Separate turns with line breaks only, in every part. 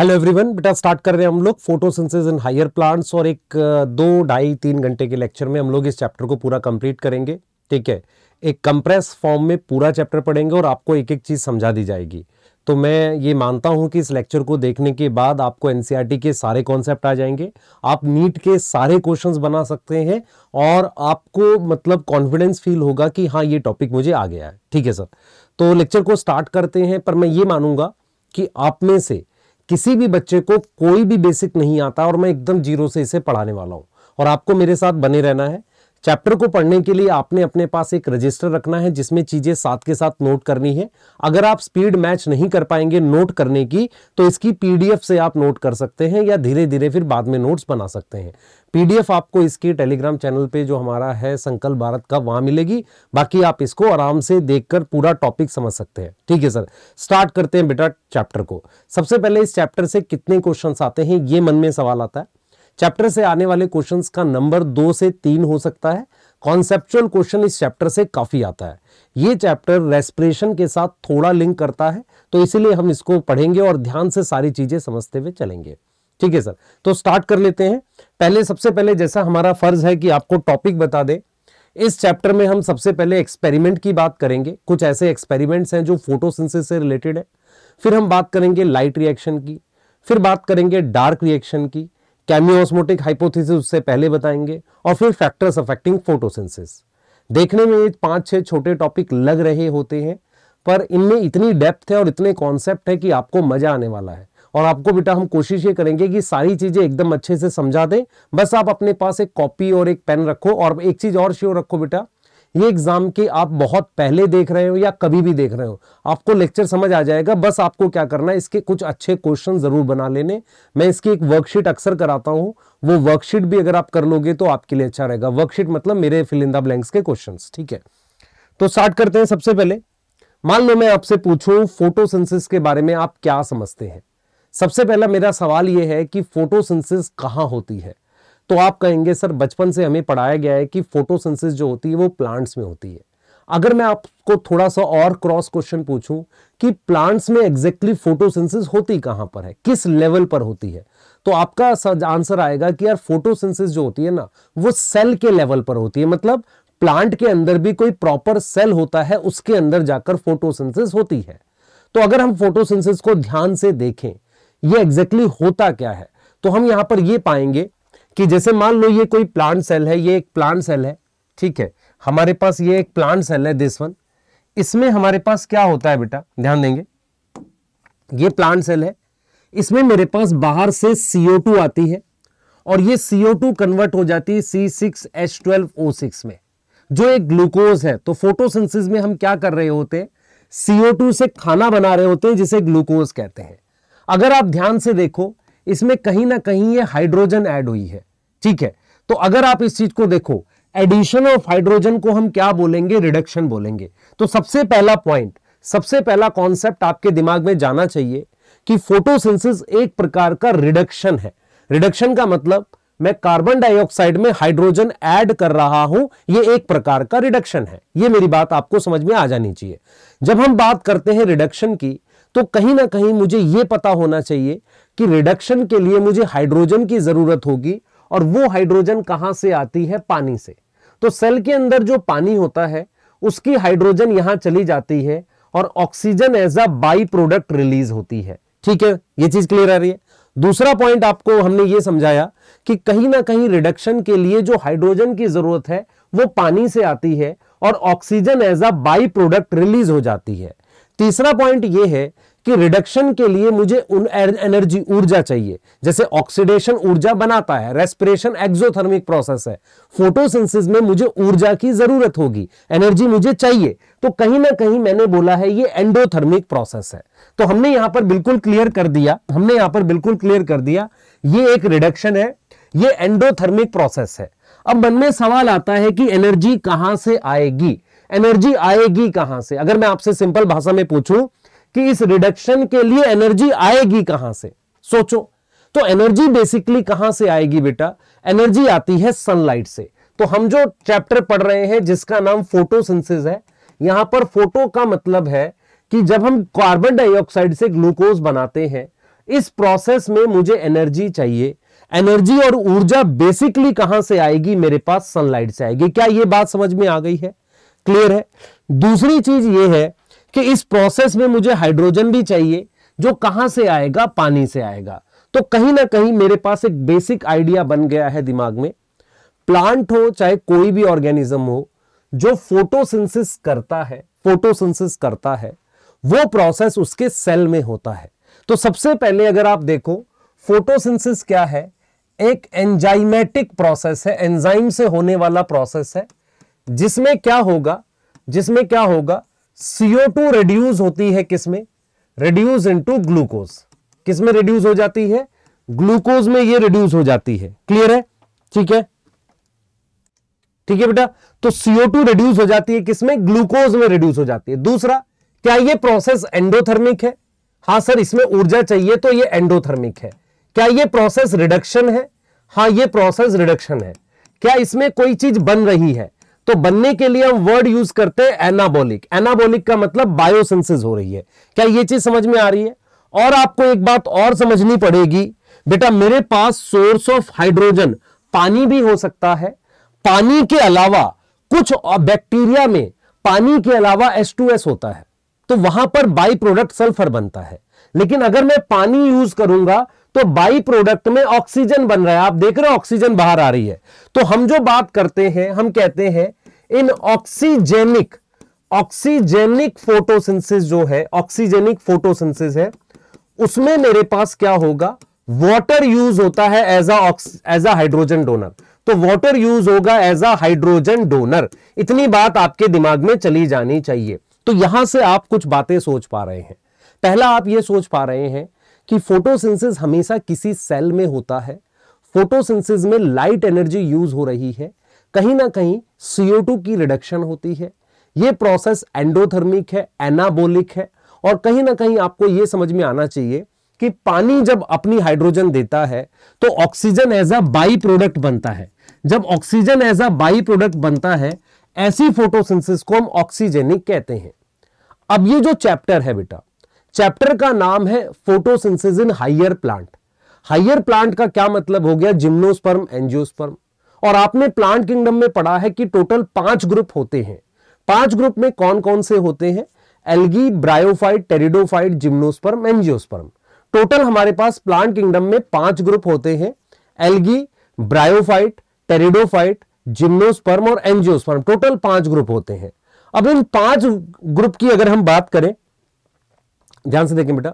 hello everyone बेटा start कर रहे हैं हम लोग फोटोसिंथेसिस इन हायर प्लांट्स और एक दो ढाई तीन घंटे के लेक्चर में हम लोग इस चैप्टर को पूरा कंप्लीट करेंगे ठीक है एक कंप्रेस फॉर्म में पूरा चैप्टर पढ़ेंगे और आपको एक एक चीज़ समझा दी जाएगी तो मैं ये मानता हूँ कि इस लेक्चर को देखने के बाद आपको एन e के सारे कॉन्सेप्ट आ जाएंगे आप नीट के सारे क्वेश्चन बना सकते हैं और आपको मतलब कॉन्फिडेंस फील होगा कि हाँ ये टॉपिक मुझे आ गया है ठीक है सर तो लेक्चर को स्टार्ट करते हैं पर मैं ये मानूंगा कि आप में से किसी भी बच्चे को कोई भी बेसिक नहीं आता और मैं एकदम जीरो से इसे पढ़ाने वाला हूं और आपको मेरे साथ बने रहना है चैप्टर को पढ़ने के लिए आपने अपने पास एक रजिस्टर रखना है जिसमें चीजें साथ के साथ नोट करनी है अगर आप स्पीड मैच नहीं कर पाएंगे नोट करने की तो इसकी पीडीएफ से आप नोट कर सकते हैं या धीरे धीरे फिर बाद में नोट्स बना सकते हैं पीडीएफ आपको इसके टेलीग्राम चैनल पे जो हमारा है संकल्प भारत का वहां मिलेगी बाकी आप इसको आराम से देखकर पूरा टॉपिक समझ सकते हैं ठीक है सर स्टार्ट करते हैं बेटा चैप्टर को सबसे पहले इस चैप्टर से कितने क्वेश्चन आते हैं ये मन में सवाल आता है चैप्टर से आने वाले क्वेश्चन का नंबर दो से तीन हो सकता है कॉन्सेप्चुअल क्वेश्चन इस चैप्टर से काफी आता है ये चैप्टर रेस्पिरेशन के साथ थोड़ा लिंक करता है तो इसीलिए हम इसको पढ़ेंगे और ध्यान से सारी चीजें समझते हुए चलेंगे ठीक है सर तो स्टार्ट कर लेते हैं पहले सबसे पहले जैसा हमारा फर्ज है कि आपको टॉपिक बता दें इस चैप्टर में हम सबसे पहले एक्सपेरिमेंट की बात करेंगे कुछ ऐसे एक्सपेरिमेंट्स हैं जो फोटोसिंथेसिस से रिलेटेड है फिर हम बात करेंगे लाइट रिएक्शन की फिर बात करेंगे डार्क रिएक्शन की कैमियोस्मोटिक हाइपोथेसिस उससे पहले बताएंगे और फिर फैक्टर्स अफेक्टिंग फोटोसेंसिस देखने में ये पांच छह छोटे टॉपिक लग रहे होते हैं पर इनमें इतनी डेप्थ है और इतने कॉन्सेप्ट है कि आपको मजा आने वाला है और आपको बेटा हम कोशिश ये करेंगे कि सारी चीजें एकदम अच्छे से समझा दें बस आप अपने पास एक कॉपी और एक पेन रखो और एक चीज और श्योर रखो बेटा ये एग्जाम के आप बहुत पहले देख रहे हो या कभी भी देख रहे हो आपको लेक्चर समझ आ जाएगा बस आपको क्या करना है इसके कुछ अच्छे क्वेश्चन जरूर बना लेने मैं इसकी एक वर्कशीट अक्सर कराता हूं वो वर्कशीट भी अगर आप कर लोगे तो आपके लिए अच्छा रहेगा वर्कशीट मतलब मेरे फिलिंदा ब्लैंक्स के क्वेश्चन ठीक है तो स्टार्ट करते हैं सबसे पहले मान लो मैं आपसे पूछू फोटोसिंथेसिस के बारे में आप क्या समझते हैं सबसे पहला मेरा सवाल यह है कि फोटोसिंथेसिस कहां होती है तो आप कहेंगे सर बचपन से हमें पढ़ाया गया है कि फोटोसेंसिस जो होती है वो प्लांट्स में होती है अगर मैं आपको थोड़ा सा और क्रॉस क्वेश्चन पूछूं कि प्लांट्स में एग्जैक्टली फोटो होती कहां पर है किस लेवल पर होती है तो आपका आंसर आएगा कि यार फोटोसेंसिस जो होती है ना वो सेल के लेवल पर होती है मतलब प्लांट के अंदर भी कोई प्रॉपर सेल होता है उसके अंदर जाकर फोटोसेंसिस होती है तो अगर हम फोटोसेंसिस को ध्यान से देखें ये एग्जैक्टली exactly होता क्या है तो हम यहां पर ये पाएंगे कि जैसे मान लो ये कोई प्लांट सेल है ये एक प्लांट सेल है ठीक है हमारे पास ये एक प्लांट सेल है दिस वन इसमें हमारे पास क्या होता है बेटा ध्यान देंगे ये प्लांट सेल है इसमें मेरे पास बाहर से CO2 आती है और ये CO2 कन्वर्ट हो जाती है C6H12O6 में जो एक ग्लूकोज है तो फोटोसिंथेसिस में हम क्या कर रहे होते हैं टू से खाना बना रहे होते हैं जिसे ग्लूकोज कहते हैं अगर आप ध्यान से देखो इसमें कहीं ना कहीं ये हाइड्रोजन ऐड हुई है ठीक है तो अगर आप इस चीज को देखो एडिशन ऑफ हाइड्रोजन को हम क्या बोलेंगे रिडक्शन बोलेंगे तो सबसे पहला पॉइंट सबसे पहला कॉन्सेप्ट आपके दिमाग में जाना चाहिए कि फोटोसिंथेसिस एक प्रकार का रिडक्शन है रिडक्शन का मतलब मैं कार्बन डाइऑक्साइड में हाइड्रोजन ऐड कर रहा हूं यह एक प्रकार का रिडक्शन है यह मेरी बात आपको समझ में आ जानी चाहिए जब हम बात करते हैं रिडक्शन की तो कहीं ना कहीं मुझे यह पता होना चाहिए कि रिडक्शन के लिए मुझे हाइड्रोजन की जरूरत होगी और वो हाइड्रोजन कहां से आती है पानी से तो सेल के अंदर जो पानी होता है उसकी हाइड्रोजन यहां चली जाती है और oxygen as a by product release होती है ठीक है ये चीज क्लियर आ रही है दूसरा पॉइंट आपको हमने ये समझाया कि कहीं ना कहीं रिडक्शन के लिए जो हाइड्रोजन की जरूरत है वो पानी से आती है और oxygen as a by product release हो जाती है तीसरा पॉइंट ये है कि रिडक्शन के लिए मुझे उन एनर्जी ऊर्जा चाहिए जैसे ऑक्सीडेशन ऊर्जा बनाता है रेस्पिरेशन एक्सोथर्मिक प्रोसेस है फोटोसिंथेसिस में मुझे ऊर्जा की जरूरत होगी एनर्जी मुझे चाहिए तो कहीं ना कहीं मैंने बोला है ये एंडोथर्मिक प्रोसेस है तो हमने यहां पर बिल्कुल क्लियर कर दिया हमने यहां पर बिल्कुल क्लियर कर दिया ये एक रिडक्शन है ये एंडोथर्मिक प्रोसेस है अब मन में सवाल आता है कि एनर्जी कहां से आएगी एनर्जी आएगी कहां से अगर मैं आपसे सिंपल भाषा में पूछूं कि इस रिडक्शन के लिए एनर्जी आएगी कहां से सोचो तो एनर्जी बेसिकली कहां से आएगी बेटा एनर्जी आती है सनलाइट से तो हम जो चैप्टर पढ़ रहे हैं जिसका नाम फोटोसिंथेसिस है यहां पर फोटो का मतलब है कि जब हम कार्बन डाइऑक्साइड से ग्लूकोज बनाते हैं इस प्रोसेस में मुझे एनर्जी चाहिए एनर्जी और ऊर्जा बेसिकली कहां से आएगी मेरे पास सनलाइट से आएगी क्या यह बात समझ में आ गई है क्लियर है दूसरी चीज यह है कि इस प्रोसेस में मुझे हाइड्रोजन भी चाहिए जो कहां से आएगा पानी से आएगा तो कहीं ना कहीं मेरे पास एक बेसिक आइडिया बन गया है दिमाग में प्लांट हो चाहे कोई भी ऑर्गेनिज्म हो जो फोटोसिंथेसिस करता है फोटोसिंथेसिस करता है वो प्रोसेस उसके सेल में होता है तो सबसे पहले अगर आप देखो फोटोसिंथेसिस क्या है एक एंजाइमेटिक प्रोसेस है एंजाइम से होने वाला प्रोसेस है जिसमें क्या होगा जिसमें क्या होगा सीओ टू रिड्यूज होती है किसमें रिड्यूज इनटू ग्लूकोज किसमें रिड्यूज हो जाती है ग्लूकोज में ये रिड्यूस हो जाती है क्लियर है ठीक है ठीक है बेटा तो सीओ टू रिड्यूस हो जाती है किसमें ग्लूकोज में रिड्यूस हो जाती है दूसरा क्या ये प्रोसेस एंडोथर्मिक है हाँ सर इसमें ऊर्जा चाहिए तो ये एंडोथर्मिक है क्या ये प्रोसेस रिडक्शन है हाँ ये प्रोसेस रिडक्शन है क्या इसमें कोई चीज बन रही है तो बनने के लिए हम वर्ड यूज करते हैं एनाबोलिक एनाबोलिक का मतलब बायोसेंसेस हो रही है क्या यह चीज समझ में आ रही है और आपको एक बात और समझनी पड़ेगी बेटा मेरे पास सोर्स ऑफ हाइड्रोजन पानी भी हो सकता है पानी के अलावा कुछ बैक्टीरिया में पानी के अलावा H2S होता है तो वहां पर बाई प्रोडक्ट सल्फर बनता है लेकिन अगर मैं पानी यूज करूंगा तो बाई प्रोडक्ट में ऑक्सीजन बन रहा है आप देख रहे हो ऑक्सीजन बाहर आ रही है तो हम जो बात करते हैं हम कहते हैं इन ऑक्सीजेनिक ऑक्सीजेनिक फोटोसिंथेसिस जो है ऑक्सीजेनिक फोटोसिंथेसिस है उसमें मेरे पास क्या होगा वाटर यूज होता है as a as a hydrogen donor तो वाटर यूज होगा एज अ हाइड्रोजन डोनर इतनी बात आपके दिमाग में चली जानी चाहिए तो यहां से आप कुछ बातें सोच पा रहे हैं पहला आप यह सोच पा रहे हैं कि फोटोसिंथेसिस हमेशा किसी सेल में होता है फोटोसिंथेसिस में लाइट एनर्जी यूज हो रही है कहीं ना कहीं सीओ की रिडक्शन होती है ये प्रोसेस एंडोथर्मिक है एनाबोलिक है और कहीं ना कहीं आपको ये समझ में आना चाहिए कि पानी जब अपनी हाइड्रोजन देता है तो oxygen as a by product बनता है जब oxygen as a by product बनता है ऐसी फोटोसिंथेसिस को हम ऑक्सीजेनिक कहते हैं अब ये जो चैप्टर है बेटा चैप्टर का नाम है photosynthesis in higher plant higher plant का क्या मतलब हो गया जिम्नोस्पर्म एंजियोस्पर्म और आपने प्लांट किंगडम में पढ़ा है कि टोटल पांच ग्रुप होते हैं पांच ग्रुप में कौन कौन से होते हैं algae bryophyte pteridophyte gymnosperm angiosperm total हमारे पास प्लांट किंगडम में पांच ग्रुप होते हैं एल्गी ब्रायोफाइट टेरिडोफाइट जिम्नोस्पर्म और एंजियोस्पर्म टोटल पांच ग्रुप होते हैं अब इन पांच ग्रुप की अगर हम बात करें ध्यान से देखें बेटा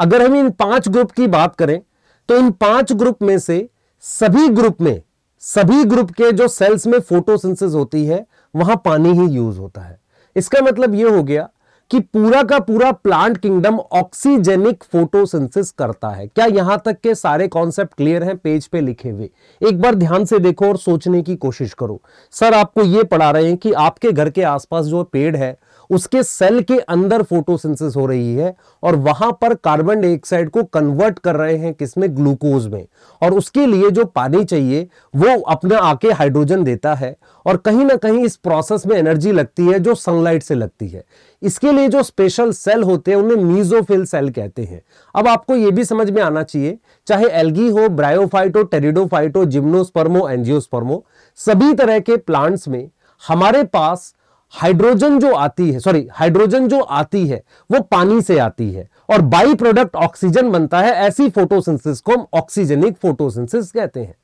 अगर हम इन पांच ग्रुप की बात करें तो इन पांच ग्रुप में से सभी ग्रुप में सभी ग्रुप के जो सेल्स में फोटोसिंथेसिस होती है वहां पानी ही यूज होता है इसका मतलब यह हो गया कि पूरा का पूरा प्लांट किंगडम ऑक्सीजेनिक फोटोसिंथेसिस करता है क्या यहां तक के सारे कॉन्सेप्ट क्लियर हैं पेज पे लिखे हुए एक बार ध्यान से देखो और सोचने की कोशिश करो सर आपको यह पढ़ा रहे हैं कि आपके घर के आसपास जो पेड़ है उसके सेल के अंदर फोटोसिंथेसिस हो रही है और वहां पर कार्बन डाइऑक्साइड को कन्वर्ट कर रहे हैं किसमें ग्लूकोज में और उसके लिए जो पानी चाहिए वो अपना आके हाइड्रोजन देता है और कहीं ना कहीं इस प्रोसेस में एनर्जी लगती है जो सनलाइट से लगती है इसके लिए जो स्पेशल सेल होते हैं उन्हें मीजोफिल सेल कहते हैं अब आपको यह भी समझ में आना चाहिए चाहे एल्गी हो ब्रायोफाइट हो टेरिडोफाइट हो जिम्नोस्पर्मो एंजियोस्पर्मो सभी तरह के प्लांट्स में हमारे पास हाइड्रोजन जो आती है सॉरी हाइड्रोजन जो आती है वो पानी से आती है और बाई प्रोडक्ट ऑक्सीजन बनता है ऐसी फोटोसिंथेसिस को हम ऑक्सीजनिक फोटोसिंथेसिस कहते हैं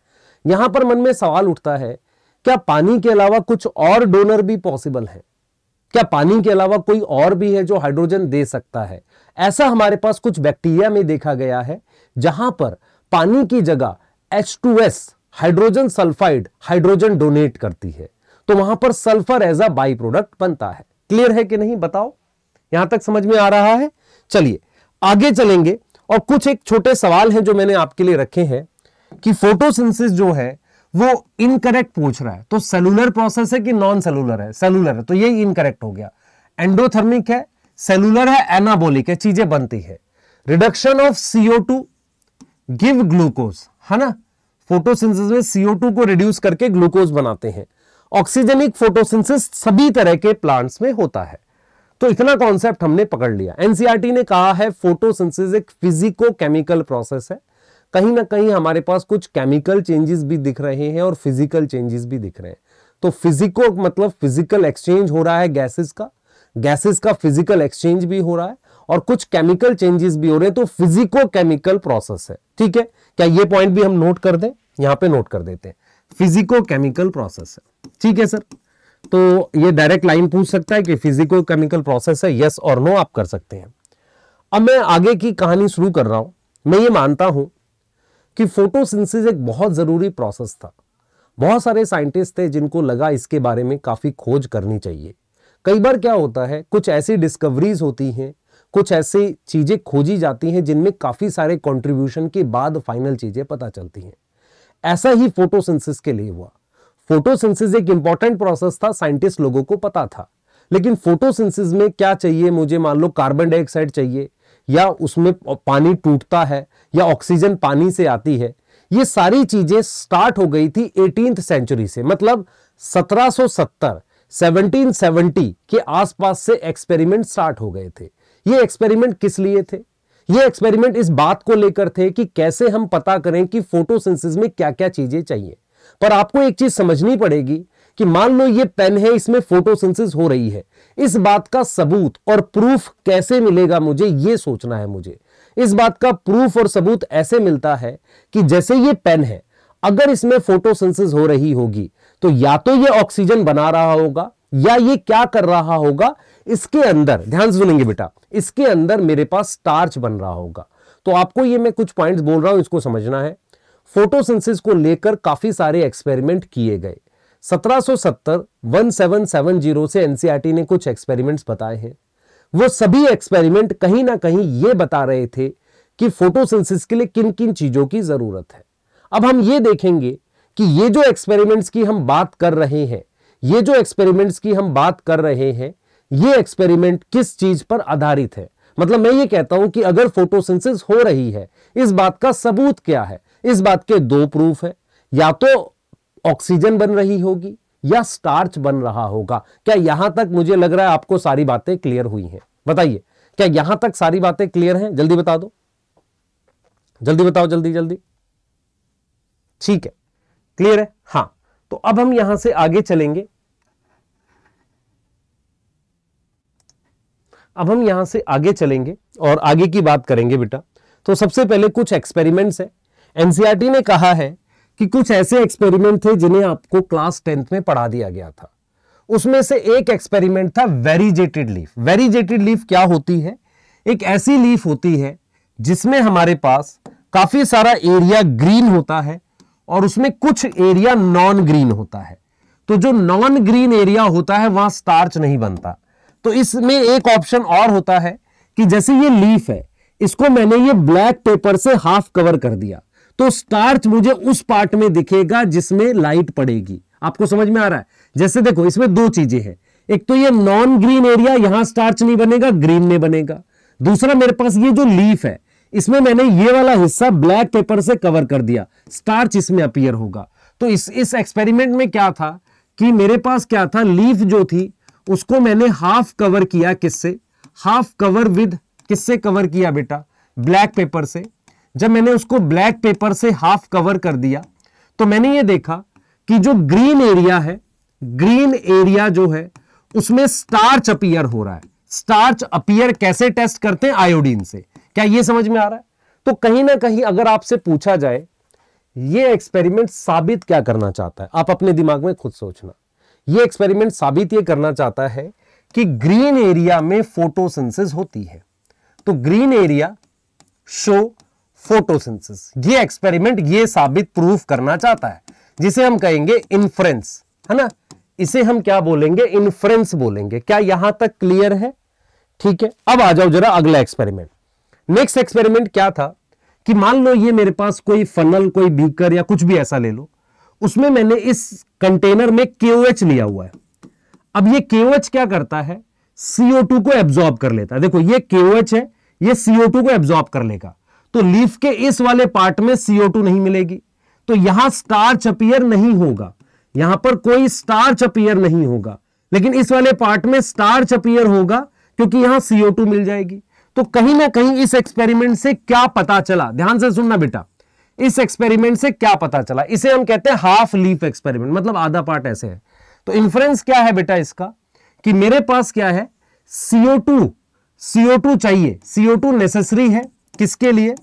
यहां पर मन में सवाल उठता है क्या पानी के अलावा कुछ और डोनर भी पॉसिबल है क्या पानी के अलावा कोई और भी है जो हाइड्रोजन दे सकता है ऐसा हमारे पास कुछ बैक्टीरिया में देखा गया है जहां पर पानी की जगह H hydrogen sulphide hydrogen donate करती है तो वहां पर sulphur as a by product बनता है क्लियर है कि नहीं बताओ यहां तक समझ में आ रहा है चलिए आगे चलेंगे और कुछ एक छोटे सवाल हैं जो मैंने आपके लिए रखे हैं कि फोटोसिंथेसिस जो है वो इनकरेक्ट पूछ रहा है तो सेलुलर प्रोसेस है कि नॉन सेलुलर है सेलुलर है तो ये इनकरेक्ट हो गया एंडोथर्मिक है सेलुलर है एनाबोलिक है चीजें बनती है reduction of CO two give glucose है ना फोटोसिंथेसिस में सीओ टू को रिड्यूस करके ग्लूकोज बनाते हैं ऑक्सीजनिक फोटोसिंथेसिस सभी तरह के प्लांट्स में होता है तो इतना कॉन्सेप्ट हमने पकड़ लिया एनसीईआरटी e ने कहा है फोटोसिंथेसिस एक फिजिको केमिकल प्रोसेस है कहीं ना कहीं हमारे पास कुछ केमिकल चेंजेस भी दिख रहे हैं और फिजिकल चेंजेस भी दिख रहे हैं तो फिजिको मतलब फिजिकल एक्सचेंज हो रहा है गैसेस का गैसेस का फिजिकल एक्सचेंज भी हो रहा है और कुछ केमिकल चेंजेस भी हो रहे हैं तो फिजिको केमिकल प्रोसेस है ठीक है क्या ये पॉइंट भी हम नोट कर दें यहां पे नोट कर देते हैं फिजिको केमिकल प्रोसेस है ठीक है सर तो ये डायरेक्ट लाइन पूछ सकता है कि फिजिको केमिकल प्रोसेस है यस और नो आप कर सकते हैं अब मैं आगे की कहानी शुरू कर रहा हूं मैं ये मानता हूं कि फोटोसिंथेसिस एक बहुत जरूरी प्रोसेस था बहुत सारे साइंटिस्ट थे जिनको लगा इसके बारे में काफी खोज करनी चाहिए कई बार क्या होता है कुछ ऐसी डिस्कवरीज होती हैं कुछ ऐसी चीजें खोजी जाती हैं जिनमें काफी सारे कंट्रीब्यूशन के बाद फाइनल चीजें पता चलती हैं ऐसा ही फोटोसिंथेसिस के लिए हुआ फोटोसिंथेसिस एक इंपॉर्टेंट प्रोसेस था साइंटिस्ट लोगों को पता था लेकिन फोटोसिंथेसिस में क्या चाहिए मुझे मान लो कार्बन डाइऑक्साइड चाहिए या उसमें पानी टूटता है या ऑक्सीजन पानी से आती है ये सारी चीजें स्टार्ट हो गई थी एटीन सेंचुरी से मतलब 1770 1770 के आसपास से एक्सपेरिमेंट स्टार्ट हो गए थे ये एक्सपेरिमेंट किस लिए थे ये एक्सपेरिमेंट इस बात को लेकर थे कि कैसे हम पता करें कि फोटोसिंथेसिस में क्या क्या चीजें चाहिए पर आपको एक चीज समझनी पड़ेगी कि मान लो ये पेन है इसमें फोटोसिंथेसिस हो रही है इस बात का सबूत और प्रूफ कैसे मिलेगा मुझे ये सोचना है मुझे इस बात का प्रूफ और सबूत ऐसे मिलता है कि जैसे ये पेन है अगर इसमें फोटोसिंथेसिस हो रही होगी तो या तो ये ऑक्सीजन बना रहा होगा या ये क्या कर रहा होगा इसके अंदर ध्यान सुनेंगे बेटा इसके अंदर मेरे पास स्टार्च बन रहा होगा तो आपको ये मैं कुछ पॉइंट्स बोल रहा हूं इसको समझना है फोटोसिंथेसिस को लेकर काफी सारे एक्सपेरिमेंट किए गए 1770 1770 से एनसीईआरटी e ने कुछ एक्सपेरिमेंट्स बताए हैं वो सभी एक्सपेरिमेंट कहीं ना कहीं ये बता रहे थे कि फोटोसिंथेसिस के लिए किन किन चीजों की जरूरत है अब हम ये देखेंगे कि ये जो एक्सपेरिमेंट्स की हम बात कर रहे हैं ये जो एक्सपेरिमेंट्स की हम बात कर रहे हैं ये एक्सपेरिमेंट किस चीज पर आधारित है मतलब मैं ये कहता हूं कि अगर फोटोसिंथेसिस हो रही है इस बात का सबूत क्या है इस बात के दो प्रूफ है या तो ऑक्सीजन बन रही होगी या स्टार्च बन रहा होगा क्या यहां तक मुझे लग रहा है आपको सारी बातें क्लियर हुई हैं बताइए क्या यहां तक सारी बातें क्लियर हैं जल्दी बता दो जल्दी बताओ जल्दी जल्दी ठीक है क्लियर है हाँ तो अब हम यहां से आगे चलेंगे अब हम यहां से आगे चलेंगे और आगे की बात करेंगे बेटा तो सबसे पहले कुछ एक्सपेरिमेंट्स है एनसीईआरटी ने कहा है कि कुछ ऐसे एक्सपेरिमेंट थे जिन्हें आपको क्लास टेंथ में पढ़ा दिया गया था उसमें से एक एक्सपेरिमेंट था वेरीजेटेड लीफ वेरीजेटेड लीफ क्या होती है एक ऐसी लीफ होती है जिसमें हमारे पास काफी सारा एरिया ग्रीन होता है और उसमें कुछ एरिया नॉन ग्रीन होता है तो जो नॉन ग्रीन एरिया होता है वहां स्टार्च नहीं बनता तो इसमें एक ऑप्शन और होता है कि जैसे ये लीफ है इसको मैंने ये ब्लैक पेपर से हाफ कवर कर दिया तो स्टार्च मुझे उस पार्ट में दिखेगा जिसमें लाइट पड़ेगी आपको समझ में आ रहा है जैसे देखो इसमें दो चीजें हैं एक तो ये नॉन ग्रीन एरिया यहां स्टार्च नहीं बनेगा ग्रीन में बनेगा दूसरा मेरे पास ये जो लीफ है इसमें मैंने ये वाला हिस्सा ब्लैक पेपर से कवर कर दिया स्टार्च इसमें अपियर होगा तो इस इस एक्सपेरिमेंट में क्या था कि मेरे पास क्या था लीफ जो थी उसको मैंने हाफ कवर किया किससे हाफ कवर विद किससे कवर किया बेटा ब्लैक पेपर से जब मैंने उसको ब्लैक पेपर से हाफ कवर कर दिया तो मैंने ये देखा कि जो ग्रीन एरिया है ग्रीन एरिया जो है उसमें स्टार्च अपियर हो रहा है स्टार्च अपियर कैसे टेस्ट करते हैं आयोडीन से क्या यह समझ में आ रहा है तो कहीं ना कहीं अगर आपसे पूछा जाए ये एक्सपेरिमेंट साबित क्या करना चाहता है आप अपने दिमाग में खुद सोचना ये एक्सपेरिमेंट साबित ये करना चाहता है कि ग्रीन एरिया में फोटोसिंथेसिस होती है तो ग्रीन एरिया शो फोटोसिंथेसिस ये एक्सपेरिमेंट ये साबित प्रूफ करना चाहता है जिसे हम कहेंगे इन्फ्रेंस है ना इसे हम क्या बोलेंगे इन्फ्रेंस बोलेंगे क्या यहां तक क्लियर है ठीक है अब आ जाओ जरा अगला एक्सपेरिमेंट नेक्स्ट एक्सपेरिमेंट क्या था कि मान लो ये मेरे पास कोई फनल कोई बीकर या कुछ भी ऐसा ले लो उसमें मैंने इस कंटेनर में KOH लिया हुआ है अब ये KOH क्या करता है CO2 को एब्जॉर्ब कर लेता है देखो ये KOH है ये CO2 को एब्जॉर्ब कर लेगा तो लीफ के इस वाले पार्ट में CO2 नहीं मिलेगी तो यहां स्टार्च अपियर नहीं होगा यहां पर कोई स्टार्च अपियर नहीं होगा लेकिन इस वाले पार्ट में स्टार्च अपियर होगा क्योंकि यहां CO2 मिल जाएगी तो कहीं ना कहीं इस एक्सपेरिमेंट से क्या पता चला ध्यान से सुनना बेटा इस एक्सपेरिमेंट से क्या पता चला इसे हम कहते हैं हाफ लीफ एक्सपेरिमेंट मतलब आधा पार्ट ऐसे है तो इन्फ्रेंस क्या है बेटा इसका कि मेरे पास क्या है सीओ टू सीओ टू चाहिए सीओ टू नेसेसरी है किसके लिए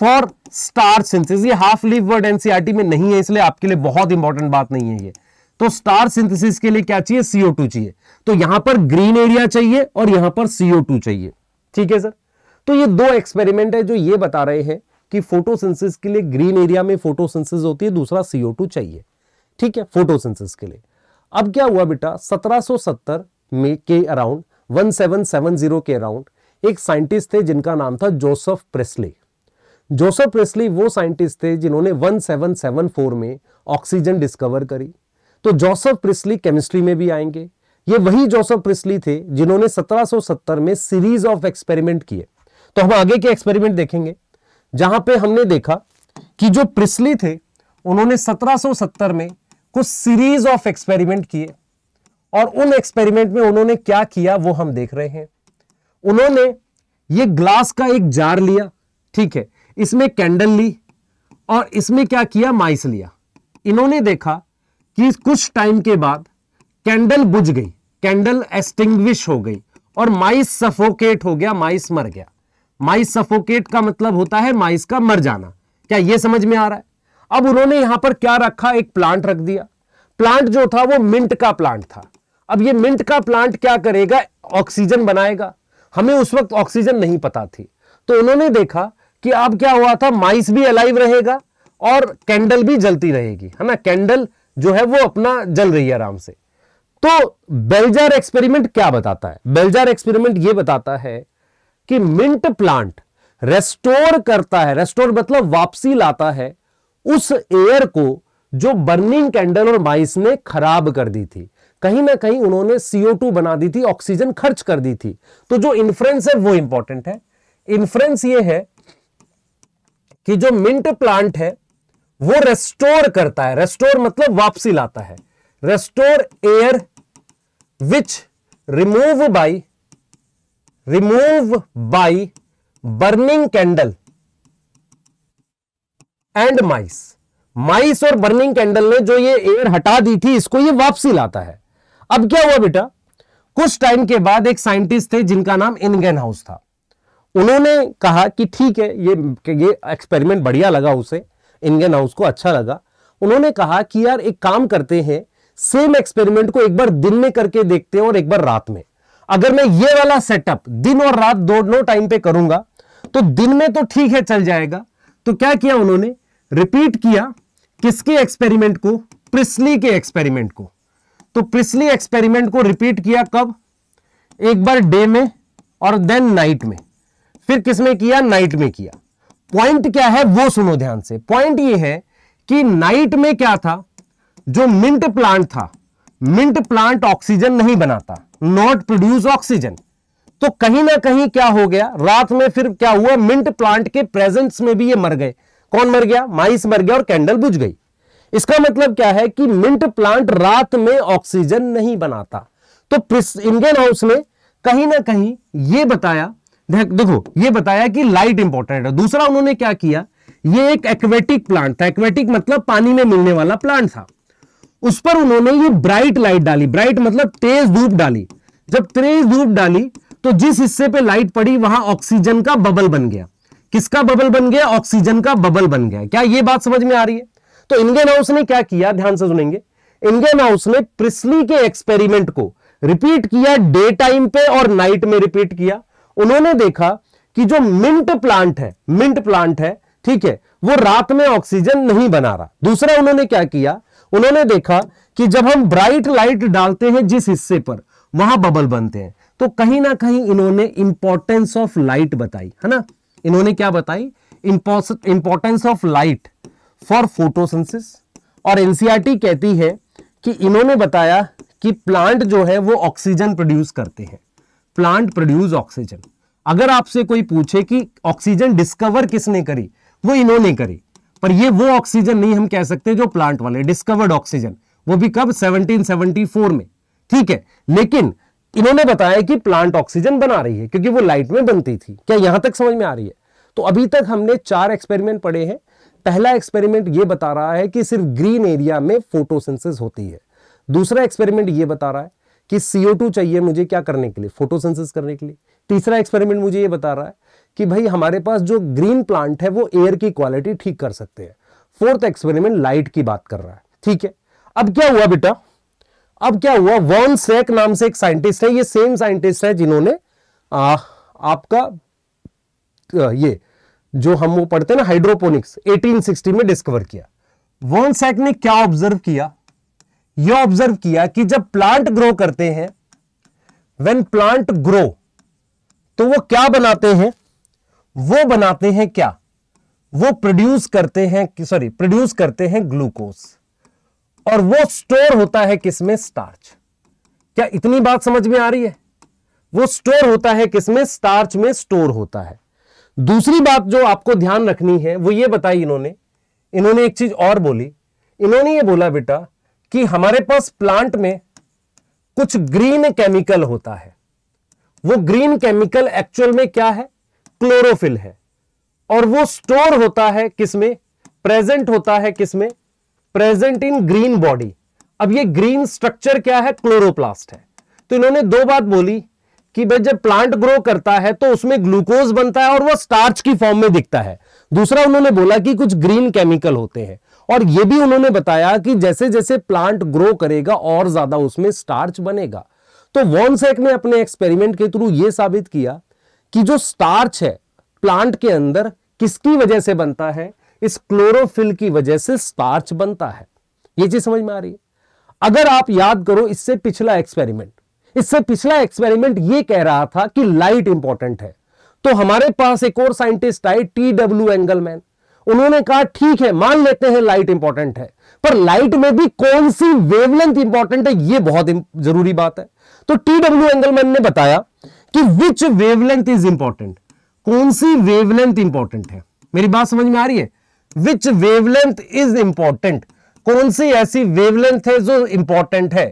फॉर स्टार सिंथेसिस ये हाफ लीफ वर्ड एनसीईआरटी में नहीं है इसलिए आपके लिए बहुत इंपॉर्टेंट बात नहीं है ये तो स्टार सिंथेसिस के लिए क्या चाहिए सीओ टू चाहिए तो यहां पर ग्रीन एरिया चाहिए और यहां पर सीओ टू चाहिए ठीक है सर तो ये दो एक्सपेरिमेंट है जो ये बता रहे हैं कि फोटोसिंथेसिस के लिए ग्रीन एरिया में फोटोसिंथेसिस होती है दूसरा सीओ चाहिए ठीक है फोटोसिंथेसिस के लिए अब क्या हुआ बेटा 1770 में के अराउंड 1770 के अराउंड एक साइंटिस्ट थे जिनका नाम था जोसेफ प्रेस्ले जोसेफ प्रेस्ले वो साइंटिस्ट थे जिन्होंने 1774 में ऑक्सीजन डिस्कवर करी तो जोसेफ प्रिस्ली केमिस्ट्री में भी आएंगे ये वही जोसेफ प्रिस्ली थे जिन्होंने 1770 में सीरीज ऑफ एक्सपेरिमेंट किए तो हम आगे के एक्सपेरिमेंट देखेंगे जहां पे हमने देखा कि जो प्रिस्ली थे उन्होंने 1770 में कुछ सीरीज ऑफ एक्सपेरिमेंट किए और उन एक्सपेरिमेंट में उन्होंने क्या किया वो हम देख रहे हैं उन्होंने ये ग्लास का एक जार लिया ठीक है इसमें कैंडल ली और इसमें क्या किया माइस लिया इन्होंने देखा कि कुछ टाइम के बाद कैंडल बुझ गई कैंडल एस्टिंग्विश हो गई और माइस सफोकेट हो गया माइस मर गया माइस सफोकेट का मतलब होता है माइस का मर जाना क्या यह समझ में आ रहा है अब उन्होंने यहां पर क्या रखा एक प्लांट रख दिया प्लांट जो था वो मिंट का प्लांट था अब ये मिंट का प्लांट क्या करेगा ऑक्सीजन बनाएगा हमें उस वक्त ऑक्सीजन नहीं पता थी तो उन्होंने देखा कि अब क्या हुआ था माइस भी अलाइव रहेगा और कैंडल भी जलती रहेगी है ना कैंडल जो है वो अपना जल रही है आराम से तो बेल्जार एक्सपेरिमेंट क्या बताता है बेल्जार एक्सपेरिमेंट ये बताता है कि मिंट प्लांट रेस्टोर करता है रेस्टोर मतलब वापसी लाता है उस एयर को जो बर्निंग कैंडल और माइस ने खराब कर दी थी कहीं ना कहीं उन्होंने CO2 बना दी थी ऑक्सीजन खर्च कर दी थी तो जो इन्फ्रेंस है वो इंपॉर्टेंट है इन्फ्रेंस ये है कि जो मिंट प्लांट है वो रेस्टोर करता है रेस्टोर मतलब वापसी लाता है restore air which remove by remove by burning candle and mice mice और बर्निंग कैंडल ने जो ये एयर हटा दी थी इसको ये वापसी लाता है अब क्या हुआ बेटा कुछ टाइम के बाद एक साइंटिस्ट थे जिनका नाम इनगेन हाउस था उन्होंने कहा कि ठीक है ये ये एक्सपेरिमेंट बढ़िया लगा उसे इनगेन हाउस को अच्छा लगा उन्होंने कहा कि यार एक काम करते हैं सेम एक्सपेरिमेंट को एक बार दिन में करके देखते हैं और एक बार रात में अगर मैं ये वाला सेटअप दिन और रात दोनों टाइम पे करूंगा तो दिन में तो ठीक है चल जाएगा तो क्या किया उन्होंने रिपीट किया किसके एक्सपेरिमेंट को प्रिस्ली के एक्सपेरिमेंट को तो प्रिस्ली एक्सपेरिमेंट को रिपीट किया कब एक बार डे में और देन नाइट में फिर किसमें किया नाइट में किया पॉइंट क्या है वो सुनो ध्यान से पॉइंट ये है कि नाइट में क्या था जो मिंट प्लांट था मिंट प्लांट ऑक्सीजन नहीं बनाता नॉट प्रोड्यूस ऑक्सीजन तो कहीं ना कहीं क्या हो गया रात में फिर क्या हुआ मिंट प्लांट के प्रेजेंस में भी ये मर गए कौन मर गया माइस मर गया और कैंडल बुझ गई इसका मतलब क्या है कि मिंट प्लांट रात में ऑक्सीजन नहीं बनाता तो इंडियन हाउस ने कहीं ना कहीं ये बताया देखो ये बताया कि लाइट इंपॉर्टेंट है दूसरा उन्होंने क्या किया ये एक एक्वेटिक प्लांट था एक्वेटिक मतलब पानी में मिलने वाला प्लांट था उस पर उन्होंने ये ब्राइट लाइट डाली ब्राइट मतलब तेज धूप डाली जब तेज धूप डाली तो जिस हिस्से पे लाइट पड़ी वहां ऑक्सीजन का बबल बन गया किसका बबल बन गया ऑक्सीजन का बबल बन गया क्या ये बात समझ में आ रही है तो इनगेन हाउस ने क्या किया ध्यान से सुनेंगे इनगेन हाउस ने प्रिस्ली के एक्सपेरिमेंट को रिपीट किया डे टाइम पे और नाइट में रिपीट किया उन्होंने देखा कि जो मिंट प्लांट है मिंट प्लांट है ठीक है वो रात में ऑक्सीजन नहीं बना रहा दूसरा उन्होंने क्या किया उन्होंने देखा कि जब हम ब्राइट लाइट डालते हैं जिस हिस्से पर वहां बबल बनते हैं तो कहीं ना कहीं इन्होंने इंपॉर्टेंस ऑफ लाइट बताई है ना इन्होंने क्या बताई importance of light for photosynthesis और एनसीआरटी e कहती है कि इन्होंने बताया कि प्लांट जो है वो ऑक्सीजन प्रोड्यूस करते हैं प्लांट प्रोड्यूस ऑक्सीजन अगर आपसे कोई पूछे कि ऑक्सीजन डिस्कवर किसने करी वो इन्होंने करी पर ये वो ऑक्सीजन नहीं हम कह सकते जो प्लांट वाले डिस्कवर्ड ऑक्सीजन वो भी कब 1774 में ठीक है लेकिन इन्होंने बताया कि प्लांट ऑक्सीजन बना रही है क्योंकि वो लाइट में बनती थी क्या यहां तक समझ में आ रही है तो अभी तक हमने चार एक्सपेरिमेंट पढ़े हैं पहला एक्सपेरिमेंट ये बता रहा है कि सिर्फ ग्रीन एरिया में फोटोसेंसिस होती है दूसरा एक्सपेरिमेंट ये बता रहा है कि सीओ चाहिए मुझे क्या करने के लिए फोटोसेंसिस करने के लिए तीसरा एक्सपेरिमेंट मुझे ये बता रहा है कि भाई हमारे पास जो ग्रीन प्लांट है वो एयर की क्वालिटी ठीक कर सकते हैं फोर्थ एक्सपेरिमेंट लाइट की बात कर रहा है ठीक है अब क्या हुआ बेटा अब क्या हुआ वॉन सेक नाम से एक साइंटिस्ट है ये सेम साइंटिस्ट है जिन्होंने आपका ये जो हम वो पढ़ते हैं ना हाइड्रोपोनिक्स 1860 में डिस्कवर किया वॉन सेक ने क्या ऑब्जर्व किया यह ऑब्जर्व किया कि जब प्लांट ग्रो करते हैं व्हेन प्लांट ग्रो तो वो क्या बनाते हैं वो बनाते हैं क्या वो प्रोड्यूस करते हैं सॉरी प्रोड्यूस करते हैं ग्लूकोज और वो स्टोर होता है किसमें स्टार्च क्या इतनी बात समझ में आ रही है वो स्टोर होता है किसमें स्टार्च में स्टोर होता है दूसरी बात जो आपको ध्यान रखनी है वो ये बताई इन्होंने इन्होंने एक चीज और बोली इन्होंने ये बोला बेटा कि हमारे पास प्लांट में कुछ ग्रीन केमिकल होता है वो ग्रीन केमिकल एक्चुअल में क्या है क्लोरोफिल है और वो स्टोर होता है किसमें प्रेजेंट होता है किसमें प्रेजेंट इन ग्रीन बॉडी अब ये ग्रीन स्ट्रक्चर क्या है क्लोरोप्लास्ट है तो इन्होंने दो बात बोली कि भाई जब प्लांट ग्रो करता है तो उसमें ग्लूकोज बनता है और वो स्टार्च की फॉर्म में दिखता है दूसरा उन्होंने बोला कि कुछ ग्रीन केमिकल होते हैं और ये भी उन्होंने बताया कि जैसे जैसे प्लांट ग्रो करेगा और ज्यादा उसमें स्टार्च बनेगा तो वॉन्सैक ने अपने एक्सपेरिमेंट के थ्रू यह साबित किया कि जो स्टार्च है प्लांट के अंदर किसकी वजह से बनता है इस क्लोरोफिल की वजह से स्टार्च बनता है यह चीज समझ में आ रही है अगर आप याद करो इससे पिछला एक्सपेरिमेंट इससे पिछला एक्सपेरिमेंट यह कह रहा था कि लाइट इंपॉर्टेंट है तो हमारे पास एक और साइंटिस्ट आए टी डब्ल्यू एंगलमैन उन्होंने कहा ठीक है मान लेते हैं लाइट इंपॉर्टेंट है पर लाइट में भी कौन सी वेवलेंथ इंपॉर्टेंट है यह बहुत जरूरी बात है तो टी डब्ल्यू एंगलमैन ने बताया कि विच वेवलेंथ इज इंपॉर्टेंट कौन सी वेवलेंथ इंपॉर्टेंट है मेरी बात समझ में आ रही है विच वेवलेंथ इज इंपॉर्टेंट कौन सी ऐसी वेवलेंथ है जो इंपॉर्टेंट है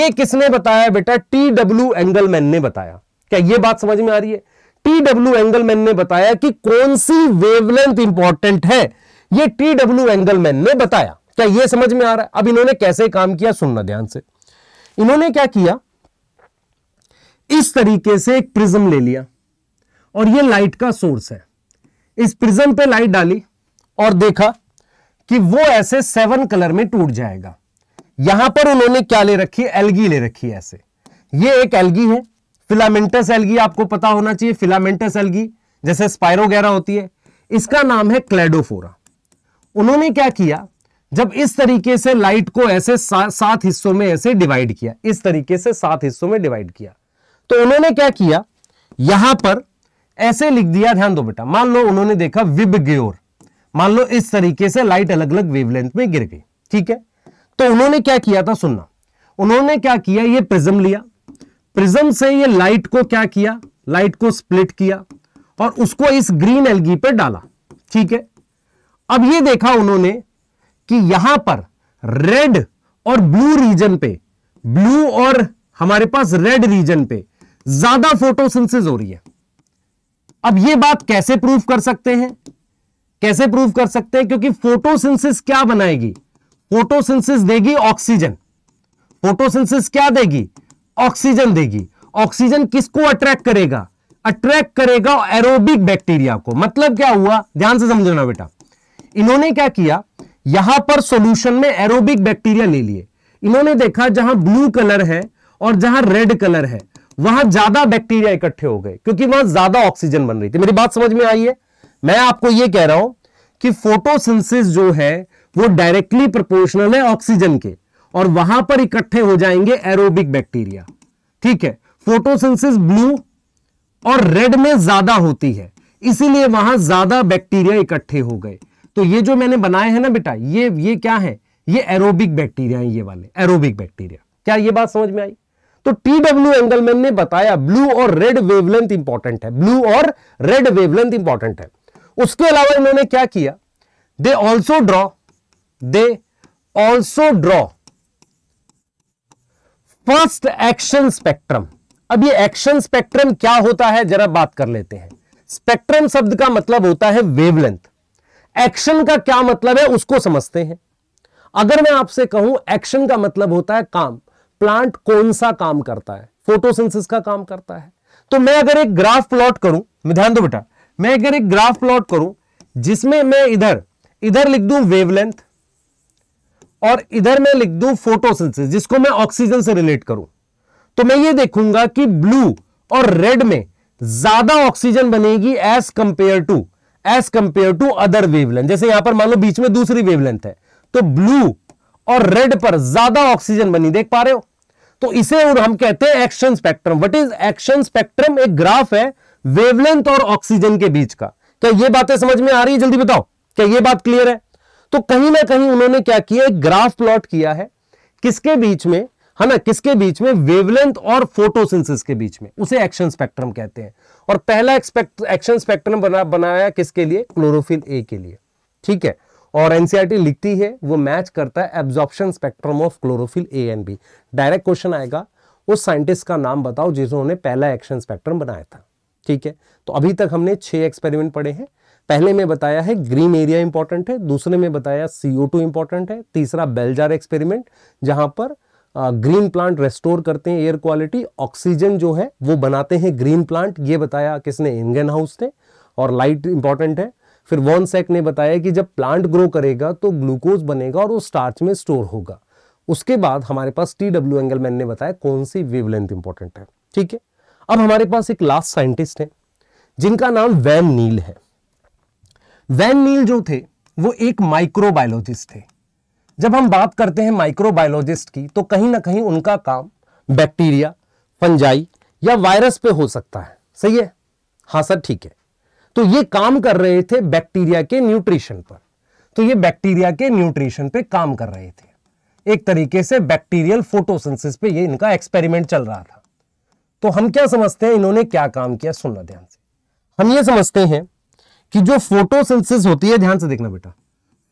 ये किसने बताया बेटा टी डब्ल्यू एंगलमैन ने बताया क्या ये बात समझ में आ रही है टी डब्ल्यू एंगलमैन ने बताया कि कौन सी वेवलेंथ इंपॉर्टेंट है ये टी डब्ल्यू एंगलमैन ने बताया क्या ये समझ में आ रहा है अब इन्होंने कैसे काम किया सुनना ध्यान से इन्होंने क्या किया इस तरीके से एक प्रिज्म ले लिया और ये लाइट का सोर्स है इस प्रिज्म पे लाइट डाली और देखा कि वो ऐसे सेवन कलर में टूट जाएगा यहां पर उन्होंने क्या ले रखी एलगी ले रखी है ऐसे ये एक एलगी है फिलामेंटस एलगी आपको पता होना चाहिए फिलामेंटस एलगी जैसे स्पायरोगैरा होती है इसका नाम है क्लेडोफोरा उन्होंने क्या किया जब इस तरीके से लाइट को ऐसे सा, सात हिस्सों में ऐसे डिवाइड किया इस तरीके से सात हिस्सों में डिवाइड किया तो उन्होंने क्या किया यहां पर ऐसे लिख दिया ध्यान दो बेटा मान लो उन्होंने देखा विब ग्योर मान लो इस तरीके से लाइट अलग अलग वेवलेंथ में गिर गई ठीक है तो उन्होंने क्या किया था सुनना उन्होंने क्या किया ये प्रिज्म लिया प्रिज्म से ये लाइट को क्या किया लाइट को स्प्लिट किया और उसको इस ग्रीन एलगी पर डाला ठीक है अब ये देखा उन्होंने कि यहां पर रेड और ब्लू रीजन पे ब्लू और हमारे पास रेड रीजन पे ज्यादा फोटोसिंथेसिस हो रही है अब ये बात कैसे प्रूव कर सकते हैं कैसे प्रूव कर सकते हैं क्योंकि फोटोसिंथेसिस क्या बनाएगी फोटोसिंथेसिस देगी ऑक्सीजन फोटोसिंथेसिस क्या देगी ऑक्सीजन देगी ऑक्सीजन किसको अट्रैक्ट करेगा अट्रैक्ट करेगा एरोबिक बैक्टीरिया को मतलब क्या हुआ ध्यान से समझना बेटा इन्होंने क्या किया यहां पर सॉल्यूशन में एरोबिक बैक्टीरिया ले लिए इन्होंने देखा जहां ब्लू कलर है और जहां रेड कलर है वहां ज्यादा बैक्टीरिया इकट्ठे हो गए क्योंकि वहां ज्यादा ऑक्सीजन बन रही थी मेरी बात समझ में आई है मैं आपको यह कह रहा हूं कि फोटोसिंथेसिस जो है वो डायरेक्टली प्रोपोर्शनल है ऑक्सीजन के और वहां पर इकट्ठे हो जाएंगे एरोबिक बैक्टीरिया ठीक है फोटोसिंथेसिस ब्लू और रेड में ज्यादा होती है इसीलिए वहां ज्यादा बैक्टीरिया इकट्ठे हो गए तो ये जो मैंने बनाए हैं ना बेटा ये ये क्या है ये एरोबिक बैक्टीरिया है ये वाले एरोबिक बैक्टीरिया क्या ये बात समझ में आई तो टी डब्ल्यू एंगलमैन ने बताया ब्लू और रेड वेवलेंथ इंपॉर्टेंट है ब्लू और रेड वेवलेंथ इंपॉर्टेंट है उसके अलावा इन्होंने क्या किया they also draw they also draw first action spectrum अब ये एक्शन स्पेक्ट्रम क्या होता है जरा बात कर लेते हैं स्पेक्ट्रम शब्द का मतलब होता है वेवलेंथ एक्शन का क्या मतलब है उसको समझते हैं अगर मैं आपसे कहूं एक्शन का मतलब होता है काम प्लांट कौन सा काम करता है फोटोसिंथेसिस का काम करता है तो मैं अगर एक ग्राफ प्लॉट करूं मैं ध्यान दो बेटा मैं अगर एक ग्राफ प्लॉट करूं जिसमें मैं इधर इधर लिख दूं वेवलेंथ और इधर मैं लिख दूं फोटोसिंथेसिस जिसको मैं ऑक्सीजन से रिलेट करूं तो मैं ये देखूंगा कि ब्लू और रेड में ज्यादा ऑक्सीजन बनेगी as compare to as compare to other wavelength जैसे यहां पर मान लो बीच में दूसरी वेवलेंथ है तो ब्लू और रेड पर ज्यादा ऑक्सीजन बनी देख पा रहे हो तो इसे हम कहते हैं action spectrum what is action spectrum एक ग्राफ है वेवलेंथ और ऑक्सीजन के बीच का क्या ये बातें समझ में आ रही है जल्दी बताओ क्या ये बात क्लियर है तो कहीं ना कहीं उन्होंने क्या किया एक ग्राफ प्लॉट किया है किसके बीच में है हाँ ना किसके बीच में वेवलेंथ और फोटोसिंथेसिस के बीच में उसे एक्शन स्पेक्ट्रम कहते हैं और पहला एक्शन स्पेक्ट्रम बना, बनाया किसके लिए क्लोरोफिल ए के लिए ठीक है और एनसीईआरटी e लिखती है वो मैच करता है absorption spectrum of chlorophyll A and B direct question आएगा उस साइंटिस्ट का नाम बताओ जिन्होंने पहला एक्शन स्पेक्ट्रम बनाया था ठीक है तो अभी तक हमने छह एक्सपेरिमेंट पढ़े हैं पहले में बताया है ग्रीन एरिया इंपॉर्टेंट है दूसरे में बताया सीओ टू इंपॉर्टेंट है तीसरा बेलजार एक्सपेरिमेंट जहां पर ग्रीन प्लांट रेस्टोर करते हैं एयर क्वालिटी ऑक्सीजन जो है वो बनाते हैं ग्रीन प्लांट ये बताया किसने इंगन हाउस ने और लाइट इंपॉर्टेंट है फिर वॉन सेक ने बताया कि जब प्लांट ग्रो करेगा तो ग्लूकोज बनेगा और वो स्टार्च में स्टोर होगा उसके बाद हमारे पास टी डब्ल्यू एंगल मैन ने बताया कौन सी वेवलेंथ इंपॉर्टेंट है ठीक है अब हमारे पास एक लास्ट साइंटिस्ट है जिनका नाम वैन नील है वैन नील जो थे वो एक माइक्रोबायोलॉजिस्ट थे जब हम बात करते हैं माइक्रोबायोलॉजिस्ट की तो कहीं ना कहीं उनका काम बैक्टीरिया फंजाई या वायरस पे हो सकता है सही है हाँ सर ठीक है तो ये काम कर रहे थे बैक्टीरिया के न्यूट्रिशन पर तो ये बैक्टीरिया के न्यूट्रिशन पे काम कर रहे थे एक तरीके से बैक्टीरियल फोटोसेंसिस पे ये इनका एक्सपेरिमेंट चल रहा था तो हम क्या समझते हैं इन्होंने क्या काम किया सुनना ध्यान से हम ये समझते हैं कि जो फोटोसेंसिस होती है ध्यान से देखना बेटा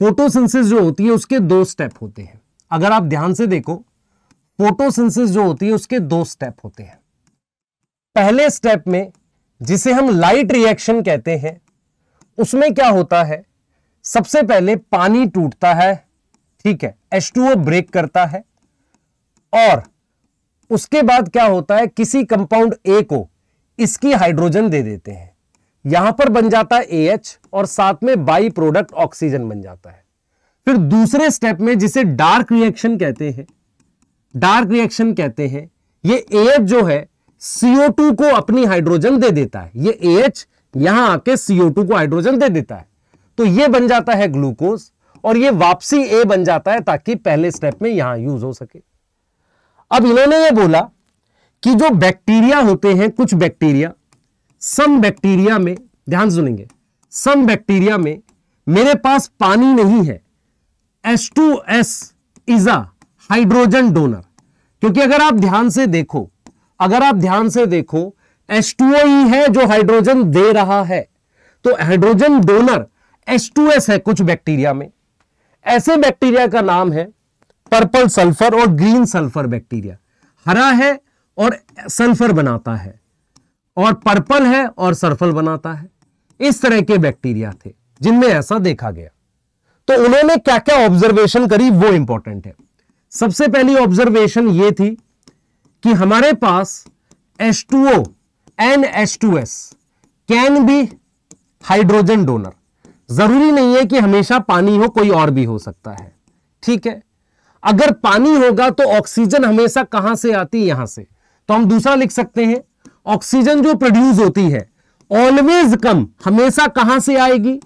फोटोसेंसिस जो होती है उसके दो स्टेप होते हैं अगर आप ध्यान से देखो फोटोसेंसिस जो होती है उसके दो स्टेप होते हैं पहले स्टेप में जिसे हम लाइट रिएक्शन कहते हैं उसमें क्या होता है सबसे पहले पानी टूटता है ठीक है H2O ब्रेक करता है और उसके बाद क्या होता है किसी कंपाउंड ए को इसकी हाइड्रोजन दे देते हैं यहां पर बन जाता है एच और साथ में बाई प्रोडक्ट ऑक्सीजन बन जाता है फिर दूसरे स्टेप में जिसे डार्क रिएक्शन कहते हैं डार्क रिएक्शन कहते हैं ये एच जो है CO2 को अपनी हाइड्रोजन दे देता है ये AH यहां आके CO2 को हाइड्रोजन दे देता है तो ये बन जाता है ग्लूकोज और ये वापसी ए बन जाता है ताकि पहले स्टेप में यहां यूज हो सके अब इन्होंने ये बोला कि जो बैक्टीरिया होते हैं कुछ बैक्टीरिया सम बैक्टीरिया में ध्यान सुनेंगे सम बैक्टीरिया में मेरे पास पानी नहीं है S two S is a hydrogen donor क्योंकि अगर आप ध्यान से देखो अगर आप ध्यान से देखो H2OE है जो हाइड्रोजन दे रहा है तो हाइड्रोजन डोनर एस है कुछ बैक्टीरिया में ऐसे बैक्टीरिया का नाम है पर्पल सल्फर और ग्रीन सल्फर बैक्टीरिया हरा है और सल्फर बनाता है और पर्पल है और सल्फर बनाता है इस तरह के बैक्टीरिया थे जिनमें ऐसा देखा गया तो उन्होंने क्या क्या ऑब्जर्वेशन करी वो इंपॉर्टेंट है सबसे पहली ऑब्जर्वेशन ये थी कि हमारे पास H2O and H2S can be hydrogen donor जरूरी नहीं है कि हमेशा पानी हो कोई और भी हो सकता है ठीक है अगर पानी होगा तो ऑक्सीजन हमेशा कहां से आती है यहां से तो हम दूसरा लिख सकते हैं ऑक्सीजन जो प्रोड्यूस होती है ऑलवेज कम हमेशा कहां से आएगी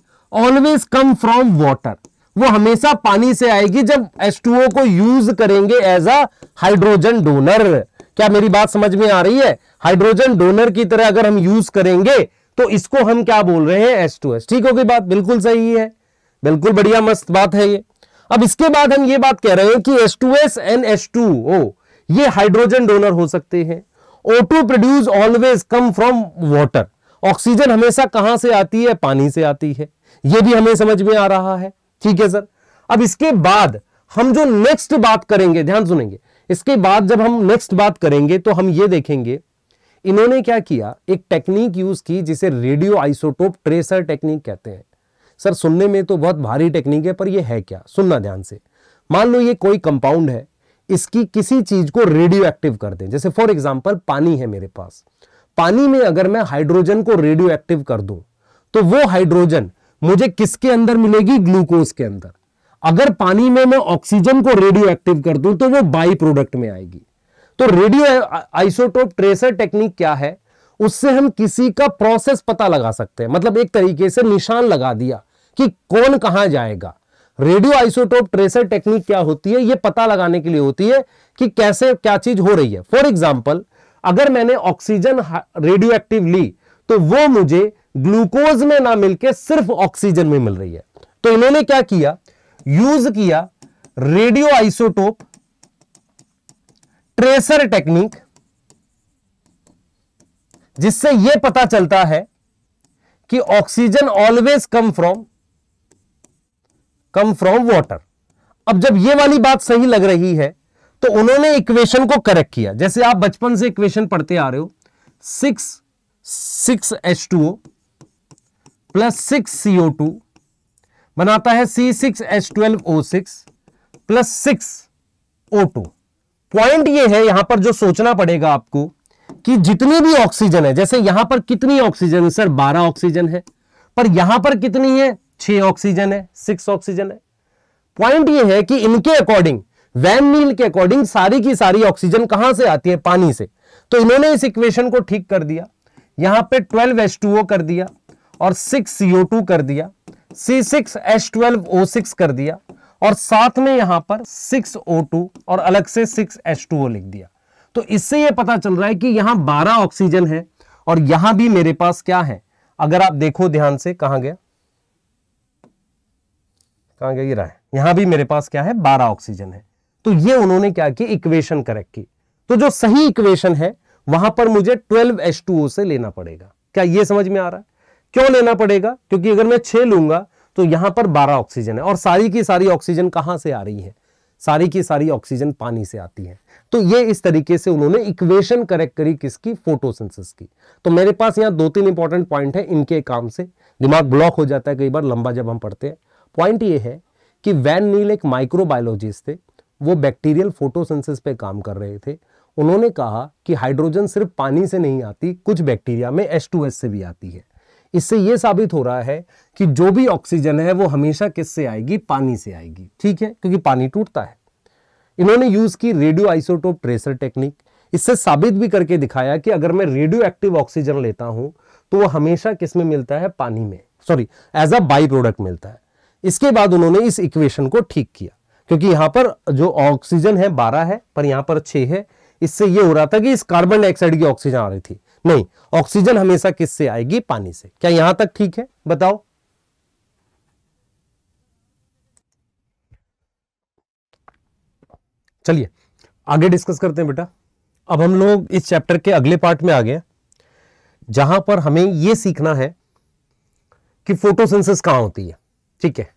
ऑलवेज कम फ्रॉम वाटर वो हमेशा पानी से आएगी जब H2O को यूज करेंगे एज अ हाइड्रोजन डोनर क्या मेरी बात समझ में आ रही है हाइड्रोजन डोनर की तरह अगर हम यूज करेंगे तो इसको हम क्या बोल रहे हैं एस टू एस ठीक होगी बात बिल्कुल सही है बिल्कुल बढ़िया मस्त बात है ये अब इसके बाद हम ये बात कह रहे हैं कि S two S and S two O ये हाइड्रोजन डोनर हो सकते हैं O two produce always come from water oxygen हमेशा कहां से आती है पानी से आती है ये भी हमें समझ में आ रहा है ठीक है सर अब इसके बाद हम जो नेक्स्ट बात करेंगे ध्यान सुनेंगे इसके बाद जब हम नेक्स्ट बात करेंगे तो हम ये देखेंगे इन्होंने क्या किया एक टेक्निक यूज की जिसे रेडियो आइसोटोप ट्रेसर टेक्निक कहते हैं सर सुनने में तो बहुत भारी टेक्निक है पर यह है क्या सुनना ध्यान से मान लो ये कोई कंपाउंड है इसकी किसी चीज को रेडियो एक्टिव कर दें जैसे फॉर एग्जाम्पल पानी है मेरे पास पानी में अगर मैं हाइड्रोजन को रेडियो एक्टिव कर दूं तो वो हाइड्रोजन मुझे किसके अंदर मिलेगी ग्लूकोज के अंदर अगर पानी में मैं ऑक्सीजन को रेडियो एक्टिव कर दूं तो वो बाई प्रोडक्ट में आएगी तो रेडियो आइसोटोप ट्रेसर टेक्निक क्या है उससे हम किसी का प्रोसेस पता लगा सकते हैं मतलब एक तरीके से निशान लगा दिया कि कौन कहां जाएगा रेडियो आइसोटोप ट्रेसर टेक्निक क्या होती है ये पता लगाने के लिए होती है कि कैसे क्या चीज हो रही है फॉर एग्जाम्पल अगर मैंने ऑक्सीजन रेडियो एक्टिव ली तो वो मुझे ग्लूकोज में ना मिलके सिर्फ ऑक्सीजन में मिल रही है तो इन्होंने क्या किया यूज किया रेडियो आइसोटोप ट्रेसर टेक्निक जिससे यह पता चलता है कि oxygen always come from come from water अब जब यह वाली बात सही लग रही है तो उन्होंने इक्वेशन को करेक्ट किया जैसे आप बचपन से इक्वेशन पढ़ते आ रहे हो six six H two O plus six CO two बनाता है C six H twelve O six plus six O two point ये है यहां पर जो सोचना पड़ेगा आपको कि जितनी भी ऑक्सीजन है जैसे यहां पर कितनी ऑक्सीजन सर बारह ऑक्सीजन है पर यहां पर कितनी है छह ऑक्सीजन है सिक्स ऑक्सीजन है पॉइंट ये है कि इनके अकॉर्डिंग वैन नील के अकॉर्डिंग सारी की सारी ऑक्सीजन कहां से आती है पानी से तो इन्होंने इस इक्वेशन को ठीक कर दिया यहां पे H2O कर दिया और CO2 कर दिया C six twelve O six कर दिया और साथ में यहां पर सिक्स ओ टू और अलग से सिक्स टू ओ लिख दिया तो इससे यह पता चल रहा है कि यहां बारह ऑक्सीजन है और यहां भी मेरे पास क्या है अगर आप देखो ध्यान से कहा गया कहा गया ये रहा है यहां भी मेरे पास क्या है बारह ऑक्सीजन है तो ये उन्होंने क्या किया इक्वेशन करेक्ट की तो जो सही इक्वेशन है वहां पर मुझे ट्वेल्व टू ओ से लेना पड़ेगा क्या यह समझ में आ रहा है क्यों लेना पड़ेगा क्योंकि अगर मैं छह लूंगा तो यहाँ पर बारह ऑक्सीजन है और सारी की सारी ऑक्सीजन कहाँ से आ रही है सारी की सारी ऑक्सीजन पानी से आती है तो ये इस तरीके से उन्होंने इक्वेशन करेक्ट करी किसकी फोटोसेंसिस की तो मेरे पास यहाँ दो तीन इंपॉर्टेंट पॉइंट है इनके काम से दिमाग ब्लॉक हो जाता है कई बार लंबा जब हम पढ़ते हैं पॉइंट ये है कि वैन नील एक माइक्रोबायोलॉजिस्ट थे वो बैक्टीरियल फोटोसेंसिस पे काम कर रहे थे उन्होंने कहा कि हाइड्रोजन सिर्फ पानी से नहीं आती कुछ बैक्टीरिया में एस से भी आती है इससे यह साबित हो रहा है कि जो भी ऑक्सीजन है वो हमेशा किससे आएगी पानी से आएगी ठीक है क्योंकि पानी टूटता है इन्होंने यूज की रेडियो आइसोटोप ट्रेसर टेक्निक इससे साबित भी करके दिखाया कि अगर मैं रेडियो एक्टिव ऑक्सीजन लेता हूं तो वो हमेशा किस में मिलता है पानी में sorry as a by product मिलता है इसके बाद उन्होंने इस इक्वेशन को ठीक किया क्योंकि यहां पर जो ऑक्सीजन है बारह है पर यहां पर छे है इससे यह हो रहा था कि इस कार्बन डाइऑक्साइड की ऑक्सीजन आ रही थी नहीं ऑक्सीजन हमेशा किससे आएगी पानी से क्या यहां तक ठीक है बताओ चलिए आगे डिस्कस करते हैं बेटा अब हम लोग इस चैप्टर के अगले पार्ट में आ गए जहां पर हमें यह सीखना है कि फोटोसेंसिस कहां होती है ठीक है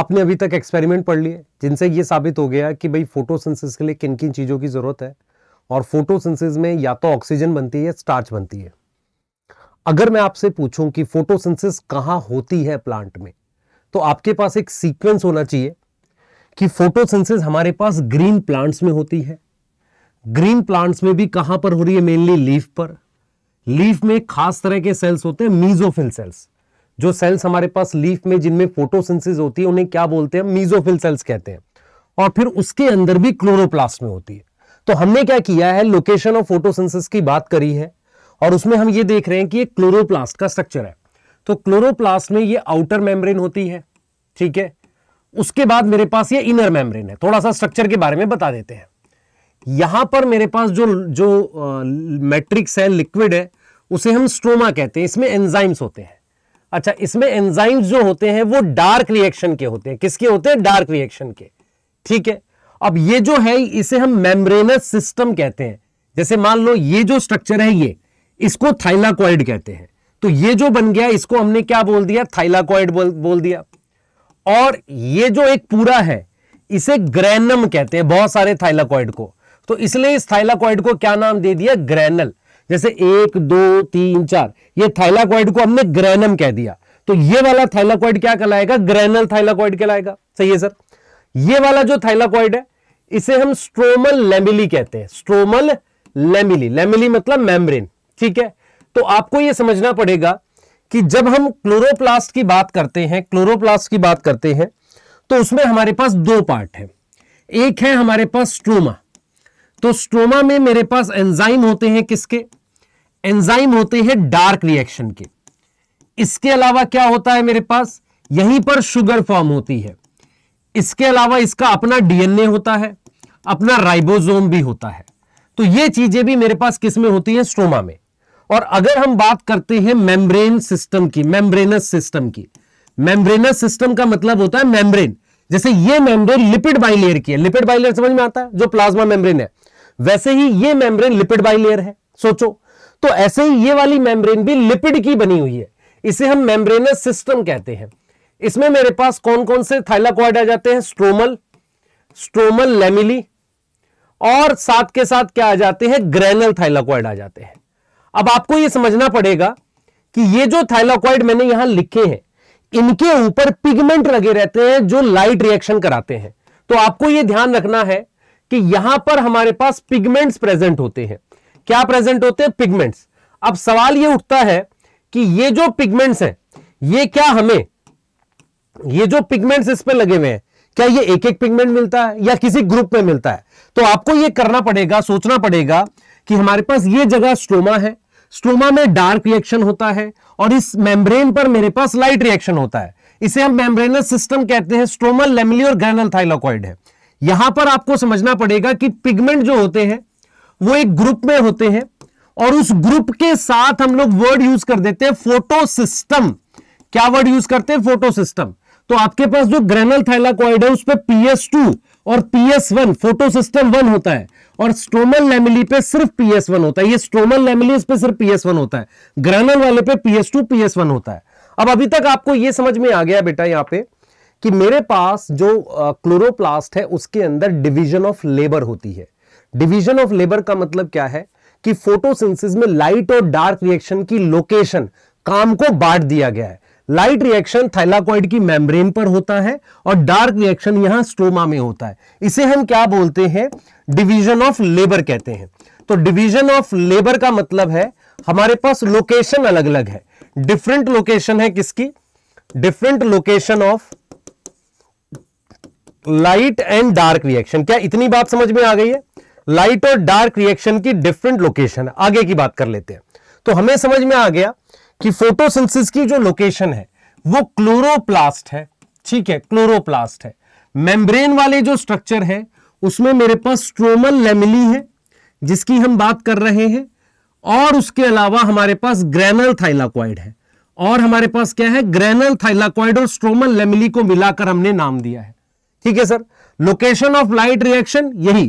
आपने अभी तक एक्सपेरिमेंट पढ़ लिए जिनसे यह साबित हो गया कि भाई फोटोसेंसिस के लिए किन किन चीज़ों की ज़रूरत है और फोटोसिंथेसिस में या तो ऑक्सीजन बनती है या स्टार्च बनती है अगर मैं आपसे पूछूं कि फोटोसिंथेसिस कहां होती है प्लांट में तो आपके पास एक सीक्वेंस होना चाहिए कि फोटोसिंथेसिस हमारे पास ग्रीन प्लांट्स में होती है ग्रीन प्लांट्स में भी कहां पर हो रही है मेनली लीफ पर लीफ में खास तरह के सेल्स होते हैं मीजोफिल सेल्स जो सेल्स हमारे पास लीफ में जिनमें फोटोसिंथेसिस होती है उन्हें क्या बोलते हैं मीजोफिल सेल्स कहते हैं और फिर उसके अंदर भी क्लोरोप्लास्ट में होती है तो हमने क्या किया है लोकेशन ऑफ फोटोसेंसिस की बात करी है और उसमें हम ये देख रहे हैं कि ये क्लोरोप्लास्ट का स्ट्रक्चर है तो क्लोरोप्लास्ट में ये आउटर मेम्ब्रेन होती है ठीक है उसके बाद मेरे पास ये इनर मेम्ब्रेन है थोड़ा सा स्ट्रक्चर के बारे में बता देते हैं यहां पर मेरे पास जो जो मैट्रिक्स है लिक्विड है उसे हम स्ट्रोमा कहते हैं इसमें एंजाइम्स होते हैं अच्छा इसमें एंजाइम्स जो होते हैं वो डार्क रिएक्शन के होते हैं किसके होते हैं डार्क रिएक्शन के ठीक है अब ये जो है इसे हम मेम्ब्रेनस सिस्टम कहते हैं जैसे मान लो ये जो स्ट्रक्चर है ये इसको थाइलाकॉइड कहते हैं तो ये जो बन गया इसको हमने क्या बोल दिया थाइलाकॉइड बोल, बोल दिया और ये जो एक पूरा है इसे ग्रैनम कहते हैं बहुत सारे थाइलाकॉइड को तो इसलिए इस थाइलाकॉइड को क्या नाम दे दिया ग्रैनल जैसे एक दो तीन चार ये थाइलाकॉइड को हमने ग्रैनम कह दिया तो ये वाला थाइलाकॉइड क्या कहलाएगा ग्रैनल थाइलाकॉइड कहलाएगा सही है सर ये वाला जो थाइलाकॉइड है इसे हम स्ट्रोमल लेमिली कहते हैं स्ट्रोमल लेमिली लेमिली मतलब मेम्ब्रेन ठीक है तो आपको यह समझना पड़ेगा कि जब हम क्लोरोप्लास्ट की बात करते हैं क्लोरोप्लास्ट की बात करते हैं तो उसमें हमारे पास दो पार्ट है एक है हमारे पास स्ट्रोमा तो स्ट्रोमा में मेरे पास एंजाइम होते हैं किसके एंजाइम होते हैं डार्क रिएक्शन के इसके अलावा क्या होता है मेरे पास यहीं पर शुगर फॉर्म होती है इसके अलावा इसका अपना डीएनए होता है अपना राइबोसोम भी होता है तो ये चीजें भी मेरे पास किस में होती है स्ट्रोमा में और अगर हम बात करते हैं मेम्ब्रेन सिस्टम की मेम्ब्रेनस सिस्टम की मेम्ब्रेनस सिस्टम का मतलब होता है मेम्ब्रेन जैसे ये मेम्ब्रेन लिपिड बाइलेयर की है लिपिड बाइलेयर समझ में आता है जो प्लाज्मा मेम्ब्रेन है वैसे ही ये मेम्ब्रेन लिपिड बाइलेयर है सोचो तो ऐसे ही ये वाली मेम्ब्रेन भी लिपिड की बनी हुई है इसे हम मेम्ब्रेनस सिस्टम कहते हैं इसमें मेरे पास कौन कौन से थाइलाकॉइड आ जाते हैं स्ट्रोमल स्ट्रोमल लेमिली और साथ के साथ क्या आ जाते हैं ग्रेनल थाइलाकॉइड आ जाते हैं अब आपको यह समझना पड़ेगा कि ये जो थाइलाकॉइड मैंने यहां लिखे हैं इनके ऊपर पिगमेंट लगे रहते हैं जो लाइट रिएक्शन कराते हैं तो आपको यह ध्यान रखना है कि यहां पर हमारे पास पिगमेंट्स प्रेजेंट होते हैं क्या प्रेजेंट होते हैं पिगमेंट्स अब सवाल यह उठता है कि ये जो पिगमेंट्स हैं ये क्या हमें ये जो पिगमेंट्स इस पर लगे हुए हैं क्या ये एक एक पिगमेंट मिलता है या किसी ग्रुप में मिलता है तो आपको ये करना पड़ेगा सोचना पड़ेगा कि हमारे पास ये जगह स्ट्रोमा है स्ट्रोमा में डार्क रिएक्शन होता है और इस मेम्ब्रेन पर मेरे पास लाइट रिएक्शन होता है इसे हम मेम्ब्रेनस सिस्टम कहते हैं स्ट्रोमल लेमली और ग्रैनल थाइलोकॉइड है यहां पर आपको समझना पड़ेगा कि पिगमेंट जो होते हैं वो एक ग्रुप में होते हैं और उस ग्रुप के साथ हम लोग वर्ड यूज कर देते हैं फोटोसिस्टम क्या वर्ड यूज करते हैं फोटोसिस्टम तो आपके पास जो ग्रेनल थैलाकॉइड है उस पर पीएस टू और PS one photosystem one होता है और स्ट्रोमल लेमिली पे सिर्फ पीएस वन होता है ये स्ट्रोमल लेमिली पे सिर्फ पीएस वन होता है ग्रेनल वाले पे पीएस टू पीएस वन होता है अब अभी तक आपको ये समझ में आ गया बेटा यहाँ पे कि मेरे पास जो क्लोरोप्लास्ट है उसके अंदर डिवीजन ऑफ लेबर होती है डिवीजन ऑफ लेबर का मतलब क्या है कि फोटोसिंथेसिस में लाइट और डार्क रिएक्शन की लोकेशन काम को बांट दिया गया है लाइट रिएक्शन थाइलाकॉइड की मेम्ब्रेन पर होता है और डार्क रिएक्शन यहां स्टोमा में होता है इसे हम क्या बोलते हैं डिवीजन ऑफ लेबर कहते हैं तो डिवीजन ऑफ लेबर का मतलब है हमारे पास लोकेशन अलग अलग है डिफरेंट लोकेशन है किसकी different location of light and dark reaction क्या इतनी बात समझ में आ गई है लाइट और डार्क रिएक्शन की डिफरेंट लोकेशन आगे की बात कर लेते हैं तो हमें समझ में आ गया कि फोटोसिंथेसिस की जो लोकेशन है वो क्लोरोप्लास्ट है ठीक है क्लोरोप्लास्ट है मेम्ब्रेन वाले जो स्ट्रक्चर है उसमें मेरे पास स्ट्रोमल लेमिली है जिसकी हम बात कर रहे हैं और उसके अलावा हमारे पास ग्रेनल थाइलाकॉइड है और हमारे पास क्या है ग्रेनल थाइलाकॉइड और स्ट्रोमल लेमिली को मिलाकर हमने नाम दिया है ठीक है sir location of light reaction यही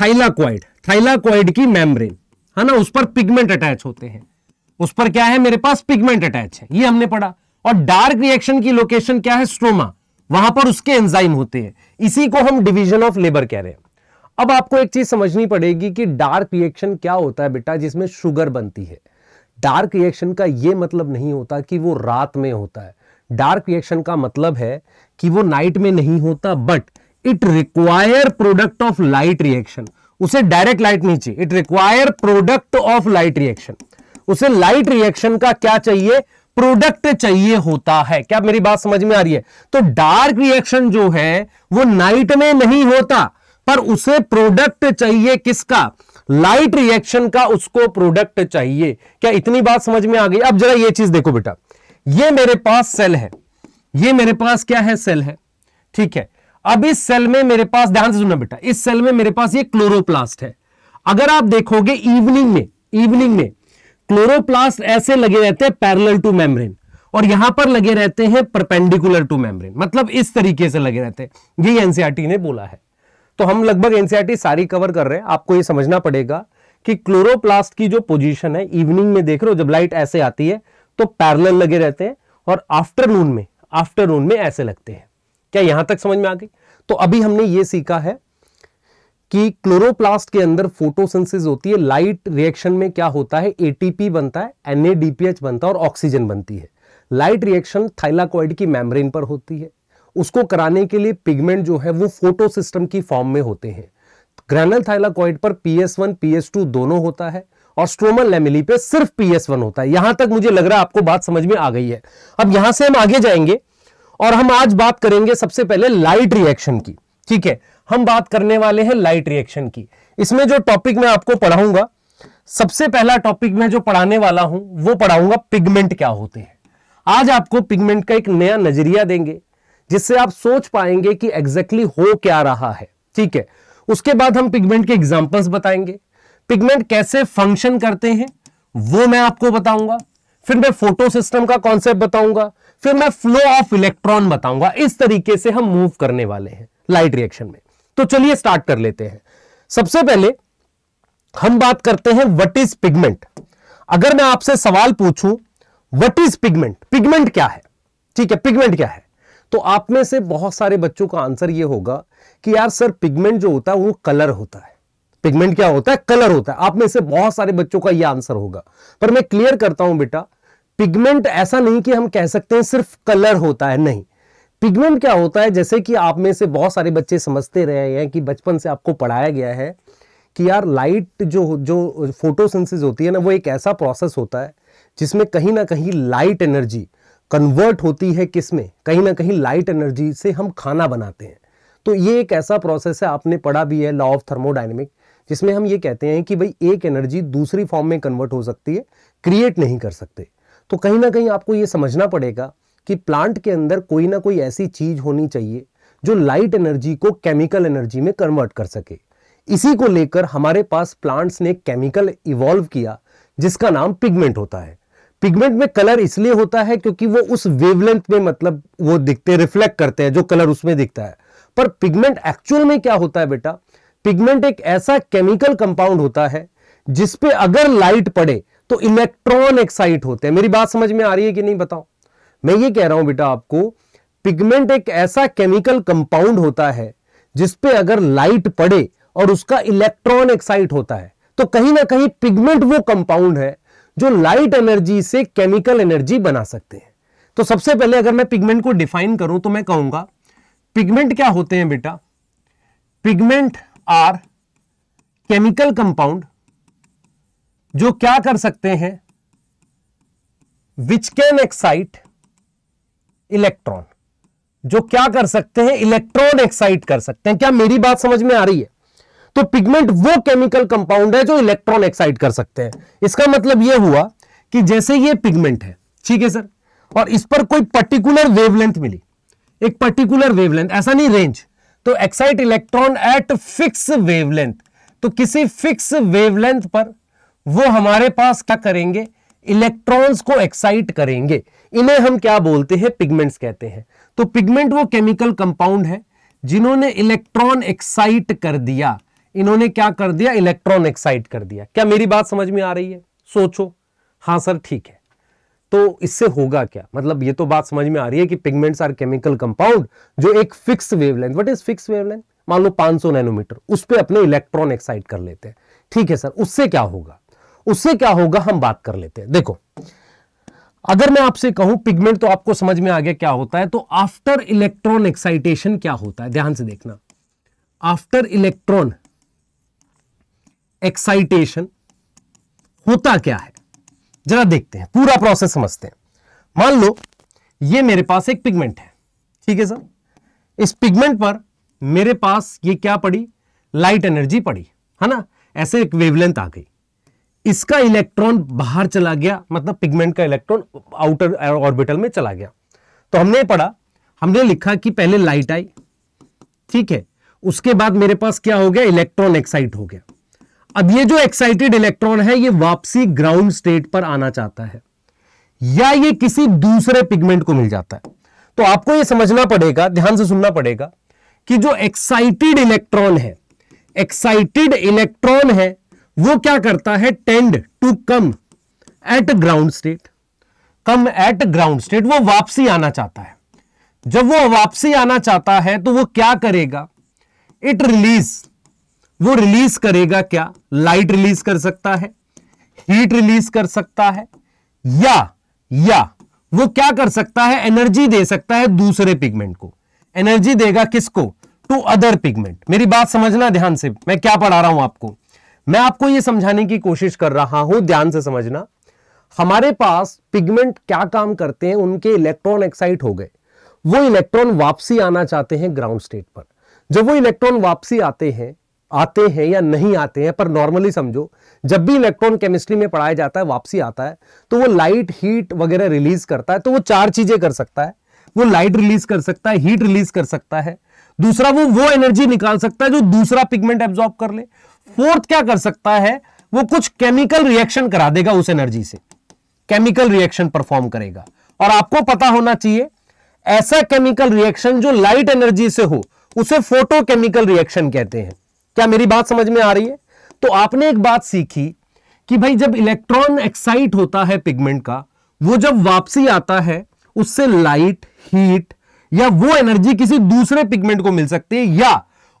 थाइलाकॉइड थाइलाकॉइड की मेम्ब्रेन है ना उस पर पिगमेंट अटैच होते हैं उस पर क्या है मेरे पास पिगमेंट अटैच है ये हमने पढ़ा और डार्क रिएक्शन की लोकेशन क्या है स्ट्रोमा वहां पर उसके एंजाइम होते हैं इसी को हम डिवीजन ऑफ लेबर कह रहे हैं अब आपको एक चीज समझनी पड़ेगी कि डार्क रिएक्शन क्या होता है बेटा जिसमें शुगर बनती है डार्क रिएक्शन का यह मतलब नहीं होता कि वो रात में होता है डार्क रिएक्शन का मतलब है कि वो नाइट में नहीं होता but it require product of light reaction उसे डायरेक्ट लाइट नहीं चाहिए it require product of light reaction उसे लाइट रिएक्शन का क्या चाहिए प्रोडक्ट चाहिए होता है क्या मेरी बात समझ में आ रही है तो डार्क रिएक्शन जो है वो नाइट में नहीं होता पर उसे प्रोडक्ट चाहिए किसका लाइट रिएक्शन का उसको प्रोडक्ट चाहिए क्या इतनी बात समझ में आ गई अब जरा ये चीज देखो बेटा ये मेरे पास सेल है ये मेरे पास क्या है सेल है ठीक है अब इस सेल में मेरे पास ध्यान से सुनना बेटा इस सेल में मेरे पास ये क्लोरोप्लास्ट है अगर आप देखोगे इवनिंग में इवनिंग में क्लोरोप्लास्ट ऐसे लगे रहते हैं पैरेलल टू मेम्ब्रेन और यहां पर लगे रहते हैं परपेंडिकुलर टू मेम्ब्रेन मतलब इस तरीके से लगे रहते हैं ये एनसीआरटी e ने बोला है तो हम लगभग एनसीआरटी e सारी कवर कर रहे हैं आपको ये समझना पड़ेगा कि क्लोरोप्लास्ट की जो पोजीशन है इवनिंग में देख रहे हो जब लाइट ऐसे आती है तो पैरेलल लगे रहते हैं और आफ्टरनून में आफ्टरनून में ऐसे लगते हैं क्या यहां तक समझ में आ गई तो अभी हमने ये सीखा है कि क्लोरोप्लास्ट के अंदर फोटोसेंसिस होती है लाइट रिएक्शन में क्या होता है एटीपी बनता है एनएडीपीएच बनता है और ऑक्सीजन बनती है लाइट रिएक्शन थाइलाकोइड की मेम्ब्रेन पर होती है उसको कराने के लिए पिगमेंट जो है वो फोटो सिस्टम की फॉर्म में होते हैं ग्रैनल थाइलाकोइड पर P S one P S two दोनों होता है और स्ट्रोमल लेमिली पे सिर्फ पी एस वन होता है यहां तक मुझे लग रहा है आपको बात समझ में आ गई है अब यहां से हम आगे जाएंगे और हम आज बात करेंगे सबसे पहले लाइट रिएक्शन की ठीक है हम बात करने वाले हैं लाइट रिएक्शन की इसमें जो टॉपिक मैं आपको पढ़ाऊंगा सबसे पहला टॉपिक मैं जो पढ़ाने वाला हूं वो पढ़ाऊंगा पिगमेंट क्या होते हैं आज आपको पिगमेंट का एक नया नजरिया देंगे जिससे आप सोच पाएंगे कि एग्जैक्टली exactly हो क्या रहा है ठीक है उसके बाद हम पिगमेंट के एग्जाम्पल्स बताएंगे पिगमेंट कैसे फंक्शन करते हैं वो मैं आपको बताऊंगा फिर मैं फोटो सिस्टम का कॉन्सेप्ट बताऊंगा फिर मैं फ्लो ऑफ इलेक्ट्रॉन बताऊंगा इस तरीके से हम मूव करने वाले हैं लाइट रिएक्शन में तो चलिए स्टार्ट कर लेते हैं सबसे पहले हम बात करते हैं व्हाट इज पिगमेंट अगर मैं आपसे सवाल पूछूं व्हाट इज पिगमेंट पिगमेंट क्या है ठीक है पिगमेंट क्या है तो आप में से बहुत सारे बच्चों का आंसर यह होगा कि यार सर पिगमेंट जो होता है वो कलर होता है पिगमेंट क्या होता है कलर होता है आप में से बहुत सारे बच्चों का यह आंसर होगा पर मैं क्लियर करता हूं बेटा पिगमेंट ऐसा नहीं कि हम कह सकते हैं सिर्फ कलर होता है नहीं पिगमेंट क्या होता है जैसे कि आप में से बहुत सारे बच्चे समझते रहे हैं कि बचपन से आपको पढ़ाया गया है कि यार लाइट जो जो फोटोसिंथेसिस होती है ना वो एक ऐसा प्रोसेस होता है जिसमें कहीं ना कहीं लाइट एनर्जी कन्वर्ट होती है किसमें कहीं ना कहीं लाइट एनर्जी से हम खाना बनाते हैं तो ये एक ऐसा प्रोसेस है आपने पढ़ा भी है लॉ ऑफ थर्मोडाइनमिक जिसमें हम ये कहते हैं कि भाई एक एनर्जी दूसरी फॉर्म में कन्वर्ट हो सकती है क्रिएट नहीं कर सकते तो कहीं ना कहीं आपको ये समझना पड़ेगा कि प्लांट के अंदर कोई ना कोई ऐसी चीज होनी चाहिए जो लाइट एनर्जी को केमिकल एनर्जी में कन्वर्ट कर सके इसी को लेकर हमारे पास प्लांट्स ने केमिकल इवॉल्व किया जिसका नाम पिगमेंट होता है पिगमेंट में कलर इसलिए होता है क्योंकि वो उस वेवलेंथ में मतलब वो दिखते रिफ्लेक्ट करते हैं जो कलर उसमें दिखता है पर पिगमेंट एक्चुअल में क्या होता है बेटा पिगमेंट एक ऐसा केमिकल कंपाउंड होता है जिसपे अगर लाइट पड़े तो इलेक्ट्रॉन एक्साइट होते हैं मेरी बात समझ में आ रही है कि नहीं बताओ मैं ये कह रहा हूं बेटा आपको पिगमेंट एक ऐसा केमिकल कंपाउंड होता है जिसपे अगर लाइट पड़े और उसका इलेक्ट्रॉन एक्साइट होता है तो कहीं ना कहीं पिगमेंट वो कंपाउंड है जो लाइट एनर्जी से केमिकल एनर्जी बना सकते हैं तो सबसे पहले अगर मैं पिगमेंट को डिफाइन करूं तो मैं कहूंगा पिगमेंट क्या होते हैं बेटा पिगमेंट आर केमिकल कंपाउंड जो क्या कर सकते हैं विच कैन एक्साइट इलेक्ट्रॉन जो क्या कर सकते हैं इलेक्ट्रॉन एक्साइट कर सकते हैं क्या मेरी बात समझ में आ रही है तो पिगमेंट वो केमिकल कंपाउंड है जो इलेक्ट्रॉन एक्साइट कर सकते हैं इसका मतलब यह हुआ कि जैसे ये पिगमेंट है ठीक है सर और इस पर कोई पर्टिकुलर वेवलेंथ मिली एक पर्टिकुलर वेवलेंथ ऐसा नहीं रेंज तो excite electron at fix wavelength तो किसी फिक्स वेवलेंथ पर वो हमारे पास क्या करेंगे इलेक्ट्रॉन्स को एक्साइट करेंगे इन्हें हम क्या बोलते हैं पिगमेंट्स कहते हैं तो पिगमेंट वो केमिकल कंपाउंड है जिन्होंने इलेक्ट्रॉन एक्साइट कर दिया इन्होंने क्या कर दिया इलेक्ट्रॉन एक्साइट कर दिया क्या मेरी बात समझ में आ रही है सोचो हाँ सर ठीक है तो इससे होगा क्या मतलब ये तो बात समझ में आ रही है कि पिगमेंट्स आर केमिकल कंपाउंड जो एक fix wavelength what is fix wavelength मान लो 500 नैनोमीटर उस पर अपने इलेक्ट्रॉन एक्साइट कर लेते हैं ठीक है सर उससे क्या होगा उससे क्या होगा हम बात कर लेते हैं देखो अगर मैं आपसे कहूं पिगमेंट तो आपको समझ में आ गया क्या होता है तो आफ्टर इलेक्ट्रॉन एक्साइटेशन क्या होता है ध्यान से देखना आफ्टर इलेक्ट्रॉन एक्साइटेशन होता क्या है जरा देखते हैं पूरा प्रोसेस समझते हैं मान लो ये मेरे पास एक पिगमेंट है ठीक है सर इस पिगमेंट पर मेरे पास ये क्या पड़ी लाइट एनर्जी पड़ी है ना ऐसे एक वेवलेंथ आ गई इसका इलेक्ट्रॉन बाहर चला गया मतलब पिगमेंट का इलेक्ट्रॉन आउटर ऑर्बिटल में चला गया तो हमने पढ़ा हमने लिखा कि पहले लाइट आई ठीक है उसके बाद मेरे पास क्या हो गया इलेक्ट्रॉन एक्साइट हो गया अब ये जो एक्साइटेड इलेक्ट्रॉन है ये वापसी ग्राउंड स्टेट पर आना चाहता है या ये किसी दूसरे पिगमेंट को मिल जाता है तो आपको ये समझना पड़ेगा ध्यान से सुनना पड़ेगा कि जो एक्साइटेड इलेक्ट्रॉन है एक्साइटेड इलेक्ट्रॉन है वो क्या करता है tend to come at ground state come at ground state वो वापसी आना चाहता है जब वो वापसी आना चाहता है तो वो क्या करेगा इट रिलीज वो रिलीज करेगा क्या लाइट रिलीज कर सकता है हीट रिलीज कर सकता है या या वो क्या कर सकता है एनर्जी दे सकता है दूसरे पिगमेंट को एनर्जी देगा किसको टू अदर पिगमेंट मेरी बात समझना ध्यान से मैं क्या पढ़ा रहा हूं आपको मैं आपको यह समझाने की कोशिश कर रहा हूं ध्यान से समझना हमारे पास पिगमेंट क्या काम करते हैं उनके इलेक्ट्रॉन एक्साइट हो गए वो इलेक्ट्रॉन वापसी आना चाहते हैं ग्राउंड स्टेट पर जब वो इलेक्ट्रॉन वापसी आते हैं आते हैं या नहीं आते हैं पर नॉर्मली समझो जब भी इलेक्ट्रॉन केमिस्ट्री में पढ़ाया जाता है वापसी आता है तो वो लाइट हीट वगैरह रिलीज करता है तो वो चार चीजें कर सकता है वो लाइट रिलीज कर सकता है हीट रिलीज कर सकता है दूसरा वो वो एनर्जी निकाल सकता है जो दूसरा पिगमेंट एब्जॉर्ब कर ले फोर्थ क्या कर सकता है वो कुछ केमिकल रिएक्शन करा देगा उस एनर्जी से केमिकल रिएक्शन परफॉर्म करेगा और आपको पता होना चाहिए ऐसा केमिकल रिएक्शन जो लाइट एनर्जी से हो उसे फोटोकेमिकल रिएक्शन कहते हैं क्या मेरी बात समझ में आ रही है तो आपने एक बात सीखी कि भाई जब इलेक्ट्रॉन एक्साइट होता है पिगमेंट का वो जब वापसी आता है उससे लाइट हीट या वो एनर्जी किसी दूसरे पिगमेंट को मिल सकती है या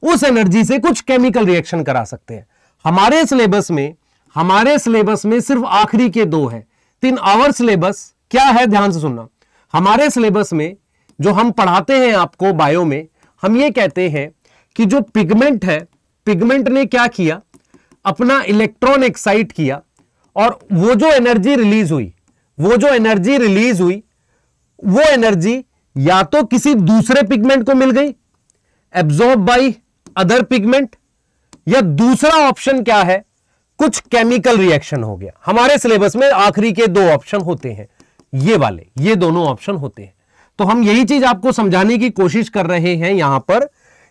उस एनर्जी से कुछ केमिकल रिएक्शन करा सकते हैं हमारे सिलेबस में हमारे सिलेबस में सिर्फ आखिरी के दो हैं तीन आवर सिलेबस क्या है ध्यान से सुनना हमारे सिलेबस में जो हम पढ़ाते हैं आपको बायो में हम ये कहते हैं कि जो पिगमेंट है पिगमेंट ने क्या किया अपना इलेक्ट्रॉन एक्साइट किया और वो जो एनर्जी रिलीज हुई वो जो एनर्जी रिलीज हुई वो एनर्जी या तो किसी दूसरे पिगमेंट को मिल गई एब्जॉर्ब बाई अदर पिगमेंट या दूसरा ऑप्शन क्या है कुछ केमिकल रिएक्शन हो गया हमारे सिलेबस में आखिरी के दो ऑप्शन होते हैं ये वाले ये दोनों ऑप्शन होते हैं तो हम यही चीज आपको समझाने की कोशिश कर रहे हैं यहां पर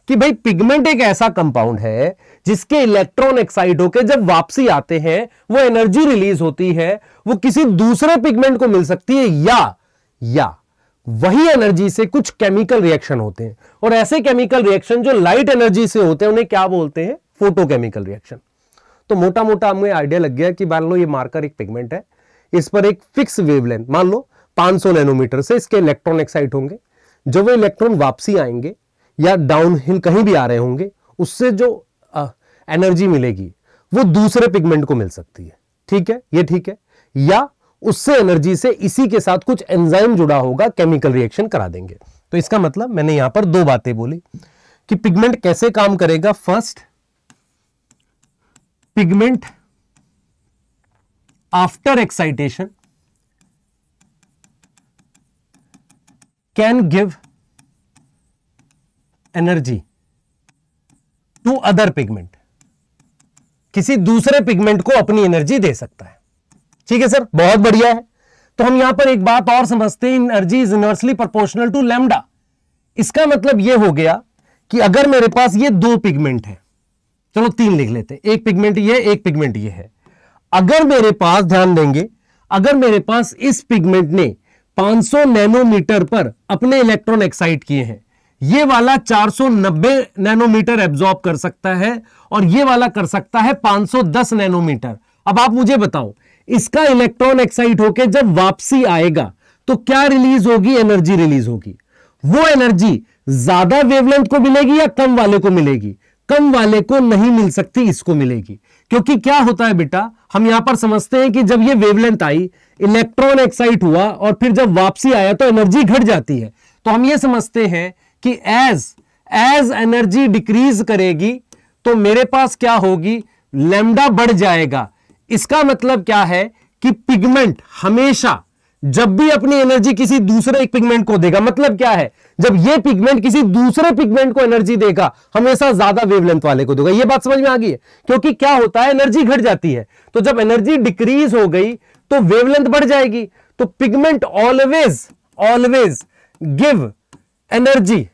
कि भाई पिगमेंट एक ऐसा कंपाउंड है जिसके इलेक्ट्रॉन एक्साइड होकर जब वापसी आते हैं वो एनर्जी रिलीज होती है वो किसी दूसरे पिगमेंट को मिल सकती है या या वही एनर्जी से कुछ केमिकल रिएक्शन होते हैं और ऐसे केमिकल रिएक्शन जो लाइट एनर्जी से होते हैं उन्हें क्या बोलते हैं फोटोकेमिकल रिएक्शन तो मोटा मोटा हमें आइडिया लग गया कि मान लो ये मार्कर एक पिगमेंट है इस पर एक फिक्स वेवलेंथ मान लो 500 नैनोमीटर से इसके इलेक्ट्रॉन एक्साइट होंगे जब वो इलेक्ट्रॉन वापसी आएंगे या डाउनहिल कहीं भी आ रहे होंगे उससे जो आ, एनर्जी मिलेगी वो दूसरे पिगमेंट को मिल सकती है ठीक है ये ठीक है या उससे एनर्जी से इसी के साथ कुछ एंजाइम जुड़ा होगा केमिकल रिएक्शन करा देंगे तो इसका मतलब मैंने यहां पर दो बातें बोली कि पिगमेंट कैसे काम करेगा first pigment after excitation can give energy to other pigment किसी दूसरे पिगमेंट को अपनी एनर्जी दे सकता है ठीक है सर बहुत बढ़िया है तो हम यहां पर एक बात और समझते हैं energy is inversely proportional to lambda इसका मतलब यह हो गया कि अगर मेरे पास ये दो पिगमेंट है चलो तीन लिख लेते हैं एक पिगमेंट ये एक पिगमेंट ये है अगर मेरे पास ध्यान देंगे अगर मेरे पास इस पिगमेंट ने 500 नैनोमीटर पर अपने इलेक्ट्रॉन एक्साइट किए हैं ये वाला 490 नैनोमीटर एब्जॉर्ब कर सकता है और ये वाला कर सकता है 510 नैनोमीटर अब आप मुझे बताओ इसका इलेक्ट्रॉन एक्साइट होकर जब वापसी आएगा तो क्या रिलीज होगी एनर्जी रिलीज होगी वो एनर्जी ज्यादा वेवलेंथ को मिलेगी या कम वाले को मिलेगी कम वाले को नहीं मिल सकती इसको मिलेगी क्योंकि क्या होता है बेटा हम यहां पर समझते हैं कि जब ये वेवलेंथ आई इलेक्ट्रॉन एक्साइट हुआ और फिर जब वापसी आया तो एनर्जी घट जाती है तो हम ये समझते हैं कि एज एज एनर्जी डिक्रीज करेगी तो मेरे पास क्या होगी लेमडा बढ़ जाएगा इसका मतलब क्या है कि पिगमेंट हमेशा जब भी अपनी एनर्जी किसी दूसरे पिगमेंट को देगा मतलब क्या है जब ये पिगमेंट किसी दूसरे पिगमेंट को एनर्जी देगा हमेशा ज्यादा वेवलेंथ वाले को देगा ये बात समझ में आ गई है क्योंकि क्या होता है एनर्जी घट जाती है तो जब एनर्जी डिक्रीज हो गई तो वेवलेंथ बढ़ जाएगी तो pigment always always give energy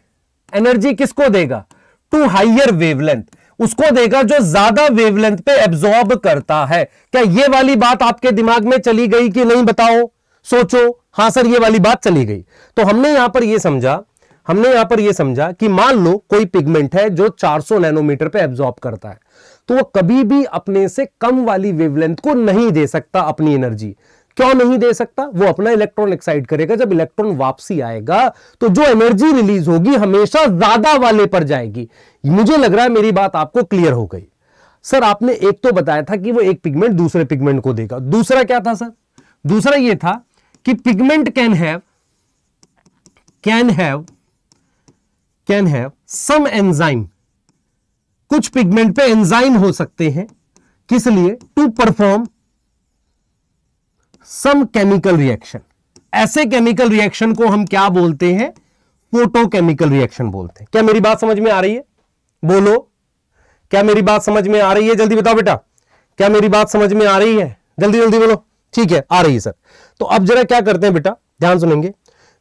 energy किसको देगा टू हाइयर वेवलेंथ उसको देगा जो ज्यादा वेवलेंथ पे एब्जॉर्ब करता है क्या ये वाली बात आपके दिमाग में चली गई कि नहीं बताओ सोचो हां सर ये वाली बात चली गई तो हमने यहां पर यह समझा हमने यहां पर यह समझा कि मान लो कोई पिगमेंट है जो 400 नैनोमीटर पे एब्जॉर्ब करता है तो वो कभी भी अपने से कम वाली वेवलेंथ को नहीं दे सकता अपनी एनर्जी क्यों नहीं दे सकता वो अपना इलेक्ट्रॉन एक्साइट करेगा जब इलेक्ट्रॉन वापसी आएगा तो जो एनर्जी रिलीज होगी हमेशा ज्यादा वाले पर जाएगी मुझे लग रहा है मेरी बात आपको क्लियर हो गई सर आपने एक तो बताया था कि वो एक पिगमेंट दूसरे पिगमेंट को देगा दूसरा क्या था सर दूसरा ये था कि pigment can have can have can have some enzyme कुछ पिगमेंट पे एंजाइम हो सकते हैं किस लिए to perform some chemical reaction ऐसे केमिकल रिएक्शन को हम क्या बोलते हैं फोटोकेमिकल रिएक्शन बोलते हैं क्या मेरी बात समझ में आ रही है बोलो क्या मेरी बात समझ में आ रही है जल्दी बताओ बेटा क्या मेरी बात समझ में आ रही है जल्दी जल्दी बोलो ठीक है आ रही है सर तो अब जरा क्या करते हैं बेटा ध्यान सुनेंगे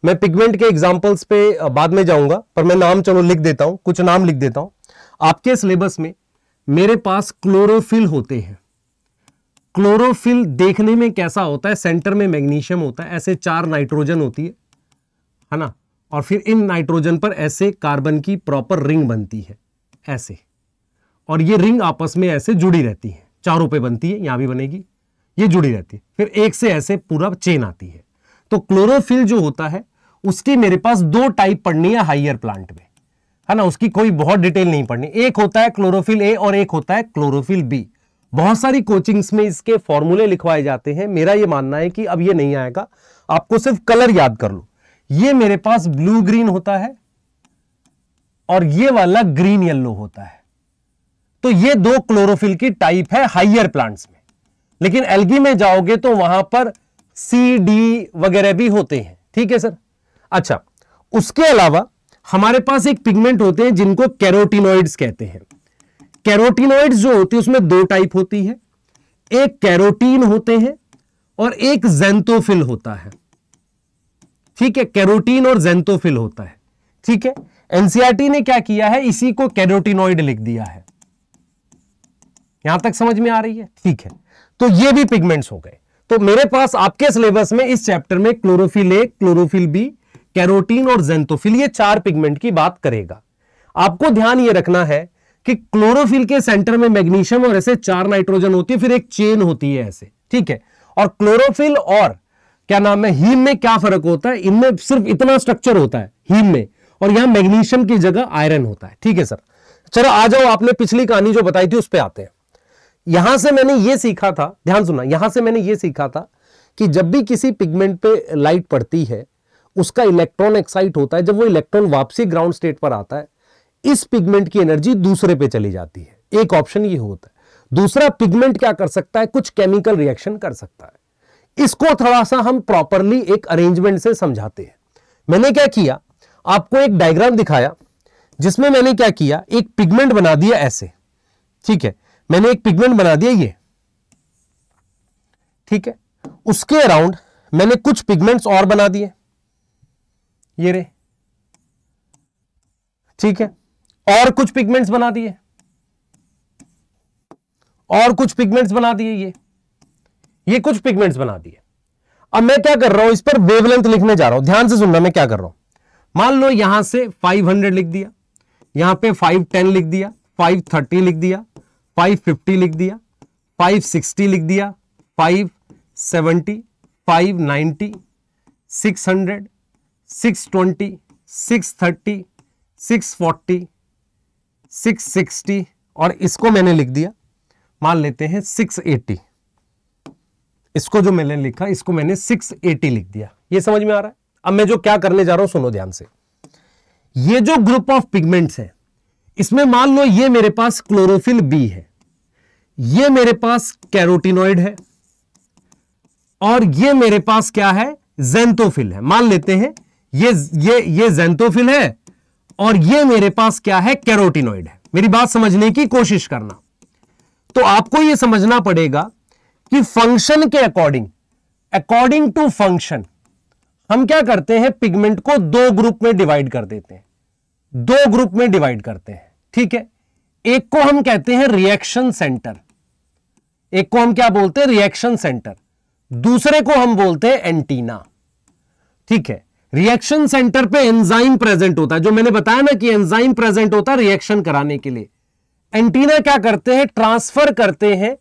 मैं पिगमेंट के एग्जाम्पल्स पे बाद में जाऊंगा पर मैं नाम चलो लिख देता हूं कुछ नाम लिख देता हूं आपके सिलेबस में मेरे पास क्लोरोफिल होते हैं क्लोरोफिल देखने में कैसा होता है सेंटर में मैग्नीशियम होता है ऐसे चार नाइट्रोजन होती है है ना और फिर इन नाइट्रोजन पर ऐसे कार्बन की प्रॉपर रिंग बनती है ऐसे और ये रिंग आपस में ऐसे जुड़ी रहती है चारों पे बनती है यहाँ भी बनेगी ये जुड़ी रहती है फिर एक से ऐसे पूरा चेन आती है तो क्लोरोफिल जो होता है उसकी मेरे पास दो टाइप पढ़नी है हाइयर प्लांट में है ना उसकी कोई बहुत डिटेल नहीं पढ़नी एक होता है क्लोरोफिल ए और एक होता है क्लोरोफिल बी बहुत सारी कोचिंग्स में इसके फॉर्मूले लिखवाए जाते हैं मेरा ये मानना है कि अब ये नहीं आएगा आपको सिर्फ कलर याद कर लो ये मेरे पास ब्लू ग्रीन होता है और ये वाला ग्रीन येलो होता है तो ये दो क्लोरोफिल की टाइप है हाइयर प्लांट्स में लेकिन एलगी में जाओगे तो वहां पर सी डी वगैरह भी होते हैं ठीक है सर अच्छा उसके अलावा हमारे पास एक पिगमेंट होते हैं जिनको कैरोटिनोइड्स कहते हैं कैरोटीनोइड जो होती है उसमें दो टाइप होती है एक कैरोटीन होते हैं और एक जेंतोफिल होता है ठीक है कैरोटीन और जेंतोफिल होता है ठीक है एनसीआरटी e ने क्या किया है इसी को कैरोटीनोइड लिख दिया है यहां तक समझ में आ रही है ठीक है तो ये भी पिगमेंट्स हो गए तो मेरे पास आपके सिलेबस में इस चैप्टर में chlorophyll A chlorophyll B carotene और जेंतोफिल ये चार पिगमेंट की बात करेगा आपको ध्यान ये रखना है कि क्लोरोफिल के सेंटर में मैग्नीशियम और ऐसे चार नाइट्रोजन होती है फिर एक चेन होती है ऐसे ठीक है और क्लोरोफिल और क्या नाम है हीम में क्या फर्क होता है इनमें सिर्फ इतना स्ट्रक्चर होता है हीम में और यहां मैग्नीशियम की जगह आयरन होता है ठीक है सर चलो आ जाओ आपने पिछली कहानी जो बताई थी उस पर आते हैं यहां से मैंने ये सीखा था ध्यान सुना यहां से मैंने ये सीखा था कि जब भी किसी पिगमेंट पे लाइट पड़ती है उसका इलेक्ट्रॉन एक्साइट होता है जब वो इलेक्ट्रॉन वापसी ग्राउंड स्टेट पर आता है इस पिगमेंट की एनर्जी दूसरे पे चली जाती है एक ऑप्शन ये होता है दूसरा पिगमेंट क्या कर सकता है कुछ केमिकल रिएक्शन कर सकता है इसको थोड़ा सा हम प्रॉपरली एक अरेंजमेंट से समझाते हैं मैंने क्या किया आपको एक डायग्राम दिखाया जिसमें मैंने क्या किया एक पिगमेंट बना दिया ऐसे ठीक है मैंने एक पिगमेंट बना दिया ये ठीक है उसके अराउंड मैंने कुछ पिगमेंट्स और बना दिए ये रे ठीक है और कुछ पिगमेंट्स बना दिए और कुछ पिगमेंट्स बना दिए ये ये कुछ पिगमेंट्स बना दिए अब मैं क्या कर रहा हूं इस पर वेवलेंथ लिखने जा रहा हूं ध्यान से सुनना मैं क्या कर रहा हूं मान लो यहां से 500 लिख दिया यहां पे 510 लिख दिया 530 लिख दिया 550 लिख दिया 560 लिख दिया 570 590 600 620 630 640 660 और इसको मैंने लिख दिया मान लेते हैं 680 इसको जो मैंने लिखा इसको मैंने 680 लिख दिया ये समझ में आ रहा है अब मैं जो क्या करने जा रहा हूं सुनो ध्यान से ये जो ग्रुप ऑफ पिगमेंट्स है इसमें मान लो ये मेरे पास क्लोरोफिल बी है ये मेरे पास कैरोटिनोइड है और ये मेरे पास क्या है जेंथोफिल है मान लेते हैं ये ये ये जेंथोफिल है और ये मेरे पास क्या है कैरोटिनोइड है मेरी बात समझने की कोशिश करना तो आपको ये समझना पड़ेगा कि फंक्शन के अकॉर्डिंग अकॉर्डिंग टू फंक्शन हम क्या करते हैं पिगमेंट को दो ग्रुप में डिवाइड कर देते हैं दो ग्रुप में डिवाइड करते हैं ठीक है एक को हम कहते हैं रिएक्शन सेंटर एक को हम क्या बोलते हैं रिएक्शन सेंटर दूसरे को हम बोलते हैं एंटीना ठीक है रिएक्शन सेंटर पे एंजाइम प्रेजेंट होता है जो मैंने बताया ना कि एंजाइम प्रेजेंट होता है रिएक्शन कराने के लिए एंटीना क्या करते हैं ट्रांसफर करते हैं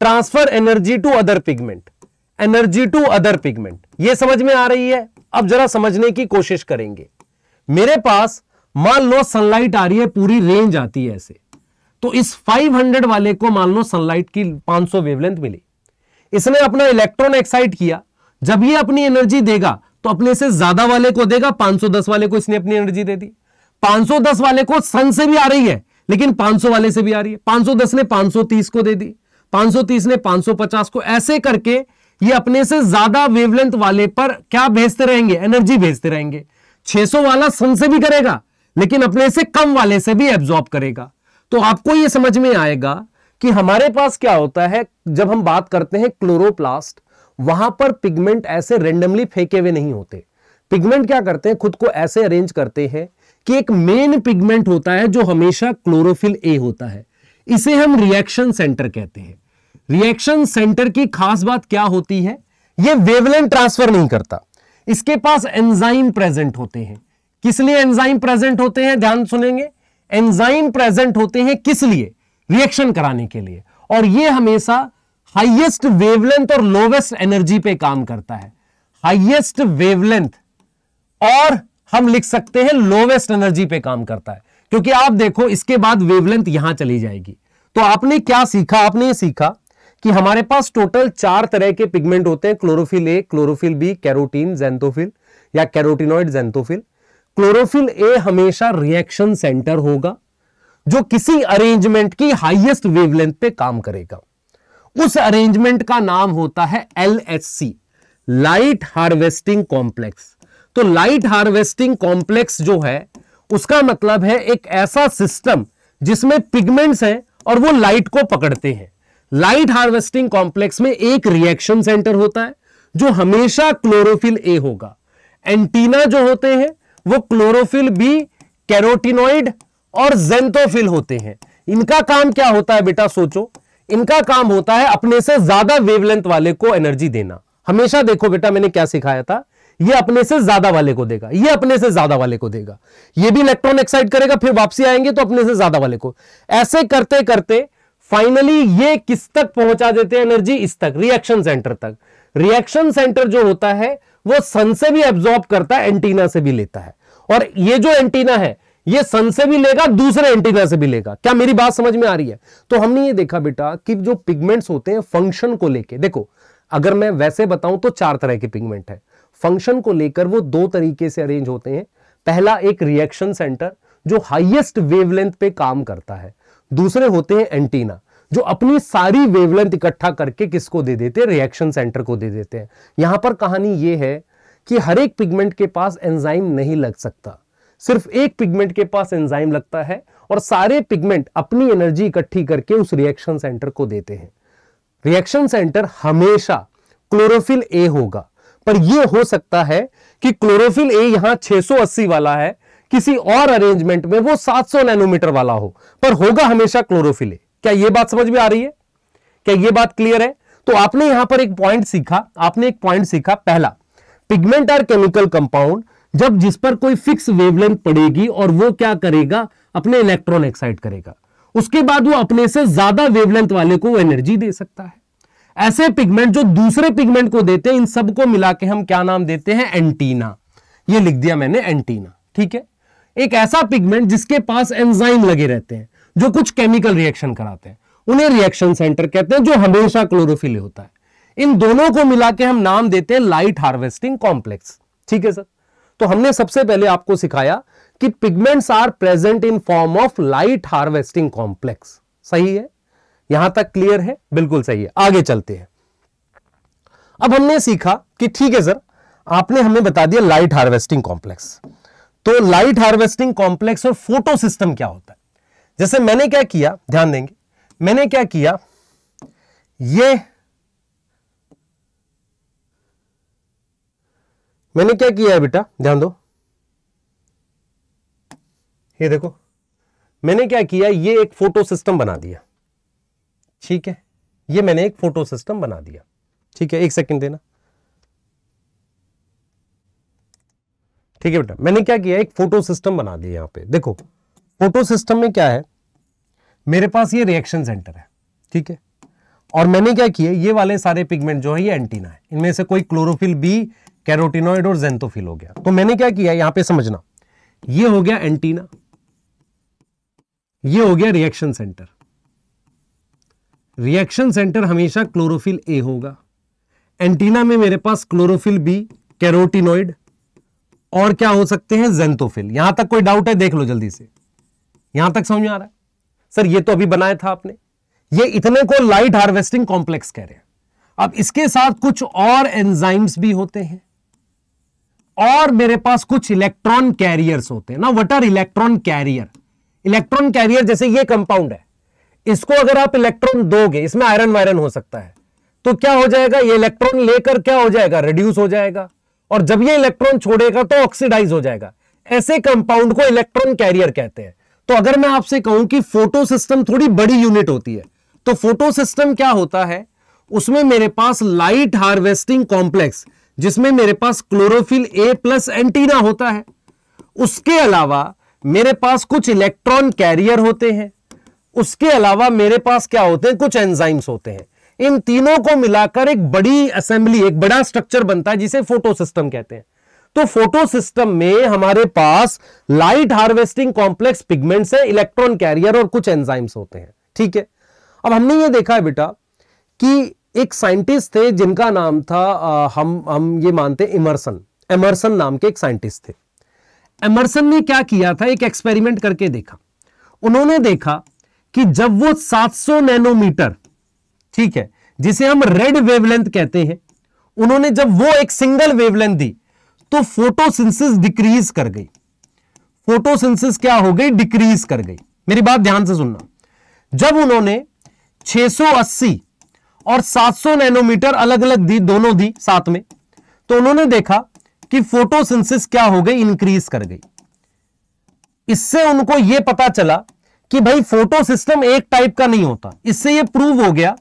transfer energy to other pigment energy to other pigment ये समझ में आ रही है अब जरा समझने की कोशिश करेंगे मेरे पास मान लो सनलाइट आ रही है पूरी रेंज आती है ऐसे तो इस 500 वाले को मान लो सनलाइट की 500 वेवलेंथ मिली इसने अपना इलेक्ट्रॉन एक्साइट किया जब ये अपनी एनर्जी देगा तो अपने से ज्यादा वाले को देगा 510 वाले को इसने अपनी एनर्जी दे दी 510 वाले को सन से भी आ रही है लेकिन 500 वाले से भी आ रही है 510 ने 530 को दे दी 530 ने 550 को ऐसे करके ये अपने से ज्यादा वेवलेंथ वाले पर क्या भेजते रहेंगे एनर्जी भेजते रहेंगे 600 वाला सन से भी करेगा लेकिन अपने से कम वाले से भी एब्जॉर्ब करेगा तो आपको यह समझ में आएगा कि हमारे पास क्या होता है जब हम बात करते हैं क्लोरोप्लास्ट वहां पर पिगमेंट ऐसे रेंडमली फेंके हुए नहीं होते पिगमेंट क्या करते हैं खुद को ऐसे अरेंज करते हैं कि एक मेन पिगमेंट होता है जो हमेशा क्लोरोफिल ए होता है इसे हम रिएक्शन सेंटर कहते हैं रिएक्शन सेंटर की खास बात क्या होती है यह वेवलेंथ ट्रांसफर नहीं करता इसके पास एंजाइम प्रेजेंट होते हैं किस लिए एंजाइम प्रेजेंट होते हैं ध्यान सुनेंगे एंजाइम प्रेजेंट होते हैं किस लिए रिएक्शन कराने के लिए और यह हमेशा हाइएस्ट वेवलेंथ और लोवेस्ट एनर्जी पे काम करता है हाइएस्ट वेवलेंथ और हम लिख सकते हैं लोवेस्ट एनर्जी पे काम करता है क्योंकि आप देखो इसके बाद वेवलेंथ यहां चली जाएगी तो आपने क्या सीखा आपने ये सीखा कि हमारे पास टोटल चार तरह के पिगमेंट होते हैं chlorophyll A chlorophyll B carotene xanthophyll या कैरोटिनोइड जेंथोफिल क्लोरोफिल ए हमेशा रिएक्शन सेंटर होगा जो किसी अरेंजमेंट की हाइएस्ट वेवलेंथ पे काम करेगा उस अरेंजमेंट का नाम होता है एल लाइट हार्वेस्टिंग कॉम्प्लेक्स तो लाइट हार्वेस्टिंग कॉम्प्लेक्स जो है उसका मतलब है एक ऐसा सिस्टम जिसमें पिगमेंट्स हैं और वो लाइट को पकड़ते हैं लाइट हार्वेस्टिंग कॉम्प्लेक्स में एक रिएक्शन सेंटर होता है जो हमेशा क्लोरोफिल ए होगा एंटीना जो होते हैं वो क्लोरोफिल बी कैरोटिनोइड और जेंथोफिल होते हैं इनका काम क्या होता है बेटा सोचो इनका काम होता है अपने से ज्यादा वेवलेंथ वाले को एनर्जी देना हमेशा देखो बेटा मैंने क्या सिखाया था ये अपने से ज्यादा वाले को देगा ये अपने से ज्यादा वाले को देगा ये भी इलेक्ट्रॉन एक्साइट करेगा फिर वापसी आएंगे तो अपने से ज्यादा वाले को ऐसे करते करते फाइनली ये किस तक पहुंचा देते हैं एनर्जी इस तक रिएक्शन सेंटर तक रिएक्शन सेंटर जो होता है वो सन से भी एब्जॉर्ब करता है एंटीना से भी लेता है और ये जो एंटीना है ये सन से भी लेगा दूसरे एंटीना से भी लेगा क्या मेरी बात समझ में आ रही है तो हमने ये देखा बेटा कि जो पिगमेंट्स होते हैं फंक्शन को लेके देखो अगर मैं वैसे बताऊं तो चार तरह के पिगमेंट है फंक्शन को लेकर वो दो तरीके से अरेंज होते हैं पहला एक रिएक्शन सेंटर जो हाइएस्ट वेवलेंथ पे काम करता है दूसरे होते हैं एंटीना जो अपनी सारी वेवलेंथ इकट्ठा करके किसको दे देते हैं रिएक्शन सेंटर को दे देते हैं यहां पर कहानी यह है कि हर एक पिगमेंट के पास एंजाइम नहीं लग सकता सिर्फ एक पिगमेंट के पास एंजाइम लगता है और सारे पिगमेंट अपनी एनर्जी इकट्ठी करके उस रिएक्शन सेंटर को देते हैं रिएक्शन सेंटर हमेशा क्लोरोफिल ए होगा पर यह हो सकता है कि क्लोरोफिल ए यहां 680 वाला है किसी और अरेंजमेंट में वो 700 नैनोमीटर वाला हो पर होगा हमेशा क्लोरोफिल ए क्या यह बात समझ में आ रही है क्या यह बात क्लियर है तो आपने यहां पर एक पॉइंट सीखा आपने एक पॉइंट सीखा पहला पिगमेंट आर केमिकल कंपाउंड जब जिस पर कोई फिक्स वेवलेंथ पड़ेगी और वो क्या करेगा अपने इलेक्ट्रॉन एक्साइट करेगा उसके बाद वो अपने से ज्यादा वेवलेंथ वाले को एनर्जी दे सकता है ऐसे पिगमेंट जो दूसरे पिगमेंट को देते हैं इन सबको मिला के हम क्या नाम देते हैं एंटीना ये लिख दिया मैंने एंटीना ठीक है एक ऐसा पिगमेंट जिसके पास एंजाइम लगे रहते हैं जो कुछ केमिकल रिएक्शन कराते हैं उन्हें रिएक्शन सेंटर कहते हैं जो हमेशा क्लोरोफिल होता है इन दोनों को मिला के हम नाम देते हैं लाइट हार्वेस्टिंग कॉम्प्लेक्स ठीक है सर तो हमने सबसे पहले आपको सिखाया कि pigments are present in form of light harvesting complex सही है यहां तक क्लियर है बिल्कुल सही है आगे चलते हैं अब हमने सीखा कि ठीक है सर आपने हमें बता दिया लाइट हार्वेस्टिंग कॉम्प्लेक्स तो लाइट हार्वेस्टिंग कॉम्प्लेक्स और फोटो सिस्टम क्या होता है जैसे मैंने क्या किया ध्यान देंगे मैंने क्या किया ये मैंने क्या किया है बेटा ध्यान दो ये देखो मैंने क्या किया ये एक फोटो सिस्टम बना दिया ठीक है ये मैंने एक फोटो सिस्टम बना दिया ठीक है एक सेकंड देना ठीक है बेटा मैंने क्या किया एक फोटो सिस्टम बना दिया यहां पे देखो फोटो सिस्टम में क्या है मेरे पास ये रिएक्शन सेंटर है ठीक है और मैंने क्या किया ये वाले सारे पिगमेंट जो है ये एंटीना है इनमें से कोई क्लोरोफिल बी कैरोटिनॉइड और जेंथोफिल हो गया तो मैंने क्या किया यहां पे समझना ये हो गया एंटीना ये हो गया रिएक्शन सेंटर रिएक्शन सेंटर हमेशा क्लोरोफिल ए होगा एंटीना में मेरे पास क्लोरोफिल बी कैरोटिनोइड और क्या हो सकते हैं जेंथोफिल यहां तक कोई डाउट है देख लो जल्दी से यहां तक समझ में आ रहा है सर ये तो अभी बनाया था आपने ये इतने को लाइट हार्वेस्टिंग कॉम्प्लेक्स कह रहे हैं अब इसके साथ कुछ और एंजाइम्स भी होते हैं और मेरे पास कुछ इलेक्ट्रॉन कैरियर्स होते हैं ना what are electron carrier electron carrier जैसे ये कंपाउंड है इसको अगर आप इलेक्ट्रॉन दोगे इसमें आयरन वायरन हो सकता है तो क्या हो जाएगा ये इलेक्ट्रॉन लेकर क्या हो जाएगा रिड्यूस हो जाएगा और जब ये इलेक्ट्रॉन छोड़ेगा तो ऑक्सीडाइज हो जाएगा ऐसे कंपाउंड को इलेक्ट्रॉन कैरियर कहते हैं तो अगर मैं आपसे कहूं कि फोटो सिस्टम थोड़ी बड़ी यूनिट होती है तो फोटो सिस्टम क्या होता है उसमें मेरे पास लाइट हार्वेस्टिंग कॉम्प्लेक्स जिसमें मेरे पास क्लोरोफिल ए प्लस एंटीना होता है उसके अलावा मेरे पास कुछ इलेक्ट्रॉन कैरियर होते हैं उसके अलावा मेरे पास क्या होते हैं कुछ एंजाइम्स होते हैं इन तीनों को मिलाकर एक बड़ी असेंबली एक बड़ा स्ट्रक्चर बनता है जिसे फोटो सिस्टम कहते हैं तो फोटो सिस्टम में हमारे पास लाइट हार्वेस्टिंग कॉम्प्लेक्स पिगमेंट्स है इलेक्ट्रॉन कैरियर और कुछ एंजाइम्स होते हैं ठीक है अब हमने ये देखा है बेटा कि एक साइंटिस्ट थे जिनका नाम था आ, हम हम ये मानते इमरसन एमरसन नाम के एक साइंटिस्ट थे एमरसन ने क्या किया था एक एक्सपेरिमेंट करके देखा उन्होंने देखा कि जब वो 700 नैनोमीटर ठीक है जिसे हम रेड वेवलेंथ कहते हैं उन्होंने जब वो एक सिंगल वेवलेंथ दी तो फोटोसिंथेसिस डिक्रीज कर गई फोटोसिंथेसिस क्या हो गई डिक्रीज कर गई मेरी बात ध्यान से सुनना जब उन्होंने 680 और 700 नैनोमीटर अलग अलग दी दोनों दी साथ में तो उन्होंने देखा कि फोटोसिंथेसिस क्या हो गई इंक्रीज कर गई इससे उनको यह पता चला कि भाई फोटो सिस्टम एक टाइप का नहीं होता इससे यह प्रूव हो गया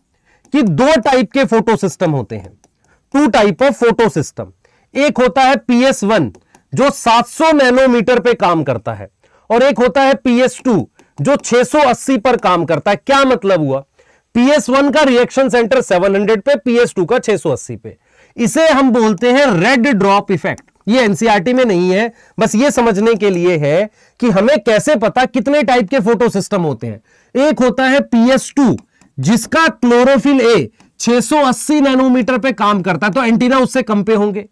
कि दो टाइप के फोटो सिस्टम होते हैं two type of photosystem एक होता है पीएस वन जो 700 नैनोमीटर पे काम करता है और एक होता है पीएस टू जो 680 पर काम करता है क्या मतलब हुआ पीएस वन का रिएक्शन सेंटर 700 पे पीएस टू का 680 पे इसे हम बोलते हैं रेड ड्रॉप इफेक्ट ये एनसीईआरटी e में नहीं है बस ये समझने के लिए है कि हमें कैसे पता कितने टाइप के फोटो सिस्टम होते हैं एक होता है पीएस टू जिसका क्लोरोफिल ए 680 नैनोमीटर पे काम करता है तो एंटीना उससे कम पे होंगे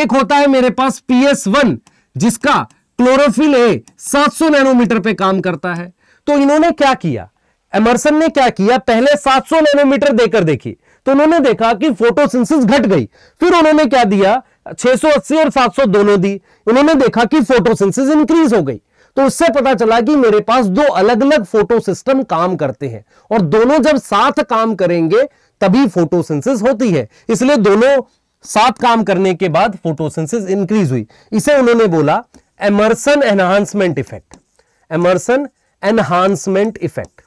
एक होता है मेरे पास पीएस वन जिसका क्लोरोफिल ए 700 नैनोमीटर पे काम करता है तो इन्होंने क्या किया एमर्सन ने क्या किया पहले 700 नैनोमीटर देकर देखी तो उन्होंने देखा कि फोटोसिंथेसिस घट गई फिर उन्होंने क्या दिया 680 और 700 दोनों दी उन्होंने देखा कि फोटोसिंथेसिस इंक्रीज हो गई तो उससे पता चला कि मेरे पास दो अलग अलग फोटो सिस्टम काम करते हैं और दोनों जब साथ काम करेंगे तभी फोटोसिंथेसिस होती है इसलिए दोनों साथ काम करने के बाद फोटोसिंथेसिस इंक्रीज हुई इसे उन्होंने बोला Emerson enhancement effect Emerson enhancement effect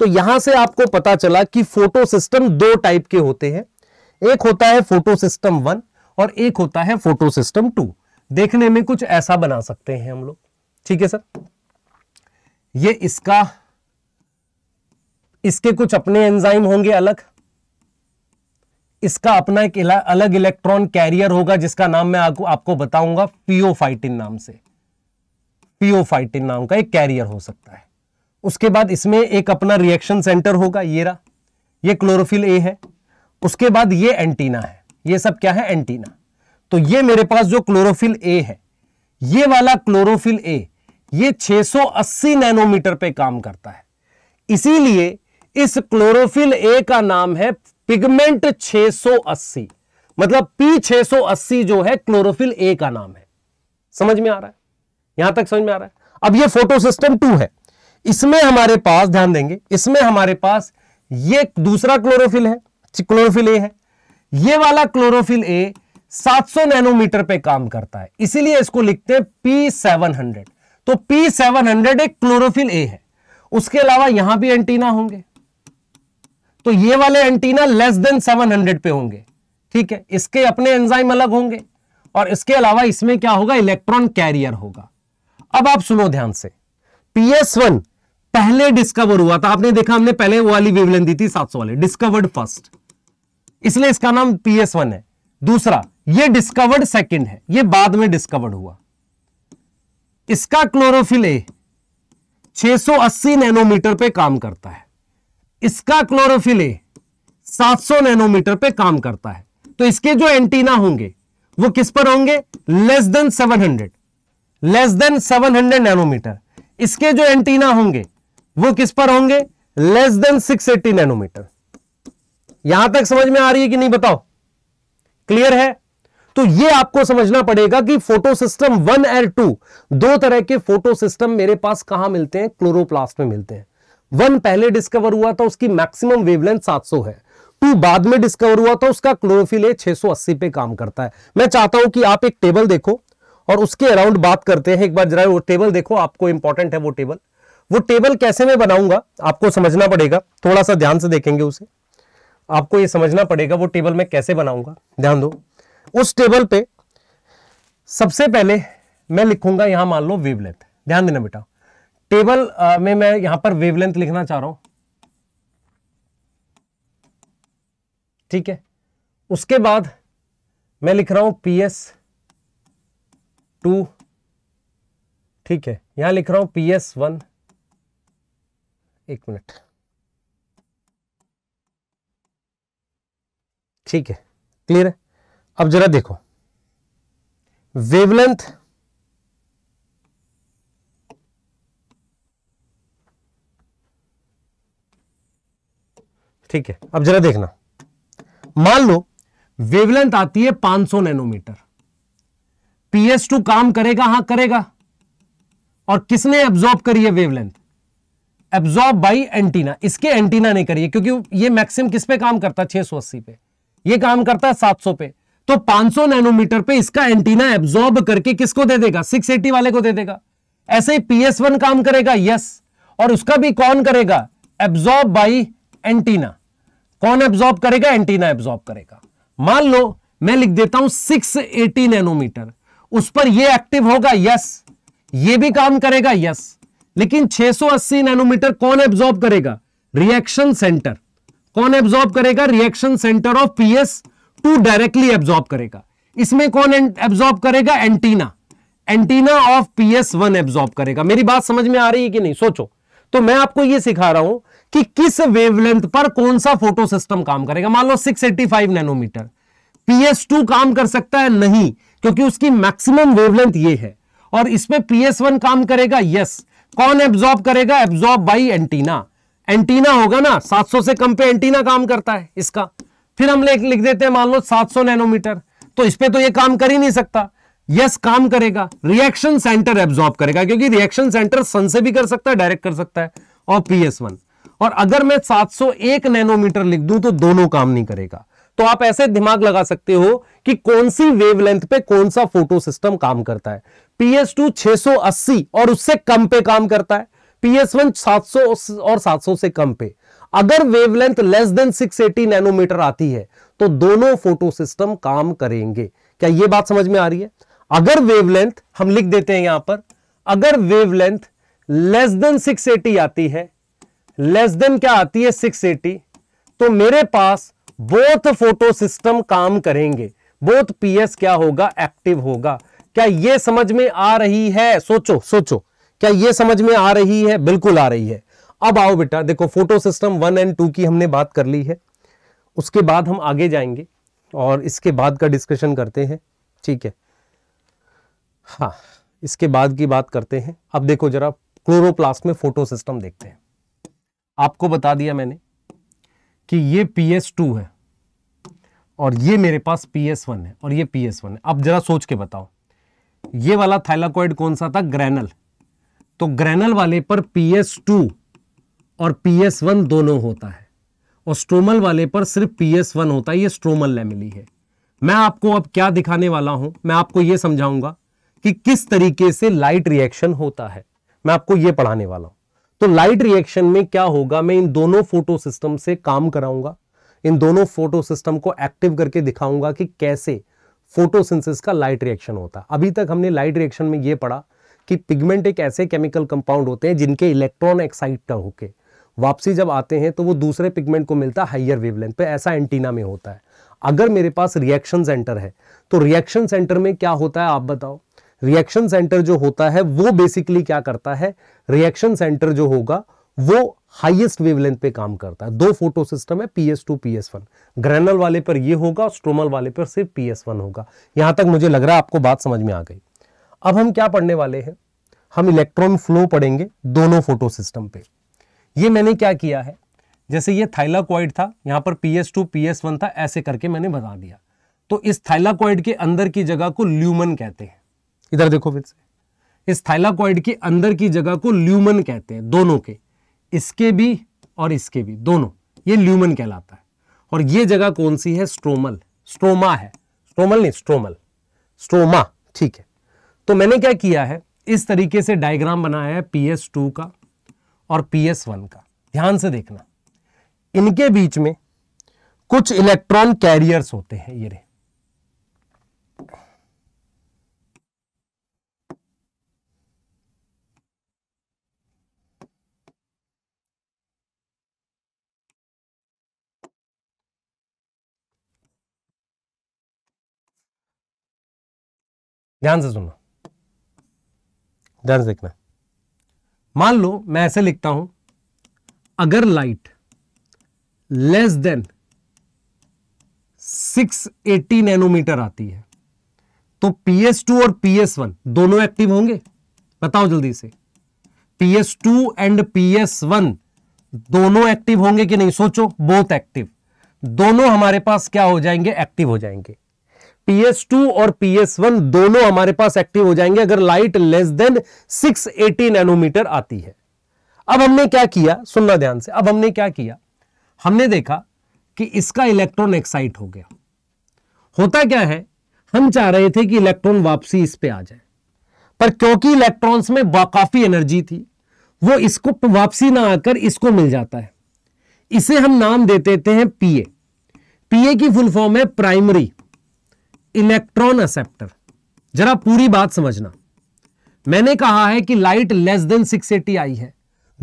तो यहां से आपको पता चला कि फोटो सिस्टम दो टाइप के होते हैं एक होता है फोटो सिस्टम वन और एक होता है फोटो सिस्टम टू देखने में कुछ ऐसा बना सकते हैं हम लोग ठीक है सर ये इसका इसके कुछ अपने एंजाइम होंगे अलग इसका अपना एक अलग इलेक्ट्रॉन कैरियर होगा जिसका नाम मैं आपको आपको बताऊंगा पीओफाइटिन नाम से पीओफाइटिन नाम का एक कैरियर हो सकता है उसके बाद इसमें एक अपना रिएक्शन सेंटर होगा ये रहा ये क्लोरोफिल ए है उसके बाद ये एंटीना है ये सब क्या है एंटीना तो ये मेरे पास जो क्लोरोफिल ए है ये वाला क्लोरोफिल ए ये 680 नैनोमीटर पे काम करता है इसीलिए इस क्लोरोफिल ए का नाम है पिगमेंट 680 मतलब पी 680 जो है क्लोरोफिल ए का नाम है समझ में आ रहा है यहां तक समझ में आ रहा है अब ये फोटो सिस्टम टू है इसमें हमारे पास ध्यान देंगे इसमें हमारे पास ये दूसरा क्लोरोफिल है क्लोरोफिल ए है ये वाला क्लोरोफिल ए 700 नैनोमीटर पे काम करता है इसीलिए इसको लिखते हैं P700 तो P700 एक क्लोरोफिल ए है उसके अलावा यहां भी एंटीना होंगे तो ये वाले एंटीना लेस देन 700 पे होंगे ठीक है इसके अपने एंजाइम अलग होंगे और इसके अलावा इसमें क्या होगा इलेक्ट्रॉन कैरियर होगा अब आप सुनो ध्यान से पीएस वन पहले डिस्कवर हुआ था आपने देखा हमने पहले वो वाली विवलन दी थी सौ वाली डिस्कवर्ड फर्स्ट इसलिए इसका नाम पीएस वन है दूसरा ये डिस्कवर्ड सेकंड है ये बाद में डिस्कवर्ड हुआ इसका क्लोरोफिल ए 680 नैनोमीटर पे काम करता है इसका क्लोरोफिल ए 700 नैनोमीटर पे काम करता है तो इसके जो एंटीना होंगे वो किस पर होंगे less than 700 less than 700 nanometre इसके जो एंटीना होंगे वो किस पर होंगे लेस देन 680 नैनोमीटर यहां तक समझ में आ रही है कि नहीं बताओ क्लियर है तो ये आपको समझना पड़ेगा कि photosystem one uh two दो तरह के फोटो सिस्टम मेरे पास कहां मिलते हैं क्लोरोप्लास्ट में मिलते हैं वन पहले डिस्कवर हुआ था उसकी मैक्सिमम वेवलेंथ 700 है टू बाद में डिस्कवर हुआ था उसका क्लोरोफिल ए 680 पे काम करता है मैं चाहता हूं कि आप एक टेबल देखो और उसके अराउंड बात करते हैं एक बार जरा वो टेबल देखो आपको इंपॉर्टेंट है वो टेबल वो टेबल कैसे मैं बनाऊंगा आपको समझना पड़ेगा थोड़ा सा ध्यान से देखेंगे उसे आपको ये समझना पड़ेगा वो टेबल मैं कैसे बनाऊंगा ध्यान दो उस टेबल पे सबसे पहले मैं लिखूंगा यहां मान लो वेवलेंथ ध्यान देना बेटा टेबल में मैं यहां पर वेवलेंथ लिखना चाह रहा हूं ठीक है उसके बाद मैं लिख रहा हूं पी एस टू ठीक है यहां लिख रहा हूं पी एस वन एक मिनट ठीक है क्लियर है अब जरा देखो वेवलेंथ ठीक है अब जरा देखना मान लो वेवलेंथ आती है 500 नैनोमीटर पीएस टू काम करेगा हां करेगा और किसने एब्जॉर्ब करी है वेवलेंथ एब्जॉर्ब बाई एंटीना इसके एंटीना नहीं करिए क्योंकि ये मैक्सिम किस पे काम करता है 680 पे ये काम करता है 700 पे तो 500 नैनोमीटर पे इसका एंटीना एब्जॉर्ब करके किसको दे देगा 680 वाले को दे देगा ऐसे ही पीएस वन काम करेगा यस और उसका भी कौन करेगा एब्जॉर्ब बाई एंटीना कौन एब्जॉर्ब करेगा एंटीना एब्जॉर्ब करेगा मान लो मैं लिख देता हूं 680 नैनोमीटर उस पर ये एक्टिव होगा यस ये भी काम करेगा यस लेकिन 680 नैनोमीटर कौन एब्जॉर्ब करेगा रिएक्शन सेंटर कौन एब्जॉर्ब करेगा reaction centre of PS two directly absorb करेगा इसमें कौन एब्जॉर्ब करेगा antenna antenna of PS one absorb करेगा मेरी बात समझ में आ रही है कि नहीं सोचो तो मैं आपको यह सिखा रहा हूं कि किस वेवलेंथ पर कौन सा फोटो सिस्टम काम करेगा मान लो 685 नैनोमीटर पीएस टू काम कर सकता है नहीं क्योंकि उसकी मैक्सिमम वेवलेंथ ये है और इसमें पीएस वन काम करेगा यस कौन एब्जॉर्ब करेगा एब्जॉर्ब बाई एंटीना एंटीना होगा ना 700 से कम पे एंटीना काम करता है इसका फिर हम लिख देते हैं मान लो 700 नैनोमीटर तो इस पर तो ये काम कर ही नहीं सकता यस yes, काम करेगा रिएक्शन सेंटर एब्जॉर्ब करेगा क्योंकि रिएक्शन सेंटर सन से भी कर सकता है डायरेक्ट कर सकता है और पीएस वन और अगर मैं 701 नैनोमीटर लिख दूं तो दोनों काम नहीं करेगा तो आप ऐसे दिमाग लगा सकते हो कि कौन सी वेवलेंथ पे कौन सा फोटो सिस्टम काम करता है पीएस टू और उससे कम पे काम करता है पीएस वन और 700 से कम पे अगर वेवलेंथ लेस देन 680 नैनोमीटर आती है तो दोनों फोटो सिस्टम काम करेंगे क्या यह बात समझ में आ रही है अगर वेवलेंथ हम लिख देते हैं यहां पर अगर वेवलेंथ लेस देन 680 आती है लेस देन क्या आती है 680 तो मेरे पास बोथ फोटो सिस्टम काम करेंगे बोथ पीएस क्या होगा एक्टिव होगा क्या ये समझ में आ रही है सोचो सोचो क्या ये समझ में आ रही है बिल्कुल आ रही है अब आओ बेटा देखो photosystem one and two की हमने बात कर ली है उसके बाद हम आगे जाएंगे और इसके बाद का डिस्कशन करते हैं ठीक है हाँ इसके बाद की बात करते हैं अब देखो जरा क्लोरोप्लास्ट में फोटो सिस्टम देखते हैं आपको बता दिया मैंने कि ये पी एस टू है और ये मेरे पास पी एस वन है और ये पी एस वन है अब जरा सोच के बताओ ये वाला थाइलाकॉइड कौन सा था ग्रैनल तो ग्रैनल वाले पर पी एस टू और पी एस वन दोनों होता है और स्ट्रोमल वाले पर सिर्फ पी एस वन होता है ये स्ट्रोमल लेमिली है मैं आपको अब क्या दिखाने वाला हूं मैं आपको यह समझाऊंगा कि किस तरीके से लाइट रिएक्शन होता है मैं आपको यह पढ़ाने वाला हूं तो लाइट रिएक्शन में क्या होगा मैं इन दोनों फोटो सिस्टम से काम कराऊंगा इन दोनों फोटो सिस्टम को एक्टिव करके दिखाऊंगा कि कैसे फोटोसिंथेसिस का लाइट रिएक्शन होता है अभी तक हमने लाइट रिएक्शन में यह पढ़ा कि पिगमेंट एक ऐसे केमिकल कंपाउंड होते हैं जिनके इलेक्ट्रॉन एक्साइट होके वापसी जब आते हैं तो वो दूसरे पिगमेंट को मिलता है हाइयर वेवलेंथ पे ऐसा एंटीना में होता है अगर मेरे पास रिएक्शन सेंटर है तो रिएक्शन सेंटर में क्या होता है आप बताओ रिएक्शन सेंटर जो होता है वो बेसिकली क्या करता है रिएक्शन सेंटर जो होगा वो हाईएस्ट वेवलेंथ पे काम करता है दो फोटो सिस्टम है PS two S one granal वाले पर ये होगा और स्ट्रोमल वाले पर सिर्फ एस वन होगा यहां तक मुझे लग रहा है आपको बात समझ में आ गई अब हम क्या पढ़ने वाले हैं हम इलेक्ट्रॉन फ्लो पढ़ेंगे दोनों फोटो सिस्टम पे ये मैंने क्या किया है जैसे ये थाइलाकॉइड था यहां पर P S two P S one था ऐसे करके मैंने बता दिया तो इस थाइलाकॉइड के अंदर की जगह को ल्यूमन कहते हैं इधर देखो फिर से इस थाइलाकॉइड के अंदर की जगह को ल्यूमन कहते हैं दोनों के इसके भी और इसके भी दोनों ये ल्यूमन कहलाता है और ये जगह कौन सी है स्ट्रोमल स्ट्रोमा है स्ट्रोमल नहीं स्ट्रोमल स्ट्रोमा ठीक है तो मैंने क्या किया है इस तरीके से डायग्राम बनाया है पी एस टू का और पी एस वन का ध्यान से देखना इनके बीच में कुछ इलेक्ट्रॉन कैरियर्स होते हैं ये रहे ध्यान से सुनो ध्यान से देखना मान लो मैं ऐसे लिखता हूं अगर लाइट लेस देन 680 नैनोमीटर आती है तो PS2 और PS1 दोनों एक्टिव होंगे बताओ जल्दी से PS2 एंड PS1 दोनों एक्टिव होंगे कि नहीं सोचो बोथ एक्टिव दोनों हमारे पास क्या हो जाएंगे एक्टिव हो जाएंगे टू और पीएस वन दोनों हमारे पास एक्टिव हो जाएंगे अगर लाइट लेस देन 680 नैनोमीटर आती है अब हमने क्या किया सुनना ध्यान से अब हमने क्या किया हमने देखा कि इसका इलेक्ट्रॉन एक्साइट हो गया होता क्या है हम चाह रहे थे कि इलेक्ट्रॉन वापसी इस पे आ जाए पर क्योंकि इलेक्ट्रॉन्स में काफी एनर्जी थी वो इसको वापसी ना आकर इसको मिल जाता है इसे हम नाम देते हैं पीए पीए की फुल फॉर्म है प्राइमरी इलेक्ट्रॉन एक्सेप्टर जरा पूरी बात समझना मैंने कहा है कि लाइट लेस देन 680 आई है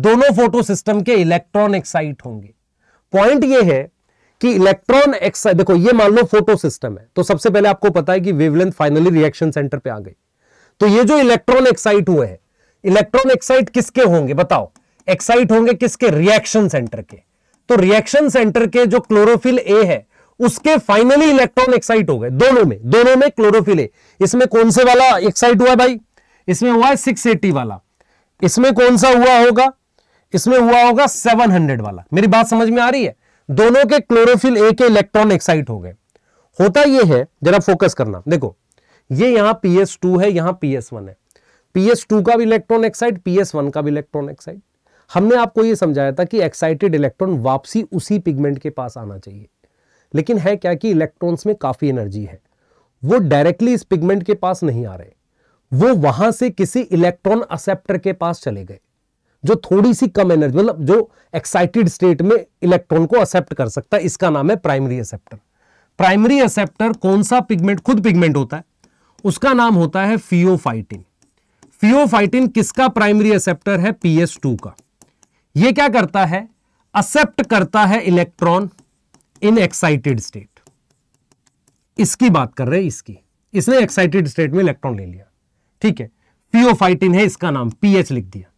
दोनों फोटो सिस्टम के इलेक्ट्रॉन एक्साइट होंगे पॉइंट ये है कि इलेक्ट्रॉन एक्साइट देखो ये मान लो फोटो सिस्टम है तो सबसे पहले आपको पता है कि वेवलेंथ फाइनली रिएक्शन सेंटर पे आ गई तो ये जो इलेक्ट्रॉन एक्साइट हुए हैं इलेक्ट्रॉन एक्साइट किसके होंगे बताओ एक्साइट होंगे किसके रिएक्शन सेंटर के तो रिएक्शन सेंटर के जो क्लोरोफिल ए है उसके फाइनली इलेक्ट्रॉन एक्साइट हो गए दोनों में दोनों में क्लोरोफिले इसमें कौन से वाला एक्साइट हुआ भाई इसमें हुआ है 680 वाला इसमें कौन सा हुआ होगा इसमें हुआ होगा सेवन हंड्रेड वाला मेरी बात समझ में आ रही है दोनों के क्लोरोफिल ए के इलेक्ट्रॉन एक्साइट हो गए होता यह है जरा फोकस करना देखो ये यहां पीएस टू है यहां पीएस वन है पीएस टू का भी इलेक्ट्रॉन एक्साइट पीएस वन का भी इलेक्ट्रॉन एक्साइट हमने आपको यह समझाया था कि एक्साइटेड इलेक्ट्रॉन वापसी उसी पिगमेंट के पास आना चाहिए लेकिन है क्या कि इलेक्ट्रॉन्स में काफ़ी एनर्जी है वो डायरेक्टली इस पिगमेंट के पास नहीं आ रहे वो वहां से किसी इलेक्ट्रॉन असेप्टर के पास चले गए जो थोड़ी सी कम एनर्जी मतलब जो एक्साइटेड स्टेट में इलेक्ट्रॉन को एक्सेप्ट कर सकता है इसका नाम है प्राइमरी एक्सेप्टर प्राइमरी एक्सेप्टर कौन सा पिगमेंट खुद पिगमेंट होता है उसका नाम होता है फियोफाइटिन फियोफाइटिन किसका प्राइमरी एक्सेप्टर है पीएस का यह क्या करता है असेप्ट करता है इलेक्ट्रॉन इन एक्साइटेड स्टेट इसकी बात कर रहे हैं इसकी इसने एक्साइटेड स्टेट में इलेक्ट्रॉन ले लिया ठीक है फियोफाइटिन है इसका नाम पीएच लिख दिया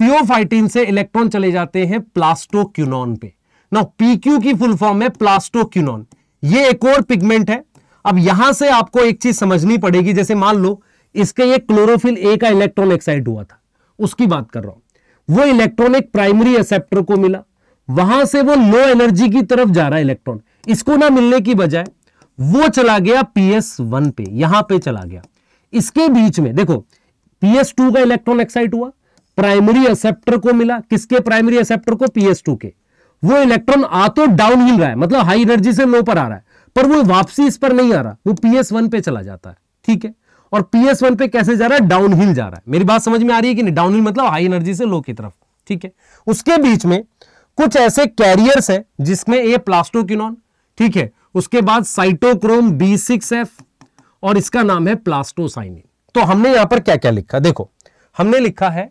फियोफाइटिन से इलेक्ट्रॉन चले जाते हैं प्लास्टोक्यूनॉन पे ना पीक्यू की फुल फॉर्म है प्लास्टोक्यूनॉन ये एक और पिगमेंट है अब यहां से आपको एक चीज समझनी पड़ेगी जैसे मान लो इसके ये क्लोरोफिल ए का इलेक्ट्रॉन एक्साइड हुआ था उसकी बात कर रहा हूं वो इलेक्ट्रॉनिक प्राइमरी एक्सेप्टर को मिला वहां से वो लो एनर्जी की तरफ जा रहा है इलेक्ट्रॉन इसको ना मिलने की बजाय वो चला गया पीएस वन पे यहां पे चला गया इसके बीच में देखो पीएस टू का इलेक्ट्रॉन एक्साइट हुआ प्राइमरी एक्सेप्टर को मिला किसके प्राइमरी एक्सेप्टर को पीएस टू के वो इलेक्ट्रॉन आ तो डाउन हिल रहा है मतलब हाई एनर्जी से लो पर आ रहा है पर वो वापसी इस पर नहीं आ रहा वो पीएस वन पे चला जाता है ठीक है और पीएस वन पे कैसे जा रहा है डाउन हिल जा रहा है मेरी बात समझ में आ रही है कि नहीं डाउन हिल मतलब हाई एनर्जी से लो की तरफ ठीक है उसके बीच में कुछ ऐसे कैरियर्स है जिसमें ए प्लास्टोक्यूनॉन ठीक है उसके बाद साइटोक्रोम बी सिक्स एफ और इसका नाम है प्लास्टोसाइनिन तो हमने यहां पर क्या क्या लिखा देखो हमने लिखा है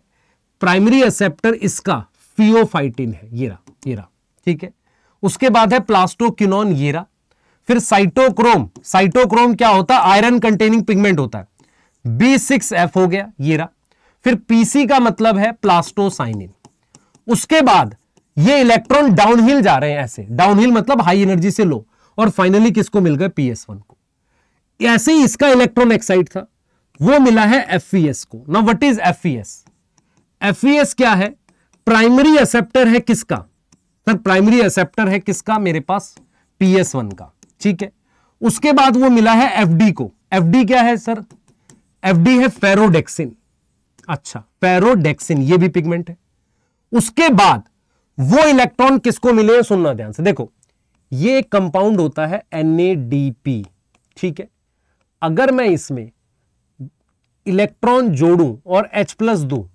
प्राइमरी एसेप्टर इसका फियोफाइटिन है ये रहा ये रहा ठीक है उसके बाद है प्लास्टोक्यूनॉन ये रहा फिर साइटोक्रोम साइटोक्रोम क्या होता है आयरन कंटेनिंग पिगमेंट होता है बी सिक्स एफ हो गया ये रहा फिर पीसी का मतलब है प्लास्टोसाइनिन उसके बाद ये इलेक्ट्रॉन डाउनहिल जा रहे हैं ऐसे डाउनहिल मतलब हाई एनर्जी से लो और फाइनली किसको मिल गए पीएस वन को ऐसे ही इसका इलेक्ट्रॉन एक्साइड था वो मिला है एफ e को ना वट इज एफ एफ क्या है प्राइमरी एक्सेप्टर है किसका सर प्राइमरी एक्सेप्टर है किसका मेरे पास पीएस वन का ठीक है उसके बाद वो मिला है एफ को एफ क्या है सर एफ है फेरोडेक्सिन अच्छा फेरोडेक्सिन ये भी पिगमेंट है उसके बाद वो इलेक्ट्रॉन किसको मिले सुनना ध्यान से देखो ये एक कंपाउंड होता है एन ठीक है अगर मैं इसमें इलेक्ट्रॉन जोड़ू और H प्लस दू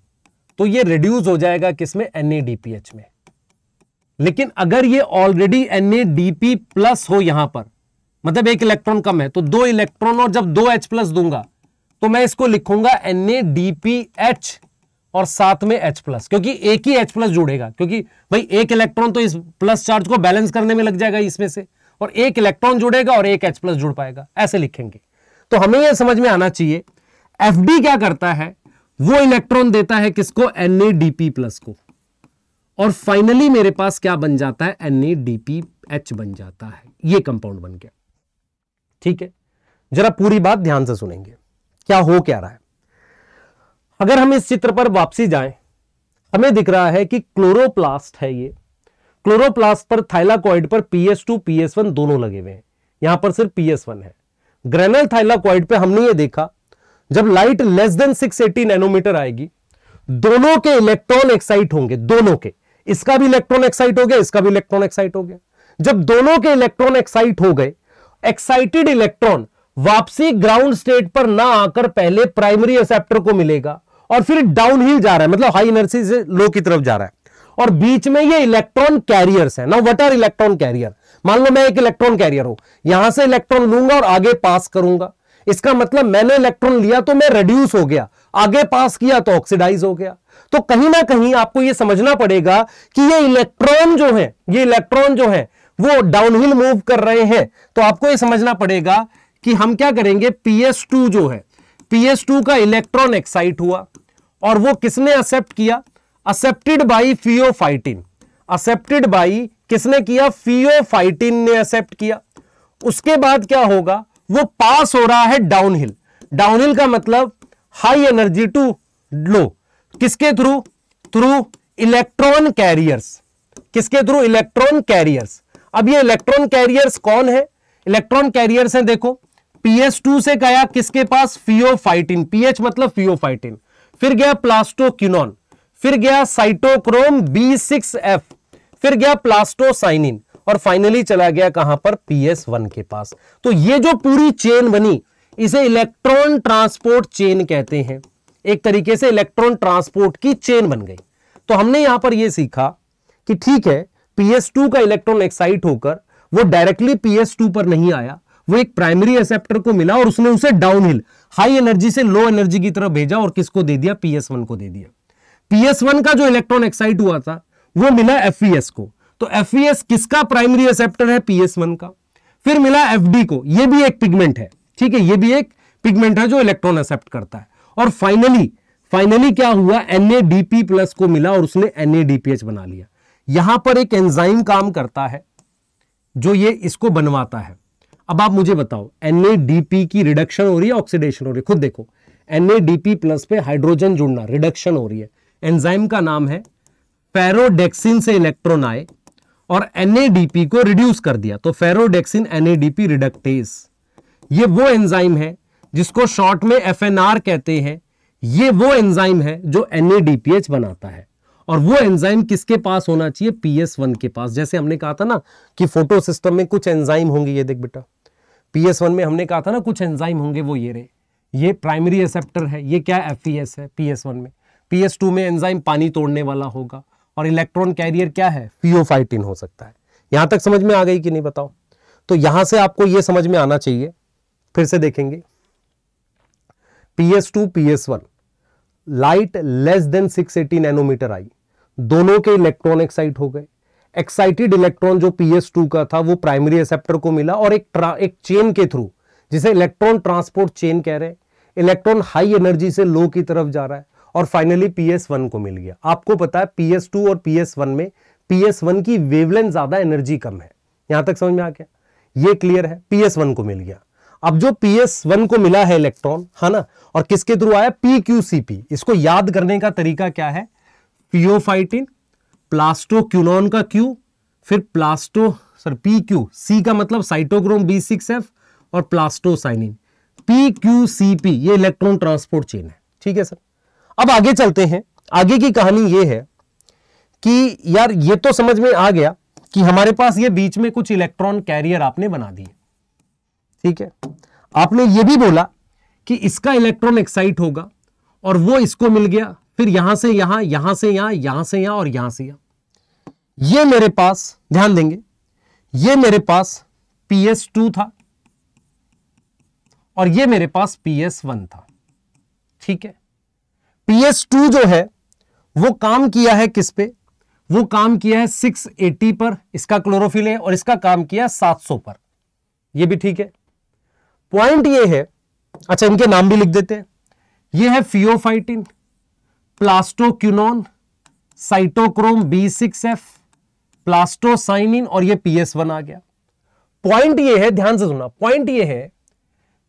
तो ये रिड्यूस हो जाएगा किसमें NADPH में लेकिन अगर ये ऑलरेडी NADP प्लस हो यहां पर मतलब एक इलेक्ट्रॉन कम है तो दो इलेक्ट्रॉन और जब दो H प्लस दूंगा तो मैं इसको लिखूंगा NADPH और साथ में H प्लस क्योंकि एक ही H प्लस जुड़ेगा क्योंकि भाई एक इलेक्ट्रॉन तो इस प्लस चार्ज को बैलेंस करने में लग जाएगा इसमें से और एक इलेक्ट्रॉन जुड़ेगा और एक H प्लस जुड़ पाएगा ऐसे लिखेंगे तो हमें यह समझ में आना चाहिए एफ क्या करता है वो इलेक्ट्रॉन देता है किसको एन प्लस को और फाइनली मेरे पास क्या बन जाता है एन बन जाता है ये कंपाउंड बन गया ठीक है जरा पूरी बात ध्यान से सुनेंगे क्या हो क्या रहा है अगर हम इस चित्र पर वापसी जाएं हमें दिख रहा है कि क्लोरोप्लास्ट है ये क्लोरोप्लास्ट पर थाइलाकॉइड पर पीएस टू पीएस वन दोनों लगे हुए हैं यहां पर सिर्फ पीएस वन है ग्रेनल थाइलाकॉइड पे हमने ये देखा जब लाइट लेस देन 680 नैनोमीटर आएगी दोनों के इलेक्ट्रॉन एक्साइट होंगे दोनों के इसका भी इलेक्ट्रॉन एक्साइट हो गया इसका भी इलेक्ट्रॉन एक्साइट हो गया जब दोनों के इलेक्ट्रॉन एक्साइट हो गए एक्साइटेड इलेक्ट्रॉन वापसी ग्राउंड स्टेट पर ना आकर पहले प्राइमरी एक्सेप्टर को मिलेगा और फिर डाउन हिल जा रहा है मतलब हाई एनर्जी से लो की तरफ जा रहा है और बीच में ये इलेक्ट्रॉन कैरियर्स है ना वट आर इलेक्ट्रॉन कैरियर मान लो मैं एक इलेक्ट्रॉन कैरियर हूं यहां से इलेक्ट्रॉन लूंगा और आगे पास करूंगा इसका मतलब मैंने इलेक्ट्रॉन लिया तो मैं रेड्यूस हो गया आगे पास किया तो ऑक्सीडाइज हो गया तो कहीं ना कहीं आपको यह समझना पड़ेगा कि ये इलेक्ट्रॉन जो है ये इलेक्ट्रॉन जो है वो डाउनहिल मूव कर रहे हैं तो आपको यह समझना पड़ेगा कि हम क्या करेंगे पीएस जो है पीएस का इलेक्ट्रॉन एक्साइट हुआ और वो किसने एक्सेप्ट किया accepted by pheophytin accepted by किसने किया फियोफाइटिन ने एक्सेप्ट किया उसके बाद क्या होगा वो पास हो रहा है डाउनहिल डाउनहिल का मतलब हाई एनर्जी टू लो किसके थ्रू थ्रू इलेक्ट्रॉन कैरियर्स किसके थ्रू इलेक्ट्रॉन कैरियर्स अब ये इलेक्ट्रॉन कैरियर्स कौन है इलेक्ट्रॉन कैरियर्स हैं देखो पीएच टू से गया किसके पास फियोफाइटिन पीएच मतलब फियोफाइटिन फिर गया प्लास्टोक्यूनॉन फिर गया साइटोक्रोम बी सिक्स एफ फिर गया प्लास्टोसाइनिन और फाइनली चला गया कहां पर पीएस वन के पास तो ये जो पूरी चेन बनी इसे इलेक्ट्रॉन ट्रांसपोर्ट चेन कहते हैं एक तरीके से इलेक्ट्रॉन ट्रांसपोर्ट की चेन बन गई तो हमने यहां पर यह सीखा कि ठीक है पीएस टू का इलेक्ट्रॉन एक्साइट होकर वो डायरेक्टली पीएस टू पर नहीं आया वो एक प्राइमरी एसेप्टर को मिला और उसने उसे डाउनहिल हाई एनर्जी से लो एनर्जी की तरफ भेजा और किसको दे दिया पीएस वन को दे दिया पीएस वन का जो इलेक्ट्रॉन एक्साइट हुआ था वो मिला एफ e को तो एफ e किसका प्राइमरी एसेप्टर है पीएस का फिर मिला एफ को ये भी एक पिगमेंट है ठीक है ये भी एक पिगमेंट है जो इलेक्ट्रॉन एक्सेप्ट करता है और फाइनली फाइनली क्या हुआ एन प्लस को मिला और उसने एन बना लिया यहां पर एक एंजाइम काम करता है जो ये इसको बनवाता है अब आप मुझे बताओ एन की रिडक्शन हो रही है ऑक्सीडेशन हो रही है खुद देखो एन प्लस पे हाइड्रोजन जुड़ना रिडक्शन हो रही है एंजाइम का नाम है फेरोडेक्सिन से इलेक्ट्रॉन आए और एनएडीपी को रिड्यूस कर दिया तो फेरोडेक्सिन एनएडीपी रिडक्टेज ये वो एंजाइम है जिसको शॉर्ट में एफ कहते हैं ये वो एंजाइम है जो एनएडीपीएच बनाता है और वो एंजाइम किसके पास होना चाहिए पीएस वन के पास जैसे हमने कहा था ना कि फोटोसिस्टम में कुछ एंजाइम होंगे ये देख बेटा पी एस वन में हमने कहा था ना कुछ एंजाइम होंगे वो ये रहे ये प्राइमरी एसेप्टर है ये क्या एफ एस e है पी एस वन में पी एस टू में एंजाइम पानी तोड़ने वाला होगा और इलेक्ट्रॉन कैरियर क्या है फीओफाइटिन हो सकता है यहां तक समझ में आ गई कि नहीं बताओ तो यहां से आपको ये समझ में आना चाहिए फिर से देखेंगे P S two P S one light less than six eighty nanometre आई दोनों के इलेक्ट्रॉन एक्साइट हो गए एक्साइटेड इलेक्ट्रॉन जो टू का था वो प्राइमरी रिसेप्टर को मिला और एक एक चेन के थ्रू जिसे इलेक्ट्रॉन ट्रांसपोर्ट चेन कह रहे हैं इलेक्ट्रॉन हाई एनर्जी से लो की तरफ जा रहा है और फाइनली PS1 को मिल गया आपको पता है PS2 और PS1 में PS1 की वेवलेंथ ज्यादा एनर्जी कम है यहां तक समझ में आ गया ये क्लियर है वन को मिल गया अब जो वन को मिला है इलेक्ट्रॉन है हाँ ना और किसके थ्रू आया पी इसको याद करने का तरीका क्या है पीओफाइटिन प्लास्टो क्यूनोन का क्यू फिर प्लास्टो सर पी क्यू सी का मतलब साइटोक्रोम बी सिक्स एफ और plastocyanin P Q C P ये इलेक्ट्रॉन ट्रांसपोर्ट चेन है ठीक है सर अब आगे चलते हैं आगे की कहानी ये है कि यार ये तो समझ में आ गया कि हमारे पास ये बीच में कुछ इलेक्ट्रॉन कैरियर आपने बना दिए ठीक है आपने ये भी बोला कि इसका इलेक्ट्रॉन एक्साइट होगा और वो इसको मिल गया फिर यहां से यहां यहां से यहां यहां से यहां और यहां से यहां ये मेरे पास ध्यान देंगे ये मेरे पास पी एस टू था और ये मेरे पास पी एस वन था ठीक है पी एस टू जो है वो काम किया है किस पे वो काम किया है 680 पर इसका क्लोरोफिल है और इसका काम किया 700 पर ये भी ठीक है पॉइंट ये है अच्छा इनके नाम भी लिख देते हैं ये है pheophytin plastoquinone cytochrome B six f plastocyanin और ये पीएस वन आ गया पॉइंट ये है ध्यान से सुना पॉइंट ये है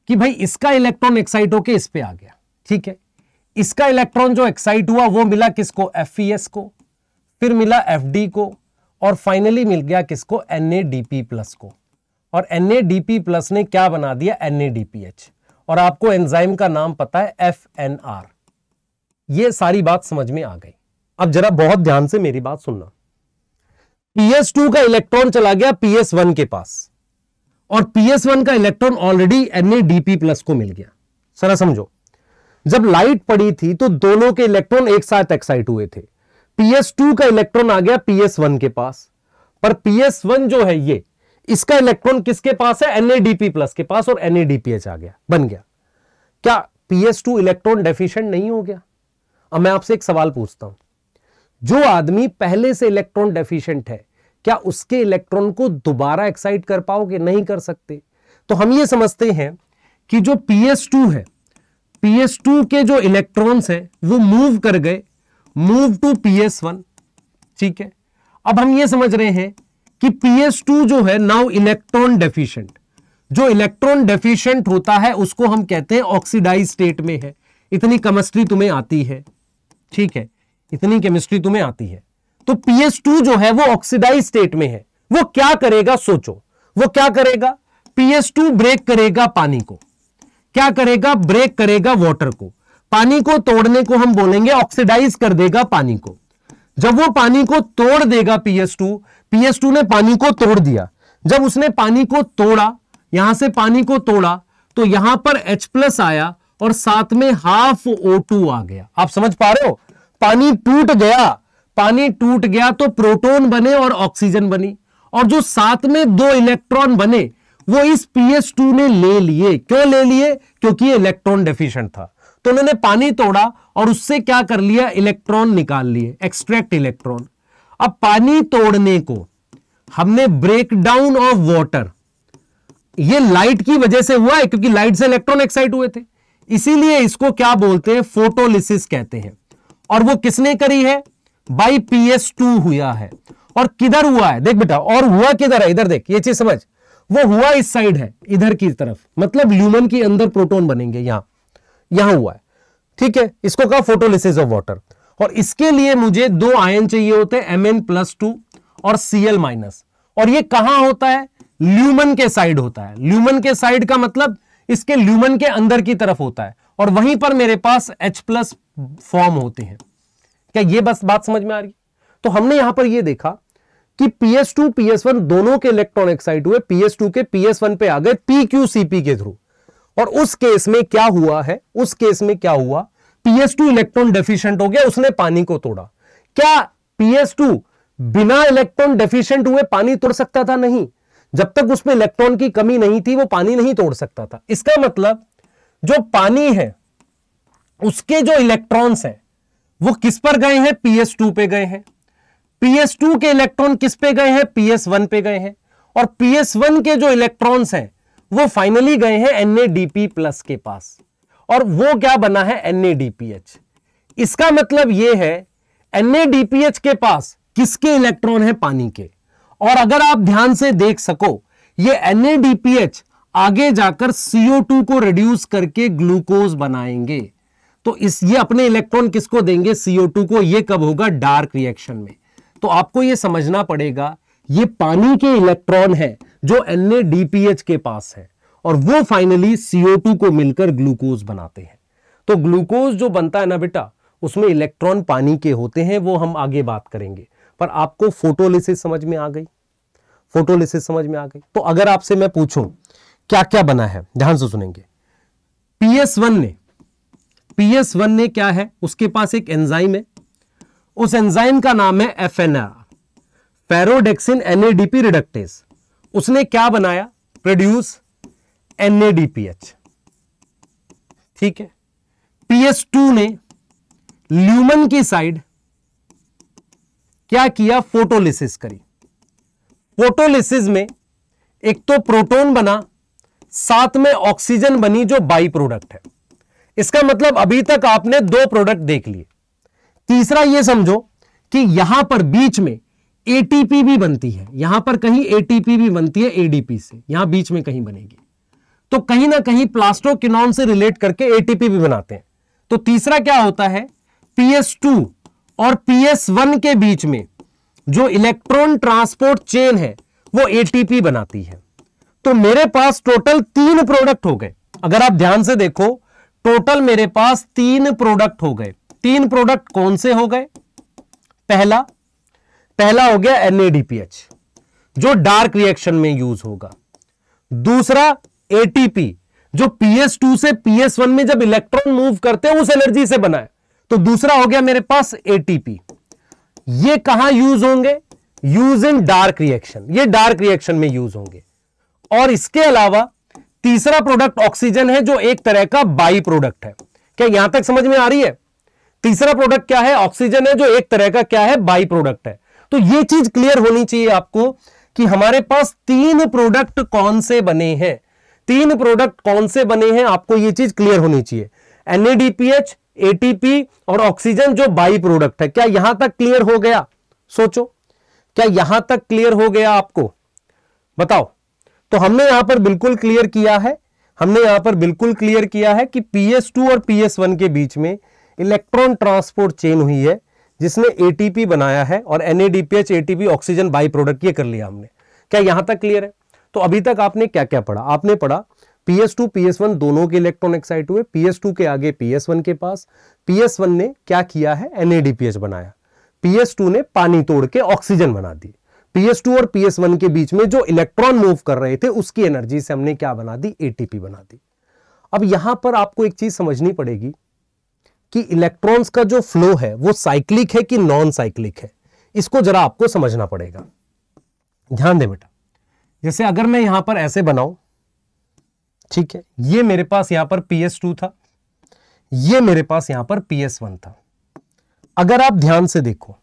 कि भाई इसका इलेक्ट्रॉन एक्साइट होके इस पे आ गया ठीक है इसका इलेक्ट्रॉन जो एक्साइट हुआ वो मिला किसको एफ e को फिर मिला एफ को और फाइनली मिल गया किसको एन प्लस को और एन प्लस ने क्या बना दिया एन और आपको एंजाइम का नाम पता है एफ एन आर ये सारी बात समझ में आ गई अब जरा बहुत ध्यान से मेरी बात सुनना टू का इलेक्ट्रॉन चला गया पीएस वन के पास और पीएस वन का इलेक्ट्रॉन ऑलरेडी एनएडीपी प्लस को मिल गया सरा समझो जब लाइट पड़ी थी तो दोनों के इलेक्ट्रॉन एक साथ एक्साइट हुए थे पीएस टू का इलेक्ट्रॉन आ गया पीएस वन के पास पर पीएस वन जो है ये इसका इलेक्ट्रॉन किसके पास है एनएडीपी प्लस के पास और एनएडीपीएच आ गया बन गया क्या पीएस टू इलेक्ट्रॉन डेफिशिएंट नहीं हो गया अब मैं आपसे एक सवाल पूछता हूं जो आदमी पहले से इलेक्ट्रॉन डेफिशिएंट है क्या उसके इलेक्ट्रॉन को दोबारा एक्साइट कर पाओगे नहीं कर सकते तो हम ये समझते हैं कि जो PS2 है PS2 के जो इलेक्ट्रॉन है वो मूव कर गए मूव टू PS1 ठीक है अब हम ये समझ रहे हैं कि PS2 जो है नाउ इलेक्ट्रॉन डेफिशिएंट जो इलेक्ट्रॉन डेफिशिएंट होता है उसको हम कहते हैं ऑक्सीडाइज स्टेट में है इतनी कमस्ट्री तुम्हें आती है ठीक है इतनी केमिस्ट्री तुम्हें आती है तो पीएस टू जो है वो ऑक्सीडाइज स्टेट में है वो क्या करेगा सोचो वो क्या करेगा पीएस टू ब्रेक करेगा पानी को क्या करेगा ब्रेक करेगा वॉटर को पानी को तोड़ने को हम बोलेंगे ऑक्सीडाइज कर देगा पानी को जब वो पानी को तोड़ देगा पीएस टू पीएस टू ने पानी को तोड़ दिया जब उसने पानी को तोड़ा यहां से पानी को तोड़ा तो यहां पर H प्लस आया और साथ में हाफ O2 आ गया आप समझ पा रहे हो पानी टूट गया पानी टूट गया तो प्रोटॉन बने और ऑक्सीजन बनी और जो साथ में दो इलेक्ट्रॉन बने वो इस पी टू ने ले लिए क्यों ले लिए क्योंकि ये इलेक्ट्रॉन डेफिशिएंट था तो उन्होंने पानी तोड़ा और उससे क्या कर लिया इलेक्ट्रॉन निकाल लिए एक्सट्रैक्ट इलेक्ट्रॉन अब पानी तोड़ने को हमने ब्रेक डाउन ऑफ वॉटर ये लाइट की वजह से हुआ है क्योंकि लाइट से इलेक्ट्रॉन एक्साइट हुए थे इसीलिए इसको क्या बोलते हैं फोटोलिसिस कहते हैं और वो किसने करी है बाई पी एस टू हुआ है और किधर हुआ है देख बेटा और हुआ किधर है इधर देख ये चीज समझ वो हुआ इस साइड है इधर की तरफ मतलब ल्यूमन के अंदर प्रोटोन बनेंगे यहां यहां हुआ है ठीक है इसको कहा फोटोलिसिस ऑफ वाटर और इसके लिए मुझे दो आयन चाहिए होते हैं एम एन प्लस टू और सीएल माइनस और ये कहां होता है ल्यूमन के साइड होता है ल्यूमन के साइड का मतलब इसके ल्यूमन के अंदर की तरफ होता है और वहीं पर मेरे पास H प्लस फॉर्म होते हैं क्या ये बस बात समझ में आ रही तो हमने यहां पर यह देखा कि पीएस वन दोनों के इलेक्ट्रॉन एक्साइट हुए टू के वन पे आ गए PQCP के थ्रू और उस केस में क्या हुआ है उस केस में क्या हुआ टू इलेक्ट्रॉन डेफिशिएंट हो गया उसने पानी को तोड़ा क्या पीएस टू बिना इलेक्ट्रॉन डेफिशिएंट हुए पानी तोड़ सकता था नहीं जब तक उसमें इलेक्ट्रॉन की कमी नहीं थी वो पानी नहीं तोड़ सकता था इसका मतलब जो पानी है उसके जो इलेक्ट्रॉन्स हैं वो किस पर गए हैं पीएस टू पे गए हैं पीएस टू के इलेक्ट्रॉन किस पे गए हैं पीएस वन पे गए हैं और पीएस वन के जो इलेक्ट्रॉन्स हैं वो फाइनली गए हैं एनएडीपी प्लस के पास और वो क्या बना है एनएडीपीएच इसका मतलब ये है एनएडीपीएच के पास किसके इलेक्ट्रॉन है पानी के और अगर आप ध्यान से देख सको ये एनएडीपीएच आगे जाकर टू को रिड्यूस करके ग्लूकोज बनाएंगे तो इस ये अपने इलेक्ट्रॉन किसको देंगे CO2 को ये कब होगा डार्क रिएक्शन में तो आपको ये समझना पड़ेगा ये पानी के इलेक्ट्रॉन है जो NADPH के पास है और वो फाइनली CO2 को मिलकर ग्लूकोज बनाते हैं तो ग्लूकोज जो बनता है ना बेटा उसमें इलेक्ट्रॉन पानी के होते हैं वो हम आगे बात करेंगे पर आपको फोटोलिसिस समझ में आ गई फोटोलिसिस समझ में आ गई तो अगर आपसे मैं पूछूं क्या क्या बना है ध्यान से सुनेंगे पीएस वन ने पीएस एस वन ने क्या है उसके पास एक एंजाइम है उस एंजाइम का नाम है F N R ferredoxin NADP reductase उसने क्या बनाया प्रोड्यूस एनएडीपीएच ठीक है पीएस टू ने ल्यूमन की साइड क्या किया फोटोलिसिस करी फोटोलिसिस में एक तो प्रोटोन बना साथ में ऑक्सीजन बनी जो बाई प्रोडक्ट है इसका मतलब अभी तक आपने दो प्रोडक्ट देख लिए तीसरा यह समझो कि यहां पर बीच में एटीपी भी बनती है यहां पर कहीं एटीपी भी बनती है एडीपी से यहां बीच में कहीं बनेगी तो कहीं ना कहीं प्लास्टोकिनॉन से रिलेट करके एटीपी भी बनाते हैं तो तीसरा क्या होता है पीएस टू और पीएस वन के बीच में जो इलेक्ट्रॉन ट्रांसपोर्ट चेन है वो एटीपी बनाती है तो मेरे पास टोटल तीन प्रोडक्ट हो गए अगर आप ध्यान से देखो टोटल मेरे पास तीन प्रोडक्ट हो गए तीन प्रोडक्ट कौन से हो गए पहला पहला हो गया एनएडीपीएच जो डार्क रिएक्शन में यूज होगा दूसरा एटीपी जो PS2 से PS1 में जब इलेक्ट्रॉन मूव करते हैं उस एनर्जी से बना है तो दूसरा हो गया मेरे पास एटीपी ये कहां यूज होंगे यूज इन डार्क रिएक्शन ये डार्क रिएक्शन में यूज होंगे और इसके अलावा तीसरा प्रोडक्ट ऑक्सीजन है जो एक तरह का बाई प्रोडक्ट है क्या यहां तक समझ में आ रही है तीसरा प्रोडक्ट क्या है ऑक्सीजन है जो एक तरह का क्या है बाई प्रोडक्ट है तो यह चीज क्लियर होनी चाहिए आपको कि हमारे पास तीन प्रोडक्ट कौन से बने हैं तीन प्रोडक्ट कौन से बने हैं आपको यह चीज क्लियर होनी चाहिए एनएडीपीएच एटीपी और ऑक्सीजन जो बाई प्रोडक्ट है क्या यहां तक क्लियर हो गया सोचो क्या यहां तक क्लियर हो गया आपको बताओ तो हमने यहां पर बिल्कुल क्लियर किया है हमने यहां पर बिल्कुल क्लियर किया है कि पीएस टू और पीएस वन के बीच में इलेक्ट्रॉन ट्रांसपोर्ट चेन हुई है जिसने एटीपी बनाया है और NADPH ATP oxygen byproduct ये कर लिया हमने क्या यहां तक क्लियर है तो अभी तक आपने क्या क्या पढ़ा आपने पढ़ा पीएस टू पीएस वन दोनों के इलेक्ट्रॉन एक्साइट हुए पीएस टू के आगे पीएस वन के पास पीएस वन ने क्या किया है एनएडीपीएच बनाया पीएस टू ने पानी तोड़ के ऑक्सीजन बना दी टू और वन के बीच में जो इलेक्ट्रॉन मूव कर रहे थे उसकी एनर्जी से हमने क्या बना दी एटीपी बना दी अब यहां पर आपको एक चीज समझनी पड़ेगी कि इलेक्ट्रॉन्स का जो फ्लो है वो साइक्लिक है कि नॉन साइक्लिक है इसको जरा आपको समझना पड़ेगा ध्यान दे बेटा जैसे अगर मैं यहां पर ऐसे बनाऊं ठीक है ये मेरे पास यहां पर टू था ये मेरे पास यहां पर वन था अगर आप ध्यान से देखो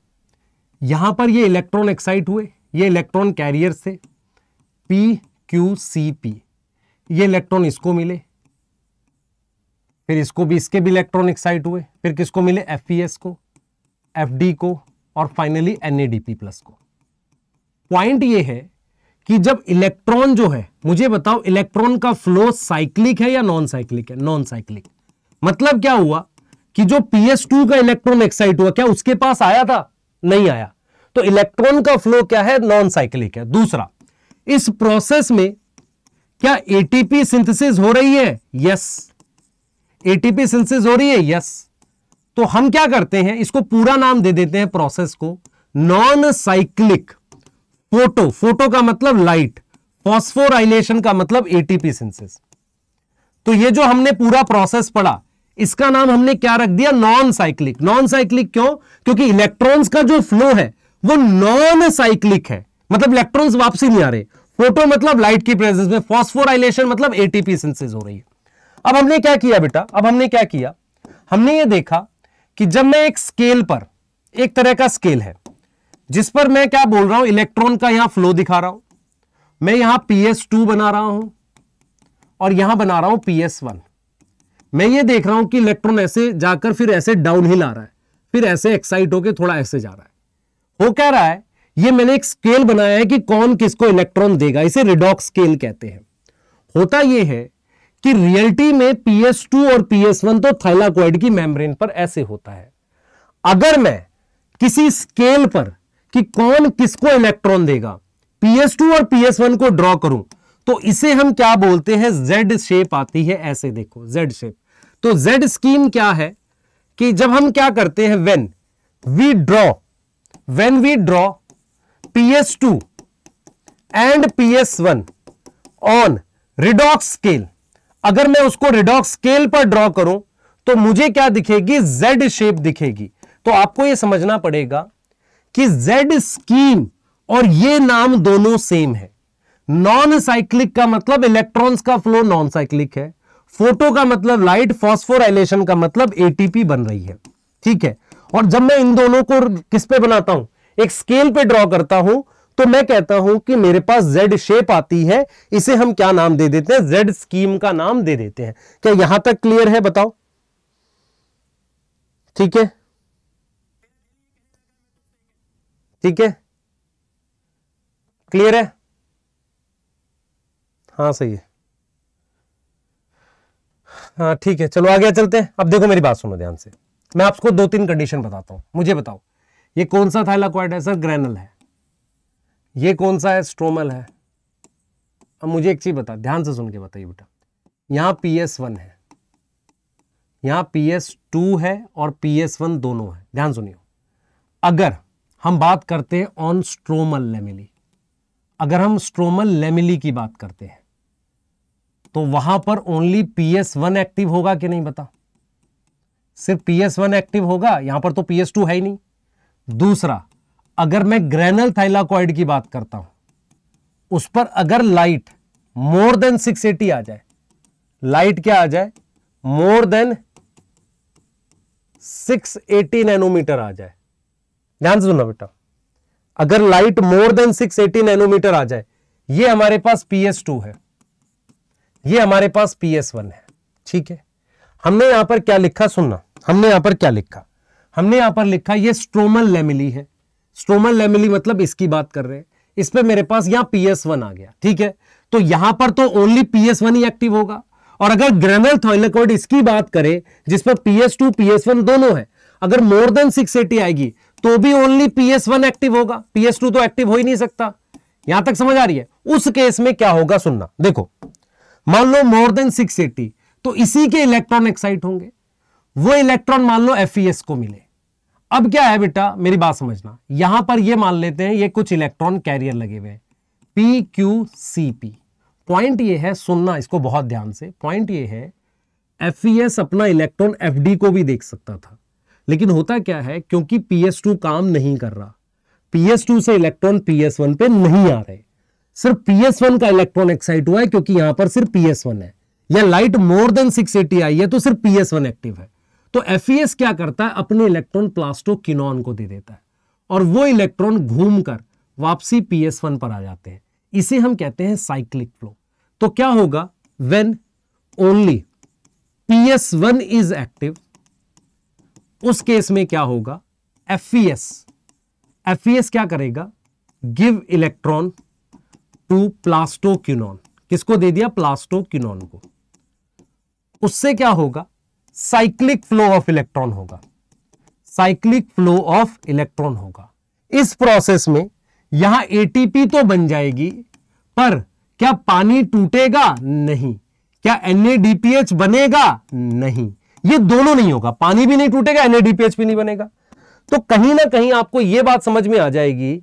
यहां पर ये इलेक्ट्रॉन एक्साइट हुए ये इलेक्ट्रॉन कैरियर से पी क्यू सी पी ये इलेक्ट्रॉन इसको मिले फिर इसको भी इसके भी इलेक्ट्रॉन एक्साइट हुए फिर किसको मिले एफ e को एफ को और फाइनली एन प्लस को पॉइंट ये है कि जब इलेक्ट्रॉन जो है मुझे बताओ इलेक्ट्रॉन का फ्लो साइक्लिक है या नॉन साइक्लिक है नॉन साइक्लिक मतलब क्या हुआ कि जो टू का इलेक्ट्रॉन एक्साइट हुआ क्या उसके पास आया था नहीं आया तो इलेक्ट्रॉन का फ्लो क्या है नॉन साइक्लिक है दूसरा इस प्रोसेस में क्या एटीपी सिंथेसिस हो रही है यस एटीपी सिंथेसिस हो रही है यस तो हम क्या करते हैं इसको पूरा नाम दे देते हैं प्रोसेस को नॉन साइक्लिक फोटो फोटो का मतलब लाइट फॉस्फोराइलेशन का मतलब एटीपी सिंथेसिस तो ये जो हमने पूरा प्रोसेस पढ़ा इसका नाम हमने क्या रख दिया नॉन साइक्लिक नॉन साइक्लिक क्यों क्योंकि इलेक्ट्रॉन्स का जो फ्लो है वो नॉन साइक्लिक है मतलब इलेक्ट्रॉन्स वापसी नहीं आ रहे फोटो मतलब लाइट की प्रेजेंस में फॉस्फोराइलेशन मतलब एटीपी सिंथेसिस हो रही है अब हमने क्या किया बेटा अब हमने क्या किया हमने ये देखा कि जब मैं एक स्केल पर एक तरह का स्केल है जिस पर मैं क्या बोल रहा हूं इलेक्ट्रॉन का यहां फ्लो दिखा रहा हूं मैं यहां टू बना रहा हूं और यहां बना रहा हूं वन मैं ये देख रहा हूं कि इलेक्ट्रॉन ऐसे जाकर फिर ऐसे डाउनहिल आ रहा है फिर ऐसे एक्साइट होकर थोड़ा ऐसे जा रहा है वो कह रहा है ये मैंने एक स्केल बनाया है कि कौन किसको इलेक्ट्रॉन देगा इसे रिडॉक्स स्केल कहते हैं होता यह है कि रियलिटी में पीएस टू और वन तो थैलाकोइड की मेम्ब्रेन पर ऐसे होता है अगर मैं किसी स्केल पर कि कौन किसको इलेक्ट्रॉन देगा टू और वन को ड्रॉ करूं तो इसे हम क्या बोलते हैं जेड शेप आती है ऐसे देखो जेड शेप तो जेड स्कीम क्या है कि जब हम क्या करते हैं when we draw when we draw PS2 and PS1 on redox scale अगर मैं उसको redox scale पर ड्रॉ करूं तो मुझे क्या दिखेगी Z शेप दिखेगी तो आपको यह समझना पड़ेगा कि Z स्कीम और ये नाम दोनों सेम है नॉन साइक्लिक का मतलब इलेक्ट्रॉन्स का फ्लो नॉन साइक्लिक है फोटो का मतलब लाइट फॉस्फोराइलेशन का मतलब एटीपी बन रही है ठीक है और जब मैं इन दोनों को किस पे बनाता हूं एक स्केल पे ड्रॉ करता हूं तो मैं कहता हूं कि मेरे पास जेड शेप आती है इसे हम क्या नाम दे देते हैं जेड स्कीम का नाम दे देते हैं क्या यहां तक क्लियर है बताओ ठीक है ठीक है क्लियर है हां सही है हाँ ठीक है चलो आगे चलते हैं अब देखो मेरी बात सुनो ध्यान से मैं आपको दो तीन कंडीशन बताता हूं मुझे बताओ ये कौन सा थाइलाकॉइड है सर ग्रैनल है ये कौन सा है स्ट्रोमल है अब मुझे एक चीज बता ध्यान से सुन के बताइए बेटा यहां पी एस वन है यहां पी एस टू है और पी एस वन दोनों है ध्यान सुनिए अगर हम बात करते हैं ऑन स्ट्रोमल लेमिली अगर हम स्ट्रोमल लेमिली की बात करते हैं तो वहां पर only P S one active होगा कि नहीं बता सिर्फ पी एस वन एक्टिव होगा यहां पर तो पी एस टू है ही नहीं दूसरा अगर मैं ग्रेनल थाइलाकॉइड की बात करता हूं उस पर अगर लाइट मोर देन 680 आ जाए लाइट क्या आ जाए मोर देन 680 नैनोमीटर आ जाए ध्यान से सुनना बेटा अगर लाइट मोर देन 680 नैनोमीटर आ जाए ये हमारे पास टू है ये हमारे पास वन है ठीक है हमने यहां पर क्या लिखा सुनना हमने यहां पर क्या लिखा हमने यहां पर लिखा ये स्ट्रोमल लेमिली है स्ट्रोमल लेमिली मतलब इसकी बात कर रहे हैं इस पे मेरे पास यहां पी एस वन आ गया ठीक है तो यहां पर तो ओनली पी एस वन ही एक्टिव होगा और अगर ग्रेनल थॉइलेकॉइड इसकी बात करें जिस पर P S two P S one दोनों है अगर मोर देन सिक्स एटी आएगी तो भी only P S one active होगा पी एस टू तो एक्टिव हो ही नहीं सकता यहां तक समझ आ रही है उस केस में क्या होगा सुनना देखो मान लो मोर देन सिक्स एटी तो इसी के इलेक्ट्रॉन एक्साइट होंगे वो इलेक्ट्रॉन मान लो एफ e को मिले अब क्या है बेटा मेरी बात समझना यहां पर ये मान लेते हैं ये कुछ इलेक्ट्रॉन कैरियर लगे हुए P Q C P point ये है सुनना इसको बहुत ध्यान से पॉइंट ये है एफ e अपना इलेक्ट्रॉन एफ को भी देख सकता था लेकिन होता क्या है क्योंकि पी काम नहीं कर रहा पी से इलेक्ट्रॉन पी पे नहीं आ रहे सिर्फ पी का इलेक्ट्रॉन एक्साइट हुआ है क्योंकि यहां पर सिर्फ पी है या light more than six eighty आई है तो सिर्फ पी एक्टिव है तो एफ e क्या करता है अपने इलेक्ट्रॉन प्लास्टोकिनोन को दे देता है और वो इलेक्ट्रॉन घूमकर वापसी पी वन पर आ जाते हैं इसे हम कहते हैं साइक्लिक फ्लो तो क्या होगा when only P S one is active उस केस में क्या होगा F E S F S क्या करेगा गिव इलेक्ट्रॉन टू प्लास्टोक्यूनॉन किसको दे दिया प्लास्टोक्यूनॉन को उससे क्या होगा साइक्लिक फ्लो ऑफ इलेक्ट्रॉन होगा साइक्लिक फ्लो ऑफ इलेक्ट्रॉन होगा इस प्रोसेस में यहां एटीपी तो बन जाएगी पर क्या पानी टूटेगा नहीं क्या एनएडीपीएच बनेगा नहीं ये दोनों नहीं होगा पानी भी नहीं टूटेगा एनएडीपीएच भी नहीं बनेगा तो कहीं ना कहीं आपको यह बात समझ में आ जाएगी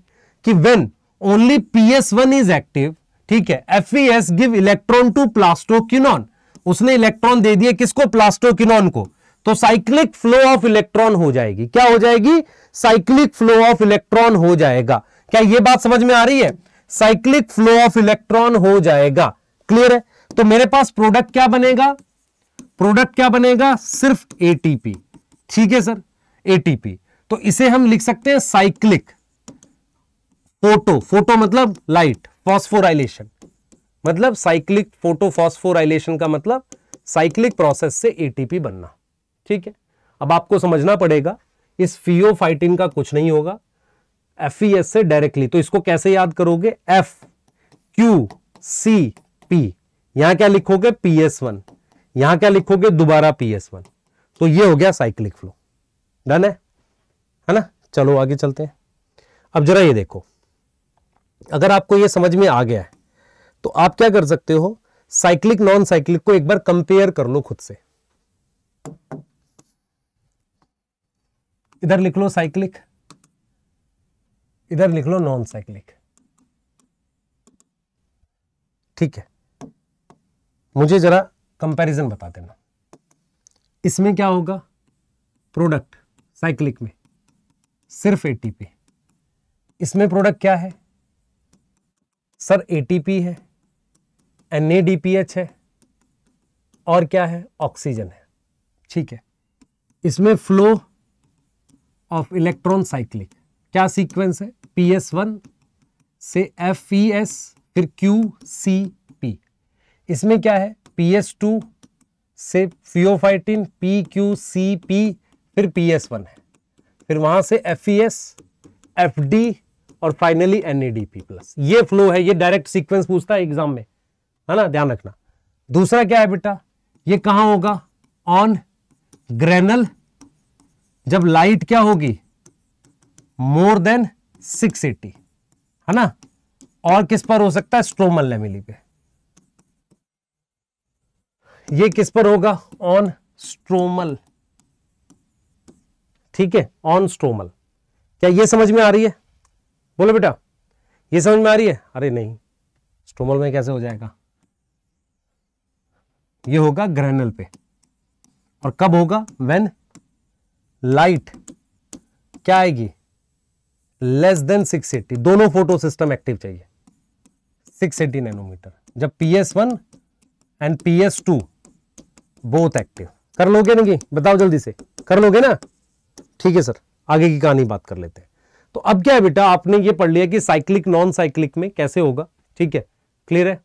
कि when only PS one is active ठीक है F give electron to plastoquinone उसने इलेक्ट्रॉन दे दिए किसको प्लास्टोकिनोन को तो साइक्लिक फ्लो ऑफ इलेक्ट्रॉन हो जाएगी क्या हो जाएगी साइक्लिक फ्लो ऑफ इलेक्ट्रॉन हो जाएगा क्या यह बात समझ में आ रही है साइक्लिक फ्लो ऑफ इलेक्ट्रॉन हो जाएगा क्लियर है तो मेरे पास प्रोडक्ट क्या बनेगा प्रोडक्ट क्या बनेगा सिर्फ एटीपी ठीक है सर एटीपी तो इसे हम लिख सकते हैं साइक्लिक फोटो फोटो मतलब लाइट फॉस्फोराइलेशन मतलब साइक्लिक फोटोफॉस्फोराइलेशन का मतलब साइक्लिक प्रोसेस से एटीपी बनना ठीक है अब आपको समझना पड़ेगा इस फियोफाइटिन e का कुछ नहीं होगा एफ e से डायरेक्टली तो इसको कैसे याद करोगे एफ क्यू सी पी यहां क्या लिखोगे पी एस वन यहां क्या लिखोगे दोबारा पी एस वन तो ये हो गया साइक्लिक फ्लो डन है है ना चलो आगे चलते हैं अब जरा ये देखो अगर आपको ये समझ में आ गया है तो आप क्या कर सकते हो साइक्लिक नॉन साइक्लिक को एक बार कंपेयर कर लो खुद से इधर लिख लो साइक्लिक इधर लिख लो नॉन साइक्लिक ठीक है मुझे जरा कंपैरिजन बता देना इसमें क्या होगा प्रोडक्ट साइक्लिक में सिर्फ एटीपी इसमें प्रोडक्ट क्या है सर एटीपी है एन है और क्या है ऑक्सीजन है ठीक है इसमें फ्लो ऑफ इलेक्ट्रॉन साइक्लिक क्या सीक्वेंस है पी एस वन से एफ ई एस फिर क्यू सी पी इसमें क्या है पी एस टू से pheophytin P Q C P फिर पी वन है फिर वहां से F E S F D और finally N D P plus ये फ्लो है ये डायरेक्ट सीक्वेंस पूछता है एग्जाम में है ना ध्यान रखना दूसरा क्या है बेटा ये कहां होगा ऑन ग्रेनल जब लाइट क्या होगी मोर देन 680 है ना और किस पर हो सकता है स्ट्रोमल लेमिली पे ये किस पर होगा ऑन स्ट्रोमल ठीक है ऑन स्ट्रोमल क्या ये समझ में आ रही है बोलो बेटा ये समझ में आ रही है अरे नहीं स्ट्रोमल में कैसे हो जाएगा ये होगा ग्रेनल पे और कब होगा वेन लाइट क्या आएगी लेस देन 680 दोनों फोटो सिस्टम एक्टिव चाहिए 680 नैनोमीटर जब P S one and P S two both active कर लोगे नहीं बताओ जल्दी से कर लोगे ना ठीक है सर आगे की कहानी बात कर लेते हैं तो अब क्या है बेटा आपने ये पढ़ लिया कि साइक्लिक नॉन साइक्लिक में कैसे होगा ठीक है क्लियर है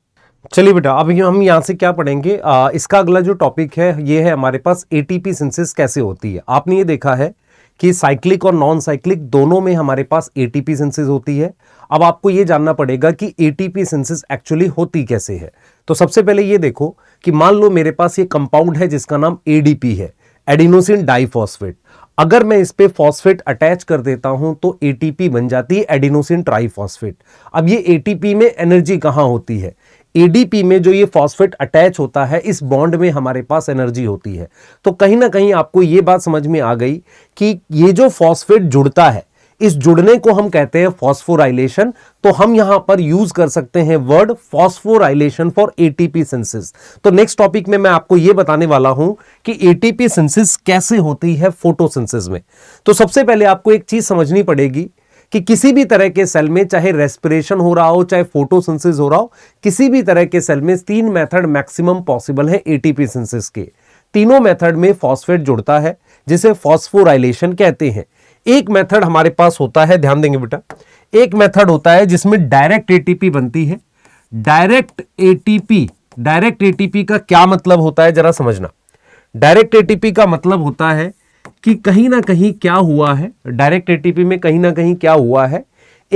चलिए बेटा अब हम यहाँ से क्या पढ़ेंगे आ, इसका अगला जो टॉपिक है ये है हमारे पास एटीपी सिंथेसिस कैसे होती है आपने ये देखा है कि साइक्लिक और नॉन साइक्लिक दोनों में हमारे पास एटीपी सिंथेसिस होती है अब आपको ये जानना पड़ेगा कि एटीपी सिंथेसिस एक्चुअली होती कैसे है तो सबसे पहले ये देखो कि मान लो मेरे पास ये कंपाउंड है जिसका नाम एडीपी है एडिनोसिन डाइफॉस्फेट अगर मैं इस पर फॉस्फेट अटैच कर देता हूं तो एटीपी बन जाती है एडिनोसिन ट्राइफॉस्फेट अब ये एटीपी में एनर्जी कहां होती है एडीपी में जो ये फॉस्फेट अटैच होता है इस बॉन्ड में हमारे पास एनर्जी होती है तो कहीं ना कहीं आपको ये बात समझ में आ गई कि ये जो फॉस्फेट जुड़ता है इस जुड़ने को हम कहते हैं फॉस्फोराइलेशन तो हम यहां पर यूज कर सकते हैं word phosphorylation for ATP synthesis तो नेक्स्ट टॉपिक में मैं आपको यह बताने वाला हूं कि एटीपी सेंसिस कैसे होती है फोटोसेंसिस में तो सबसे पहले आपको एक चीज समझनी पड़ेगी कि किसी भी तरह के सेल में चाहे रेस्पिरेशन हो रहा हो चाहे फोटोसिंथेसिस हो रहा हो किसी भी तरह के सेल में तीन मेथड मैक्सिमम पॉसिबल है एटीपी सेंसिस के तीनों मेथड में फॉस्फेट जुड़ता है जिसे फॉस्फोराइलेशन कहते हैं एक मेथड हमारे पास होता है ध्यान देंगे बेटा एक मेथड होता है जिसमें डायरेक्ट एटीपी बनती है डायरेक्ट एटीपी डायरेक्ट एटीपी का क्या मतलब होता है जरा समझना डायरेक्ट एटीपी का मतलब होता है कि कहीं ना कहीं क्या हुआ है डायरेक्ट एटीपी में कहीं ना कहीं क्या हुआ है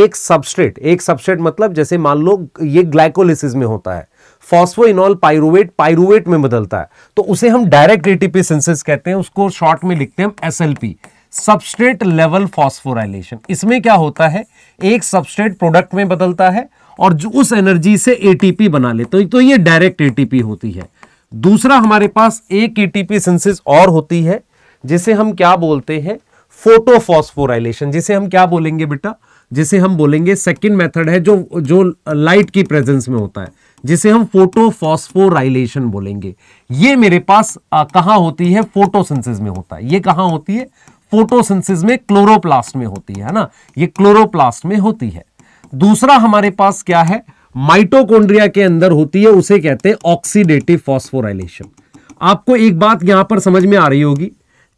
एक सबस्ट्रेट एक सबस्ट्रेट मतलब जैसे मान लो ये ग्लाइकोलिसिस में होता है फॉस्फोइनॉल पायरुवेट पायरुवेट में बदलता है तो उसे हम डायरेक्ट एटीपी सेंसिस कहते हैं उसको शॉर्ट में लिखते हैं एसएलपी सबस्ट्रेट लेवल फॉस्फोराइलेशन इसमें क्या होता है एक सबस्ट्रेट प्रोडक्ट में बदलता है और जो उस एनर्जी से एटीपी बना लेते तो, तो ये डायरेक्ट एटीपी होती है दूसरा हमारे पास एक एटीपी सिंसिस और होती है जिसे हम क्या बोलते हैं फोटोफॉस्फोराइलेशन जिसे हम क्या बोलेंगे बेटा जिसे हम बोलेंगे सेकेंड मेथड है जो जो लाइट की प्रेजेंस में होता है जिसे हम फोटोफॉस्फोराइलेशन बोलेंगे ये मेरे पास कहाँ होती है फोटोसिंथेसिस में होता है ये कहाँ होती है फोटोसिंथेसिस में क्लोरोप्लास्ट में होती है ना ये क्लोरोप्लास्ट में होती है दूसरा हमारे पास क्या है माइटोकॉन्ड्रिया के अंदर होती है उसे कहते हैं ऑक्सीडेटिव फॉस्फोराइलेशन आपको एक बात यहां पर समझ में आ रही होगी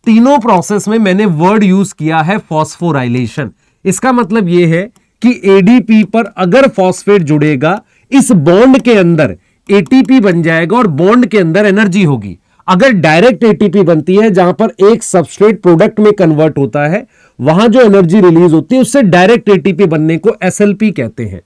तीनों प्रोसेस में मैंने वर्ड यूज किया है फॉस्फोराइलेशन इसका मतलब यह है कि एडीपी पर अगर फॉस्फेट जुड़ेगा इस बॉन्ड के अंदर एटीपी बन जाएगा और बॉन्ड के अंदर एनर्जी होगी अगर डायरेक्ट एटीपी बनती है जहां पर एक सबस्ट्रेट प्रोडक्ट में कन्वर्ट होता है वहां जो एनर्जी रिलीज होती है उससे डायरेक्ट एटीपी बनने को एसएलपी कहते हैं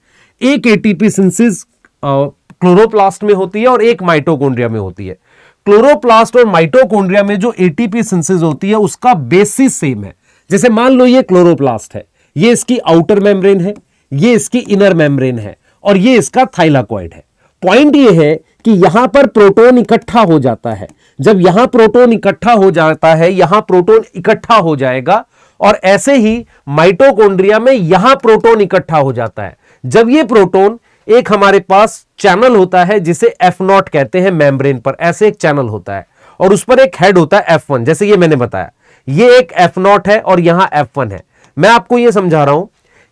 एक एटीपी सिंसिस क्लोरोप्लास्ट में होती है और एक माइटोकॉन्ड्रिया में होती है क्लोरोप्लास्ट और माइटोकॉन्ड्रिया में जो एटीपी सिंसिस होती है उसका बेसिस सेम है जैसे मान लो ये क्लोरोप्लास्ट है ये इसकी आउटर मेम्ब्रेन है ये इसकी इनर मेम्ब्रेन है और ये इसका थाइलाकॉइड है पॉइंट ये है कि यहां पर प्रोटोन इकट्ठा हो जाता है जब यहां प्रोटोन इकट्ठा हो जाता है यहां प्रोटोन इकट्ठा हो जाएगा और ऐसे ही माइटोकॉन्ड्रिया में यहां प्रोटोन इकट्ठा हो जाता है जब ये प्रोटोन एक हमारे पास चैनल होता है जिसे एफ नॉट कहते हैं मेम्ब्रेन पर ऐसे एक चैनल होता है और उस पर एक हेड होता है एफ वन जैसे ये मैंने बताया ये एक एफ नॉट है और यहां एफ वन है मैं आपको ये समझा रहा हूं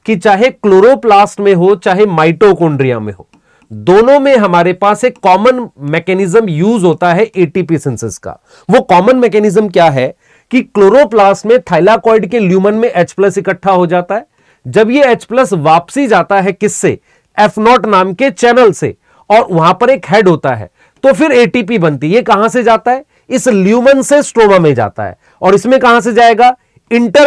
कि चाहे क्लोरोप्लास्ट में हो चाहे माइटोकोन्ड्रिया में हो दोनों में हमारे पास एक कॉमन मैकेनिज्म यूज होता है एटीपी सिंथेसिस का वो कॉमन मैकेनिज्म क्या है कि क्लोरोप्लास्ट में थाइलाकॉइड के ल्यूमन में एच प्लस इकट्ठा हो जाता है जब ये एच प्लस वापसी जाता है किससे एफ नॉट नाम के चैनल से और वहां पर एक हेड होता है तो फिर एटीपी बनती है कहां से जाता है इस ल्यूमन से स्ट्रोमा में जाता है और इसमें कहां से जाएगा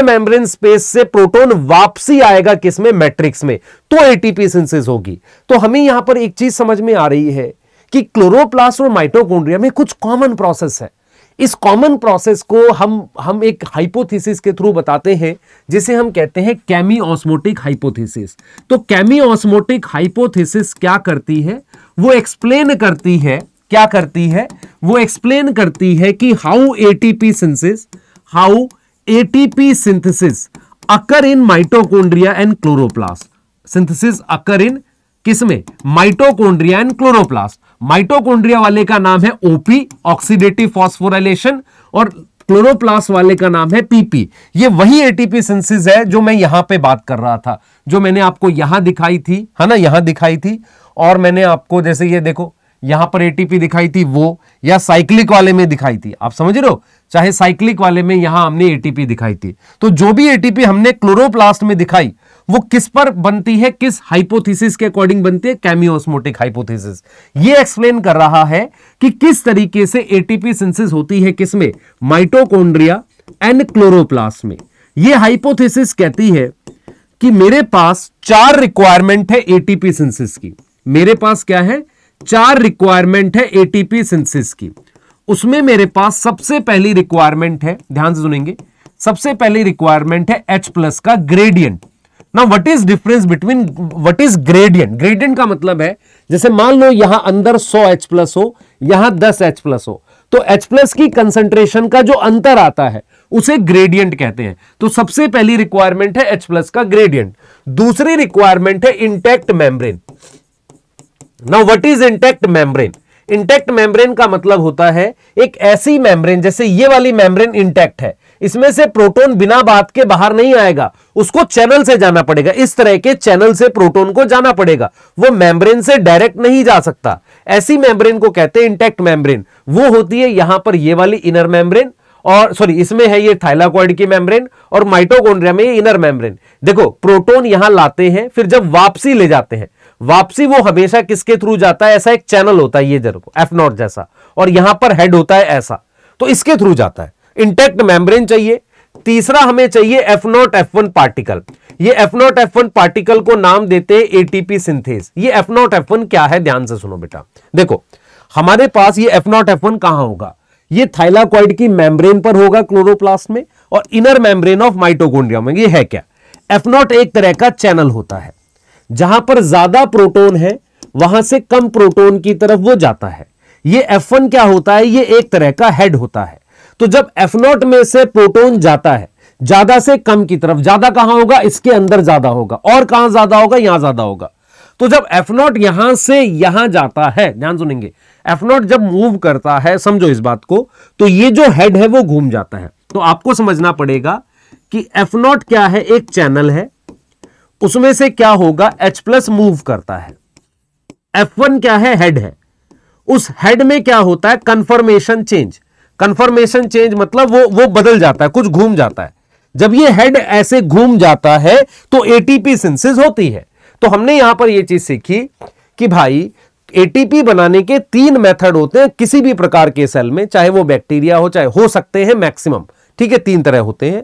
मेम्ब्रेन स्पेस से प्रोटोन वापसी आएगा किसमें मैट्रिक्स में तो एटीपी सिंथेसिस होगी तो हमें यहां पर एक चीज समझ में आ रही है कि क्लोरोप्लास्ट और माइटोकॉन्ड्रिया में कुछ कॉमन प्रोसेस है इस कॉमन प्रोसेस को हम हम एक हाइपोथेसिस के थ्रू बताते हैं जिसे हम कहते हैं कैमी ऑस्मोटिक हाइपोथेसिस तो कैमी ऑस्मोटिक हाइपोथेसिस क्या करती है वो एक्सप्लेन करती है क्या करती है वो एक्सप्लेन करती है कि how ATP synthesis how ATP synthesis occur in mitochondria and chloroplast synthesis occur in किसमें माइटोकोन्ड्रिया एंड क्लोरोप्लास्ट माइटोकॉन्ड्रिया वाले का नाम है ओपी ऑक्सीडेटिव फॉस्फोराइलेशन और क्लोरोप्लास वाले का नाम है पीपी ये वही एटीपी सिंसिस है जो मैं यहां पे बात कर रहा था जो मैंने आपको यहां दिखाई थी है ना यहां दिखाई थी और मैंने आपको जैसे ये देखो यहां पर एटीपी दिखाई थी वो या साइक्लिक वाले में दिखाई थी आप समझ रहे हो चाहे साइक्लिक वाले में यहां हमने एटीपी दिखाई थी तो जो भी एटीपी हमने क्लोरोप्लास्ट में दिखाई वो किस पर बनती है किस हाइपोथेसिस के अकॉर्डिंग बनती है कैमियोस्मोटिक हाइपोथेसिस ये एक्सप्लेन कर रहा है कि किस तरीके से एटीपी सिंसिस होती है किसमें माइटोकोन्ड्रिया एंड क्लोरोप्लास्ट में ये हाइपोथेसिस कहती है कि मेरे पास चार रिक्वायरमेंट है एटीपी सिंसिस की मेरे पास क्या है चार रिक्वायरमेंट है एटीपी सिंसिस की उसमें मेरे पास सबसे पहली रिक्वायरमेंट है ध्यान से सुनेंगे सबसे पहली रिक्वायरमेंट है H प्लस का ग्रेडियंट ना what is difference between what is gradient gradient का मतलब है जैसे मान लो यहां अंदर 100 H प्लस हो यहां 10 H प्लस हो तो H प्लस की कंसेंट्रेशन का जो अंतर आता है उसे ग्रेडियंट कहते हैं तो सबसे पहली रिक्वायरमेंट है H प्लस का ग्रेडियंट दूसरी रिक्वायरमेंट है intact membrane now what is intact membrane intact membrane का मतलब होता है एक ऐसी मेम्ब्रेन जैसे ये वाली मेम्ब्रेन इंटेक्ट है इसमें से प्रोटोन बिना बात के बाहर नहीं आएगा उसको चैनल से जाना पड़ेगा इस तरह के चैनल से प्रोटोन को जाना पड़ेगा वो मेम्ब्रेन से डायरेक्ट नहीं जा सकता ऐसी मेम्ब्रेन को कहते हैं इंटेक्ट मेम्ब्रेन वो होती है यहां पर ये वाली इनर मेम्ब्रेन और सॉरी इसमें है ये थाइलाकॉइड की मेम्ब्रेन और माइटोकॉन्ड्रिया में ये इनर मेम्ब्रेन देखो प्रोटोन यहां लाते हैं फिर जब वापसी ले जाते हैं वापसी वो हमेशा किसके थ्रू जाता है ऐसा एक चैनल होता है ये देखो एफ नॉट जैसा और यहां पर हेड होता है ऐसा तो इसके थ्रू जाता है इंटेक्ट मेम्ब्रेन चाहिए तीसरा हमें चाहिए F naught F one particle ये F naught F one particle को नाम देते हैं एटीपी सिंथेस ये एफ नॉट एफ वन क्या है ध्यान से सुनो बेटा देखो हमारे पास ये एफ नॉट एफ वन कहां होगा ये थाइलाकॉइड की मेम्ब्रेन पर होगा क्लोरोप्लास्ट में और इनर मेम्ब्रेन ऑफ माइटोकोन्ड्रिया में ये है क्या एफ नॉट एक तरह का चैनल होता है जहां पर ज्यादा प्रोटोन है वहां से कम प्रोटोन की तरफ वो जाता है ये F1 क्या होता है ये एक तरह का हेड होता है तो जब एफ नॉट में से प्रोटोन जाता है ज्यादा से कम की तरफ ज्यादा कहां होगा इसके अंदर ज्यादा होगा और कहां ज्यादा होगा यहां ज्यादा होगा तो जब एफ नॉट यहां से यहां जाता है ध्यान सुनेंगे एफ नॉट जब मूव करता है समझो इस बात को तो ये जो हेड है वो घूम जाता है तो आपको समझना पड़ेगा कि एफ नॉट क्या है एक चैनल है उसमें से क्या होगा एच प्लस मूव करता है एफ वन क्या है हेड है उस हेड में क्या होता है कंफर्मेशन चेंज कंफर्मेशन चेंज मतलब वो वो बदल जाता है कुछ घूम जाता है जब ये हेड ऐसे घूम जाता है तो एटीपी सिंसिस होती है तो हमने यहां पर ये चीज सीखी कि भाई एटीपी बनाने के तीन मेथड होते हैं किसी भी प्रकार के सेल में चाहे वो बैक्टीरिया हो चाहे हो सकते हैं मैक्सिमम ठीक है तीन तरह होते हैं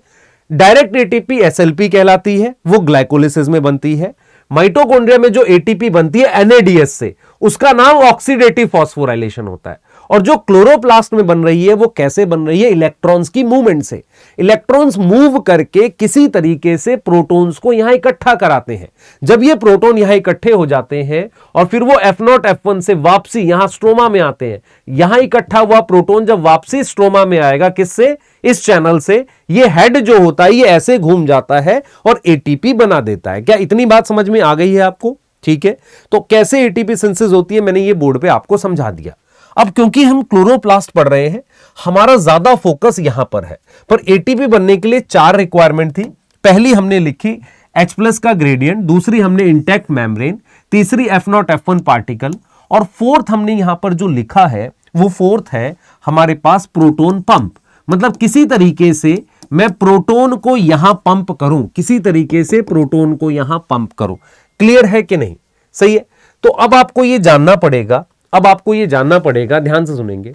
डायरेक्ट एटीपी एसएलपी कहलाती है वो ग्लाइकोलिसिस में बनती है माइटोकॉन्ड्रिया में जो एटीपी बनती है एनएडीएस से उसका नाम ऑक्सीडेटिव फॉस्फोराइलेशन होता है और जो क्लोरोप्लास्ट में बन रही है वो कैसे बन रही है इलेक्ट्रॉन्स की मूवमेंट से इलेक्ट्रॉन्स मूव करके किसी तरीके से प्रोटॉन्स को यहां इकट्ठा कराते हैं जब ये प्रोटॉन यहां इकट्ठे हो जाते हैं और फिर वो एफ नॉट एफ वन से वापसी यहां स्ट्रोमा में आते हैं यहां इकट्ठा हुआ प्रोटोन जब वापसी स्ट्रोमा में आएगा किससे इस चैनल से ये हेड जो होता है ये ऐसे घूम जाता है और एटीपी बना देता है क्या इतनी बात समझ में आ गई है आपको ठीक है तो कैसे एटीपी सिंथेसिस होती है मैंने ये बोर्ड पे आपको समझा दिया अब क्योंकि हम क्लोरोप्लास्ट पढ़ रहे हैं हमारा ज्यादा फोकस यहां पर है पर एटीपी बनने के लिए चार रिक्वायरमेंट थी पहली हमने लिखी एच प्लस का ग्रेडियंट दूसरी हमने इंटेक्ट मेम्ब्रेन तीसरी F naught F one particle और फोर्थ हमने यहां पर जो लिखा है वो फोर्थ है हमारे पास प्रोटोन पंप मतलब किसी तरीके से मैं प्रोटोन को यहां पंप करूं किसी तरीके से प्रोटोन को यहां पंप करूं क्लियर है कि नहीं सही है तो अब आपको यह जानना पड़ेगा अब आपको ये जानना पड़ेगा ध्यान से सुनेंगे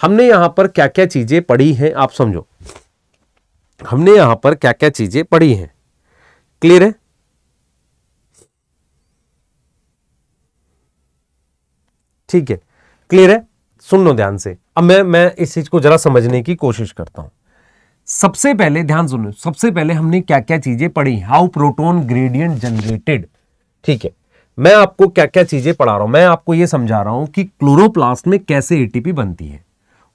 हमने यहां पर क्या क्या चीज़ें पढ़ी हैं आप समझो हमने यहां पर क्या क्या चीज़ें पढ़ी हैं क्लियर है ठीक है क्लियर है सुन लो ध्यान से अब मैं मैं इस चीज को जरा समझने की कोशिश करता हूं सबसे पहले ध्यान सुनो सबसे पहले हमने क्या क्या चीजें पढ़ी हाउ प्रोटोन ग्रेडियंट जनरेटेड ठीक है मैं आपको क्या क्या चीज़ें पढ़ा रहा हूं मैं आपको यह समझा रहा हूं कि क्लोरोप्लास्ट में कैसे एटीपी बनती है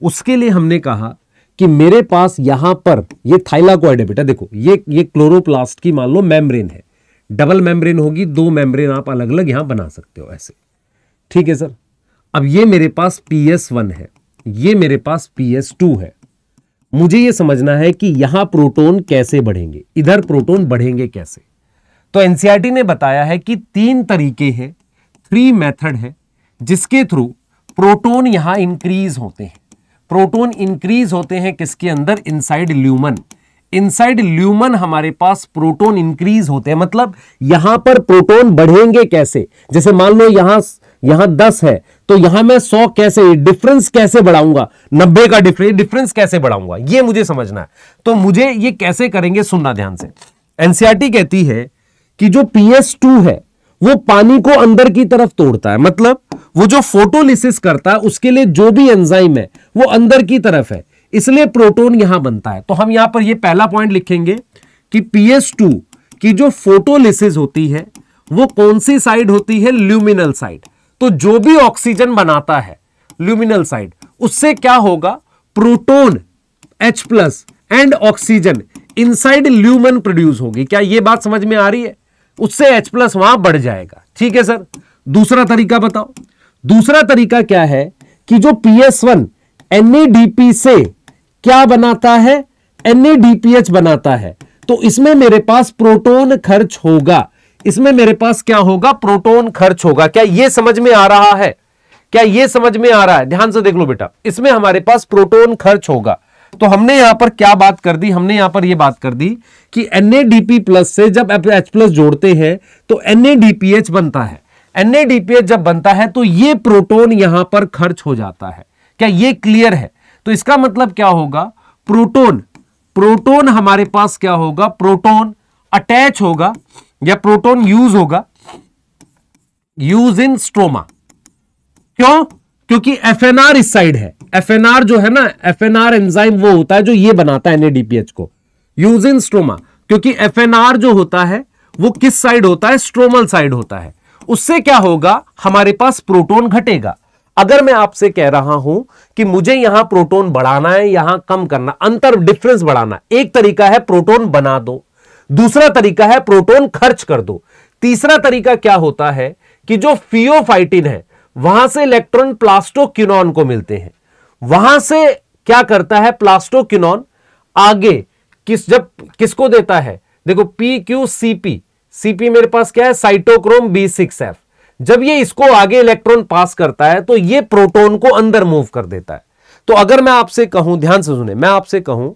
उसके लिए हमने कहा कि मेरे पास यहां पर ये थाइलाकॉइड है बेटा देखो ये ये क्लोरोप्लास्ट की मान लो मेम्ब्रेन है डबल मेम्ब्रेन होगी दो मेम्ब्रेन आप अलग अलग यहां बना सकते हो ऐसे ठीक है सर अब ये मेरे पास पी वन है ये मेरे पास पी टू है मुझे ये समझना है कि यहां प्रोटोन कैसे बढ़ेंगे इधर प्रोटोन बढ़ेंगे कैसे तो एनसीईआरटी e ने बताया है कि तीन तरीके हैं थ्री मेथड है जिसके थ्रू प्रोटोन यहां इंक्रीज होते हैं प्रोटोन इंक्रीज होते हैं किसके अंदर इनसाइड ल्यूमन इनसाइड ल्यूमन हमारे पास प्रोटोन इंक्रीज होते हैं मतलब यहां पर प्रोटोन बढ़ेंगे कैसे जैसे मान लो यहां यहां 10 है तो यहां मैं 100 कैसे डिफरेंस कैसे बढ़ाऊंगा 90 का डिफरेंस डिफरेंस कैसे बढ़ाऊंगा ये मुझे समझना है तो मुझे ये कैसे करेंगे सुनना ध्यान से एनसीआरटी e कहती है कि जो टू है वो पानी को अंदर की तरफ तोड़ता है मतलब वो जो फोटोलिसिस करता है उसके लिए जो भी एंजाइम है वो अंदर की तरफ है इसलिए प्रोटोन यहां बनता है तो हम यहां पर ये पहला पॉइंट लिखेंगे कि पीएस टू की जो फोटोलिसिस होती है वो कौन सी साइड होती है ल्यूमिनल साइड तो जो भी ऑक्सीजन बनाता है ल्यूमिनल साइड उससे क्या होगा proton H plus and oxygen inside lumen produce होगी क्या यह बात समझ में आ रही है उससे एच प्लस वहां बढ़ जाएगा ठीक है सर दूसरा तरीका बताओ दूसरा तरीका क्या है कि जो पी एस वन एनएडीपी से क्या बनाता है एनएडीपीएच बनाता है तो इसमें मेरे पास प्रोटोन खर्च होगा इसमें मेरे पास क्या होगा प्रोटोन खर्च होगा क्या यह समझ में आ रहा है क्या यह समझ में आ रहा है ध्यान से देख लो बेटा इसमें हमारे पास प्रोटोन खर्च होगा तो हमने यहां पर क्या बात कर दी हमने यहां पर यह बात कर दी कि एनएडीपी प्लस से जब एच प्लस जोड़ते हैं तो एनएडीपीएच बनता है एनएडीपीएच जब बनता है तो ये प्रोटोन यहां पर खर्च हो जाता है क्या ये क्लियर है तो इसका मतलब क्या होगा प्रोटोन प्रोटोन हमारे पास क्या होगा प्रोटोन अटैच होगा या प्रोटोन यूज होगा यूज इन स्ट्रोमा क्यों क्योंकि एफ इस साइड है एफ जो है ना एफ एन एंजाइम वो होता है जो ये बनाता है एनएडीपीएच को इन स्ट्रोमा क्योंकि एफ जो होता है वो किस साइड होता है स्ट्रोमल साइड होता है उससे क्या होगा हमारे पास प्रोटोन घटेगा अगर मैं आपसे कह रहा हूं कि मुझे यहां प्रोटोन बढ़ाना है यहां कम करना अंतर डिफरेंस बढ़ाना एक तरीका है प्रोटोन बना दो दूसरा तरीका है प्रोटोन खर्च कर दो तीसरा तरीका क्या होता है कि जो फियोफाइटिन है वहां से इलेक्ट्रॉन प्लास्टोक्यूनॉन को मिलते हैं वहां से क्या करता है प्लास्टोक्यूनॉन आगे किस जब किसको देता है देखो P Q C P CP मेरे पास क्या है साइटोक्रोम बी सिक्स एफ जब ये इसको आगे इलेक्ट्रॉन पास करता है तो ये प्रोटॉन को अंदर मूव कर देता है तो अगर मैं आपसे कहूं ध्यान से सुने मैं आपसे कहूं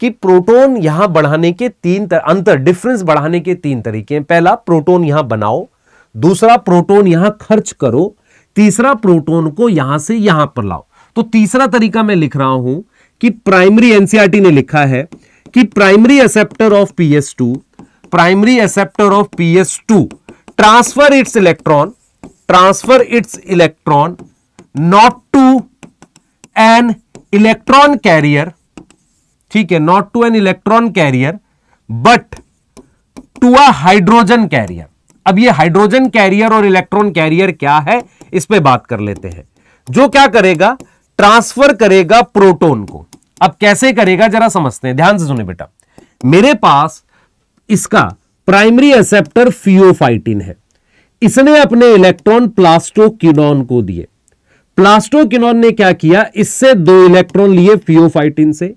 कि प्रोटॉन यहां बढ़ाने के तीन तर, अंतर डिफरेंस बढ़ाने के तीन तरीके हैं पहला प्रोटॉन यहां बनाओ दूसरा प्रोटॉन यहां खर्च करो तीसरा प्रोटोन को यहां से यहां पर लाओ तो तीसरा तरीका मैं लिख रहा हूं कि प्राइमरी एनसीआरटी ने लिखा है कि primary acceptor of PS two primary acceptor of PS two transfer its electron transfer its electron not to an electron carrier ठीक है not to an electron carrier but to a hydrogen carrier अब ये hydrogen carrier और electron carrier क्या है इस पर बात कर लेते हैं जो क्या करेगा ट्रांसफर करेगा प्रोटोन को अब कैसे करेगा जरा समझते हैं ध्यान से सुने बेटा मेरे पास इसका प्राइमरी एसेप्टर फियोफाइटिन है इसने अपने इलेक्ट्रॉन प्लास्टोक्यूनॉन को दिए प्लास्टोक्यूनॉन ने क्या किया इससे दो इलेक्ट्रॉन लिए फियोफाइटिन से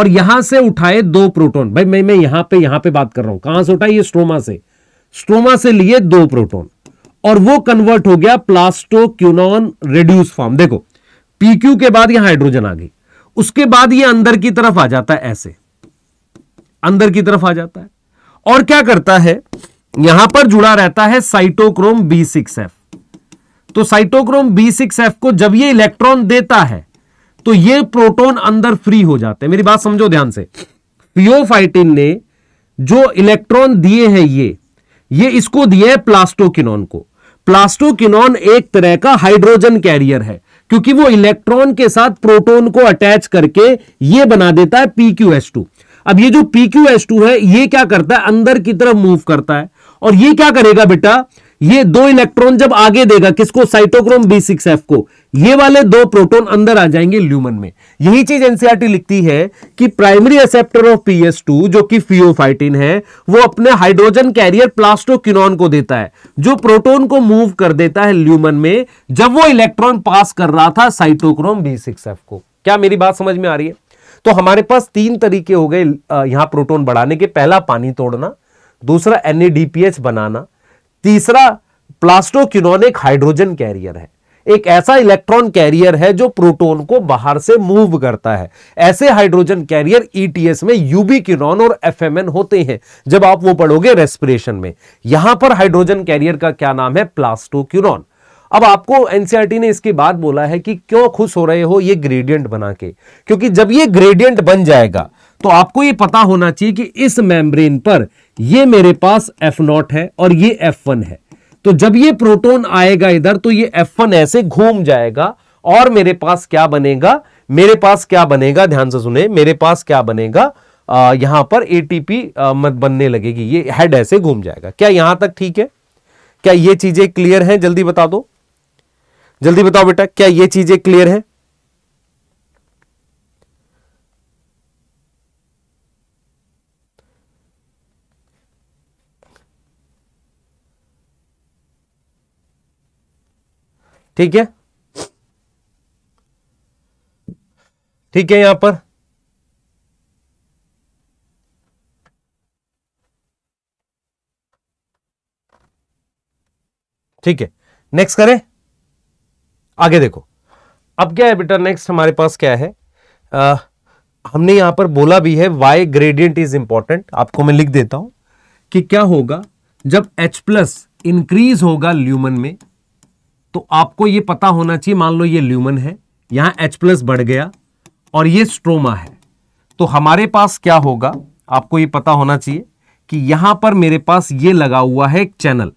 और यहां से उठाए दो प्रोटोन भाई मैं मैं यहां पे यहां पे बात कर रहा हूं कहां से उठाई ये स्ट्रोमा से स्ट्रोमा से लिए दो प्रोटोन और वो कन्वर्ट हो गया प्लास्टोक्यूनॉन रेड्यूस फॉर्म देखो पीक्यू के बाद यहां हाइड्रोजन आ गई उसके बाद ये अंदर की तरफ आ जाता है ऐसे अंदर की तरफ आ जाता है और क्या करता है यहां पर जुड़ा रहता है साइटोक्रोम बी सिक्स एफ तो साइटोक्रोम बी सिक्स एफ को जब ये इलेक्ट्रॉन देता है तो ये प्रोटोन अंदर फ्री हो जाते हैं मेरी बात समझो ध्यान से पियोफाइटिन ने जो इलेक्ट्रॉन दिए हैं ये ये इसको दिया है प्लास्टोकिनोन को प्लास्टोकिनोन एक तरह का हाइड्रोजन कैरियर है क्योंकि वो इलेक्ट्रॉन के साथ प्रोटोन को अटैच करके ये बना देता है PQH2 अब ये जो PQH2 है ये क्या करता है अंदर की तरफ मूव करता है और ये क्या करेगा बेटा ये दो इलेक्ट्रॉन जब आगे देगा किसको साइटोक्रोम बी सिक्स एफ को ये वाले दो प्रोटोन अंदर आ जाएंगे ल्यूमन में यही चीज एनसीआरटी e लिखती है कि प्राइमरी एसेप्टर ऑफ टू जो कि फियोफाइटिन है वो अपने हाइड्रोजन कैरियर प्लास्टोक्यूनॉन को देता है जो प्रोटोन को मूव कर देता है ल्यूमन में जब वो इलेक्ट्रॉन पास कर रहा था साइटोक्रोम बी को क्या मेरी बात समझ में आ रही है तो हमारे पास तीन तरीके हो गए यहां प्रोटोन बढ़ाने के पहला पानी तोड़ना दूसरा एनएडीपीएच बनाना तीसरा प्लास्टोक्यूनॉन एक हाइड्रोजन कैरियर है एक ऐसा इलेक्ट्रॉन कैरियर है जो प्रोटॉन को बाहर से मूव करता है ऐसे हाइड्रोजन कैरियर ईटीएस में यूबी किरण और एफएमएन होते हैं जब आप वो पढ़ोगे रेस्पिरेशन में यहां पर हाइड्रोजन कैरियर का क्या नाम है प्लास्टो क्यूरोन अब आपको एनसीआरटी e ने इसके बाद बोला है कि क्यों खुश हो रहे हो ये ग्रेडियंट बना के क्योंकि जब ये ग्रेडियंट बन जाएगा तो आपको ये पता होना चाहिए कि इस मेम्ब्रेन पर ये मेरे पास एफ नॉट है और ये एफ वन है तो जब ये प्रोटोन आएगा इधर तो ये F1 ऐसे घूम जाएगा और मेरे पास क्या बनेगा मेरे पास क्या बनेगा ध्यान से सुने मेरे पास क्या बनेगा आ, यहां पर एटीपी मत बनने लगेगी ये हेड ऐसे घूम जाएगा क्या यहां तक ठीक है क्या ये चीजें क्लियर हैं जल्दी बता दो जल्दी बताओ बेटा क्या ये चीजें क्लियर हैं ठीक है ठीक है यहां पर ठीक है नेक्स्ट करें आगे देखो अब क्या है बेटा नेक्स्ट हमारे पास क्या है आ, हमने यहां पर बोला भी है वाई ग्रेडियंट इज इंपॉर्टेंट आपको मैं लिख देता हूं कि क्या होगा जब H प्लस इंक्रीज होगा ल्यूमन में तो आपको ये पता होना चाहिए मान लो ये ल्यूमन है यहां एच प्लस बढ़ गया और ये स्ट्रोमा है तो हमारे पास क्या होगा आपको ये पता होना चाहिए कि यहां पर मेरे पास ये लगा हुआ है एक चैनल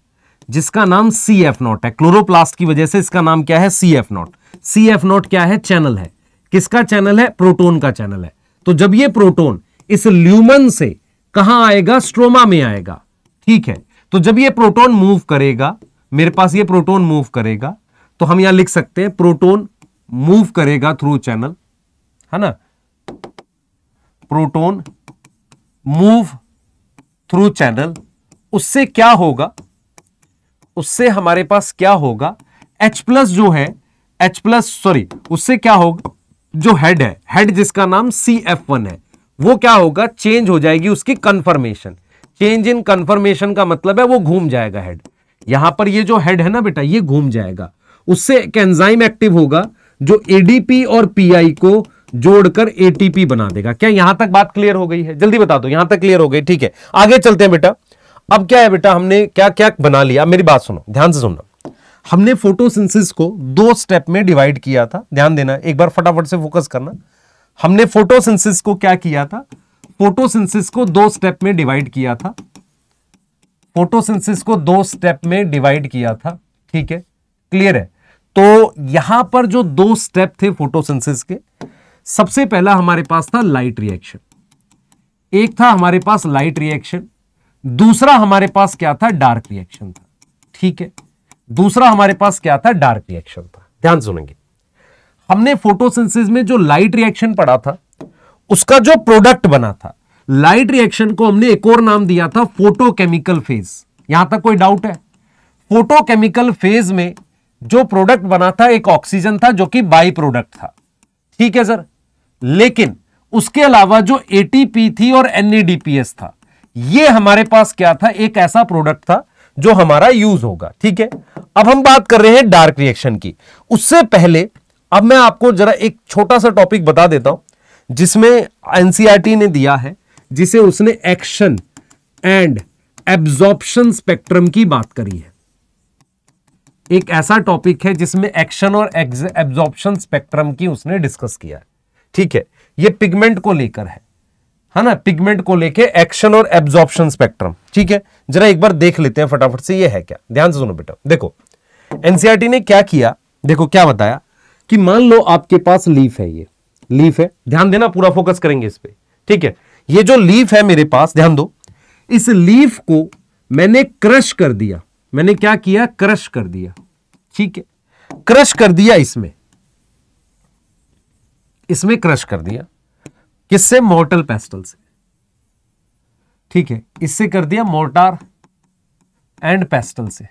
जिसका नाम सी एफ नॉट है क्लोरोप्लास्ट की वजह से इसका नाम क्या है C F nought C F nought क्या है चैनल है किसका चैनल है प्रोटोन का चैनल है तो जब ये प्रोटोन इस ल्यूमन से कहां आएगा स्ट्रोमा में आएगा ठीक है तो जब ये प्रोटोन मूव करेगा मेरे पास ये प्रोटोन मूव करेगा तो हम यहां लिख सकते हैं प्रोटोन मूव करेगा थ्रू चैनल है ना प्रोटोन मूव थ्रू चैनल उससे क्या होगा उससे हमारे पास क्या होगा H प्लस जो है H प्लस सॉरी उससे क्या होगा जो हेड है हेड जिसका नाम सी एफ वन है वो क्या होगा चेंज हो जाएगी उसकी कंफर्मेशन चेंज इन कंफर्मेशन का मतलब है वो घूम जाएगा हेड यहां पर ये जो हेड है ना बेटा ये घूम जाएगा उससे एक एंजाइम एक्टिव होगा जो एडीपी और पीआई को जोड़कर एटीपी बना देगा क्या यहां तक बात क्लियर हो गई है जल्दी बता दो यहां तक क्लियर हो गई ठीक है आगे चलते हैं बेटा अब क्या है बेटा हमने क्या क्या बना लिया मेरी बात सुनो ध्यान से सुनना हमने फोटोसिंथेसिस को दो स्टेप में डिवाइड किया था ध्यान देना एक बार फटाफट से फोकस करना हमने फोटोसिंथेसिस को क्या किया था फोटोसिंथेसिस को दो स्टेप में डिवाइड किया था फोटोसिंथेसिस को दो स्टेप में डिवाइड किया था ठीक है क्लियर है तो यहां पर जो दो स्टेप थे फोटोसिंथेसिस के सबसे पहला हमारे पास था लाइट रिएक्शन एक था हमारे पास लाइट रिएक्शन दूसरा हमारे पास क्या था डार्क रिएक्शन था ठीक है दूसरा हमारे पास क्या था डार्क रिएक्शन था ध्यान सुनेंगे हमने फोटोसिंथेसिस में जो लाइट रिएक्शन पढ़ा था उसका जो प्रोडक्ट बना था लाइट रिएक्शन को हमने एक और नाम दिया था फोटोकेमिकल फेज यहां तक कोई डाउट है फोटोकेमिकल फेज में जो प्रोडक्ट बना था एक ऑक्सीजन था जो कि बाई प्रोडक्ट था ठीक है सर लेकिन उसके अलावा जो एटीपी थी और एनएडीपीएस था ये हमारे पास क्या था एक ऐसा प्रोडक्ट था जो हमारा यूज होगा ठीक है अब हम बात कर रहे हैं डार्क रिएक्शन की उससे पहले अब मैं आपको जरा एक छोटा सा टॉपिक बता देता हूं जिसमें एनसीआरटी e ने दिया है जिसे उसने एक्शन एंड एब्जॉर्प्शन स्पेक्ट्रम की बात करी है एक ऐसा टॉपिक है जिसमें एक्शन और एब्जॉर्प्शन स्पेक्ट्रम की उसने डिस्कस किया है ठीक है ये पिगमेंट को लेकर है है हाँ ना पिगमेंट को लेके एक्शन और एब्जॉर्प्शन स्पेक्ट्रम ठीक है जरा एक बार देख लेते हैं फटाफट से ये है क्या ध्यान से सुनो बेटा देखो एनसीआरटी e ने क्या किया देखो क्या बताया कि मान लो आपके पास लीफ है ये लीफ है ध्यान देना पूरा फोकस करेंगे इस पर ठीक है ये जो लीफ है मेरे पास ध्यान दो इस लीफ को मैंने क्रश कर दिया मैंने क्या किया क्रश कर दिया ठीक है क्रश कर दिया इसमें इसमें क्रश कर दिया किससे मोर्टल पेस्टल से ठीक है इससे कर दिया मोर्टार एंड पेस्टल से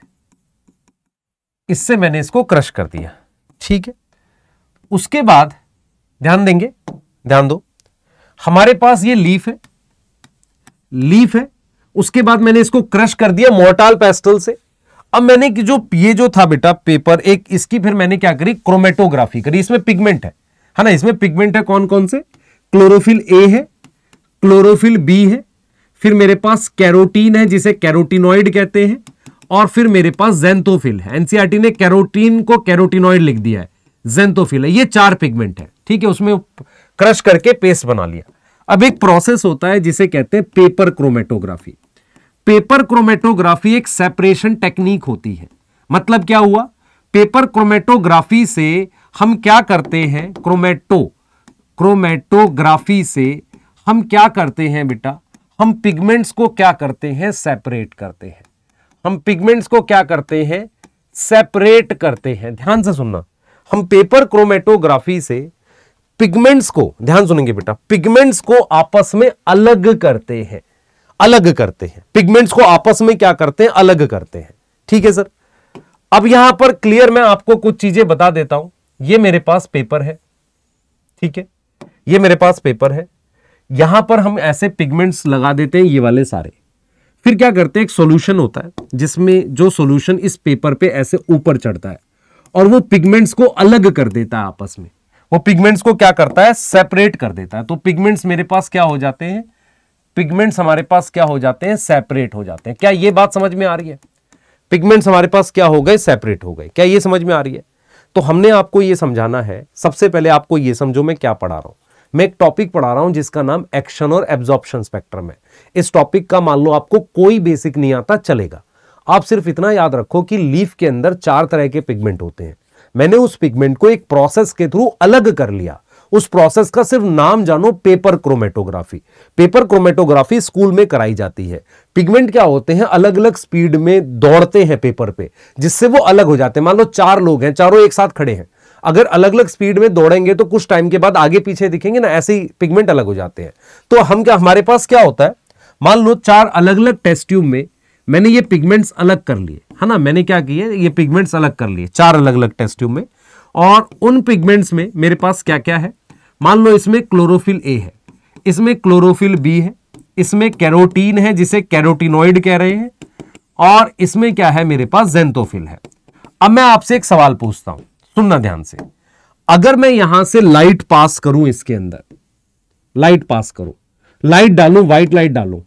इससे मैंने इसको क्रश कर दिया ठीक है उसके बाद ध्यान देंगे ध्यान दो हमारे पास ये लीफ है लीफ है उसके बाद मैंने इसको क्रश कर दिया मोर्टाल पेस्टल से अब मैंने कि जो ये जो था बेटा पेपर एक इसकी फिर मैंने क्या करी क्रोमेटोग्राफी करी इसमें पिगमेंट है है ना इसमें पिगमेंट है कौन कौन से क्लोरोफिल ए है क्लोरोफिल बी है फिर मेरे पास कैरोटीन है जिसे कैरोटीनॉइड कहते हैं और फिर मेरे पास जेंथोफिल है एनसीआरटी e ने कैरोटीन को कैरोटीनॉइड लिख दिया है जेंथोफिल है ये चार पिगमेंट है ठीक है उसमें क्रश करके पेस्ट बना लिया अब एक प्रोसेस होता है जिसे कहते हैं पेपर क्रोमेटोग्राफी पेपर क्रोमेटोग्राफी एक सेपरेशन टेक्निक होती है मतलब क्या हुआ पेपर क्रोमेटोग्राफी से हम क्या करते हैं क्रोमेटो क्रोमेटोग्राफी से हम क्या करते हैं बेटा हम पिगमेंट्स को क्या करते हैं सेपरेट करते हैं हम पिगमेंट्स को क्या करते हैं सेपरेट करते हैं ध्यान से सुनना हम पेपर क्रोमेटोग्राफी से पिगमेंट्स को ध्यान सुनेंगे बेटा पिगमेंट्स को आपस में अलग करते हैं अलग करते हैं पिगमेंट्स को आपस में क्या करते हैं अलग करते हैं ठीक है सर अब यहां पर क्लियर मैं आपको कुछ चीजें बता देता हूं ये मेरे पास पेपर है ठीक है ये मेरे पास पेपर है यहां पर हम ऐसे पिगमेंट्स लगा देते हैं ये वाले सारे फिर क्या करते हैं एक सॉल्यूशन होता है जिसमें जो सॉल्यूशन इस पेपर पे ऐसे ऊपर चढ़ता है और वो पिगमेंट्स को अलग कर देता है आपस में वो पिगमेंट्स को क्या करता है सेपरेट कर देता है तो पिगमेंट्स मेरे पास क्या हो जाते हैं पिगमेंट्स हमारे पास क्या हो जाते हैं सेपरेट हो जाते हैं क्या ये बात समझ में आ रही है पिगमेंट्स हमारे पास क्या हो गए सेपरेट हो गए क्या ये समझ में आ रही है तो हमने आपको ये समझाना है सबसे पहले आपको ये समझो मैं क्या पढ़ा रहा हूं मैं एक टॉपिक पढ़ा रहा हूं जिसका नाम एक्शन और एब्जॉर्प्शन स्पेक्ट्रम है इस टॉपिक का मान लो आपको कोई बेसिक नहीं आता चलेगा आप सिर्फ इतना याद रखो कि लीफ के अंदर चार तरह के पिगमेंट होते हैं मैंने उस पिगमेंट को एक प्रोसेस के थ्रू अलग कर लिया उस प्रोसेस का सिर्फ नाम जानो paper chromatography paper chromatography school में कराई जाती है पिगमेंट क्या होते हैं अलग अलग स्पीड में दौड़ते हैं पेपर पे जिससे वो अलग हो जाते हैं मान लो चार लोग हैं चारों एक साथ खड़े हैं अगर अलग अलग स्पीड में दौड़ेंगे तो कुछ टाइम के बाद आगे पीछे दिखेंगे ना ऐसे ही पिगमेंट अलग हो जाते हैं तो हम क्या हमारे पास क्या होता है मान लो चार अलग अलग टेस्ट ट्यूब में मैंने ये पिगमेंट्स अलग कर लिए है ना मैंने क्या किया ये पिगमेंट्स अलग कर लिए चार अलग अलग टेस्ट ट्यूब में और उन पिगमेंट्स में मेरे पास क्या क्या है मान लो इसमें क्लोरोफिल ए है इसमें क्लोरोफिल बी है इसमें कैरोटीन है जिसे कैरोटीनोइड कह रहे हैं और इसमें क्या है मेरे पास जेंथोफिल है अब मैं आपसे एक सवाल पूछता हूं सुनना ध्यान से अगर मैं यहां से लाइट पास करूं इसके अंदर लाइट पास करूं लाइट डालू व्हाइट लाइट डालू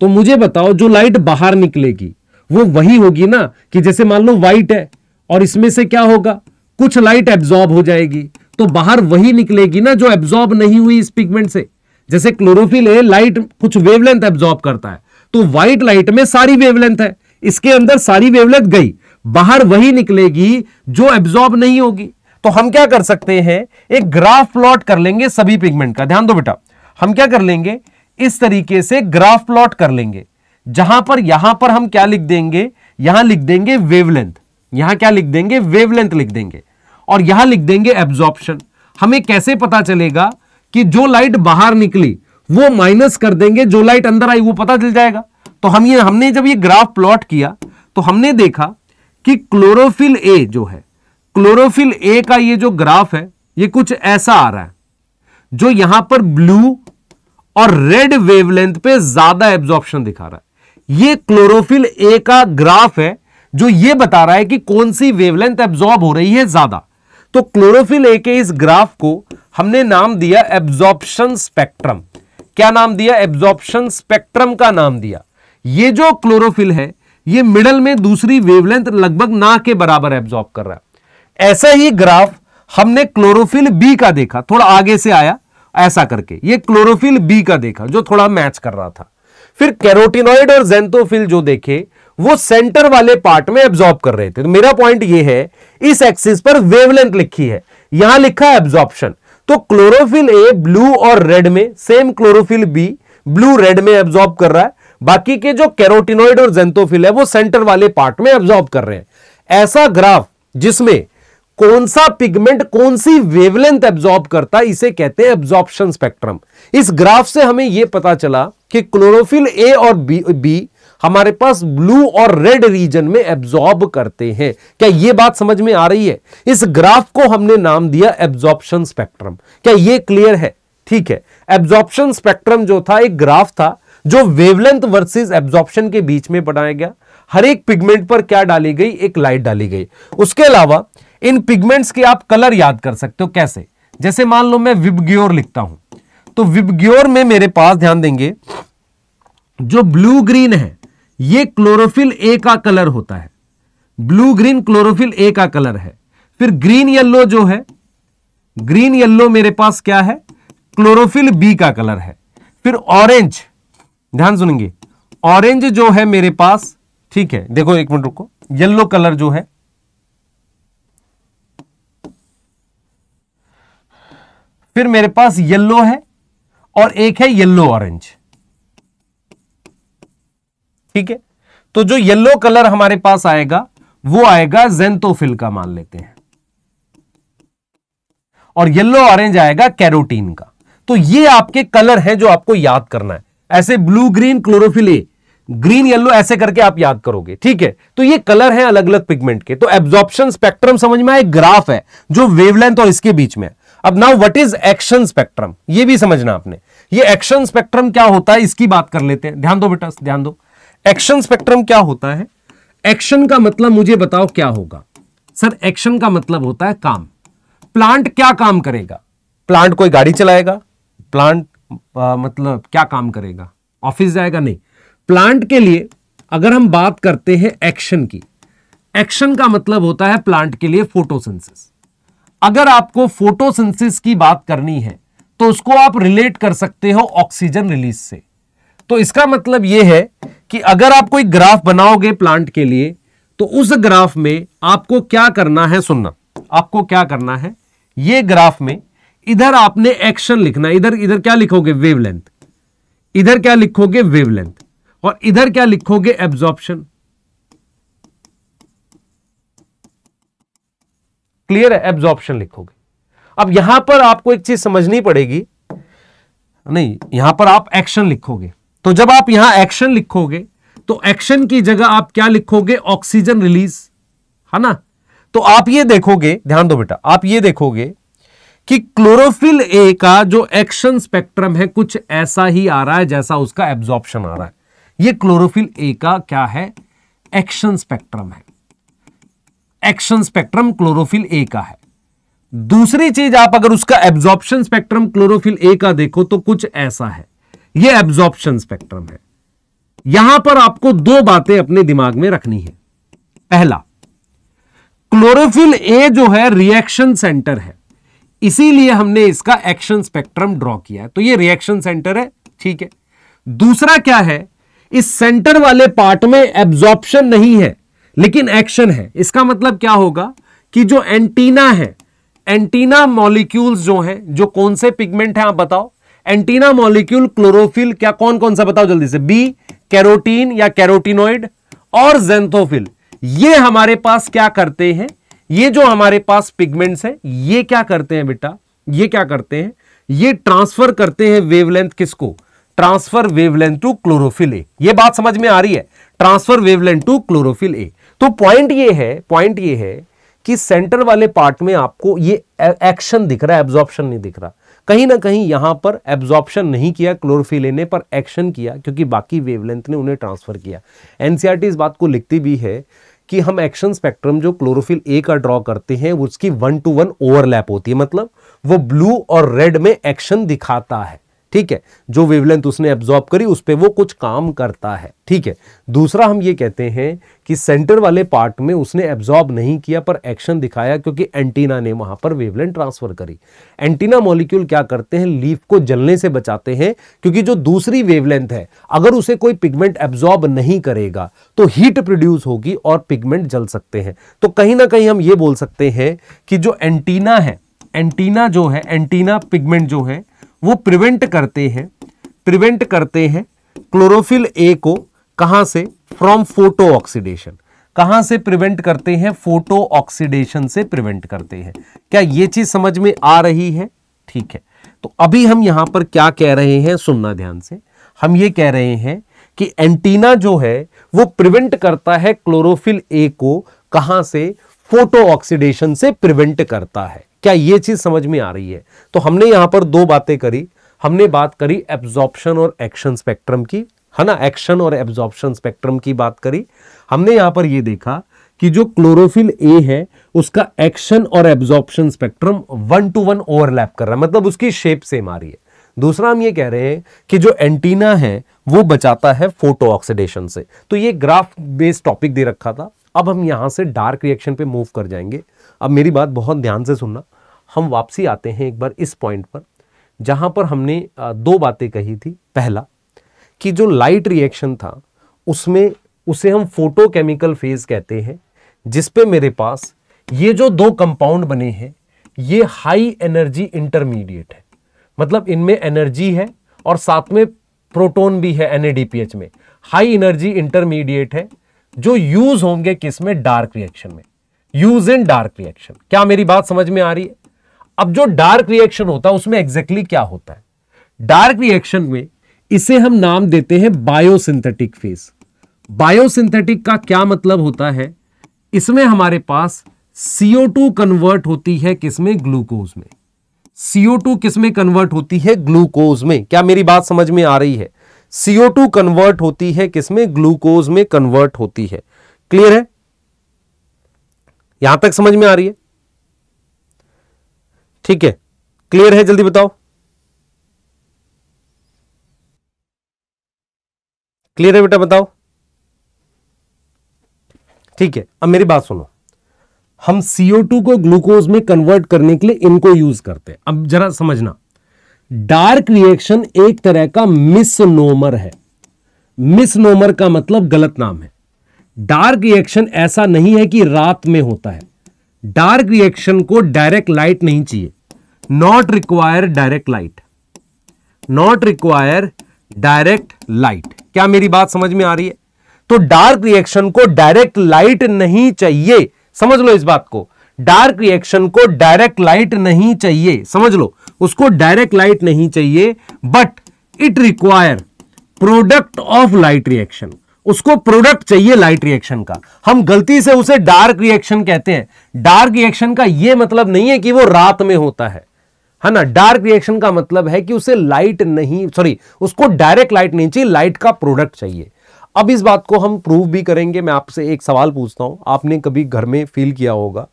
तो मुझे बताओ जो लाइट बाहर निकलेगी वो वही होगी ना कि जैसे मान लो वाइट है और इसमें से क्या होगा कुछ लाइट एब्जॉर्ब हो जाएगी तो बाहर वही निकलेगी ना जो एब्जॉर्ब नहीं हुई इस पिगमेंट से जैसे क्लोरोफिल है लाइट कुछ वेवलेंथ एब्जॉर्ब करता है तो व्हाइट लाइट में सारी वेवलेंथ है इसके अंदर सारी वेवलेंथ गई बाहर वही निकलेगी जो एब्जॉर्ब नहीं होगी तो हम क्या कर सकते हैं एक ग्राफ प्लॉट कर लेंगे सभी पिगमेंट का ध्यान दो बेटा हम क्या कर लेंगे इस तरीके से ग्राफ प्लॉट कर लेंगे जहां पर यहां पर हम क्या लिख देंगे यहां लिख देंगे वेवलेंथ यहां क्या लिख देंगे वेवलेंथ लिख देंगे और यहां लिख देंगे एब्जॉर्प्शन हमें कैसे पता चलेगा कि जो लाइट बाहर निकली वो माइनस कर देंगे जो लाइट अंदर आई वो पता चल जाएगा तो हम ये हमने जब ये ग्राफ प्लॉट किया तो हमने देखा कि क्लोरोफिल ए जो है क्लोरोफिल ए का ये जो ग्राफ है ये कुछ ऐसा आ रहा है जो यहां पर ब्लू और रेड वेवलेंथ पे ज्यादा एब्जॉर्प्शन दिखा रहा है ये क्लोरोफिल ए का ग्राफ है जो ये बता रहा है कि कौन सी वेवलेंथ एब्जॉर्ब हो रही है ज्यादा तो क्लोरोफिल ए के इस ग्राफ को हमने नाम दिया एब्जॉर्प्शन स्पेक्ट्रम क्या नाम दिया एब्जॉर्प्शन स्पेक्ट्रम का नाम दिया ये जो क्लोरोफिल है ये मिडल में दूसरी वेवलेंथ लगभग ना के बराबर एब्जॉर्ब कर रहा है ऐसा ही ग्राफ हमने क्लोरोफिल बी का देखा थोड़ा आगे से आया ऐसा करके ये क्लोरोफिल बी का देखा जो थोड़ा मैच कर रहा था फिर कैरोटिनॉइड और जेंथोफिल जो देखे वो सेंटर वाले पार्ट में एब्जॉर्ब कर रहे थे तो मेरा पॉइंट ये है इस एक्सिस पर वेवलेंथ लिखी है यहां लिखा है एब्जॉर्प्शन तो क्लोरोफिल ए ब्लू और रेड में same chlorophyll B blue red में एब्जॉर्ब कर रहा है बाकी के जो कैरोटिनॉइड और जेंथोफिल है वो सेंटर वाले पार्ट में एब्जॉर्ब कर रहे हैं ऐसा ग्राफ जिसमें कौन सा पिगमेंट कौन सी वेवलेंथ एब्जॉर्ब करता है इसे कहते हैं एब्जॉर्प्शन स्पेक्ट्रम इस ग्राफ से हमें यह पता चला कि क्लोरोफिल ए और बी बी हमारे पास ब्लू और रेड रीजन में एब्जॉर्ब करते हैं क्या यह बात समझ में आ रही है इस ग्राफ को हमने नाम दिया एब्जॉर्प्शन स्पेक्ट्रम क्या यह क्लियर है ठीक है एब्जॉर्प्शन स्पेक्ट्रम जो था एक ग्राफ था जो वेवलेंथ वर्सेस एब्जॉर्प्शन के बीच में बनाया गया हर एक पिगमेंट पर क्या डाली गई एक लाइट डाली गई उसके अलावा इन पिगमेंट्स के आप कलर याद कर सकते हो कैसे जैसे मान लो मैं विबग्योर लिखता हूं तो विबग्योर में मेरे पास ध्यान देंगे जो ब्लू ग्रीन है ये क्लोरोफिल ए का कलर होता है ब्लू ग्रीन क्लोरोफिल ए का कलर है फिर ग्रीन येल्लो जो है ग्रीन येल्लो मेरे पास क्या है क्लोरोफिल बी का कलर है फिर ऑरेंज ध्यान सुनेंगे ऑरेंज जो है मेरे पास ठीक है देखो एक मिनट रुको येलो कलर जो है फिर मेरे पास येलो है और एक है येलो ऑरेंज ठीक है तो जो येलो कलर हमारे पास आएगा वो आएगा जेंथोफिल का मान लेते हैं और येलो ऑरेंज आएगा कैरोटीन का तो ये आपके कलर हैं जो आपको याद करना है ऐसे blue green chlorophyll A green yellow ऐसे करके आप याद करोगे ठीक है तो ये कलर हैं अलग अलग पिगमेंट के तो एब्जॉर्प्शन स्पेक्ट्रम समझ में आए ग्राफ है जो वेवलेंथ और इसके बीच में है अब now what is action spectrum ये भी समझना आपने ये एक्शन स्पेक्ट्रम क्या होता है इसकी बात कर लेते हैं ध्यान दो बेटा ध्यान दो एक्शन स्पेक्ट्रम क्या होता है एक्शन का मतलब मुझे बताओ क्या होगा सर एक्शन का मतलब होता है काम प्लांट क्या काम करेगा प्लांट कोई गाड़ी चलाएगा प्लांट आ, मतलब क्या काम करेगा ऑफिस जाएगा नहीं प्लांट के लिए अगर हम बात करते हैं एक्शन की एक्शन का मतलब होता है प्लांट के लिए फोटोसेंसिस अगर आपको फोटोसिंथेसिस की बात करनी है तो उसको आप रिलेट कर सकते हो ऑक्सीजन रिलीज से तो इसका मतलब यह है कि अगर आप कोई ग्राफ बनाओगे प्लांट के लिए तो उस ग्राफ में आपको क्या करना है सुनना आपको क्या करना है यह ग्राफ में इधर आपने एक्शन लिखना इधर इधर क्या लिखोगे वेवलेंथ इधर क्या लिखोगे वेवलेंथ और इधर क्या लिखोगे एब्जॉर्प्शन क्लियर है एब्जॉर्प्शन लिखोगे अब यहां पर आपको एक चीज समझनी पड़ेगी नहीं यहां पर आप एक्शन लिखोगे तो जब आप यहां एक्शन लिखोगे तो एक्शन की जगह आप क्या लिखोगे ऑक्सीजन रिलीज है ना तो आप ये देखोगे ध्यान दो बेटा आप ये देखोगे कि क्लोरोफिल ए का जो एक्शन स्पेक्ट्रम है कुछ ऐसा ही आ रहा है जैसा उसका एब्जॉर्प्शन आ रहा है ये क्लोरोफिल ए का क्या है एक्शन स्पेक्ट्रम है एक्शन स्पेक्ट्रम क्लोरोफिल ए का है दूसरी चीज आप अगर उसका एब्जॉर्प्शन स्पेक्ट्रम क्लोरोफिल ए का देखो तो कुछ ऐसा है यह एब्जॉर्प्शन स्पेक्ट्रम है यहां पर आपको दो बातें अपने दिमाग में रखनी है पहला क्लोरोफिल ए जो है रिएक्शन सेंटर है इसीलिए हमने इसका एक्शन स्पेक्ट्रम ड्रॉ किया है तो ये रिएक्शन सेंटर है ठीक है दूसरा क्या है इस सेंटर वाले पार्ट में एब्जॉर्प्शन नहीं है लेकिन एक्शन है इसका मतलब क्या होगा कि जो एंटीना है एंटीना मॉलिक्यूल्स जो हैं जो कौन से पिगमेंट हैं आप बताओ एंटीना मॉलिक्यूल क्लोरोफिल क्या कौन कौन सा बताओ जल्दी से बी कैरोटीन या कैरोटीनोइड और जेंथोफिल ये हमारे पास क्या करते हैं ये जो हमारे पास पिगमेंट्स हैं ये क्या करते हैं बेटा ये क्या करते हैं ये ट्रांसफर करते हैं वेवलेंथ किसको transfer wavelength to chlorophyll A ये बात समझ में आ रही है transfer wavelength to chlorophyll A तो पॉइंट ये है पॉइंट ये है कि सेंटर वाले पार्ट में आपको ये एक्शन दिख रहा है एब्जॉर्प्शन नहीं दिख रहा कहीं ना कहीं यहां पर एब्जॉर्प्शन नहीं किया क्लोरोफिल ने पर एक्शन किया क्योंकि बाकी वेवलेंथ ने उन्हें ट्रांसफर किया एनसीआरटी e इस बात को लिखती भी है कि हम एक्शन स्पेक्ट्रम जो क्लोरोफिल ए का ड्रॉ करते हैं उसकी वन टू वन ओवरलैप होती है मतलब वो ब्लू और रेड में एक्शन दिखाता है ठीक है जो वेवलेंथ उसने एब्जॉर्ब करी उस पर वो कुछ काम करता है ठीक है दूसरा हम ये कहते हैं कि सेंटर वाले पार्ट में उसने एब्जॉर्ब नहीं किया पर एक्शन दिखाया क्योंकि एंटीना ने वहां पर वेवलेंथ ट्रांसफर करी एंटीना मॉलिक्यूल क्या करते हैं लीफ को जलने से बचाते हैं क्योंकि जो दूसरी वेवलेंथ है अगर उसे कोई पिगमेंट एब्जॉर्ब नहीं करेगा तो हीट प्रोड्यूस होगी और पिगमेंट जल सकते हैं तो कहीं ना कहीं हम ये बोल सकते हैं कि जो एंटीना है एंटीना जो है एंटीना पिगमेंट जो है वो प्रिवेंट करते हैं प्रिवेंट करते हैं क्लोरोफिल ए को कहाँ से फ्रॉम फोटो ऑक्सीडेशन कहां से प्रिवेंट करते हैं फोटो ऑक्सीडेशन से प्रिवेंट करते हैं क्या ये चीज समझ में आ रही है ठीक है तो अभी हम यहां पर क्या कह रहे हैं सुनना ध्यान से हम ये कह रहे हैं कि एंटीना जो है वो प्रिवेंट करता है क्लोरोफिल ए को कहां से फोटो ऑक्सीडेशन से प्रिवेंट करता है क्या ये चीज समझ में आ रही है तो हमने यहां पर दो बातें करी हमने बात करी एब्जॉर्प्शन और एक्शन स्पेक्ट्रम की है ना एक्शन और एब्जॉर्प्शन स्पेक्ट्रम की बात करी हमने यहां पर यह देखा कि जो क्लोरोफिल ए है उसका एक्शन और absorption spectrum one to one overlap कर रहा है मतलब उसकी शेप सेम आ रही है दूसरा हम ये कह रहे हैं कि जो एंटीना है वो बचाता है फोटो ऑक्सीडेशन से तो ये ग्राफ बेस्ड टॉपिक दे रखा था अब हम यहां से डार्क रिएक्शन पे मूव कर जाएंगे अब मेरी बात बहुत ध्यान से सुनना हम वापसी आते हैं एक बार इस पॉइंट पर जहाँ पर हमने दो बातें कही थी पहला कि जो लाइट रिएक्शन था उसमें उसे हम फोटोकेमिकल फेज कहते हैं जिस पे मेरे पास ये जो दो कंपाउंड बने हैं ये हाई एनर्जी इंटरमीडिएट है मतलब इनमें एनर्जी है और साथ में प्रोटोन भी है एन में हाई एनर्जी इंटरमीडिएट है जो यूज होंगे किसमें डार्क रिएक्शन में यूज इन डार्क रिएक्शन क्या मेरी बात समझ में आ रही है अब जो डार्क रिएक्शन होता है उसमें एग्जैक्टली exactly क्या होता है डार्क रिएक्शन में इसे हम नाम देते हैं बायोसिंथेटिक फेज बायोसिंथेटिक का क्या मतलब होता है इसमें हमारे पास CO2 कन्वर्ट होती है किसमें ग्लूकोज में CO2 किसमें कन्वर्ट होती है ग्लूकोज में क्या मेरी बात समझ में आ रही है CO2 कन्वर्ट होती है किसमें ग्लूकोज में कन्वर्ट होती है क्लियर है यहां तक समझ में आ रही है ठीक है क्लियर है जल्दी बताओ क्लियर है बेटा बताओ ठीक है अब मेरी बात सुनो हम CO2 को ग्लूकोज में कन्वर्ट करने के लिए इनको यूज करते हैं अब जरा समझना डार्क रिएक्शन एक तरह का मिसनोमर है मिसनोमर का मतलब गलत नाम है डार्क रिएक्शन ऐसा नहीं है कि रात में होता है डार्क रिएक्शन को डायरेक्ट लाइट नहीं चाहिए not require direct light not require direct light क्या मेरी बात समझ में आ रही है तो डार्क रिएक्शन को डायरेक्ट लाइट नहीं चाहिए समझ लो इस बात को डार्क रिएक्शन को डायरेक्ट लाइट नहीं चाहिए समझ लो उसको डायरेक्ट लाइट नहीं चाहिए but it require product of light reaction उसको प्रोडक्ट चाहिए लाइट रिएक्शन का हम गलती से उसे डार्क रिएक्शन कहते हैं डार्क रिएक्शन का यह मतलब नहीं है कि वो रात में होता है है ना डार्क रिएक्शन का मतलब है कि उसे लाइट नहीं सॉरी उसको डायरेक्ट लाइट नहीं चाहिए लाइट का प्रोडक्ट चाहिए अब इस बात को हम प्रूव भी करेंगे मैं आपसे एक सवाल पूछता हूं आपने कभी घर में फील किया होगा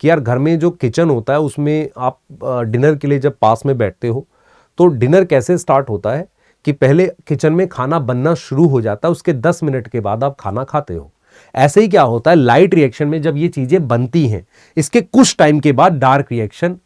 कि यार घर में जो किचन होता है उसमें आप डिनर के लिए जब पास में बैठते हो तो डिनर कैसे स्टार्ट होता है कि पहले किचन में खाना बनना शुरू हो जाता है उसके 10 मिनट के बाद आप खाना खाते हो ऐसे ही क्या होता है लाइट रिएक्शन में जब ये चीज़ें बनती हैं इसके कुछ टाइम के बाद डार्क रिएक्शन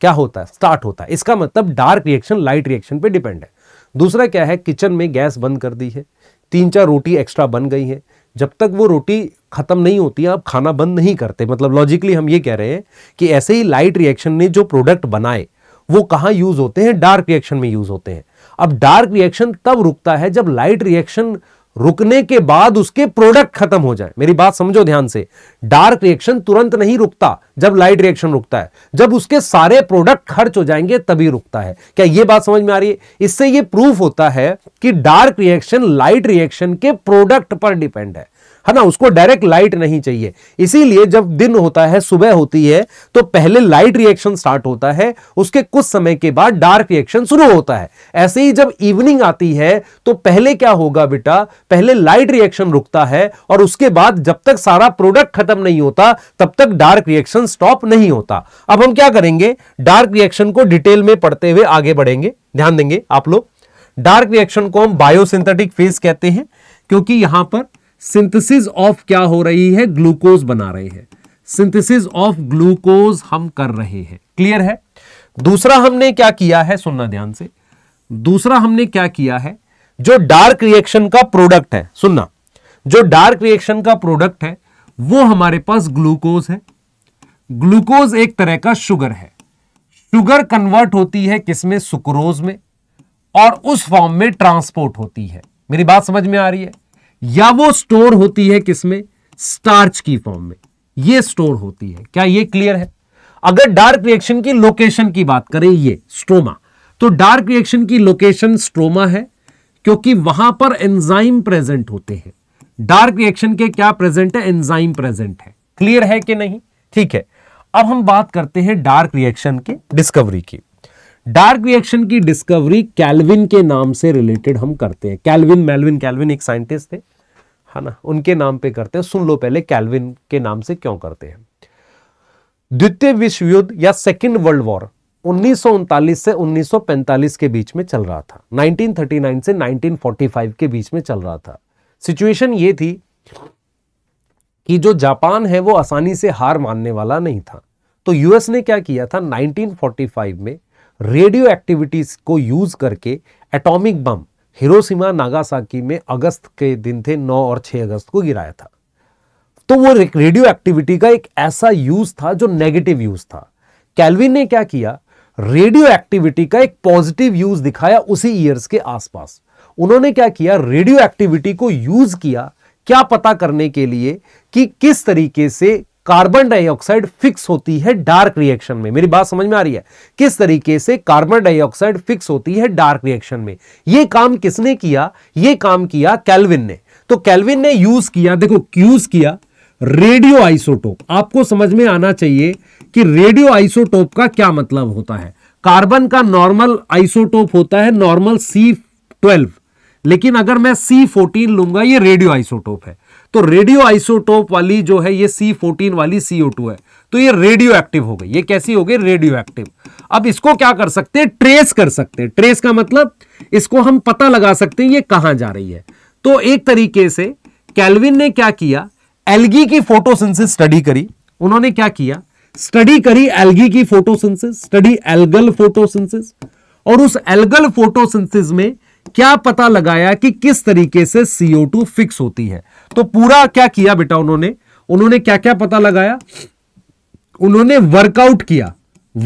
क्या होता है स्टार्ट होता है इसका मतलब डार्क रिएक्शन लाइट रिएक्शन पे डिपेंड है दूसरा क्या है किचन में गैस बंद कर दी है तीन चार रोटी एक्स्ट्रा बन गई है जब तक वो रोटी ख़त्म नहीं होती आप खाना बंद नहीं करते मतलब लॉजिकली हम ये कह रहे हैं कि ऐसे ही लाइट रिएक्शन ने जो प्रोडक्ट बनाए वो कहाँ यूज़ होते हैं डार्क रिएक्शन में यूज़ होते हैं अब डार्क रिएक्शन तब रुकता है जब लाइट रिएक्शन रुकने के बाद उसके प्रोडक्ट खत्म हो जाए मेरी बात समझो ध्यान से डार्क रिएक्शन तुरंत नहीं रुकता जब लाइट रिएक्शन रुकता है जब उसके सारे प्रोडक्ट खर्च हो जाएंगे तभी रुकता है क्या यह बात समझ में आ रही है इससे यह प्रूफ होता है कि डार्क रिएक्शन लाइट रिएक्शन के प्रोडक्ट पर डिपेंड है है ना उसको डायरेक्ट लाइट नहीं चाहिए इसीलिए जब दिन होता है सुबह होती है तो पहले लाइट रिएक्शन स्टार्ट होता है उसके कुछ समय के बाद डार्क रिएक्शन शुरू होता है ऐसे ही जब इवनिंग आती है तो पहले क्या होगा बेटा पहले लाइट रिएक्शन रुकता है और उसके बाद जब तक सारा प्रोडक्ट खत्म नहीं होता तब तक डार्क रिएक्शन स्टॉप नहीं होता अब हम क्या करेंगे डार्क रिएक्शन को डिटेल में पढ़ते हुए आगे बढ़ेंगे ध्यान देंगे आप लोग डार्क रिएक्शन को हम बायोसिंथेटिक फेज कहते हैं क्योंकि यहां पर सिंथेसिस ऑफ क्या हो रही है ग्लूकोज बना रहे हैं सिंथेसिस ऑफ ग्लूकोज हम कर रहे हैं क्लियर है दूसरा हमने क्या किया है सुनना ध्यान से दूसरा हमने क्या किया है जो डार्क रिएक्शन का प्रोडक्ट है सुनना जो डार्क रिएक्शन का प्रोडक्ट है वो हमारे पास ग्लूकोज है ग्लूकोज एक तरह का शुगर है शुगर कन्वर्ट होती है किसमें सुक्रोज में और उस फॉर्म में ट्रांसपोर्ट होती है मेरी बात समझ में आ रही है या वो स्टोर होती है किसमें स्टार्च की फॉर्म में ये स्टोर होती है क्या ये क्लियर है अगर डार्क रिएक्शन की लोकेशन की बात करें ये स्ट्रोमा तो डार्क रिएक्शन की लोकेशन स्ट्रोमा है क्योंकि वहां पर एंजाइम प्रेजेंट होते हैं डार्क रिएक्शन के क्या प्रेजेंट है एंजाइम प्रेजेंट है क्लियर है कि नहीं ठीक है अब हम बात करते हैं डार्क रिएक्शन के डिस्कवरी की डार्क रिएक्शन की डिस्कवरी कैलविन के नाम से रिलेटेड हम करते हैं कैलविन मेलविन कैलविन एक साइंटिस्ट थे है ना उनके नाम पे करते हैं सुन लो पहले कैलविन के नाम से क्यों करते हैं द्वितीय विश्व युद्ध या सेकेंड वर्ल्ड वॉर उन्नीस से 1945 के बीच में चल रहा था 1939 से 1945 के बीच में चल रहा था सिचुएशन ये थी कि जो जापान है वो आसानी से हार मानने वाला नहीं था तो यूएस ने क्या किया था 1945 में रेडियो एक्टिविटीज को यूज करके एटॉमिक बम हिरोशिमा नागासाकी में अगस्त के दिन थे 9 और 6 अगस्त को गिराया था तो वो रेडियो एक्टिविटी का एक ऐसा यूज था जो नेगेटिव यूज था कैलविन ने क्या किया रेडियो एक्टिविटी का एक पॉजिटिव यूज दिखाया उसी ईयर्स के आसपास उन्होंने क्या किया रेडियो एक्टिविटी को यूज किया क्या पता करने के लिए कि किस तरीके से कार्बन डाइऑक्साइड फिक्स होती है डार्क रिएक्शन में मेरी बात समझ में आ रही है किस तरीके से कार्बन डाइऑक्साइड फिक्स होती है डार्क रिएक्शन में यह काम किसने किया यह काम किया कैलविन ने तो कैलविन ने यूज किया देखो यूज किया रेडियो आइसोटोप आपको समझ में आना चाहिए कि रेडियो आइसोटोप का क्या मतलब होता है कार्बन का नॉर्मल आइसोटोप होता है नॉर्मल सी ट्वेल्व लेकिन अगर मैं सी फोर्टीन लूंगा ये रेडियो आइसोटोप है तो रेडियो आइसोटोप वाली जो है ये सी फोर्टीन वाली सीओ टू है तो ये रेडियो एक्टिव हो गई ये कैसी हो गई रेडियो एक्टिव अब इसको क्या कर सकते हैं ट्रेस कर सकते हैं ट्रेस का मतलब इसको हम पता लगा सकते हैं ये कहां जा रही है तो एक तरीके से कैलविन ने क्या किया एल्गी की फोटोसिंथेसिस स्टडी करी उन्होंने क्या किया स्टडी करी एलगी की फोटोसिंथेसिस स्टडी एल्गल फोटोसिंथेसिस और उस एल्गल फोटोसिंथेसिस में क्या पता लगाया कि किस तरीके से CO2 फिक्स होती है तो पूरा क्या किया बेटा उन्होंने उन्होंने क्या क्या पता लगाया उन्होंने वर्कआउट किया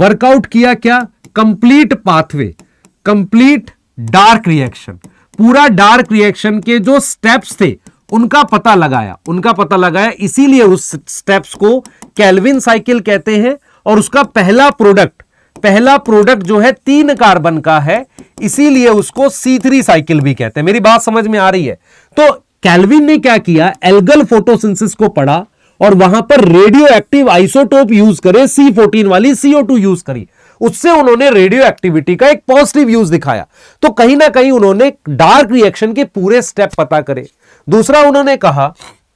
वर्कआउट किया क्या complete pathway complete dark reaction पूरा डार्क रिएक्शन के जो स्टेप्स थे उनका पता लगाया उनका पता लगाया इसीलिए उस स्टेप्स को कैलविन साइकिल कहते हैं और उसका पहला प्रोडक्ट पहला प्रोडक्ट जो है तीन कार्बन का है इसीलिए उसको सी थ्री साइकिल भी कहते हैं मेरी बात समझ में आ रही है तो कैलविन ने क्या किया एल्गल फोटोसिंथेसिस को पढ़ा और वहां पर रेडियो एक्टिव आइसोटोप यूज करे सी फोर्टीन वाली सीओ टू यूज करी उससे उन्होंने रेडियो एक्टिविटी का एक पॉजिटिव यूज दिखाया तो कहीं ना कहीं उन्होंने डार्क रिएक्शन के पूरे स्टेप पता करे दूसरा उन्होंने कहा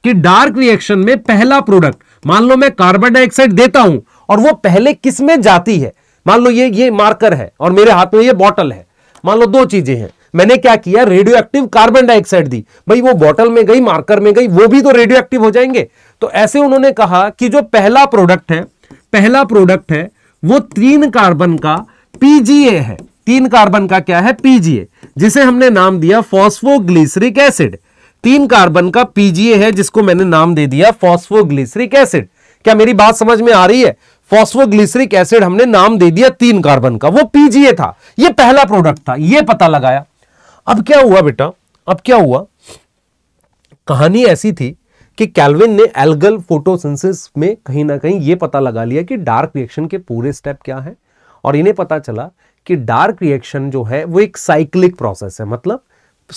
कि डार्क रिएक्शन में पहला प्रोडक्ट मान लो मैं कार्बन डाइऑक्साइड देता हूं और वो पहले किस में जाती है मान लो ये ये मार्कर है और मेरे हाथ में ये बॉटल है मान लो दो चीजें हैं मैंने क्या किया रेडियो एक्टिव कार्बन डाइऑक्साइड दी भाई वो बॉटल में गई मार्कर में गई वो भी तो रेडियो एक्टिव हो जाएंगे तो ऐसे उन्होंने कहा कि जो पहला प्रोडक्ट है पहला प्रोडक्ट है वो तीन कार्बन का पीजीए है तीन कार्बन का क्या है पीजीए जिसे हमने नाम दिया फॉस्फोग्लिसरिक एसिड तीन कार्बन का पीजीए है जिसको मैंने नाम दे दिया फॉस्फोग्लिसरिक एसिड क्या मेरी बात समझ में आ रही है फॉस्फोग्लिसरिक एसिड हमने नाम दे दिया तीन कार्बन का वो पीजीए था ये पहला प्रोडक्ट था ये पता लगाया अब क्या हुआ बेटा अब क्या हुआ कहानी ऐसी थी कि कैलविन ने एल्गल फोटोसिंथेसिस में कहीं ना कहीं यह पता लगा लिया कि डार्क रिएक्शन के पूरे स्टेप क्या है और इन्हें पता चला कि डार्क रिएक्शन जो है वो एक साइक्लिक प्रोसेस है मतलब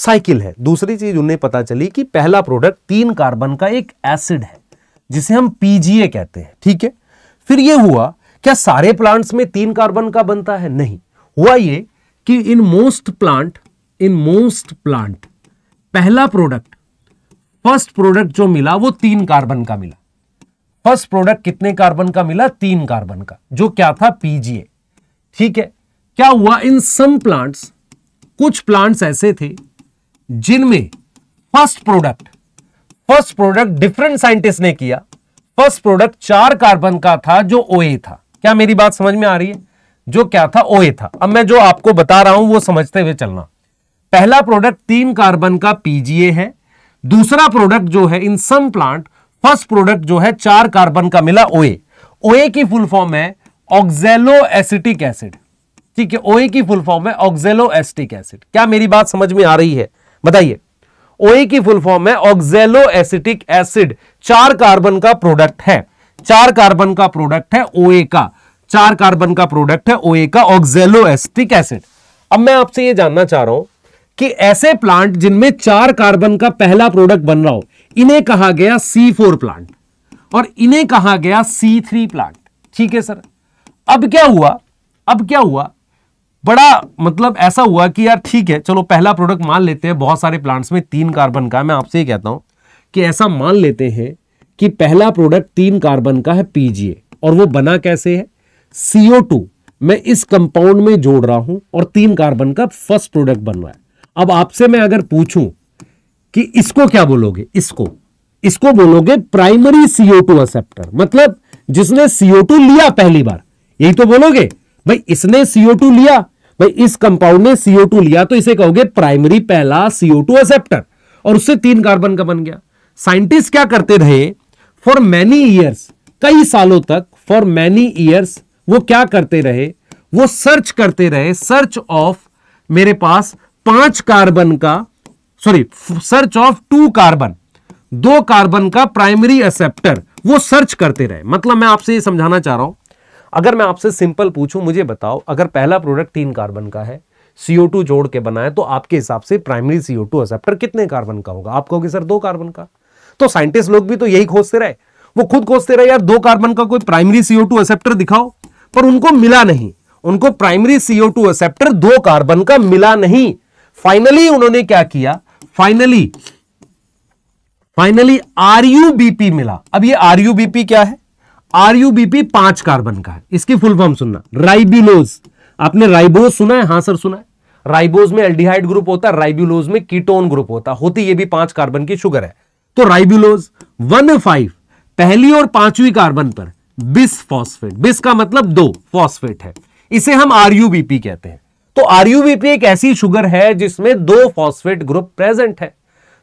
साइकिल है दूसरी चीज उन्हें पता चली कि पहला प्रोडक्ट तीन कार्बन का एक एसिड है जिसे हम पीजीए कहते हैं ठीक है फिर यह हुआ क्या सारे प्लांट्स में तीन कार्बन का बनता है नहीं हुआ यह कि in most plant in most plant पहला प्रोडक्ट फर्स्ट प्रोडक्ट जो मिला वो तीन कार्बन का मिला फर्स्ट प्रोडक्ट कितने कार्बन का मिला तीन कार्बन का जो क्या था पीजीए ठीक है क्या हुआ इन सम प्लांट्स कुछ प्लांट्स ऐसे थे जिनमें first product first product different scientist ने किया फर्स्ट प्रोडक्ट चार कार्बन का था जो ओए था क्या मेरी बात समझ में आ रही है जो क्या था ओए था अब मैं जो आपको बता रहा हूं वो समझते हुए चलना पहला प्रोडक्ट तीन कार्बन का पीजीए है दूसरा प्रोडक्ट जो है in some plant first product जो है चार कार्बन का मिला ओए ओए की फुल फॉर्म है ऑक्जेलो एसिटिक एसिड ठीक है ओए की फुल फॉर्म है ऑक्जेलो एसिटिक एसिड क्या मेरी बात समझ में आ रही है बताइए ओए की फुल फॉर्म है ऑक्जेलो एसिटिक एसिड चार कार्बन का प्रोडक्ट है चार कार्बन का प्रोडक्ट है ओए का चार कार्बन का प्रोडक्ट है ओए का ऑक्जेलो एसिटिक एसिड अब मैं आपसे यह जानना चाह रहा हूं कि ऐसे प्लांट जिनमें चार कार्बन का पहला प्रोडक्ट बन रहा हो इन्हें कहा गया C4 प्लांट और इन्हें कहा गया C3 प्लांट ठीक है सर अब क्या हुआ अब क्या हुआ बड़ा मतलब ऐसा हुआ कि यार ठीक है चलो पहला प्रोडक्ट मान लेते हैं बहुत सारे प्लांट्स में तीन कार्बन का है मैं आपसे ये कहता हूं कि ऐसा मान लेते हैं कि पहला प्रोडक्ट तीन कार्बन का है पीजीए और वो बना कैसे है सीओ टू मैं इस कंपाउंड में जोड़ रहा हूं और तीन कार्बन का फर्स्ट प्रोडक्ट बन रहा है अब आपसे मैं अगर पूछूं कि इसको क्या बोलोगे इसको इसको बोलोगे प्राइमरी सीओ टू एक्सेप्टर मतलब जिसने सीओ टू लिया पहली बार यही तो बोलोगे भाई इसने सीओ टू लिया भाई इस कंपाउंड ने सीओ टू लिया तो इसे कहोगे प्राइमरी पहला सीओ टू एक्सेप्टर और उससे तीन कार्बन का बन गया साइंटिस्ट क्या करते रहे फॉर मैनी ईयर्स कई सालों तक फॉर मैनी ईयर्स वो क्या करते रहे वो सर्च करते रहे सर्च ऑफ मेरे पास पांच कार्बन का sorry search of two carbon दो कार्बन का प्राइमरी एक्सेप्टर वो सर्च करते रहे मतलब मैं आपसे ये समझाना चाह रहा हूं अगर मैं आपसे सिंपल पूछूं मुझे बताओ अगर पहला प्रोडक्ट तीन कार्बन का है CO2 जोड़ के बनाए तो आपके हिसाब से प्राइमरी CO2 एक्सेप्टर कितने कार्बन का होगा आप कहोगे सर दो कार्बन का तो साइंटिस्ट लोग भी तो यही खोजते रहे वो खुद खोजते रहे यार दो कार्बन का कोई प्राइमरी CO2 एक्सेप्टर दिखाओ पर उनको मिला नहीं उनको प्राइमरी CO2 एक्सेप्टर दो कार्बन का मिला नहीं फाइनली उन्होंने क्या किया फाइनली फाइनली आरयूबीपी मिला अब ये आरयूबीपी क्या है आरयूबीपी पांच कार्बन का है इसकी फुल फॉर्म सुनना राइबिलोज आपने राइबोज सुना है हाँ सर सुना है राइबोज में एल्डिहाइड ग्रुप होता है राइब्यूलोज में कीटोन ग्रुप होता होती ये भी पांच कार्बन की शुगर है तो राइब्यूलोज वन फाइव पहली और पांचवी कार्बन पर बिस फॉस्फेट बिस का मतलब दो फॉस्फेट है इसे हम आरयूबीपी कहते हैं तो आरयूबीपी एक ऐसी शुगर है जिसमें दो फॉस्फेट ग्रुप प्रेजेंट है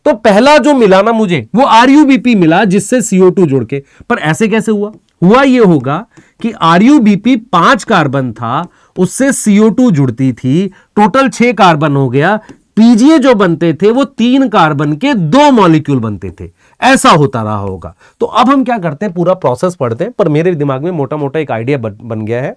तो पहला जो मिला ना मुझे वो आरयूबीपी मिला जिससे सीओ टू जोड़ के पर ऐसे कैसे हुआ हुआ ये होगा कि आरयूबीपी पांच कार्बन था उससे सीओ टू जुड़ती थी टोटल छह कार्बन हो गया पीजीए जो बनते थे वो तीन कार्बन के दो मॉलिक्यूल बनते थे ऐसा होता रहा होगा तो अब हम क्या करते हैं पूरा प्रोसेस पढ़ते हैं पर मेरे दिमाग में मोटा मोटा एक आइडिया बन गया है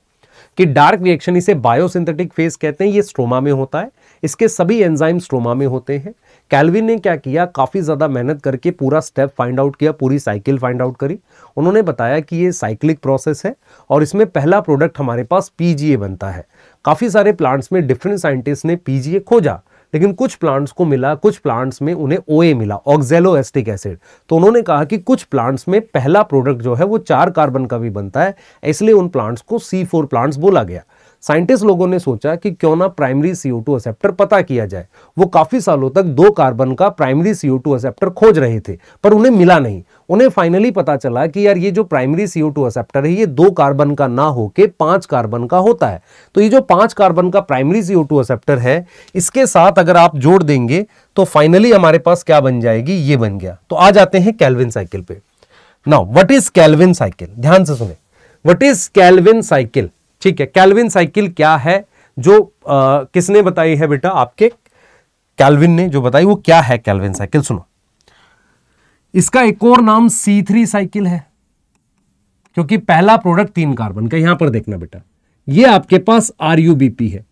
कि डार्क रिएक्शन इसे बायोसिंथेटिक फेज कहते हैं ये स्ट्रोमा में होता है इसके सभी एंजाइम स्ट्रोमा में होते हैं कैलविन ने क्या किया काफ़ी ज़्यादा मेहनत करके पूरा स्टेप फाइंड आउट किया पूरी साइकिल फाइंड आउट करी उन्होंने बताया कि ये साइक्लिक प्रोसेस है और इसमें पहला प्रोडक्ट हमारे पास पीजीए बनता है काफ़ी सारे प्लांट्स में डिफरेंट साइंटिस्ट ने पीजीए खोजा लेकिन कुछ प्लांट्स को मिला कुछ प्लांट्स में उन्हें ए मिला ऑक्जेलो एस्टिक एसिड तो उन्होंने कहा कि कुछ प्लांट्स में पहला प्रोडक्ट जो है वो चार कार्बन का भी बनता है इसलिए उन प्लांट्स को सी फोर प्लांट्स बोला गया साइंटिस्ट लोगों ने सोचा कि क्यों ना प्राइमरी सीओ टू एक्सेप्टर पता किया जाए वो काफी सालों तक दो कार्बन का प्राइमरी सीओ टू एक्सेप्टर खोज रहे थे पर उन्हें मिला नहीं उन्हें फाइनली पता चला कि यार ये जो प्राइमरी सीओ टू एक्सेप्टर है ये दो कार्बन का ना होके पांच कार्बन का होता है तो ये जो पांच कार्बन का प्राइमरी सीओ टू एक्सेप्टर है इसके साथ अगर आप जोड़ देंगे तो फाइनली हमारे पास क्या बन जाएगी ये बन गया तो आ जाते हैं कैलविन साइकिल पे now what is Calvin cycle ध्यान से सुने व्हाट इज कैलविन साइकिल ठीक है कैलविन साइकिल क्या है जो आ, किसने बताई है बेटा आपके कैलविन ने जो बताई वो क्या है कैलविन साइकिल सुनो इसका एक और नाम सी थ्री साइकिल है क्योंकि पहला प्रोडक्ट तीन कार्बन का यहां पर देखना बेटा ये आपके पास आर है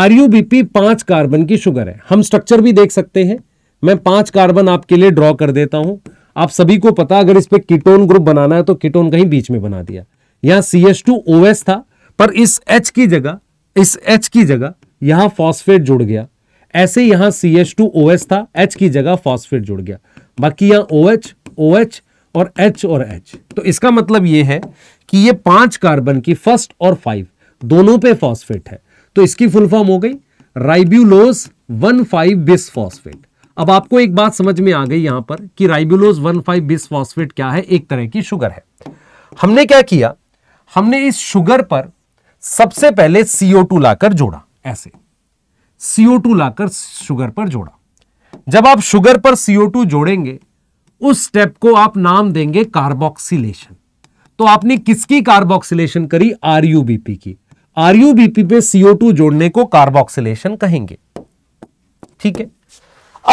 आर पांच कार्बन की शुगर है हम स्ट्रक्चर भी देख सकते हैं मैं पांच कार्बन आपके लिए ड्रॉ कर देता हूं आप सभी को पता अगर इस पर कीटोन ग्रुप बनाना है तो कीटोन कहीं बीच में बना दिया यहां C S two O S था पर इस एच की जगह इस एच की जगह यहां फॉस्फेट जुड़ गया ऐसे यहां C H two O H था एच की जगह फॉस्फेट जुड़ गया बाकी यहां ओ एच ओ एच और एच और एच तो इसका मतलब यह है कि ये पांच कार्बन की फर्स्ट और फाइव दोनों पे फॉस्फेट है तो इसकी फुल फॉर्म हो गई ribulose one five bis phosphate अब आपको एक बात समझ में आ गई यहां पर कि ribulose one five bis phosphate क्या है एक तरह की शुगर है हमने क्या किया हमने इस शुगर पर सबसे पहले CO2 लाकर जोड़ा ऐसे CO2 लाकर शुगर पर जोड़ा जब आप शुगर पर CO2 जोड़ेंगे उस स्टेप को आप नाम देंगे कार्बोक्सिलेशन तो आपने किसकी कार्बोक्सिलेशन करी आरयूबीपी की आरयूबीपी पे CO2 जोड़ने को कार्बोक्सिलेशन कहेंगे ठीक है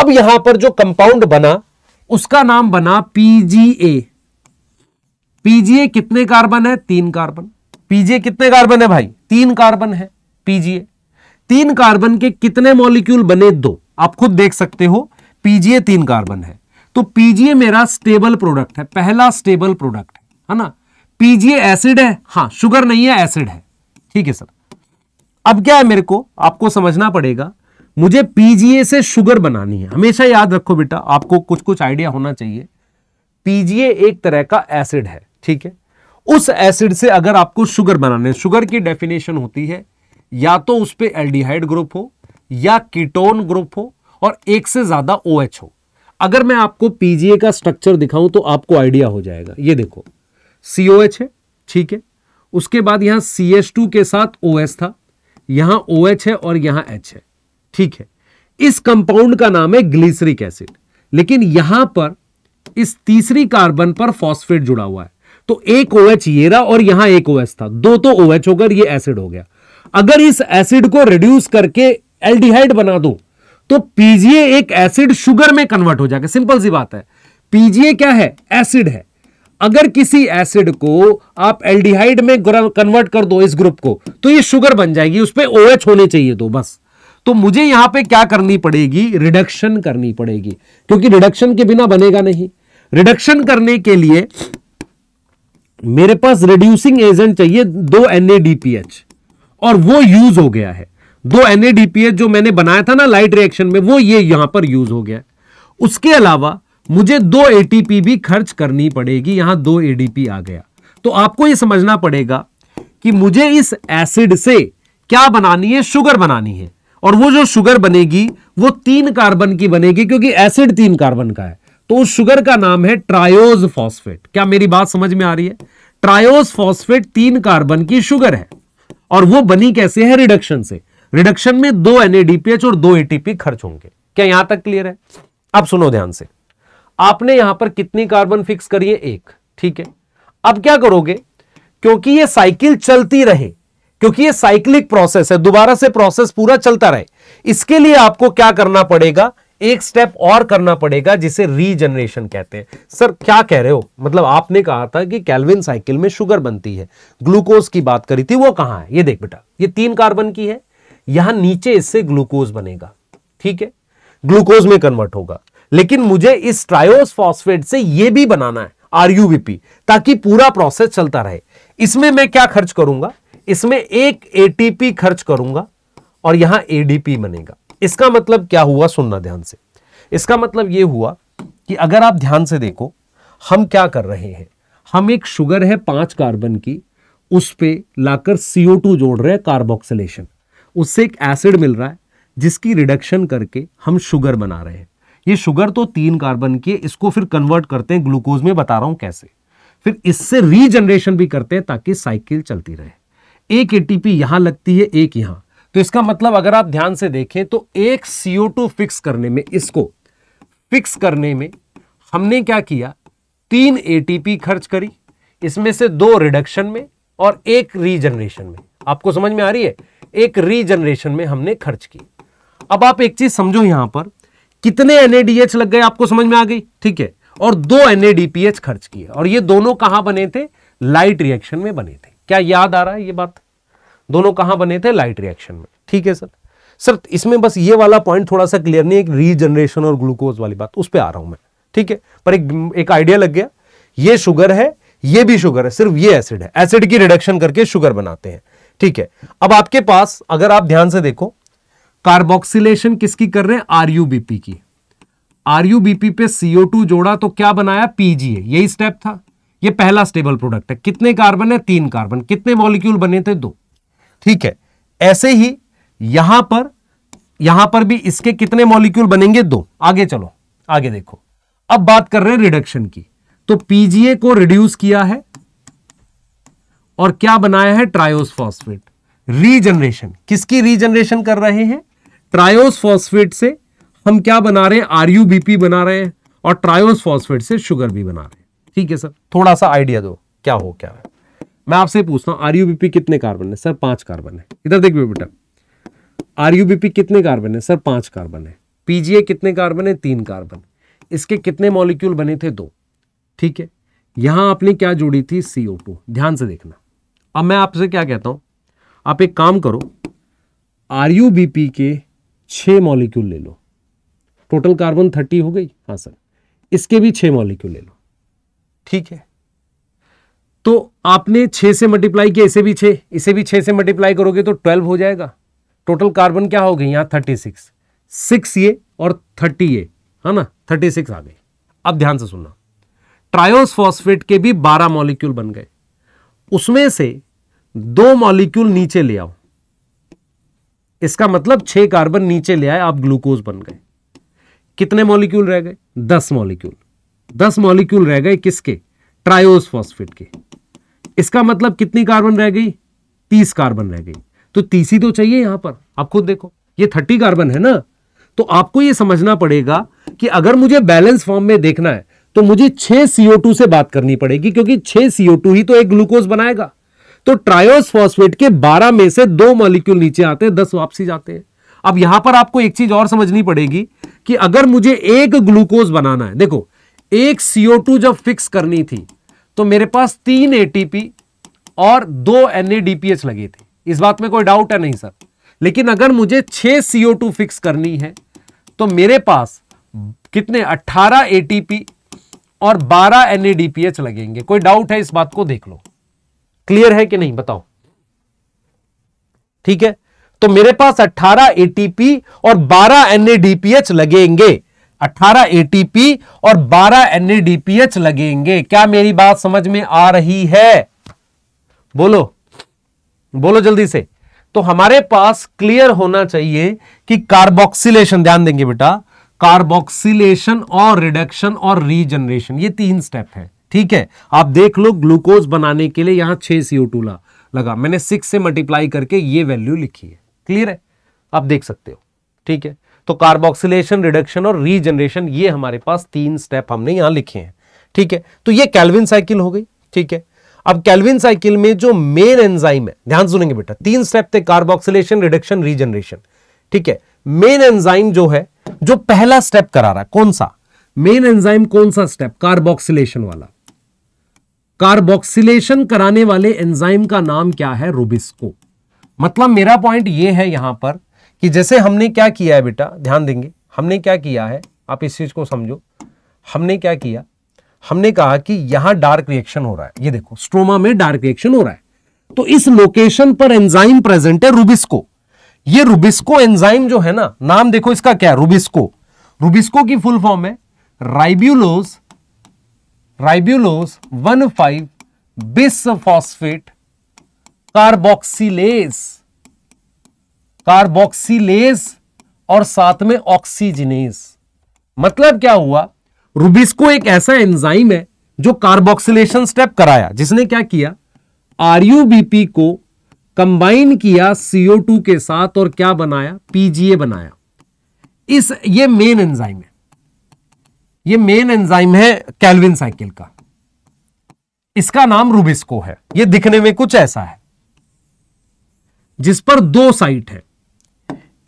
अब यहां पर जो कंपाउंड बना उसका नाम बना पीजीए पीजीए कितने कार्बन है तीन कार्बन पीजीए कितने कार्बन है भाई तीन कार्बन है पीजीए तीन कार्बन के कितने मॉलिक्यूल बने दो आप खुद देख सकते हो पीजीए तीन कार्बन है तो पीजीए मेरा स्टेबल प्रोडक्ट है पहला स्टेबल प्रोडक्ट है है ना पीजीए एसिड है हाँ शुगर नहीं है एसिड है ठीक है सर अब क्या है मेरे को आपको समझना पड़ेगा मुझे पीजीए से शुगर बनानी है हमेशा याद रखो बेटा आपको कुछ कुछ आइडिया होना चाहिए पीजीए एक तरह का एसिड है ठीक है उस एसिड से अगर आपको शुगर बनाने शुगर की डेफिनेशन होती है या तो उस पर एल्डिहाइड ग्रुप हो या कीटोन ग्रुप हो और एक से ज्यादा ओ OH हो अगर मैं आपको पीजीए का स्ट्रक्चर दिखाऊं तो आपको आइडिया हो जाएगा ये देखो COH है ठीक है उसके बाद यहां सी के साथ ओ OH था यहां ओ OH है और यहां एच है ठीक है इस कंपाउंड का नाम है ग्लिसरिक एसिड लेकिन यहां पर इस तीसरी कार्बन पर फॉस्फेट जुड़ा हुआ है तो एक ओ OH ये रहा और यहां एक ओ OH था दो तो ओ OH होकर ये एसिड हो गया अगर इस एसिड को रिड्यूस करके एल्डिहाइड बना दो तो पीजीए एक एसिड शुगर में कन्वर्ट हो जाएगा सिंपल सी बात है पीजीए क्या है एसिड है अगर किसी एसिड को आप एल्डिहाइड में कन्वर्ट कर दो इस ग्रुप को तो ये शुगर बन जाएगी उस पर OH होने चाहिए तो बस तो मुझे यहां पे क्या करनी पड़ेगी रिडक्शन करनी पड़ेगी क्योंकि रिडक्शन के बिना बनेगा नहीं रिडक्शन करने के लिए मेरे पास रिड्यूसिंग एजेंट चाहिए दो एनएडीपीएच और वो यूज हो गया है दो एनएडीपीएच जो मैंने बनाया था ना लाइट रिएक्शन में वो ये यहां पर यूज हो गया उसके अलावा मुझे दो ए भी खर्च करनी पड़ेगी यहां दो एडीपी आ गया तो आपको ये समझना पड़ेगा कि मुझे इस एसिड से क्या बनानी है शुगर बनानी है और वो जो शुगर बनेगी वो तीन कार्बन की बनेगी क्योंकि एसिड तीन कार्बन का है तो उस शुगर का नाम है ट्रायोज फॉस्फेट क्या मेरी बात समझ में आ रही है ट्रायोज फॉस्फेट तीन कार्बन की शुगर है और वो बनी कैसे है रिडक्शन से रिडक्शन में दो एनएडीपीएच और दो एटीपी खर्च होंगे क्या यहां तक क्लियर है अब सुनो ध्यान से आपने यहां पर कितनी कार्बन फिक्स करी है एक ठीक है अब क्या करोगे क्योंकि ये साइकिल चलती रहे क्योंकि ये साइक्लिक प्रोसेस है दोबारा से प्रोसेस पूरा चलता रहे इसके लिए आपको क्या करना पड़ेगा एक स्टेप और करना पड़ेगा जिसे रीजनरेशन कहते हैं सर क्या कह रहे हो मतलब आपने कहा था कि कैलविन साइकिल में शुगर बनती है ग्लूकोज की बात करी थी वो कहां है ये देख बेटा ये तीन कार्बन की है यहां नीचे इससे ग्लूकोज बनेगा ठीक है ग्लूकोज में कन्वर्ट होगा लेकिन मुझे इस ट्रायोस फॉस्फेट से यह भी बनाना है आरयूबीपी ताकि पूरा प्रोसेस चलता रहे इसमें मैं क्या खर्च करूंगा इसमें एक एटीपी खर्च करूंगा और यहां एडीपी बनेगा इसका मतलब क्या हुआ सुनना ध्यान से इसका मतलब यह हुआ कि अगर आप ध्यान से देखो हम क्या कर रहे हैं हम एक शुगर है पांच कार्बन की उस पर लाकर सीओ टू जोड़ रहे हैं कार्बोक्सिलेशन उससे एक एसिड मिल रहा है जिसकी रिडक्शन करके हम शुगर बना रहे हैं ये शुगर तो तीन कार्बन की है इसको फिर कन्वर्ट करते हैं ग्लूकोज में बता रहा हूं कैसे फिर इससे रीजनरेशन भी करते हैं ताकि साइकिल चलती रहे एक एटीपी यहां लगती है एक यहां तो इसका मतलब अगर आप ध्यान से देखें तो एक CO2 फिक्स करने में इसको फिक्स करने में हमने क्या किया तीन एटीपी खर्च करी इसमें से दो रिडक्शन में और एक रीजनरेशन में आपको समझ में आ रही है एक रीजनरेशन में हमने खर्च की अब आप एक चीज समझो यहां पर कितने एनएडीएच लग गए आपको समझ में आ गई ठीक है और दो एनएडीपीएच खर्च किए और ये दोनों कहां बने थे लाइट रिएक्शन में बने थे क्या याद आ रहा है ये बात दोनों कहां बने थे लाइट रिएक्शन में ठीक है सर सर इसमें बस ये वाला पॉइंट थोड़ा सा क्लियर नहीं है रीजनरेशन और ग्लूकोज वाली बात उस पर आ रहा हूं मैं ठीक है पर एक एक आइडिया लग गया ये शुगर है ये भी शुगर है सिर्फ ये एसिड है एसिड की रिडक्शन करके शुगर बनाते हैं ठीक है अब आपके पास अगर आप ध्यान से देखो कार्बोक्सिलेशन किसकी कर रहे हैं आरयूबीपी की आरयूबीपी पे टू जोड़ा तो क्या बनाया पीजी यही स्टेप था ये पहला स्टेबल प्रोडक्ट है कितने कार्बन है तीन कार्बन कितने मॉलिक्यूल बने थे दो ठीक है ऐसे ही यहां पर यहां पर भी इसके कितने मॉलिक्यूल बनेंगे दो आगे चलो आगे देखो अब बात कर रहे हैं रिडक्शन की तो पीजीए को रिड्यूस किया है और क्या बनाया है ट्रायोसफॉस्फेट रीजनरेशन किसकी रीजनरेशन कर रहे हैं ट्रायोसफॉस्फेट से हम क्या बना रहे हैं आरयूबीपी बना रहे हैं और ट्रायोसफॉस्फेट से शुगर भी बना रहे हैं ठीक है सर थोड़ा सा आइडिया दो क्या हो क्या है मैं आपसे पूछता हूँ आर कितने कार्बन है सर पांच कार्बन है इधर देखिए बेटा आर कितने कार्बन है सर पांच कार्बन है पीजीए कितने कार्बन है तीन कार्बन इसके कितने मॉलिक्यूल बने थे दो ठीक है यहाँ आपने क्या जोड़ी थी सी ध्यान से देखना अब मैं आपसे क्या कहता हूँ आप एक काम करो आर के छह मॉलिक्यूल ले लो टोटल कार्बन थर्टी हो गई हाँ सर इसके भी छः मॉलिक्यूल ले लो ठीक है तो आपने छे से मल्टीप्लाई किया इसे भी छे इसे भी छे से मल्टीप्लाई करोगे तो ट्वेल्व हो जाएगा टोटल कार्बन क्या हो गई यहां थर्टी सिक्स सिक्स ये और थर्टी ये है ना थर्टी सिक्स आ गई अब ध्यान से सुनना फॉस्फेट के भी बारह मॉलिक्यूल बन गए उसमें से दो मॉलिक्यूल नीचे ले आओ इसका मतलब छह कार्बन नीचे ले आए आप ग्लूकोज बन गए कितने मॉलिक्यूल रह गए दस मॉलिक्यूल दस मॉलिक्यूल रह गए किसके फॉस्फेट के इसका मतलब कितनी कार्बन रह गई तीस कार्बन रह गई तो तीस ही तो चाहिए यहां पर आप खुद देखो ये थर्टी कार्बन है ना तो आपको ये समझना पड़ेगा कि अगर मुझे बैलेंस फॉर्म में देखना है तो मुझे छह सीओ से बात करनी पड़ेगी क्योंकि छह सीओ ही तो एक ग्लूकोज बनाएगा तो ट्रायोस फॉस्फेट के बारह में से दो मॉलिक्यूल नीचे आते हैं दस वापसी जाते हैं अब यहां पर आपको एक चीज और समझनी पड़ेगी कि अगर मुझे एक ग्लूकोज बनाना है देखो एक सीओ जब फिक्स करनी थी तो मेरे पास तीन एटीपी और दो एनएडीपीएच लगे थे इस बात में कोई डाउट है नहीं सर लेकिन अगर मुझे छह सीओ टू फिक्स करनी है तो मेरे पास कितने 18 एटीपी और 12 एनएडीपीएच लगेंगे कोई डाउट है इस बात को देख लो क्लियर है कि नहीं बताओ ठीक है तो मेरे पास 18 एटीपी और 12 एनएडीपीएच लगेंगे 18 एटीपी और 12 एनएडीपीएच लगेंगे क्या मेरी बात समझ में आ रही है बोलो बोलो जल्दी से तो हमारे पास क्लियर होना चाहिए कि कार्बोक्सिलेशन ध्यान देंगे बेटा कार्बोक्सिलेशन और रिडक्शन और रीजनरेशन ये तीन स्टेप है ठीक है आप देख लो ग्लूकोज बनाने के लिए यहां छह सीओ टू लगा मैंने सिक्स से मल्टीप्लाई करके ये वैल्यू लिखी है क्लियर है आप देख सकते हो ठीक है तो कार्बोक्सिलेशन रिडक्शन और रीजनरेशन ये हमारे पास तीन स्टेप हमने यहां लिखे हैं ठीक है तो ये कैलविन साइकिल हो गई ठीक है अब कैलविन साइकिल में जो मेन एंजाइम है ध्यान सुनेंगे बेटा तीन स्टेप थे कार्बोक्सिलेशन रिडक्शन रीजनरेशन ठीक है मेन एंजाइम जो है जो पहला स्टेप करा रहा है कौन सा मेन एंजाइम कौन सा स्टेप कार्बोक्सिलेशन वाला कार्बोक्सिलेशन कराने वाले एंजाइम का नाम क्या है रूबिस्को मतलब मेरा पॉइंट यह है यहां पर कि जैसे हमने क्या किया है बेटा ध्यान देंगे हमने क्या किया है आप इस चीज़ को समझो हमने क्या किया हमने कहा कि यहां डार्क रिएक्शन हो रहा है ये देखो स्ट्रोमा में डार्क रिएक्शन हो रहा है तो इस लोकेशन पर एंजाइम प्रेजेंट है रूबिस्को ये रूबिस्को एंजाइम जो है ना नाम देखो इसका क्या है रूबिस्को रूबिस्को की फुल फॉर्म है ribulose ribulose one five bis phosphate carboxylase और साथ में ऑक्सीजनेज मतलब क्या हुआ रूबिस्को एक ऐसा एंजाइम है जो कार्बोक्सिलेशन स्टेप कराया जिसने क्या किया आरयूबीपी को कंबाइन किया टू के साथ और क्या बनाया पीजीए बनाया इस ये मेन एंजाइम है ये मेन एंजाइम है कैलविन साइकिल का इसका नाम रूबिस्को है ये दिखने में कुछ ऐसा है जिस पर दो साइट है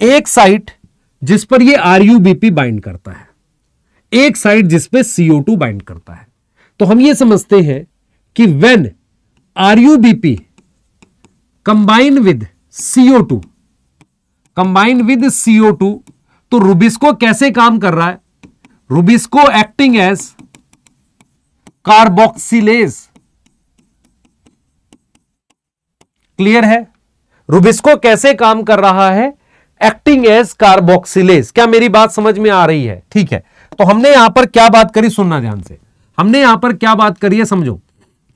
एक साइट जिस पर ये आरयूबीपी बाइंड करता है एक साइट जिसपे सीओ टू बाइंड करता है तो हम ये समझते हैं कि when RuBP combine with CO two combine with CO two तो रूबिस्को कैसे काम कर रहा है rubisco acting as carboxylase clear है रूबिस्को कैसे काम कर रहा है एक्टिंग एज कार्बोक्सिलेज क्या मेरी बात समझ में आ रही है ठीक है तो हमने यहां पर क्या बात करी सुनना ध्यान से हमने यहां पर क्या बात करी है समझो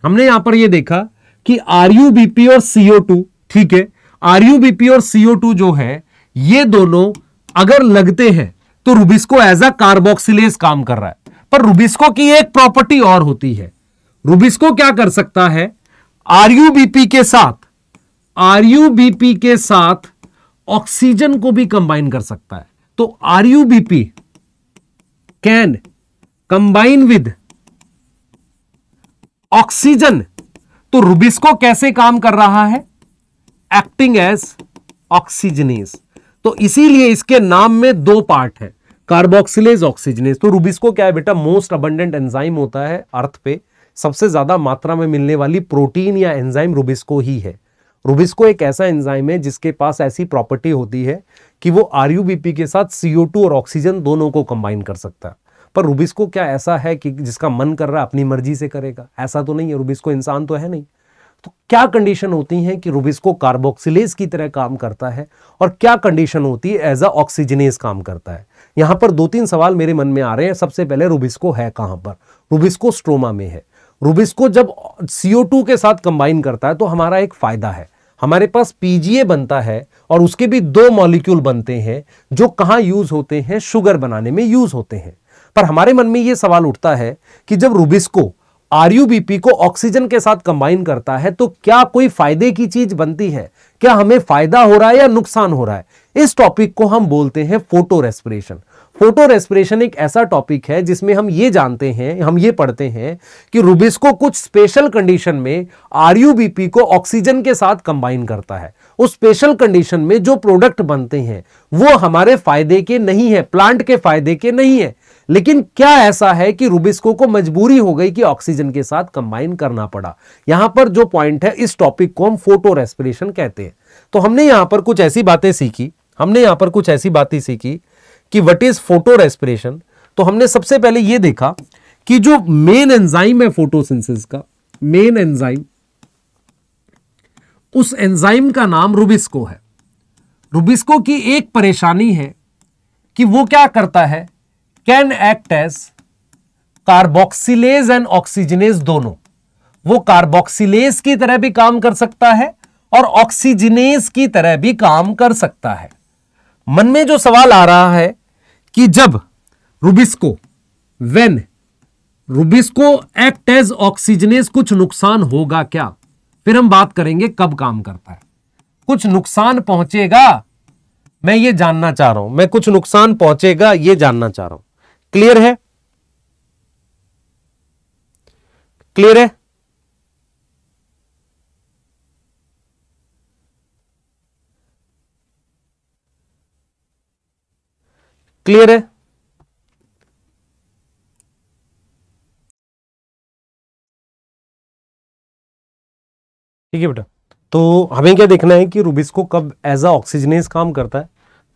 हमने यहां पर यह देखा कि आर और सीओ ठीक है आर और सीओ जो है ये दोनों अगर लगते हैं तो रूबिस्को एज अ कार्बोक्सिलेज काम कर रहा है पर रूबिस्को की एक प्रॉपर्टी और होती है रूबिस्को क्या कर सकता है आरयूबीपी के साथ आरयूबीपी के साथ ऑक्सीजन को भी कंबाइन कर सकता है तो R UBP can combine with oxygen तो रुबिस्को कैसे काम कर रहा है एक्टिंग एज ऑक्सीजनेस तो इसीलिए इसके नाम में दो पार्ट है कार्बोक्सिलेज ऑक्सीजनेस तो रुबिस्को क्या है बेटा मोस्ट अबंडेंट एंजाइम होता है अर्थ पे सबसे ज्यादा मात्रा में मिलने वाली प्रोटीन या एंजाइम रुबिस्को ही है रूबिस्को एक ऐसा एंजाइम है जिसके पास ऐसी प्रॉपर्टी होती है कि वो आर के साथ सी और ऑक्सीजन दोनों को कंबाइन कर सकता है पर रूबिस्को क्या ऐसा है कि जिसका मन कर रहा है अपनी मर्जी से करेगा ऐसा तो नहीं है रूबिस्को इंसान तो है नहीं तो क्या कंडीशन होती है कि रूबिस्को कार्बोक्सिलेज की तरह काम करता है और क्या कंडीशन होती है एज अ ऑक्सीजनेस काम करता है यहाँ पर दो तीन सवाल मेरे मन में आ रहे हैं सबसे पहले रूबिस्को है कहाँ पर रूबिस्को स्ट्रोमा में है रूबिस्को जब सीओ के साथ कंबाइन करता है तो हमारा एक फायदा है हमारे पास पीजीए बनता है और उसके भी दो मॉलिक्यूल बनते हैं जो कहाँ यूज होते हैं शुगर बनाने में यूज होते हैं पर हमारे मन में ये सवाल उठता है कि जब बी आरयूबीपी को ऑक्सीजन के साथ कंबाइन करता है तो क्या कोई फायदे की चीज बनती है क्या हमें फायदा हो रहा है या नुकसान हो रहा है इस टॉपिक को हम बोलते हैं फोटो रेस्पिरेशन फोटो रेस्पिरेशन एक ऐसा टॉपिक है जिसमें हम ये जानते हैं हम ये पढ़ते हैं कि रूबिस्को कुछ स्पेशल कंडीशन में आरयूबीपी को ऑक्सीजन के साथ कंबाइन करता है उस स्पेशल कंडीशन में जो प्रोडक्ट बनते हैं वो हमारे फायदे के नहीं है प्लांट के फायदे के नहीं है लेकिन क्या ऐसा है कि रूबिस्को को मजबूरी हो गई कि ऑक्सीजन के साथ कंबाइन करना पड़ा यहां पर जो पॉइंट है इस टॉपिक को हम फोटो रेस्पिरेशन कहते हैं तो हमने यहां पर कुछ ऐसी बातें सीखी हमने यहां पर कुछ ऐसी बातें सीखी कि वट इज फोटो रेस्पिरेशन तो हमने सबसे पहले यह देखा कि जो मेन एंजाइम है फोटोसिंथेसिस का मेन एंजाइम उस एंजाइम का नाम रुबिस्को है रुबिस्को की एक परेशानी है कि वो क्या करता है can act as carboxylase and oxygenase दोनों वो कार्बोक्सिलेज की तरह भी काम कर सकता है और ऑक्सीजनेज की तरह भी काम कर सकता है मन में जो सवाल आ रहा है कि जब rubisco when rubisco act as oxygenase कुछ नुकसान होगा क्या फिर हम बात करेंगे कब काम करता है कुछ नुकसान पहुंचेगा मैं ये जानना चाह रहा हूं मैं कुछ नुकसान पहुंचेगा ये जानना चाह रहा हूं क्लियर है क्लियर है क्लियर है ठीक है बेटा तो हमें क्या देखना है कि रूबिस को कब एज अ ऑक्सीजनेस काम करता है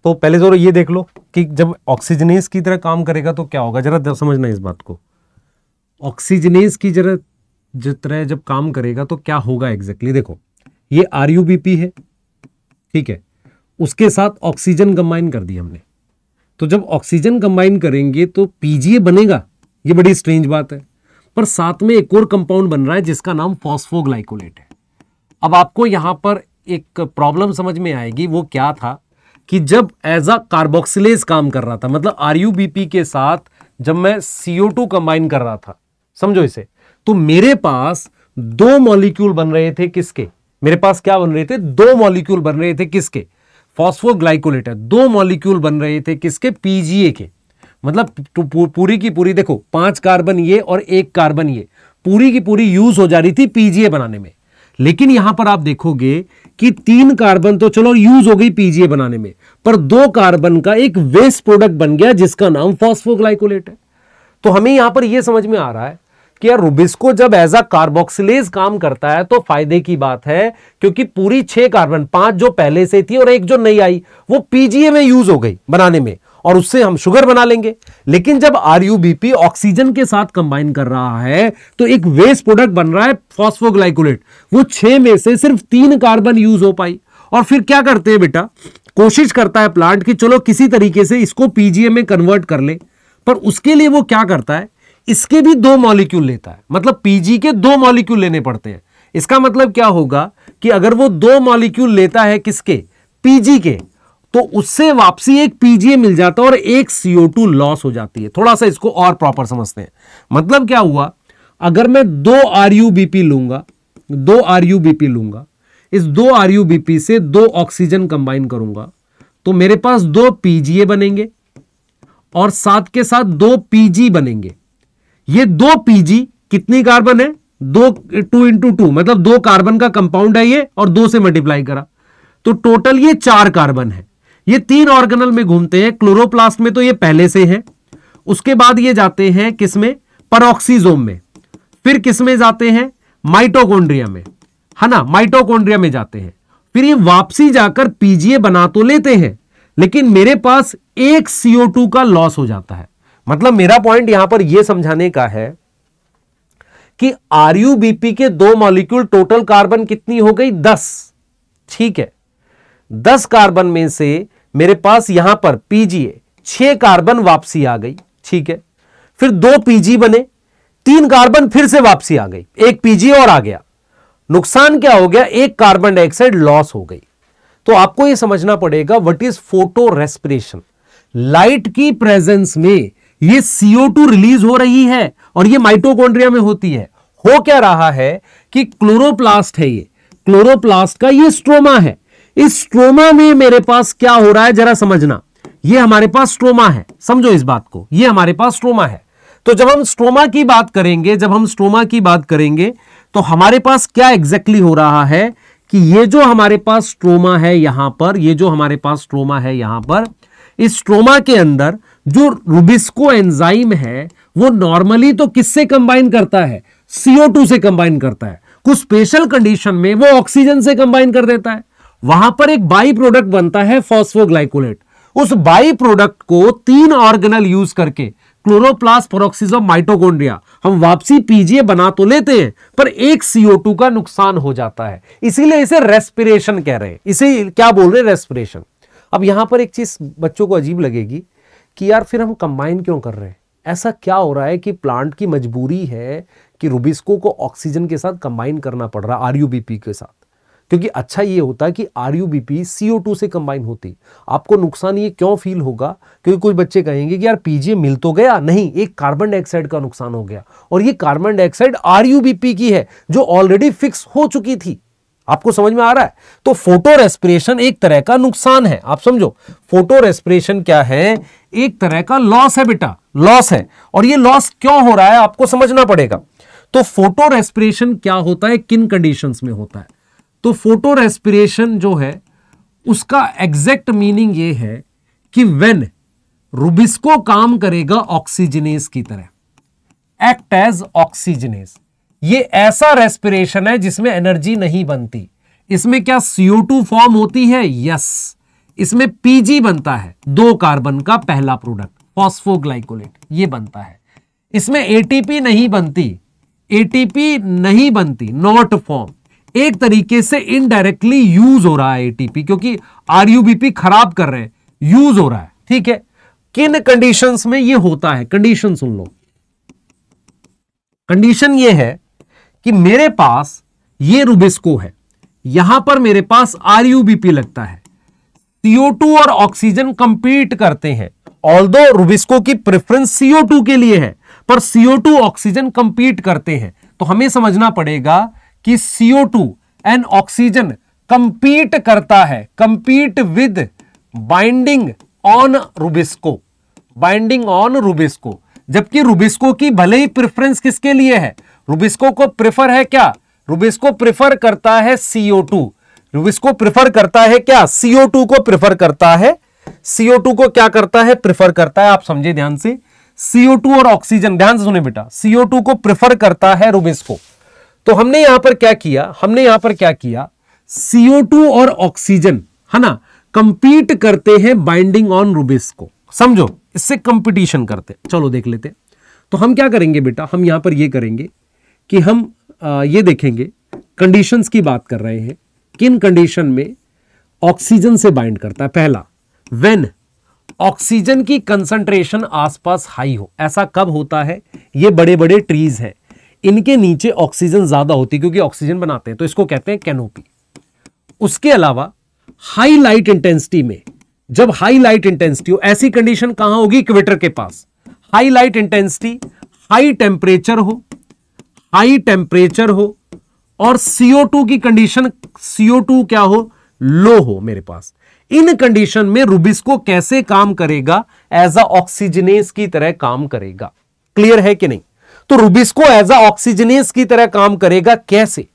तो पहले जरा तो ये देख लो कि जब ऑक्सीजनेस की तरह काम करेगा तो क्या होगा जरा समझना इस बात को ऑक्सीजनेस की जरा जिस तरह जब काम करेगा तो क्या होगा एग्जैक्टली देखो ये आर है ठीक है उसके साथ ऑक्सीजन कंबाइन कर दी हमने तो जब ऑक्सीजन कंबाइन करेंगे तो पीजीए बनेगा ये बड़ी स्ट्रेंज बात है पर साथ में एक और कंपाउंड बन रहा है जिसका नाम फॉस्फोग्लाइकोलेट है अब आपको यहां पर एक प्रॉब्लम समझ में आएगी वो क्या था कि जब एज अ कार्बोक्सिलेज काम कर रहा था मतलब आर के साथ जब मैं सीओ टू कंबाइन कर रहा था समझो इसे तो मेरे पास दो मॉलिक्यूल बन रहे थे किसके मेरे पास क्या बन रहे थे दो मॉलिक्यूल बन रहे थे किसके फॉस्फोग्लाइकोलेटर दो मॉलिक्यूल बन रहे थे किसके पीजीए के मतलब पूरी की पूरी देखो पांच कार्बन ये और एक कार्बन ये पूरी की पूरी यूज हो जा रही थी पीजीए बनाने में लेकिन यहां पर आप देखोगे कि तीन कार्बन तो चलो यूज हो गई पीजीए बनाने में पर दो कार्बन का एक वेस्ट प्रोडक्ट बन गया जिसका नाम फॉस्फोग्लाइकोलेट है तो हमें यहां पर यह समझ में आ रहा है कि यार रुबिस्को जब एज अ कार्बोक्सिलेज काम करता है तो फायदे की बात है क्योंकि पूरी छह कार्बन पांच जो पहले से थी और एक जो नई आई वो पीजीए में यूज हो गई बनाने में और उससे हम शुगर बना लेंगे लेकिन जब आरयूबीपी ऑक्सीजन के साथ कंबाइन कर रहा है तो एक वेस्ट प्रोडक्ट बन रहा है फॉस्फोग्लाइकोलेट वो छह में से सिर्फ तीन कार्बन यूज हो पाई और फिर क्या करते हैं बेटा कोशिश करता है प्लांट कि चलो किसी तरीके से इसको पीजीए में कन्वर्ट कर ले पर उसके लिए वो क्या करता है इसके भी दो मॉलिक्यूल लेता है मतलब पीजी के दो मॉलिक्यूल लेने पड़ते हैं इसका मतलब क्या होगा कि अगर वो दो मॉलिक्यूल लेता है किसके पीजी के तो उससे वापसी एक पीजीए मिल जाता है और एक टू लॉस हो जाती है थोड़ा सा इसको और प्रॉपर समझते हैं मतलब क्या हुआ अगर मैं दो आर लूंगा दो आर लूंगा इस दो आर से दो ऑक्सीजन कंबाइन करूंगा तो मेरे पास दो पीजीए बनेंगे और साथ के साथ दो पीजी बनेंगे ये दो पीजी कितनी कार्बन है दो टू इंटू टू मतलब दो कार्बन का कंपाउंड है ये और दो से मल्टीप्लाई करा तो टोटल ये चार कार्बन है ये तीन ऑर्गेनल में घूमते हैं क्लोरोप्लास्ट में तो ये पहले से है उसके बाद ये जाते हैं किसमें परोक्सीजोम में फिर किसमें जाते हैं माइटोकोन्ड्रिया में है ना माइटोकोन्ड्रिया में जाते हैं फिर ये वापसी जाकर पीजीए बना तो लेते हैं लेकिन मेरे पास एक सीओ टू का लॉस हो जाता है मतलब मेरा पॉइंट यहां पर यह समझाने का है कि पी के दो मॉलिक्यूल टोटल कार्बन कितनी हो गई दस ठीक है दस कार्बन में से मेरे पास यहां पर पीजीए छह कार्बन वापसी आ गई ठीक है फिर दो पीजी बने तीन कार्बन फिर से वापसी आ गई एक पीजी और आ गया नुकसान क्या हो गया एक कार्बन डाइऑक्साइड लॉस हो गई तो आपको यह समझना पड़ेगा what is photo respiration light की प्रेजेंस में ये सीओ टू रिलीज हो रही है और ये माइटोकॉन्ड्रिया में होती है हो क्या रहा है कि क्लोरोप्लास्ट है ये क्लोरोप्लास्ट का ये स्ट्रोमा है इस स्ट्रोमा में मेरे पास क्या हो रहा है जरा समझना ये हमारे पास स्ट्रोमा है समझो इस बात को ये हमारे पास स्ट्रोमा है तो जब हम स्ट्रोमा की बात करेंगे जब हम स्ट्रोमा की बात करेंगे तो हमारे पास क्या एग्जैक्टली exactly हो रहा है कि ये जो हमारे पास स्ट्रोमा है यहां पर ये जो हमारे पास स्ट्रोमा है यहां पर इस स्ट्रोमा के अंदर जो रुबिस्को एंजाइम है वो नॉर्मली तो किससे कंबाइन करता है CO2 से कंबाइन करता है कुछ स्पेशल कंडीशन में वो ऑक्सीजन से कंबाइन कर देता है वहां पर एक बाई प्रोडक्ट बनता है फॉस्फोग्लाइकोलेट उस बाई प्रोडक्ट को तीन ऑर्गेनल यूज करके क्लोरोप्लास्ट प्रोक्सिजम माइटोकॉन्ड्रिया हम वापसी पीजीए बना तो लेते हैं पर एक सीओ का नुकसान हो जाता है इसीलिए इसे रेस्पिरेशन कह रहे हैं इसे क्या बोल रहे हैं रेस्पिरेशन अब यहां पर एक चीज बच्चों को अजीब लगेगी कि यार फिर हम कंबाइन क्यों कर रहे हैं ऐसा क्या हो रहा है कि प्लांट की मजबूरी है कि रुबिस्को को ऑक्सीजन के साथ कंबाइन करना पड़ रहा है आर यू बी पी के साथ क्योंकि अच्छा ये होता है कि R U B P C O two से कंबाइन होती आपको नुकसान ये क्यों फील होगा क्योंकि कुछ बच्चे कहेंगे कि यार पीजीए मिल तो गया नहीं एक कार्बन डाइऑक्साइड का नुकसान हो गया और ये carbon dioxide R U B P की है जो ऑलरेडी फिक्स हो चुकी थी आपको समझ में आ रहा है तो फोटो रेस्पिरेशन एक तरह का नुकसान है आप समझो फोटो रेस्पिरेशन क्या है एक तरह का लॉस है बेटा लॉस है और ये लॉस क्यों हो रहा है आपको समझना पड़ेगा तो फोटो रेस्पिरेशन क्या होता है किन कंडीशंस में होता है तो फोटो रेस्पिरेशन जो है उसका एग्जैक्ट मीनिंग ये है कि वेन रूबिस्को काम करेगा ऑक्सीजनेस की तरह एक्ट एज ऑक्सीजनेस ये ऐसा रेस्पिरेशन है जिसमें एनर्जी नहीं बनती इसमें क्या सीओ टू फॉर्म होती है यस इसमें पीजी बनता है दो कार्बन का पहला प्रोडक्ट फॉस्फोग्लाइकोलेट ये बनता है इसमें एटीपी नहीं बनती एटीपी नहीं बनती नॉट फॉर्म एक तरीके से इनडायरेक्टली यूज हो रहा है एटीपी क्योंकि यूबीपी खराब कर रहे हैं यूज हो रहा है ठीक है किन कंडीशंस में ये होता है कंडीशन सुन लो कंडीशन ये है कि मेरे पास ये रुबिस्को है यहां पर मेरे पास आरयूबीपी लगता है CO2 और ऑक्सीजन कंपीट करते हैं ऑल दो रुबिस्को की प्रेफरेंस CO2 के लिए है पर CO2 ऑक्सीजन कंपीट करते हैं तो हमें समझना पड़ेगा कि CO2 एंड ऑक्सीजन कंपीट करता है compete with binding on rubisco binding on rubisco जबकि रुबिस्को की भले ही प्रेफरेंस किसके लिए है रुबिस्को को प्रेफर है क्या रुबिस्को प्रेफर करता है सीओ टू रुबिस्को प्रेफर करता है क्या सीओ टू को प्रेफर करता है सीओ टू को क्या करता है प्रेफर करता है आप समझे ध्यान से सीओ टू और ऑक्सीजन ध्यान से सुने बेटा सीओ टू को प्रेफर करता है रुबिस्को तो हमने यहां पर क्या किया हमने यहां पर क्या किया सीओ टू और ऑक्सीजन है ना कंपीट करते हैं बाइंडिंग ऑन रुबिस्को समझो इससे कंपटीशन करते चलो देख लेते हैं तो हम क्या करेंगे बेटा हम यहां पर ये करेंगे कि हम आ, ये देखेंगे कंडीशंस की बात कर रहे हैं किन कंडीशन में ऑक्सीजन से बाइंड करता है पहला व्हेन ऑक्सीजन की कंसंट्रेशन आसपास हाई हो ऐसा कब होता है ये बड़े बड़े ट्रीज हैं इनके नीचे ऑक्सीजन ज़्यादा होती है क्योंकि ऑक्सीजन बनाते हैं तो इसको कहते हैं कैनोपी उसके अलावा हाई लाइट इंटेंसिटी में जब हाई लाइट इंटेंसिटी हो ऐसी कंडीशन कहां होगी इक्वेटर के पास high light intensity high temperature हो हाई टेम्परेचर हो और CO2 की कंडीशन CO2 क्या हो लो हो मेरे पास इन कंडीशन में रूबिस्को कैसे काम करेगा एज अ ऑक्सीजनेस की तरह काम करेगा क्लियर है कि नहीं तो रूबिस्को एज अ ऑक्सीजनेस की तरह काम करेगा कैसे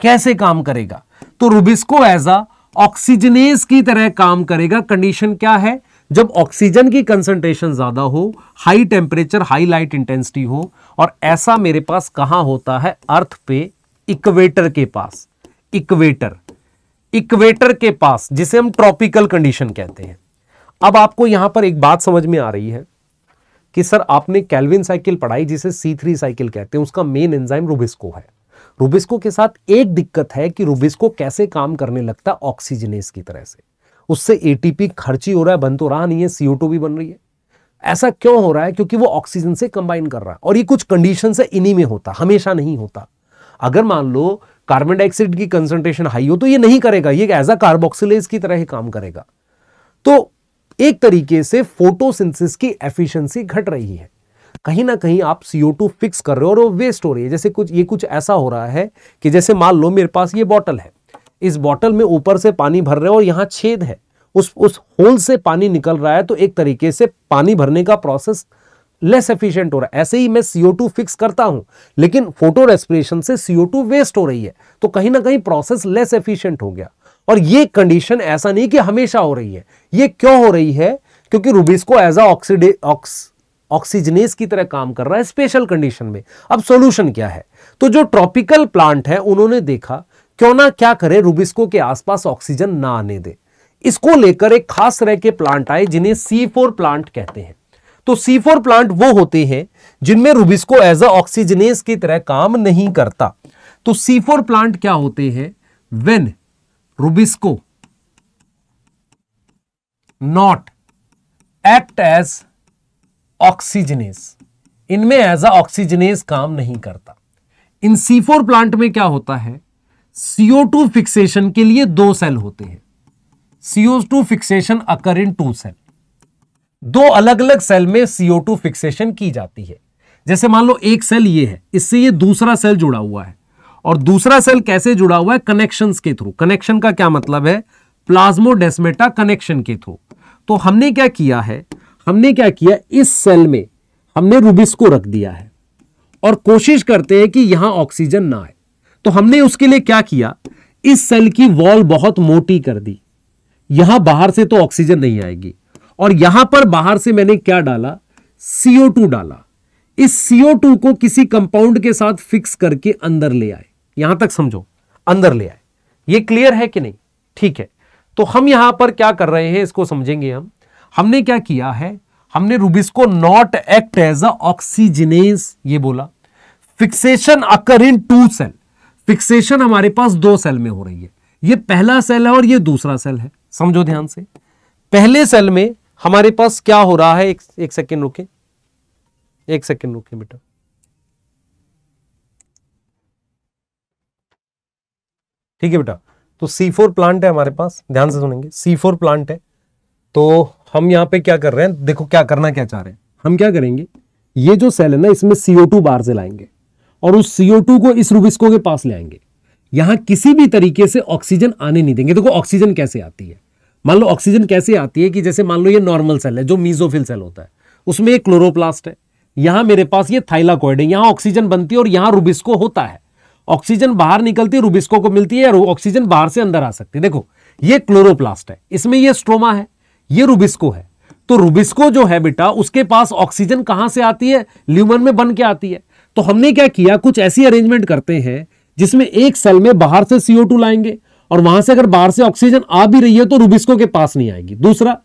कैसे काम करेगा तो रूबिस्को एज अ ऑक्सीजनेस की तरह काम करेगा कंडीशन क्या है जब ऑक्सीजन की कंसंट्रेशन ज़्यादा हो high temperature high light intensity हो और ऐसा मेरे पास कहां होता है अर्थ पे इक्वेटर के पास इक्वेटर इक्वेटर के पास जिसे हम ट्रॉपिकल कंडीशन कहते हैं अब आपको यहां पर एक बात समझ में आ रही है कि सर आपने कैलविन साइकिल पढ़ाई जिसे सी थ्री साइकिल कहते हैं उसका मेन एंजाइम रूबिस्को है रूबिस्को के साथ एक दिक्कत है कि रूबिस्को कैसे काम करने लगता ऑक्सीजनेस की तरह से उससे एटीपी खर्ची हो रहा है बन तो रहा नहीं है सीओ भी बन रही है ऐसा क्यों हो रहा है क्योंकि वो ऑक्सीजन से कंबाइन कर रहा है और ये कुछ कंडीशन है इन्हीं में होता हमेशा नहीं होता अगर मान लो कार्बन डाइऑक्साइड की कंसंट्रेशन हाई हो तो ये नहीं करेगा ये एज अ कार्बोक्सिलेज की तरह ही काम करेगा तो एक तरीके से फोटोसिंथेसिस की एफिशिएंसी घट रही है कहीं ना कहीं आप CO2 फिक्स कर रहे हो और वो वेस्ट हो रही है जैसे कुछ ये कुछ ऐसा हो रहा है कि जैसे मान लो मेरे पास ये बॉटल है इस बॉटल में ऊपर से पानी भर रहे हो और यहाँ छेद है उस उस होल से पानी निकल रहा है तो एक तरीके से पानी भरने का प्रोसेस लेस एफिशिएंट हो रहा है ऐसे ही मैं सीओ टू फिक्स करता हूं लेकिन फोटो रेस्पिरेशन से सीओ टू वेस्ट हो रही है तो कहीं ना कहीं प्रोसेस लेस एफिशिएंट हो गया और ये कंडीशन ऐसा नहीं कि हमेशा हो रही है ये क्यों हो रही है क्योंकि रूबिस्को को एज ऑक्सीडे ऑक्स ऑक्सीजनेस की तरह काम कर रहा है स्पेशल कंडीशन में अब सॉल्यूशन क्या है तो जो ट्रॉपिकल प्लांट है उन्होंने देखा क्यों ना क्या करे रूबिस्को के आसपास ऑक्सीजन ना आने दे इसको लेकर एक खास तरह के प्लांट आए जिन्हें सी प्लांट कहते हैं तो सी प्लांट वो होते हैं जिनमें रूबिस्को एज अ ऑक्सीजनेस की तरह काम नहीं करता तो सी प्लांट क्या होते हैं when rubisco not act as oxygenase इनमें एज अ ऑक्सीजनेस काम नहीं करता इन सी प्लांट में क्या होता है CO2 फिक्सेशन के लिए दो सेल होते हैं CO2 fixation occur in two cell दो अलग अलग सेल में CO2 फिक्सेशन की जाती है जैसे मान लो एक सेल ये है इससे ये दूसरा सेल जुड़ा हुआ है और दूसरा सेल कैसे जुड़ा हुआ है कनेक्शंस के थ्रू कनेक्शन का क्या मतलब है प्लाज्मोडेस्मेटा कनेक्शन के थ्रू तो हमने क्या किया है हमने क्या किया इस सेल में हमने रूबिस को रख दिया है और कोशिश करते हैं कि यहां ऑक्सीजन ना आए तो हमने उसके लिए क्या किया इस सेल की वॉल बहुत मोटी कर दी यहां बाहर से तो ऑक्सीजन नहीं आएगी और यहां पर बाहर से मैंने क्या डाला CO2 डाला इस CO2 को किसी कंपाउंड के साथ फिक्स करके अंदर ले आए यहां तक समझो अंदर ले आए ये क्लियर है कि नहीं ठीक है तो हम यहां पर क्या कर रहे हैं इसको समझेंगे हम हमने क्या किया है हमने rubisco not act as a oxygenase ये बोला fixation occur in two cell fixation हमारे पास दो सेल में हो रही है ये पहला सेल है और ये दूसरा सेल है समझो ध्यान से पहले सेल में हमारे पास क्या हो रहा है एक, एक सेकेंड रुके एक सेकेंड रुके बेटा ठीक है बेटा तो C4 प्लांट है हमारे पास ध्यान से सुनेंगे C4 प्लांट है तो हम यहां पे क्या कर रहे हैं देखो क्या करना क्या चाह रहे हैं हम क्या करेंगे ये जो सेल है ना इसमें CO2 बाहर से लाएंगे और उस सीओ टू को इस रुबिस्को के पास ले आएंगे यहां किसी भी तरीके से ऑक्सीजन आने नहीं देंगे देखो तो ऑक्सीजन कैसे आती है मान लो ऑक्सीजन कैसे आती है कि जैसे मान लो ये नॉर्मल सेल है जो मीजोफिल सेल होता है उसमें एक क्लोरोप्लास्ट है यहां मेरे पास ये थाइलाकोइड है यहां ऑक्सीजन बनती है और यहां रुबिस्को होता है ऑक्सीजन बाहर निकलती है रुबिस्को को मिलती है और ऑक्सीजन बाहर से अंदर आ सकती है देखो ये क्लोरोप्लास्ट है इसमें यह स्ट्रोमा है ये रुबिस्को है तो रुबिस्को जो है बेटा उसके पास ऑक्सीजन कहां से आती है ल्यूमन में बन के आती है तो हमने क्या किया कुछ ऐसी अरेंजमेंट करते हैं जिसमें एक सेल में बाहर से सीओ टू लाएंगे और वहां से अगर बाहर से ऑक्सीजन आ भी रही है तो रूबिस्को के पास नहीं आएगी दूसरा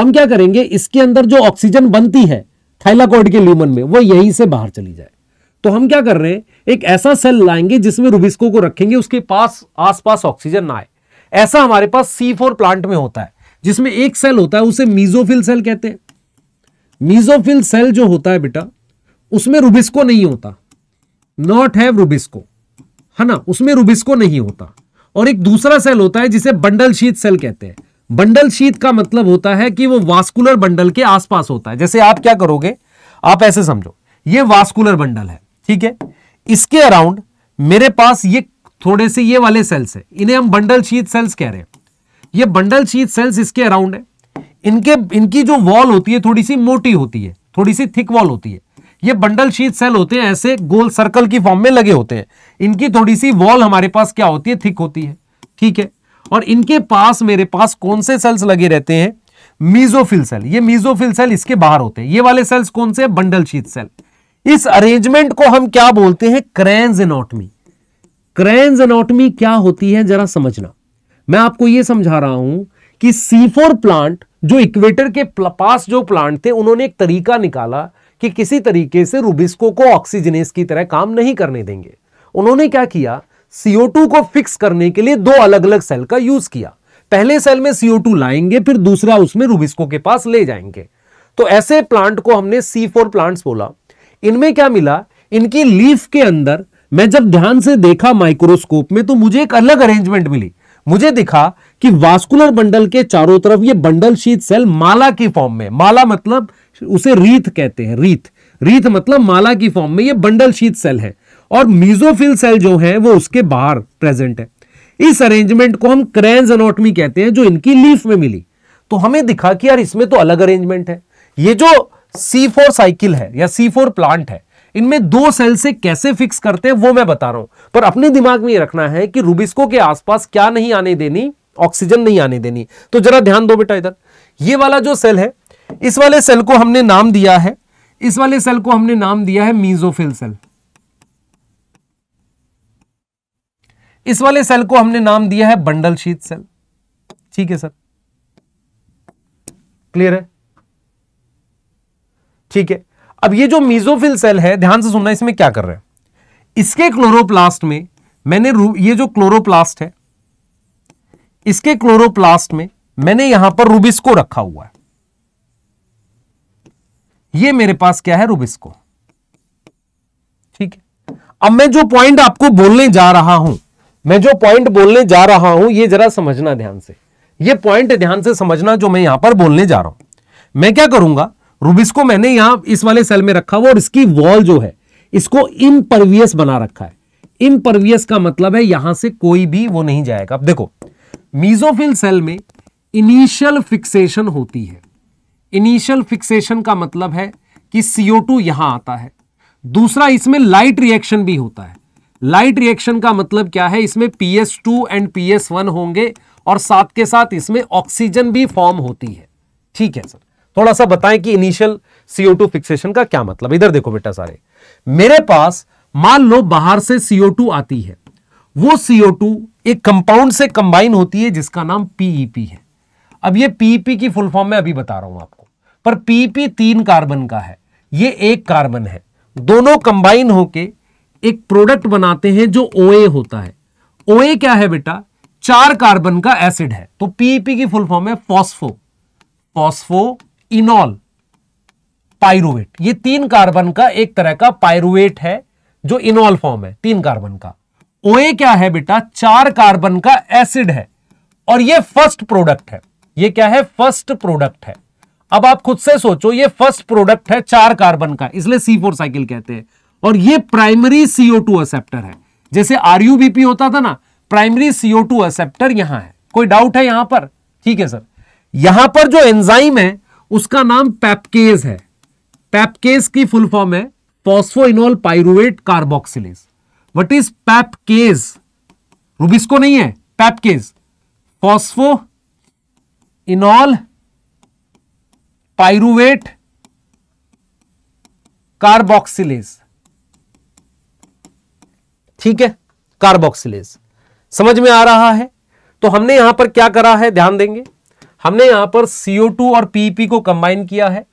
हम क्या करेंगे इसके अंदर जो ऑक्सीजन बनती है थाइलाकोड के ल्यूमन में वो यहीं से बाहर चली जाए तो हम क्या कर रहे हैं एक ऐसा सेल लाएंगे जिसमें रूबिस्को को रखेंगे उसके पास आसपास ऑक्सीजन ना आए ऐसा हमारे पास सी फोर प्लांट में होता है जिसमें एक सेल होता है उसे मीजोफिल सेल कहते हैं मीजोफिल सेल जो होता है बेटा उसमें रुबिस्को नहीं होता नॉट हैव रुबिस्को है ना उसमें रुबिस्को नहीं होता और एक दूसरा सेल होता है जिसे बंडल शीत सेल कहते हैं बंडल शीत का मतलब होता है कि वो वास्कुलर बंडल के आसपास होता है जैसे आप क्या करोगे आप ऐसे समझो ये वास्कुलर बंडल है ठीक है इसके अराउंड मेरे पास ये थोड़े से ये वाले सेल्स है इन्हें हम बंडल शीत सेल्स कह रहे हैं ये बंडल शीत सेल्स इसके अराउंड है इनके इनकी जो वॉल होती है थोड़ी सी मोटी होती है थोड़ी सी थिक वॉल होती है ये बंडल शीत सेल होते हैं ऐसे गोल सर्कल की फॉर्म में लगे होते हैं इनकी थोड़ी सी वॉल हमारे पास क्या होती है थिक होती है ठीक है और इनके पास मेरे पास कौन से सेल्स लगे रहते हैं मीजोफिल सेल ये मीजोफिल सेल इसके बाहर होते हैं ये वाले सेल्स कौन से हैं बंडल शीत सेल इस अरेंजमेंट को हम क्या बोलते हैं क्रेंज एनोटमी क्रेंज एनोटमी क्या होती है जरा समझना मैं आपको यह समझा रहा हूं कि सीफोर प्लांट जो इक्वेटर के पास जो प्लांट थे उन्होंने एक तरीका निकाला कि किसी तरीके से रूबिस्को को ऑक्सीजनेस की तरह काम नहीं करने देंगे उन्होंने क्या किया CO2 को फिक्स करने के लिए दो अलग अलग सेल का यूज किया पहले सेल में CO2 लाएंगे फिर दूसरा उसमें रूबिस्को के पास ले जाएंगे तो ऐसे प्लांट को हमने C4 प्लांट्स बोला इनमें क्या मिला इनकी लीफ के अंदर मैं जब ध्यान से देखा माइक्रोस्कोप में तो मुझे एक अलग अरेंजमेंट मिली मुझे दिखा कि वास्कुलर बंडल के चारों तरफ ये बंडल शीत सेल माला की फॉर्म में माला मतलब उसे रीथ कहते हैं रीथ रीथ मतलब माला की फॉर्म में ये बंडल शीत सेल है और मीजोफिल सेल जो है वो उसके बाहर प्रेजेंट है इस अरेंजमेंट को हम क्रेन्स एनोटमी कहते हैं जो इनकी लीफ में मिली तो हमें दिखा कि यार इसमें तो अलग अरेंजमेंट है ये जो सी फोर साइकिल है या सी फोर प्लांट है इनमें दो सेल से कैसे फिक्स करते हैं वो मैं बता रहा हूं पर अपने दिमाग में ये रखना है कि रूबिस्को के आसपास क्या नहीं आने देनी ऑक्सीजन नहीं आने देनी तो जरा ध्यान दो बेटा इधर ये वाला जो सेल है इस वाले सेल को हमने नाम दिया है इस वाले सेल को हमने नाम दिया है मीजोफिल सेल इस वाले सेल को हमने नाम दिया है बंडल शीत सेल ठीक है सर क्लियर है ठीक है अब ये जो मीजोफिल सेल है ध्यान से सुनना इसमें क्या कर रहे हैं इसके क्लोरोप्लास्ट में मैंने ये जो क्लोरोप्लास्ट है इसके क्लोरोप्लास्ट में मैंने यहां पर रूबिस्को रखा हुआ है ये मेरे पास क्या है रूबिस्को ठीक है अब मैं जो पॉइंट आपको बोलने जा रहा हूं मैं जो पॉइंट बोलने जा रहा हूं ये जरा समझना ध्यान से ये पॉइंट ध्यान से समझना जो मैं यहां पर बोलने जा रहा हूं मैं क्या करूंगा रूबिस्को मैंने यहां इस वाले सेल में रखा हुआ और इसकी वॉल जो है इसको इम्परवियस बना रखा है इम्परवियस का मतलब है यहां से कोई भी वो नहीं जाएगा अब देखो मीजोफिल सेल में इनिशियल फिक्सेशन होती है इनिशियल फिक्सेशन का मतलब है कि सीओ टू यहां आता है दूसरा इसमें लाइट रिएक्शन भी होता है लाइट रिएक्शन का मतलब क्या है इसमें PS two and P S one होंगे और साथ के साथ इसमें ऑक्सीजन भी फॉर्म होती है ठीक है सर थोड़ा सा बताएं कि इनिशियल सीओ टू फिक्सेशन का क्या मतलब इधर देखो बेटा सारे मेरे पास मान लो बाहर से सीओ टू आती है वो सीओ टू एक कंपाउंड से कंबाइन होती है जिसका नाम पीईपी e है अब ये पीईपी e की फुल फॉर्म में अभी बता रहा हूं आपको पर पीपी तीन कार्बन का है ये एक कार्बन है दोनों कंबाइन होके एक प्रोडक्ट बनाते हैं जो ओए होता है ओए क्या है बेटा चार कार्बन का एसिड है तो पीपी की फुल फॉर्म है फॉस्फो फॉस्फो इनॉल पायरुवेट ये तीन कार्बन का एक तरह का पायरुवेट है जो इनॉल फॉर्म है तीन कार्बन का ओए क्या है बेटा चार कार्बन का एसिड है और ये फर्स्ट प्रोडक्ट है ये क्या है फर्स्ट प्रोडक्ट है अब आप खुद से सोचो ये फर्स्ट प्रोडक्ट है चार कार्बन का इसलिए सी फोर साइकिल कहते हैं और ये प्राइमरी सीओ टू एक्सेप्टर है जैसे आरयूबीपी होता था ना प्राइमरी सीओ टू एक्सेप्टर यहां है कोई डाउट है यहां पर ठीक है सर यहां पर जो एंजाइम है उसका नाम पैपकेज है पैपकेज की फुल फॉर्म है enol pyruvate carboxylase what is PEPcase rubisco नहीं है PEPcase phospho enol pyruvate carboxylase ठीक है कार्बोक्सिलेज समझ में आ रहा है तो हमने यहां पर क्या करा है ध्यान देंगे हमने यहां पर CO2 और पीपी e को कंबाइन किया है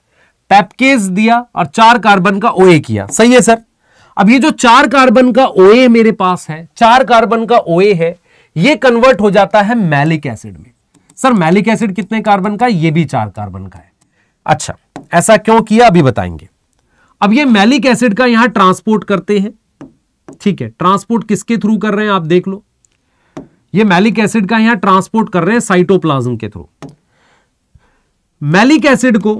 पैपकेज दिया और चार कार्बन का OA किया सही है सर अब ये जो चार कार्बन का OA मेरे पास है चार कार्बन का OA है ये कन्वर्ट हो जाता है मैलिक एसिड में सर मैलिक एसिड कितने कार्बन का ये भी चार कार्बन का है अच्छा ऐसा क्यों किया अभी बताएंगे अब ये मैलिक एसिड का यहां ट्रांसपोर्ट करते हैं ठीक है ट्रांसपोर्ट किसके थ्रू कर रहे हैं आप देख लो ये मैलिक एसिड का यहां ट्रांसपोर्ट कर रहे हैं साइटोप्लाज्म के थ्रू मैलिक एसिड को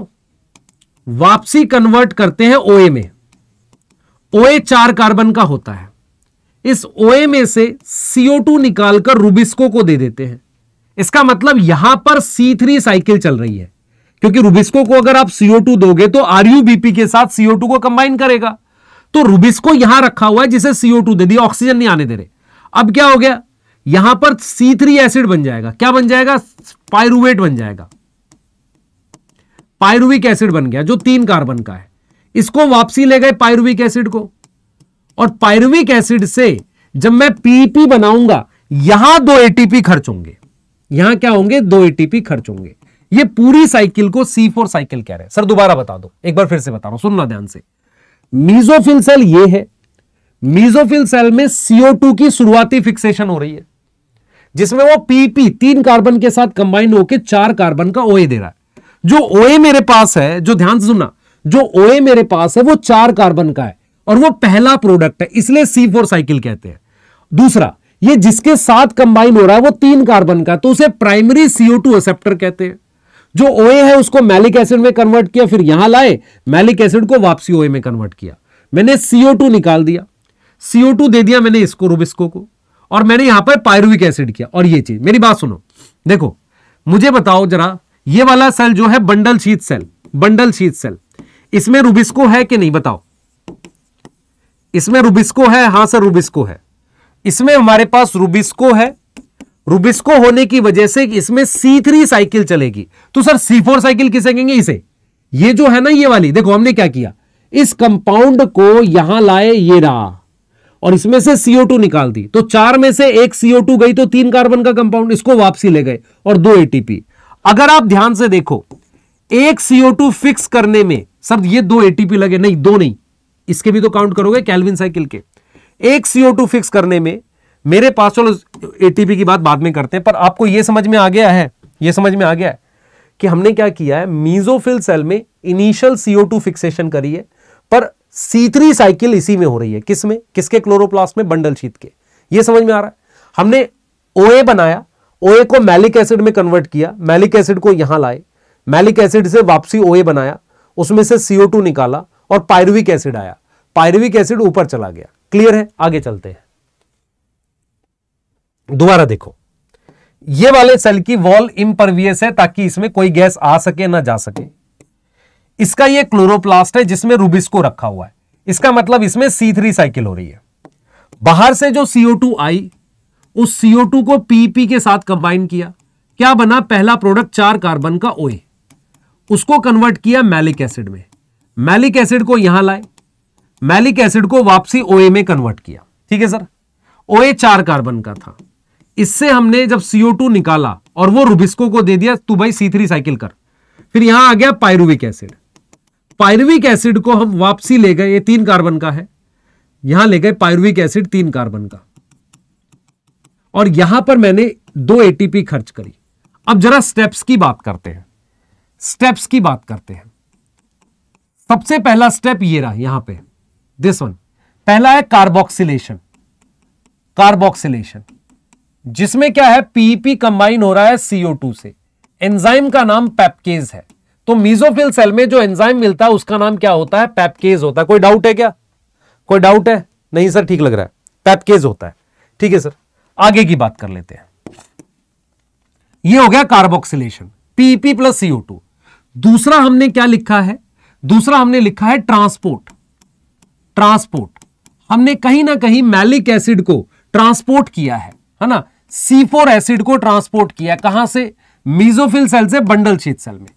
वापसी कन्वर्ट करते हैं ओए में ओए चार कार्बन का होता है इस ओए में से सीओ टू निकालकर रूबिस्को को दे देते हैं इसका मतलब यहां पर सी थ्री साइकिल चल रही है क्योंकि रुबिस्को को अगर आप टू दोगे तो बीपी के साथ टू को कंबाइन करेगा तो रुबिस्को यहां रखा हुआ है जिसे टू दे दिया ऑक्सीजन नहीं आने दे रहे अब क्या हो गया यहां पर C3 एसिड बन जाएगा क्या बन जाएगा पायरुवेट बन जाएगा पायरुविक एसिड बन गया जो तीन कार्बन का है इसको वापसी ले गए पायरुविक एसिड को और पायरुविक एसिड से जब मैं पीपी बनाऊंगा यहां दो एटीपी खर्च होंगे यहां क्या होंगे दो एटीपी खर्च होंगे ये पूरी साइकिल को सी फोर साइकिल कह रहे हैं सर दोबारा बता दो एक बार फिर से बता रहा हूं सुनना ध्यान से मीजोफिल सेल ये है मीजोफिल सेल में CO2 की शुरुआती फिक्सेशन हो रही है जिसमें वो पीपी तीन कार्बन के साथ कंबाइन होकर चार कार्बन का ओए दे रहा है जो ओए मेरे पास है जो ध्यान से सुनना जो ओए मेरे पास है वो चार कार्बन का है और वो पहला प्रोडक्ट है इसलिए सी फोर साइकिल कहते हैं दूसरा ये जिसके साथ कंबाइन हो रहा है वो तीन कार्बन का तो उसे प्राइमरी सीओ टू एक्सेप्टर कहते हैं जो ओए है उसको मैलिक एसिड में कन्वर्ट किया फिर यहां लाए मैलिक एसिड को वापसी ओए में कन्वर्ट किया मैंने सीओ टू निकाल दिया सीओ टू दे दिया मैंने इसको रुबिस्को को और मैंने यहां पर पायरुविक एसिड किया और ये चीज मेरी बात सुनो देखो मुझे बताओ जरा ये वाला सेल जो है bundle sheath cell bundle sheath cell इसमें रुबिस्को है कि नहीं बताओ इसमें रुबिस्को है हां सर रुबिस्को है इसमें हमारे पास रुबिस्को है रुबिस्को होने की वजह से इसमें सी थ्री साइकिल चलेगी तो सर सी फोर साइकिल किसे कहेंगे इसे ये जो है ना ये वाली देखो हमने क्या किया इस कंपाउंड को यहां लाए ये रहा और इसमें से सीओ टू निकाल दी तो चार में से एक सीओ टू गई तो तीन कार्बन का कंपाउंड इसको वापसी ले गए और दो ATP अगर आप ध्यान से देखो एक सीओ टू फिक्स करने में सर ये दो ATP लगे नहीं दो नहीं इसके भी तो काउंट करोगे कैलविन साइकिल के एक सीओ टू फिक्स करने में मेरे पास चलो एटीपी की बात बाद में करते हैं पर आपको यह समझ में आ गया है यह समझ में आ गया है कि हमने क्या किया है मीजोफिल सेल में इनिशियल सीओ टू फिक्सेशन करी है पर सी थ्री साइकिल इसी में हो रही है किस में किसके क्लोरोप्लास्ट में बंडल शीत के ये समझ में आ रहा है हमने ओए बनाया ओए को मैलिक एसिड में कन्वर्ट किया मैलिक एसिड को यहां लाए मैलिक एसिड से वापसी ओए बनाया उसमें से सीओ टू निकाला और पायरुविक एसिड आया पायरुविक एसिड ऊपर चला गया क्लियर है आगे चलते हैं दोबारा देखो ये वाले सेल की वॉल इम्परवियस है ताकि इसमें कोई गैस आ सके ना जा सके इसका ये क्लोरोप्लास्ट है जिसमें रूबिस्को रखा हुआ है इसका मतलब इसमें सी थ्री साइकिल हो रही है बाहर से जो सीओ टू आई उस सीओ टू को पीपी के साथ कंबाइन किया क्या बना पहला प्रोडक्ट चार कार्बन का ओए उसको कन्वर्ट किया मैलिक एसिड में मैलिक एसिड को यहां लाए मैलिक एसिड को वापसी ओए में कन्वर्ट किया ठीक है सर ओए चार कार्बन का था इससे हमने जब CO2 निकाला और वो रुबिस्को को दे दिया तू भाई थ्री साइकिल कर फिर यहां आ गया पायरुविक एसिड पायरुविक एसिड को हम वापसी ले गए तीन कार्बन का है यहां ले गए पायरुविक एसिड तीन कार्बन का और यहां पर मैंने दो एटीपी खर्च करी अब जरा स्टेप्स की बात करते हैं स्टेप्स की बात करते हैं सबसे पहला स्टेप ये रहा यहां पे दिस वन पहला है कार्बोक्सिलेशन कार्बोक्सिलेशन जिसमें क्या है पीईपी कंबाइन e हो रहा है सीओ टू से एंजाइम का नाम पैपकेज है तो मीजोफिल सेल में जो एंजाइम मिलता है उसका नाम क्या होता है पैपकेज होता है कोई डाउट है क्या कोई डाउट है नहीं सर ठीक लग रहा है पैपकेज होता है ठीक है सर आगे की बात कर लेते हैं ये हो गया carboxylation PP plus CO two दूसरा हमने क्या लिखा है दूसरा हमने लिखा है ट्रांसपोर्ट ट्रांसपोर्ट हमने कहीं ना कहीं मैलिक एसिड को ट्रांसपोर्ट किया है है ना सी फोर एसिड को ट्रांसपोर्ट किया कहां से मीजोफिल सेल से बंडल शीत सेल में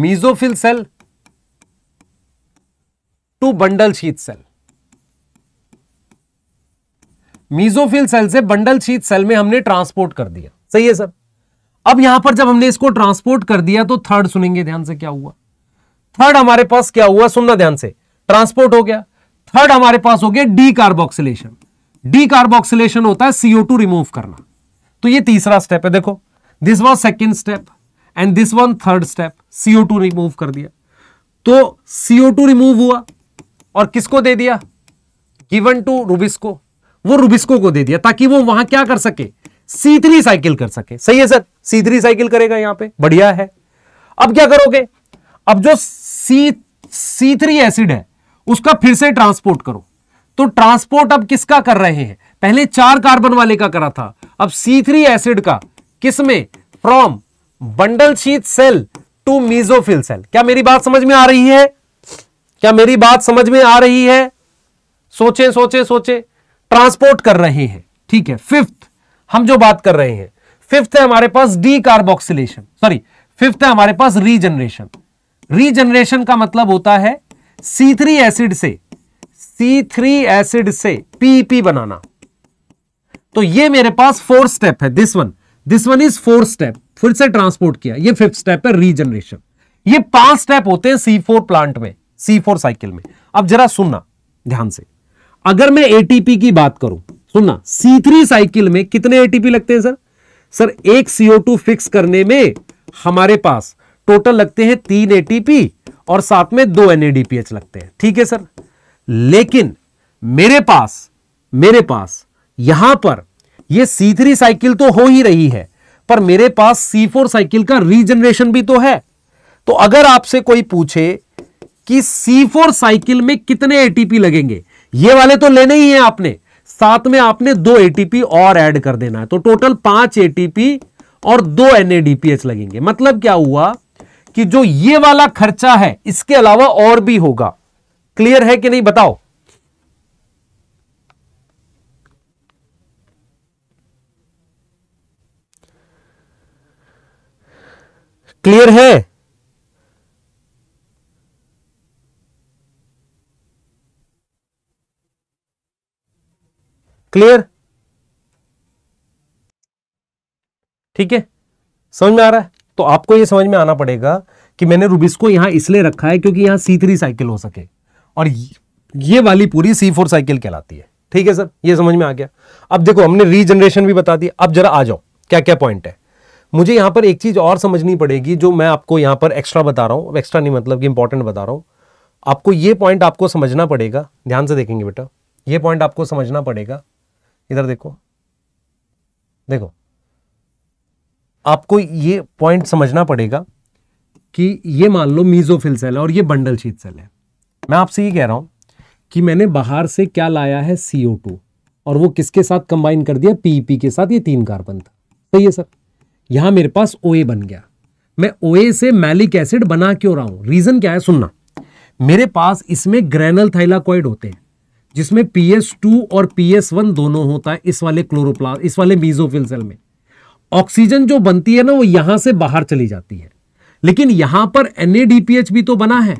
mesophyll cell to bundle sheath cell mesophyll cell से बंडल शीत सेल में हमने ट्रांसपोर्ट कर दिया सही है सर अब यहां पर जब हमने इसको ट्रांसपोर्ट कर दिया तो थर्ड सुनेंगे ध्यान से क्या हुआ थर्ड हमारे पास क्या हुआ सुनना ध्यान से ट्रांसपोर्ट हो गया थर्ड हमारे पास हो गया डी कार्बोक्सिलेशन डी कार्बोक्सिलेशन होता है सीओ टू रिमूव करना तो ये तीसरा स्टेप है देखो this was second step and this one third step CO two remove कर दिया तो सीओ टू रिमूव हुआ और किसको दे दिया गिवन टू रूबिस्को वो रूबिस्को को दे दिया ताकि वो वहां क्या कर सके सी थ्री साइकिल कर सके सही है सर सी थ्री साइकिल करेगा यहां पे बढ़िया है अब क्या करोगे अब जो सी सी थ्री एसिड है उसका फिर से ट्रांसपोर्ट करो तो ट्रांसपोर्ट अब किसका कर रहे हैं पहले चार कार्बन वाले का करा था अब सी थ्री एसिड का किसमें from bundle sheath cell to mesophyll cell क्या मेरी बात समझ में आ रही है क्या मेरी बात समझ में आ रही है सोचे सोचे सोचे ट्रांसपोर्ट कर रहे हैं ठीक है फिफ्थ हम जो बात कर रहे हैं फिफ्थ है हमारे पास डी कार्बोक्सिलेशन सॉरी फिफ्थ है हमारे पास रीजनरेशन रीजनरेशन का मतलब होता है सी थ्री एसिड से सी थ्री एसिड से पीपी e बनाना तो ये मेरे पास फोर स्टेप है this one this one is four step फिर से ट्रांसपोर्ट किया ये फिफ्थ स्टेप है रीजनरेशन ये पांच स्टेप होते हैं सी फोर प्लांट में सी फोर साइकिल में अब जरा सुनना ध्यान से अगर मैं एटीपी की बात करूं सुनना सी थ्री साइकिल में कितने एटीपी लगते हैं सर सर एक सीओ टू फिक्स करने में हमारे पास टोटल लगते हैं तीन एटीपी और साथ में दो एनएडीपीएच लगते हैं ठीक है सर लेकिन मेरे पास मेरे पास यहां पर ये सी थ्री साइकिल तो हो ही रही है पर मेरे पास सी फोर साइकिल का रीजनरेशन भी तो है तो अगर आपसे कोई पूछे कि सी फोर साइकिल में कितने एटीपी लगेंगे ये वाले तो लेने ही हैं आपने साथ में आपने दो एटीपी और ऐड कर देना है तो टोटल पांच एटीपी और दो एनएडीपीएच लगेंगे मतलब क्या हुआ कि जो ये वाला खर्चा है इसके अलावा और भी होगा क्लियर है कि नहीं बताओ क्लियर है क्लियर ठीक है समझ में आ रहा है तो आपको यह समझ में आना पड़ेगा कि मैंने रूबिस को यहां इसलिए रखा है क्योंकि यहां सी थ्री साइकिल हो सके और ये वाली पूरी सी फोर साइकिल कहलाती है ठीक है सर ये समझ में आ गया अब देखो हमने रीजनरेशन भी बता दी अब जरा आ जाओ क्या क्या पॉइंट है मुझे यहाँ पर एक चीज़ और समझनी पड़ेगी जो मैं आपको यहां पर एक्स्ट्रा बता रहा हूँ एक्स्ट्रा नहीं मतलब कि इंपॉर्टेंट बता रहा हूँ आपको ये पॉइंट आपको समझना पड़ेगा ध्यान से देखेंगे बेटा ये पॉइंट आपको समझना पड़ेगा इधर देखो देखो आपको ये पॉइंट समझना पड़ेगा कि ये मान लो मीजोफिल सेल है और ये बंडल शीत सेल है मैं आपसे ये कह रहा हूं कि मैंने बाहर से क्या लाया है सी और वो किसके साथ कंबाइन कर दिया पीपी e के साथ ये तीन कार्बन था सही है सर यहां मेरे पास ओ बन गया मैं ओ से मैलिक एसिड बना क्यों रहा हूं रीज़न क्या है सुनना मेरे पास इसमें ग्रेनल थाइलाकॉइड होते हैं जिसमें पी एस टू और पी एस वन दोनों होता है इस वाले क्लोरोप्लास्ट इस वाले मीजोफिल सेल में ऑक्सीजन जो बनती है ना वो यहां से बाहर चली जाती है लेकिन यहां पर एन भी तो बना है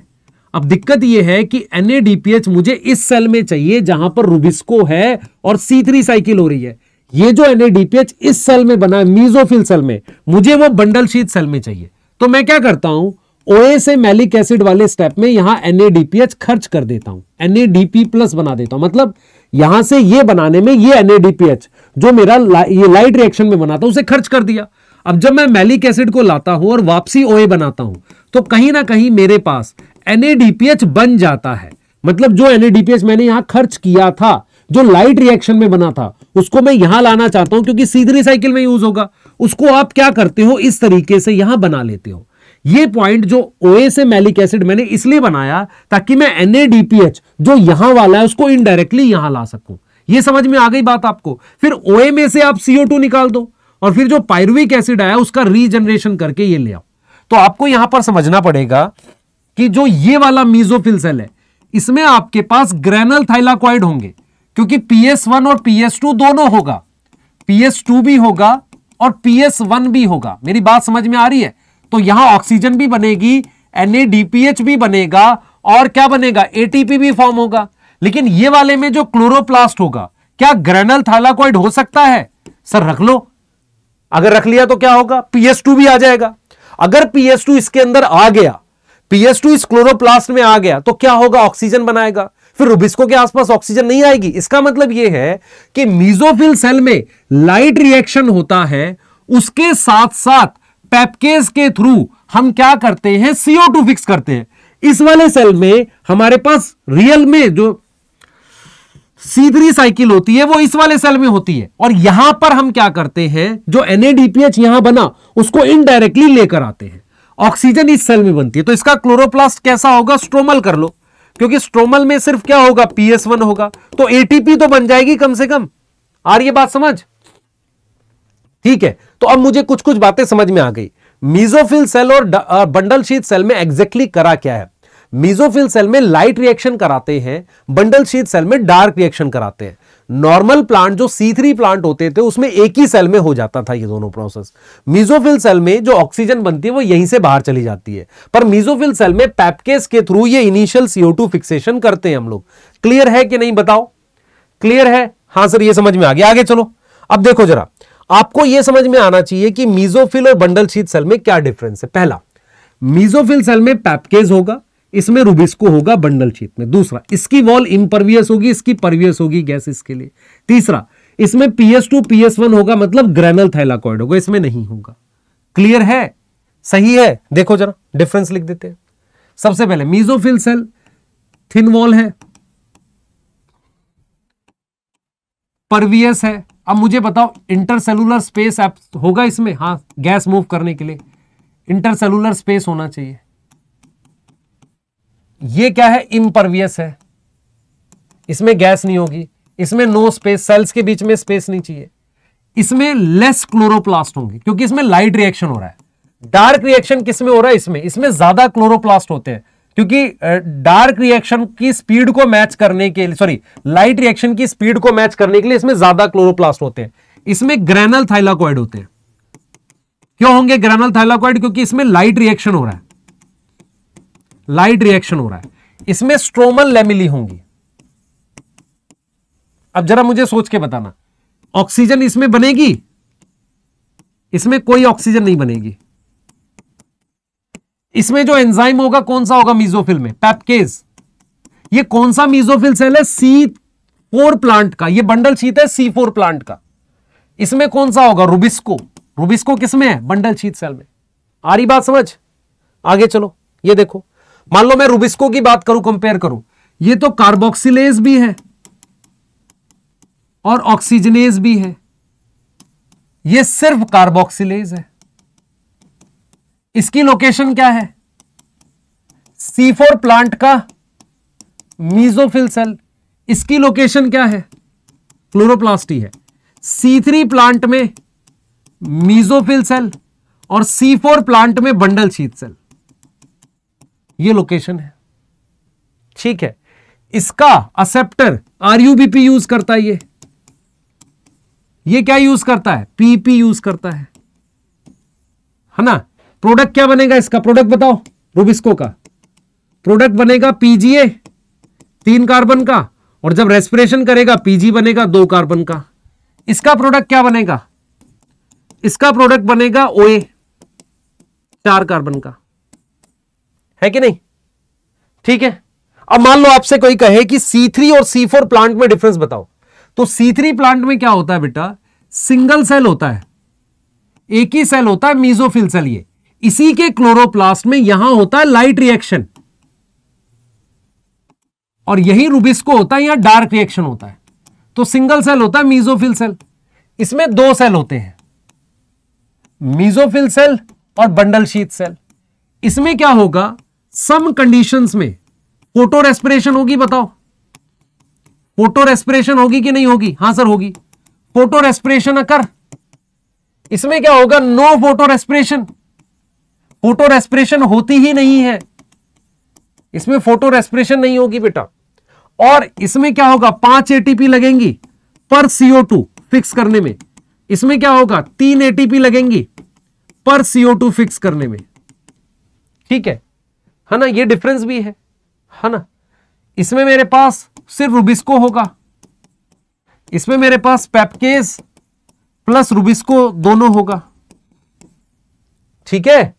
अब दिक्कत यह है कि एन मुझे इस सेल में चाहिए जहां पर रुबिस्को है और सी थ्री साइकिल हो रही है ये जो एनएडीपीएच इस सेल में बना है मीजोफिल सेल में मुझे वो बंडल शीत सेल में चाहिए तो मैं क्या करता हूं ओए से मैलिक एसिड वाले स्टेप में यहां एनएडीपीएच खर्च कर देता हूं एनएडीपी प्लस बना देता हूं मतलब यहां से ये बनाने में ये एनएडीपीएच जो मेरा ला, ये लाइट रिएक्शन में बनाता हूं उसे खर्च कर दिया अब जब मैं मैलिक एसिड को लाता हूं और वापसी ओए बनाता हूं तो कहीं ना कहीं मेरे पास एनएडीपीएच बन जाता है मतलब जो एनएडीपीएच मैंने यहां खर्च किया था जो लाइट रिएक्शन में बना था उसको मैं यहां लाना चाहता हूं क्योंकि सीधरी साइकिल में यूज होगा उसको आप क्या करते हो इस तरीके से यहां बना लेते हो ये पॉइंट जो ओए से मैलिक एसिड मैंने इसलिए बनाया ताकि मैं एनएडीपीएच जो यहां वाला है उसको इनडायरेक्टली यहां ला सकूं ये समझ में आ गई बात आपको फिर ओए में से आप सीओ टू निकाल दो और फिर जो पायरुविक एसिड आया उसका रीजनरेशन करके ये ले आओ तो आपको यहां पर समझना पड़ेगा कि जो ये वाला मीजोफिल सेल है इसमें आपके पास ग्रेनल थाइलाकॉइड होंगे क्योंकि पीएस वन और पीएस टू दोनों होगा पी एस टू भी होगा और पीएस वन भी होगा मेरी बात समझ में आ रही है तो यहां ऑक्सीजन भी बनेगी एनएडीपीएच भी बनेगा और क्या बनेगा एटीपी भी फॉर्म होगा लेकिन ये वाले में जो क्लोरोप्लास्ट होगा क्या ग्रेनल थालाकोइड हो सकता है सर रख लो अगर रख लिया तो क्या होगा पीएस टू भी आ जाएगा अगर पीएस टू इसके अंदर आ गया पीएस टू इस क्लोरोप्लास्ट में आ गया तो क्या होगा ऑक्सीजन बनाएगा फिर रुबिस्को के आसपास ऑक्सीजन नहीं आएगी इसका मतलब यह है कि मीजोफिल सेल में लाइट रिएक्शन होता है उसके साथ साथ पैपकेस के थ्रू हम क्या करते हैं सीओ टू फिक्स करते हैं इस वाले सेल में हमारे पास रियल में जो सीधरी साइकिल होती है वो इस वाले सेल में होती है और यहां पर हम क्या करते हैं जो एनएडीपीएच यहां बना उसको इनडायरेक्टली लेकर आते हैं ऑक्सीजन इस सेल में बनती है तो इसका क्लोरोप्लास्ट कैसा होगा स्ट्रोमल कर लो क्योंकि स्ट्रोमल में सिर्फ क्या होगा पीएस वन होगा तो एटीपी तो बन जाएगी कम से कम आ रही बात समझ ठीक है तो अब मुझे कुछ कुछ बातें समझ में आ गई मीजोफिल सेल और बंडल शीत सेल में एग्जैक्टली करा क्या है मीजोफिल सेल में लाइट रिएक्शन कराते हैं बंडल शीत सेल में डार्क रिएक्शन कराते हैं नॉर्मल प्लांट जो सी थ्री प्लांट होते थे उसमें एक ही सेल में हो जाता था ये दोनों प्रोसेस मीजोफिल सेल में जो ऑक्सीजन बनती है वो यहीं से बाहर चली जाती है पर मीजोफिल सेल में पैपकेस के थ्रू ये इनिशियल सीओ टू फिक्सेशन करते हैं हम लोग क्लियर है कि नहीं बताओ क्लियर है हाँ सर ये समझ में आ गया आगे चलो अब देखो जरा आपको यह समझ में आना चाहिए कि मीजोफिल और बंडल शीत सेल में क्या डिफरेंस है पहला मीजोफिल सेल में पैपकेज होगा इसमें रूबिस्को होगा बंडल क्षेत्र में दूसरा इसकी वॉल इम्परवियस होगी इसकी परवियस होगी गैस इसके लिए तीसरा इसमें पीएस टू पीएस वन होगा मतलब ग्रेनल थैलाकॉइड होगा इसमें नहीं होगा क्लियर है सही है देखो जरा डिफरेंस लिख देते हैं सबसे पहले मीजोफिल सेल थिन वॉल है परवियस है अब मुझे बताओ इंटरसेलुलर स्पेस होगा इसमें हाँ गैस मूव करने के लिए इंटरसेलुलर स्पेस होना चाहिए ये क्या है इम्परवियस है इसमें गैस नहीं होगी इसमें नो स्पेस सेल्स के बीच में स्पेस नहीं चाहिए इसमें लेस क्लोरोप्लास्ट होंगे क्योंकि इसमें लाइट रिएक्शन हो रहा है डार्क रिएक्शन किसमें हो रहा है इसमें इसमें ज्यादा क्लोरोप्लास्ट होते हैं क्योंकि डार्क रिएक्शन की स्पीड को मैच करने के लिए सॉरी लाइट रिएक्शन की स्पीड को मैच करने के लिए इसमें ज्यादा क्लोरोप्लास्ट होते हैं इसमें ग्रेनल थाइलाकॉइड होते हैं क्यों होंगे ग्रेनल थाइलाकॉइड क्योंकि इसमें लाइट रिएक्शन हो रहा है लाइट रिएक्शन हो रहा है इसमें स्ट्रोमल लेमिली होंगी अब जरा मुझे सोच के बताना ऑक्सीजन इसमें बनेगी इसमें कोई ऑक्सीजन नहीं बनेगी इसमें जो एंजाइम होगा कौन सा होगा मीजोफिल में पैपकेज ये कौन सा मीजोफिल सेल है सी फोर प्लांट का ये बंडल शीत है सी फोर प्लांट का इसमें कौन सा होगा रुबिस्को रुबिस्को किसमें है बंडल शीत सेल में आ रही बात समझ आगे चलो ये देखो मान लो मैं रूबिस्को की बात करूं कंपेयर करूं ये तो कार्बोक्सिलेज भी है और ऑक्सीजनेज भी है ये सिर्फ कार्बोक्सिलेज है इसकी लोकेशन क्या है C4 प्लांट का मीजोफिल सेल इसकी लोकेशन क्या है क्लोरोप्लास्टी है C3 प्लांट में मीजोफिल सेल और C4 प्लांट में बंडल शीत सेल ये लोकेशन है ठीक है इसका असेप्टर आरयूबीपी यूज करता है ये ये क्या यूज करता है पीपी यूज करता है है ना प्रोडक्ट क्या बनेगा इसका प्रोडक्ट बताओ रूबिस्को का प्रोडक्ट बनेगा पीजीए तीन कार्बन का और जब रेस्पिरेशन करेगा पीजी बनेगा दो कार्बन का इसका प्रोडक्ट क्या बनेगा इसका प्रोडक्ट बनेगा ओए चार कार्बन का है कि नहीं ठीक है अब मान लो आपसे कोई कहे कि C3 और C4 प्लांट में डिफरेंस बताओ तो C3 प्लांट में क्या होता है बेटा सिंगल सेल होता है एक ही सेल होता है मीजोफिल सेल ये इसी के क्लोरोप्लास्ट में यहां होता है लाइट रिएक्शन और यही रूबिस्को होता है यहां डार्क रिएक्शन होता है तो सिंगल सेल होता है मीजोफिल सेल इसमें दो सेल होते हैं मीजोफिल सेल और बंडल शीत सेल इसमें क्या होगा सम कंडीशंस में फोटो रेस्पिरेशन होगी बताओ फोटो रेस्पिरेशन होगी कि नहीं होगी हाँ सर होगी फोटो रेस्पिरेशन अकर इसमें क्या होगा no photorespiration photorespiration होती ही नहीं है इसमें फोटो रेस्पिरेशन नहीं होगी बेटा और इसमें क्या होगा पांच एटीपी लगेंगी पर सीओ टू फिक्स करने में इसमें क्या होगा तीन एटीपी लगेंगी पर सीओ टू फिक्स करने में ठीक है है हाँ ना ये डिफरेंस भी है है हाँ ना इसमें मेरे पास सिर्फ रुबिस्को होगा इसमें मेरे पास पैपकेस प्लस रुबिस्को दोनों होगा ठीक है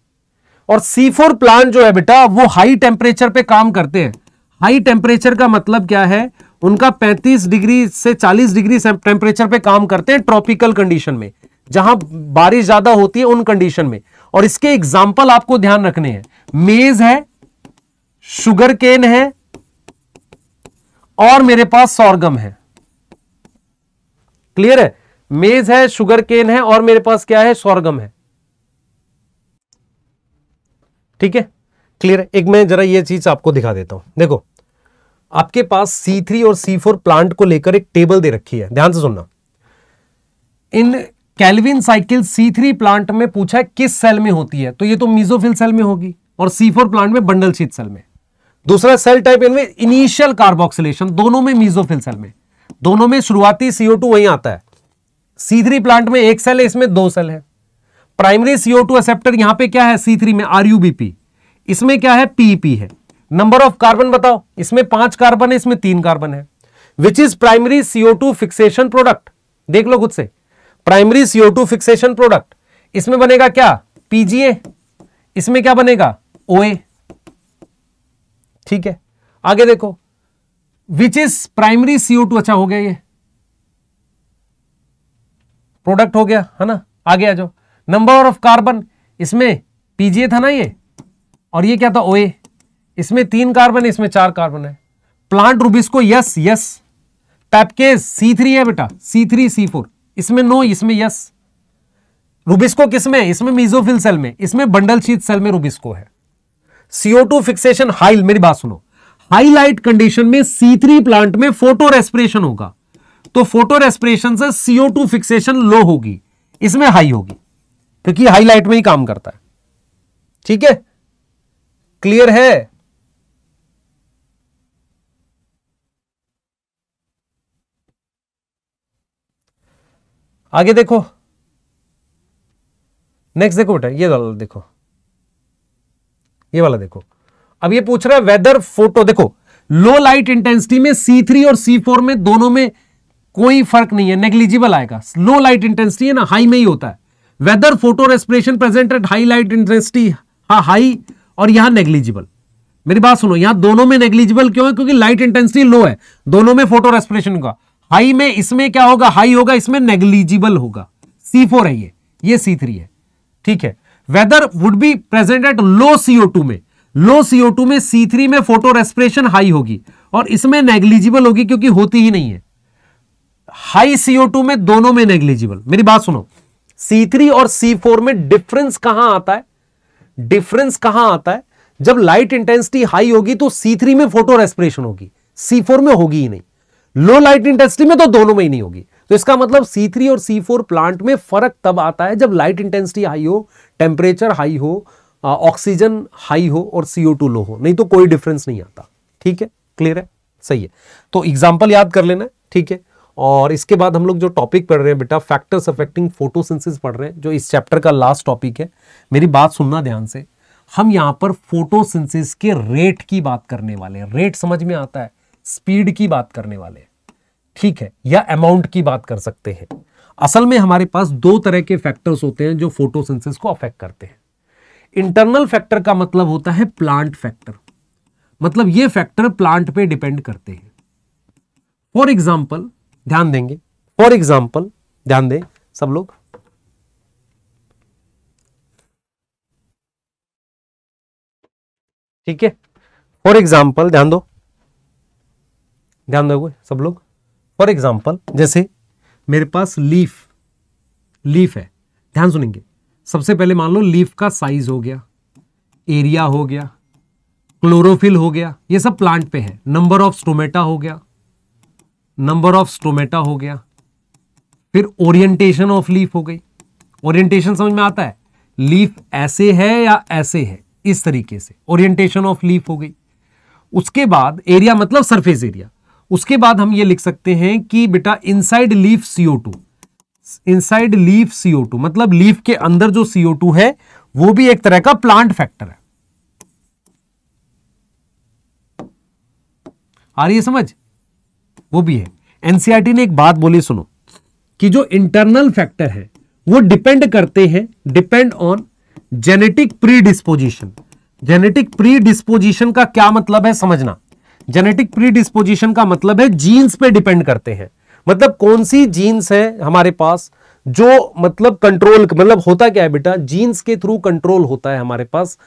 और सी फोर प्लांट जो है बेटा वो हाई टेम्परेचर पे काम करते हैं हाई टेम्परेचर का मतलब क्या है उनका 35 डिग्री से 40 डिग्री टेम्परेचर पे काम करते हैं ट्रॉपिकल कंडीशन में जहां बारिश ज्यादा होती है उन कंडीशन में और इसके एग्जाम्पल आपको ध्यान रखने हैं मेज है शुगर केन है और मेरे पास सौरगम है क्लियर है मेज है शुगर केन है और मेरे पास क्या है सौरगम है ठीक है क्लियर है एक मैं जरा यह चीज आपको दिखा देता हूं देखो आपके पास सी थ्री और सी फोर प्लांट को लेकर एक टेबल दे रखी है ध्यान से सुनना in Calvin cycle C three plant में पूछा है किस सेल में होती है तो ये तो मीजोफिल सेल में होगी और सी फोर प्लांट में बंडल शीत सेल में दूसरा सेल टाइप इनमें इनिशियल कार्बोक्सिलेशन दोनों में मीजोफिल सेल में दोनों में शुरुआती सीओ टू वही आता है सी प्लांट में एक सेल है इसमें दो सेल है प्राइमरी सीओ टू एसेप्टर यहां पर क्या है सी थ्री में आरयूबीपी इसमें क्या है पीपी e है नंबर ऑफ कार्बन बताओ इसमें पांच कार्बन है इसमें तीन कार्बन है which is primary CO two fixation product देख लो खुद से primary CO two fixation product इसमें बनेगा क्या पीजीए इसमें क्या बनेगा ओए ठीक है आगे देखो which is primary CO two अच्छा हो गया ये प्रोडक्ट हो गया है ना आगे आ जाओ नंबर ऑफ कार्बन इसमें पीजीए था ना ये और ये क्या था ओए इसमें तीन कार्बन है इसमें चार कार्बन है प्लांट रूबिस्को यस यस के सी थ्री है बेटा सी थ्री सी फोर इसमें नो इसमें यस रूबिस्को किसमें इसमें मीजोफिल सेल में इसमें बंडल शीत सेल में रूबिस्को है सीओ टू फिक्सेशन हाई मेरी बात सुनो हाईलाइट कंडीशन में सी थ्री प्लांट में फोटो रेस्पिरेशन होगा तो फोटो रेस्पिरेशन से सीओ टू फिक्सेशन लो होगी इसमें हाई होगी क्योंकि हाईलाइट में ही काम करता है ठीक है क्लियर है आगे देखो नेक्स्ट देखो बेटा ये देखो ये वाला देखो अब ये पूछ रहा है वेदर फोटो देखो लो लाइट इंटेंसिटी में C3 और C4 में दोनों में कोई फर्क नहीं है नेग्लिजिबल आएगा लो लाइट इंटेंसिटी है ना हाई में ही होता है whether photorespiration presented high light intensity हा हाई और यहां नेग्लिजिबल मेरी बात सुनो यहां दोनों में नेग्लिजिबल क्यों है क्योंकि लाइट इंटेंसिटी लो है दोनों में फोटो रेस्पिरेशन का हाई में इसमें क्या होगा हाई होगा इसमें नेग्लिजिबल होगा सी है ये ये सी है ठीक है whether would be present at low CO में लो सीओ में सी में फोटो रेस्परेशन हाई होगी और इसमें नेग्लिजिबल होगी क्योंकि होती ही नहीं है हाई सीओ में दोनों में नेग्लिजिबल मेरी बात सुनो थ्री और फोर में डिफरेंस कहां आता है डिफरेंस कहां आता है जब लाइट इंटेंसिटी हाई होगी तो थ्री में फोटो रेस्परेशन होगी फोर में होगी ही नहीं लो लाइट इंटेंसिटी में तो दोनों में ही नहीं होगी तो इसका मतलब C3 और C4 प्लांट में फर्क तब आता है जब लाइट इंटेंसिटी हाई हो टेम्परेचर हाई हो ऑक्सीजन हाई हो और CO2 लो हो नहीं तो कोई डिफरेंस नहीं आता ठीक है क्लियर है सही है तो एग्जाम्पल याद कर लेना ठीक है और इसके बाद हम लोग जो टॉपिक पढ़ रहे हैं बेटा फैक्टर्स अफेक्टिंग फोटोसिंथेसिस पढ़ रहे हैं जो इस चैप्टर का लास्ट टॉपिक है मेरी बात सुनना ध्यान से हम यहाँ पर फोटोसिंथेसिस के रेट की बात करने वाले हैं रेट समझ में आता है स्पीड की बात करने वाले हैं ठीक है या अमाउंट की बात कर सकते हैं असल में हमारे पास दो तरह के फैक्टर्स होते हैं जो फोटोसिंथेसिस को अफेक्ट करते हैं इंटरनल फैक्टर का मतलब होता है प्लांट फैक्टर मतलब ये फैक्टर प्लांट पे डिपेंड करते हैं फॉर एग्जाम्पल ध्यान देंगे फॉर एग्जाम्पल ध्यान दें सब लोग ठीक है फॉर एग्जाम्पल ध्यान दो ध्यान दोगे सब लोग फॉर एग्जाम्पल जैसे मेरे पास लीफ लीफ है ध्यान सुनेंगे सबसे पहले मान लो लीफ का साइज हो गया एरिया हो गया क्लोरोफिल हो गया ये सब प्लांट पे है नंबर ऑफ स्टोमेटा हो गया नंबर ऑफ स्टोमेटा हो गया फिर ओरिएंटेशन ऑफ लीफ हो गई ओरिएंटेशन समझ में आता है लीफ ऐसे है या ऐसे है इस तरीके से ओरिएंटेशन ऑफ लीफ हो गई उसके बाद एरिया मतलब सरफेस एरिया उसके बाद हम ये लिख सकते हैं कि बेटा inside leaf CO two inside leaf CO two मतलब लीफ के अंदर जो सीओ टू है वो भी एक तरह का प्लांट फैक्टर है आ रही है समझ वो भी है एनसीआरटी e ने एक बात बोली सुनो कि जो इंटरनल फैक्टर है वो डिपेंड करते हैं depend on genetic disposition genetic disposition का क्या मतलब है समझना जेनेटिक प्रीडिस्पोजिशन का मतलब है जीन्स पे डिपेंड करते हैं मतलब कौन सी जीन्स है हमारे पास जो मतलब कंट्रोल मतलब होता क्या है बेटा जीन्स के थ्रू कंट्रोल होता है हमारे पास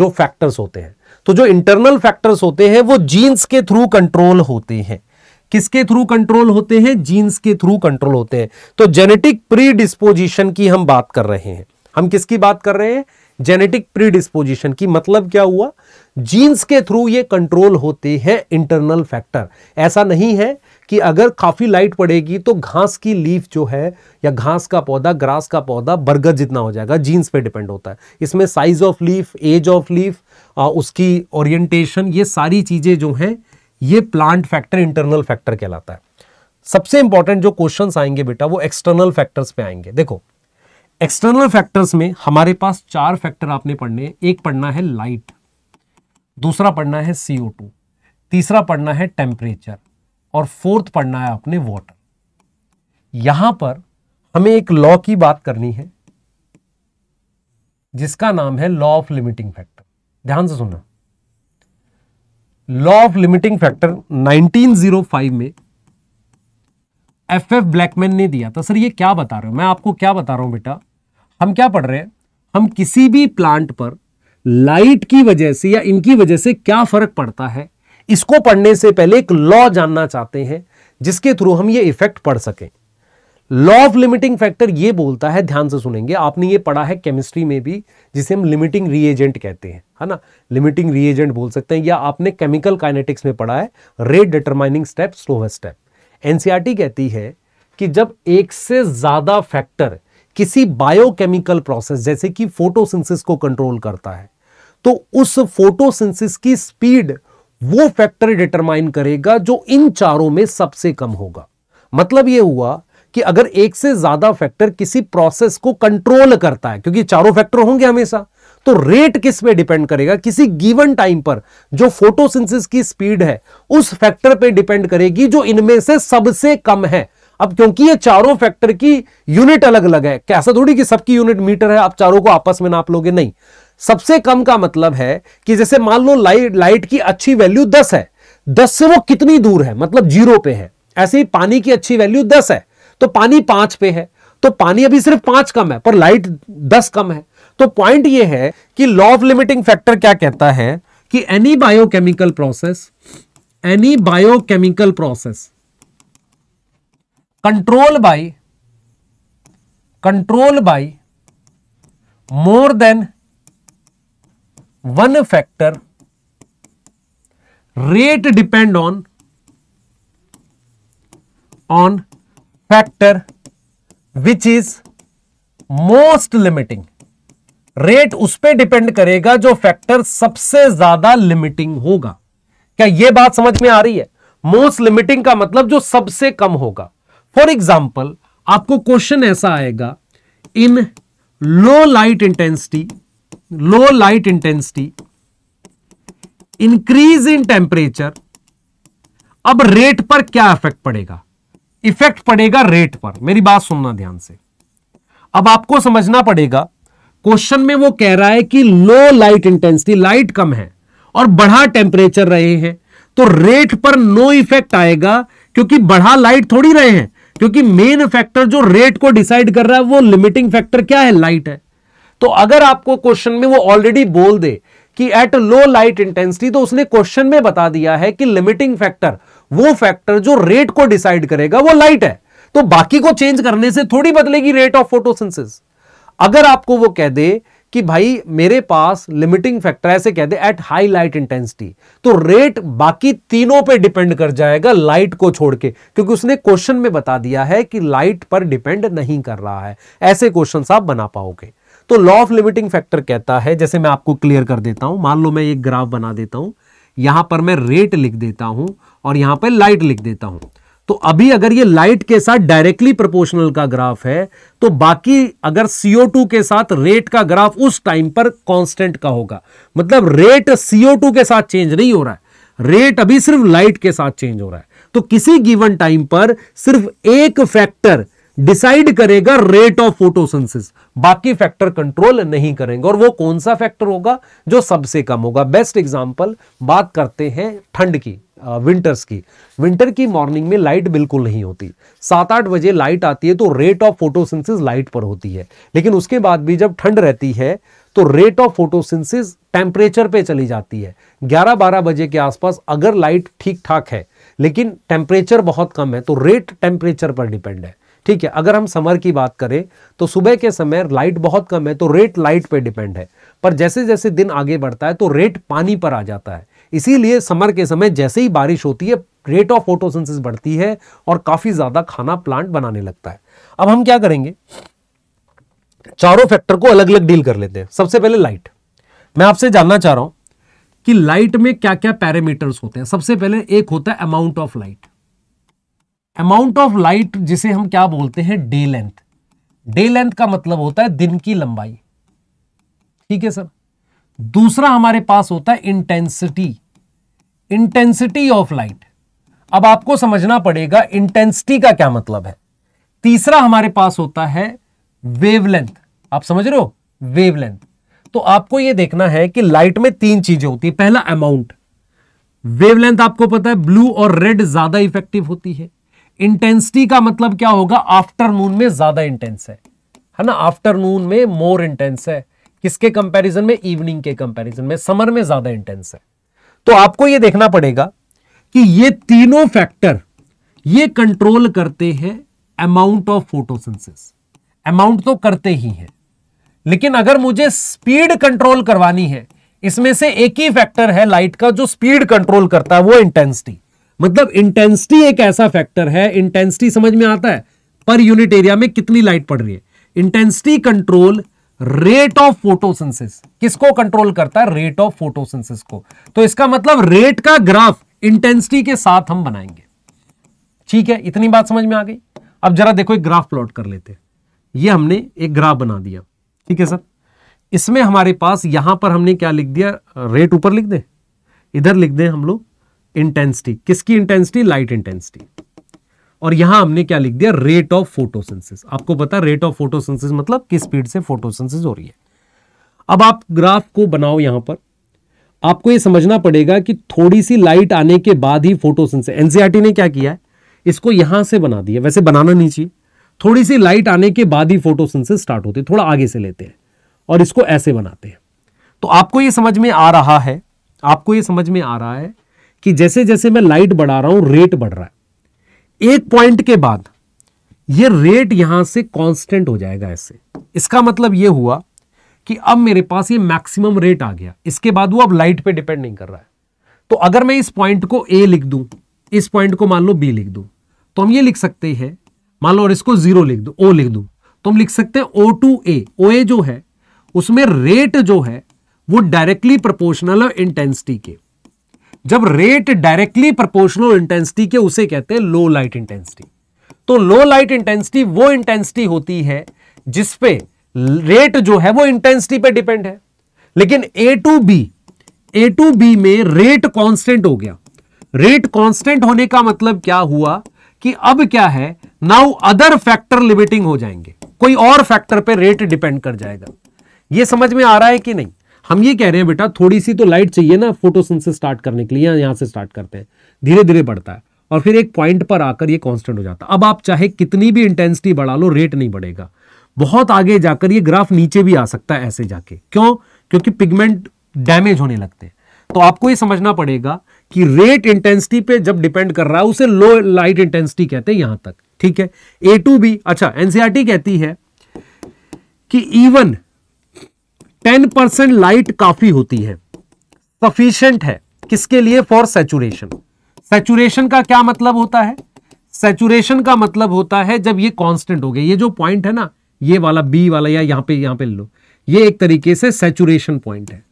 जो फैक्टर्स होते हैं तो जो इंटरनल फैक्टर्स होते हैं वो जीन्स के थ्रू कंट्रोल होते हैं किसके थ्रू कंट्रोल होते हैं जीन्स के थ्रू कंट्रोल होते हैं तो जेनेटिक प्री की हम बात कर रहे हैं हम किसकी बात कर रहे हैं जेनेटिक प्रीडिस्पोजिशन की मतलब क्या हुआ जीन्स के थ्रू ये कंट्रोल होते हैं इंटरनल फैक्टर ऐसा नहीं है कि अगर काफ़ी लाइट पड़ेगी तो घास की लीफ जो है या घास का पौधा ग्रास का पौधा बरगद जितना हो जाएगा जीन्स पे डिपेंड होता है इसमें size of leaf age of leaf उसकी ओरिएंटेशन ये सारी चीज़ें जो हैं ये प्लांट फैक्टर इंटरनल फैक्टर कहलाता है सबसे इंपॉर्टेंट जो क्वेश्चन आएंगे बेटा वो एक्सटर्नल फैक्टर्स पे आएंगे देखो एक्सटर्नल फैक्टर्स में हमारे पास चार फैक्टर आपने पढ़ने हैं एक पढ़ना है लाइट दूसरा पढ़ना है सीओ टू तीसरा पढ़ना है टेम्परेचर और फोर्थ पढ़ना है आपने वॉटर यहां पर हमें एक लॉ की बात करनी है जिसका नाम है लॉ ऑफ लिमिटिंग फैक्टर ध्यान से सुनना लॉ ऑफ लिमिटिंग फैक्टर 1905 में एफ एफ ब्लैकमैन ने दिया था सर ये क्या बता रहे हो मैं आपको क्या बता रहा हूं बेटा हम क्या पढ़ रहे हैं हम किसी भी प्लांट पर लाइट की वजह से या इनकी वजह से क्या फर्क पड़ता है इसको पढ़ने से पहले एक लॉ जानना चाहते हैं जिसके थ्रू हम ये इफेक्ट पढ़ सकें लॉ ऑफ लिमिटिंग फैक्टर ये बोलता है ध्यान से सुनेंगे आपने ये पढ़ा है केमिस्ट्री में भी जिसे हम लिमिटिंग रिएजेंट कहते हैं है ना लिमिटिंग रिएजेंट बोल सकते हैं या आपने केमिकल काइनेटिक्स में पढ़ा है rate determining step slowest step NCERT कहती है कि जब एक से ज्यादा फैक्टर किसी बायोकेमिकल प्रोसेस जैसे कि फोटोसिंथेसिस को कंट्रोल करता है तो उस फोटोसिंथेसिस की स्पीड वो फैक्टर डिटरमाइन करेगा जो इन चारों में सबसे कम होगा मतलब यह हुआ कि अगर एक से ज्यादा फैक्टर किसी प्रोसेस को कंट्रोल करता है क्योंकि चारों फैक्टर होंगे हमेशा तो रेट किस पे डिपेंड करेगा किसी गिवन टाइम पर जो फोटोसिंथेसिस की स्पीड है उस फैक्टर पे डिपेंड करेगी जो इनमें से सबसे कम है अब क्योंकि ये चारों फैक्टर की यूनिट अलग अलग है कैसा थोड़ी कि सबकी यूनिट मीटर है आप चारों को आपस में नाप लोगे नहीं सबसे कम का मतलब है कि जैसे मान लो लाइट लाइट की अच्छी वैल्यू दस है दस से वो कितनी दूर है मतलब जीरो पे है ऐसे ही पानी की अच्छी वैल्यू दस है तो पानी पांच पे है तो पानी अभी सिर्फ पांच कम है पर लाइट दस कम है तो पॉइंट ये है कि लॉ ऑफ लिमिटिंग फैक्टर क्या कहता है कि any biochemical process any biochemical process control by control by more than one factor rate depend on on factor which is most limiting rate उस पर डिपेंड करेगा जो फैक्टर सबसे ज्यादा लिमिटिंग होगा क्या यह बात समझ में आ रही है मोस्ट लिमिटिंग का मतलब जो सबसे कम होगा फॉर एग्जाम्पल आपको क्वेश्चन ऐसा आएगा in low light intensity low light intensity increase in temperature अब रेट पर क्या इफेक्ट पड़ेगा इफेक्ट पड़ेगा रेट पर मेरी बात सुनना ध्यान से अब आपको समझना पड़ेगा क्वेश्चन में वो कह रहा है कि लो लाइट इंटेंसिटी लाइट कम है और बढ़ा टेम्परेचर रहे हैं तो रेट पर नो इफेक्ट आएगा क्योंकि बढ़ा लाइट थोड़ी रहे हैं क्योंकि मेन फैक्टर जो रेट को डिसाइड कर रहा है वो लिमिटिंग फैक्टर क्या है लाइट है तो अगर आपको क्वेश्चन में वो ऑलरेडी बोल दे कि एट लो लाइट इंटेंसिटी तो उसने क्वेश्चन में बता दिया है कि लिमिटिंग फैक्टर वो फैक्टर जो रेट को डिसाइड करेगा वो लाइट है तो बाकी को चेंज करने से थोड़ी बदलेगी रेट ऑफ फोटोसिंथेसिस अगर आपको वो कह दे कि भाई मेरे पास लिमिटिंग फैक्टर ऐसे कह दे एट हाई लाइट इंटेंसिटी तो रेट बाकी तीनों पे डिपेंड कर जाएगा लाइट को छोड़ के क्योंकि उसने क्वेश्चन में बता दिया है कि लाइट पर डिपेंड नहीं कर रहा है ऐसे क्वेश्चन आप बना पाओगे तो लॉ ऑफ लिमिटिंग फैक्टर कहता है जैसे मैं आपको क्लियर कर देता हूं मान लो मैं एक ग्राफ बना देता हूं यहां पर मैं रेट लिख देता हूं और यहां पर लाइट लिख देता हूं तो अभी अगर ये लाइट के साथ डायरेक्टली प्रोपोर्शनल का ग्राफ है तो बाकी अगर CO2 के साथ रेट का ग्राफ उस टाइम पर कांस्टेंट का होगा मतलब रेट CO2 के साथ चेंज नहीं हो रहा है रेट अभी सिर्फ लाइट के साथ चेंज हो रहा है तो किसी गिवन टाइम पर सिर्फ एक फैक्टर डिसाइड करेगा रेट ऑफ फोटोसिंथेसिस बाकी फैक्टर कंट्रोल नहीं करेंगे और वो कौन सा फैक्टर होगा जो सबसे कम होगा बेस्ट एग्जाम्पल बात करते हैं ठंड की विंटर्स की विंटर की मॉर्निंग में लाइट बिल्कुल नहीं होती सात आठ बजे लाइट आती है तो रेट ऑफ फोटोसिंथेसिस लाइट पर होती है लेकिन उसके बाद भी जब ठंड रहती है तो रेट ऑफ फोटोसिंथेसिस टेम्परेचर पे चली जाती है 11-12 बजे के आसपास अगर लाइट ठीक ठाक है लेकिन टेम्परेचर बहुत कम है तो रेट टेम्परेचर पर डिपेंड है ठीक है अगर हम समर की बात करें तो सुबह के समय लाइट बहुत कम है तो रेट लाइट पर डिपेंड है पर जैसे जैसे दिन आगे बढ़ता है तो रेट पानी पर आ जाता है इसीलिए समर के समय जैसे ही बारिश होती है रेट ऑफ फोटोसिंथेसिस बढ़ती है और काफ़ी ज़्यादा खाना प्लांट बनाने लगता है अब हम क्या करेंगे चारों फैक्टर को अलग अलग डील कर लेते हैं सबसे पहले लाइट मैं आपसे जानना चाह रहा हूं कि लाइट में क्या क्या पैरामीटर्स होते हैं सबसे पहले एक होता है amount of light amount of light जिसे हम क्या बोलते हैं डे लेंथ डे लेंथ का मतलब होता है दिन की लंबाई ठीक है सर दूसरा हमारे पास होता है इंटेंसिटी इंटेंसिटी ऑफ लाइट अब आपको समझना पड़ेगा इंटेंसिटी का क्या मतलब है तीसरा हमारे पास होता है वेवलेंथ आप समझ रहे हो वेवलेंथ तो आपको यह देखना है कि लाइट में तीन चीजें होती है पहला अमाउंट वेवलेंथ आपको पता है ब्लू और रेड ज्यादा इफेक्टिव होती है इंटेंसिटी का मतलब क्या होगा आफ्टरनून में ज्यादा इंटेंस है है ना आफ्टरनून में मोर इंटेंस है किसके कंपैरिजन में इवनिंग के कंपैरिजन में समर में ज्यादा इंटेंस है तो आपको यह देखना पड़ेगा कि ये तीनों फैक्टर ये कंट्रोल करते हैं अमाउंट ऑफ फोटोसिंथेसिस अमाउंट तो करते ही है लेकिन अगर मुझे स्पीड कंट्रोल करवानी है इसमें से एक ही फैक्टर है लाइट का जो स्पीड कंट्रोल करता है वो इंटेंसिटी मतलब इंटेंसिटी एक ऐसा फैक्टर है इंटेंसिटी समझ में आता है पर यूनिट एरिया में कितनी लाइट पड़ रही है intensity control rate of photosynthesis किसको कंट्रोल करता है रेट ऑफ फोटोसिंथेसिस को तो इसका मतलब रेट का ग्राफ इंटेंसिटी के साथ हम बनाएंगे ठीक है इतनी बात समझ में आ गई अब जरा देखो एक ग्राफ प्लॉट कर लेते हैं ये हमने एक ग्राफ बना दिया ठीक है सर इसमें हमारे पास यहां पर हमने क्या लिख दिया रेट ऊपर लिख दे इधर लिख दें हम लोग इंटेंसिटी किसकी इंटेंसिटी लाइट इंटेंसिटी और यहां हमने क्या लिख दिया रेट ऑफ फोटोसेंसिस आपको पता रेट ऑफ फोटोसेंसिस मतलब किस स्पीड से फोटोसेंसिस हो रही है अब आप ग्राफ को बनाओ यहां पर आपको यह समझना पड़ेगा कि थोड़ी सी लाइट आने के बाद ही फोटोसेंसिस एनसीआरटी e ने क्या किया है इसको यहां से बना दिया वैसे बनाना नहीं चाहिए थोड़ी सी लाइट आने के बाद ही फोटोसेंसिस स्टार्ट होती है थोड़ा आगे से लेते हैं और इसको ऐसे बनाते हैं तो आपको ये समझ में आ रहा है आपको ये समझ में आ रहा है कि जैसे जैसे मैं लाइट बढ़ा रहा हूं रेट बढ़ रहा है एक पॉइंट के बाद ये रेट यहां से कांस्टेंट हो जाएगा ऐसे इसका मतलब ये हुआ कि अब मेरे पास ये मैक्सिमम रेट आ गया इसके बाद वो अब लाइट पे डिपेंड नहीं कर रहा है तो अगर मैं इस पॉइंट को ए लिख दूं इस पॉइंट को मान लो बी लिख दूं तो हम ये लिख सकते हैं मान लो और इसको जीरो लिख दो ओ लिख दू तो हम लिख सकते हैं ओ टू ए ओ ए जो है उसमें रेट जो है वो डायरेक्टली प्रपोर्शनल है इंटेंसिटी के जब रेट डायरेक्टली प्रोपोर्शनल इंटेंसिटी के उसे कहते हैं लो लाइट इंटेंसिटी तो लो लाइट इंटेंसिटी वो इंटेंसिटी होती है जिसपे रेट जो है वो इंटेंसिटी पे डिपेंड है लेकिन A to B A to B में रेट कांस्टेंट हो गया रेट कांस्टेंट होने का मतलब क्या हुआ कि अब क्या है नाउ अदर फैक्टर लिमिटिंग हो जाएंगे कोई और फैक्टर पे रेट डिपेंड कर जाएगा यह समझ में आ रहा है कि नहीं हम ये कह रहे हैं बेटा थोड़ी सी तो लाइट चाहिए ना फोटोसन से स्टार्ट करने के लिए यहां से स्टार्ट करते हैं धीरे धीरे बढ़ता है और फिर एक पॉइंट पर आकर ये कांस्टेंट हो जाता है अब आप चाहे कितनी भी इंटेंसिटी बढ़ा लो रेट नहीं बढ़ेगा बहुत आगे जाकर ये ग्राफ नीचे भी आ सकता है ऐसे जाके क्यों क्योंकि पिगमेंट डैमेज होने लगते हैं तो आपको ये समझना पड़ेगा कि रेट इंटेंसिटी पे जब डिपेंड कर रहा है उसे लो लाइट इंटेंसिटी कहते हैं यहां तक ठीक है ए टू बी अच्छा एनसीआरटी e कहती है कि इवन टेन परसेंट लाइट काफी होती है सफिशियंट है किसके लिए फॉर सेचुरेशन सेचुरेशन का क्या मतलब होता है सेचुरेशन का मतलब होता है जब ये कांस्टेंट हो गया ये जो पॉइंट है ना ये वाला बी वाला या यहां पे यहां पे लो ये एक तरीके से सेचुरेशन पॉइंट है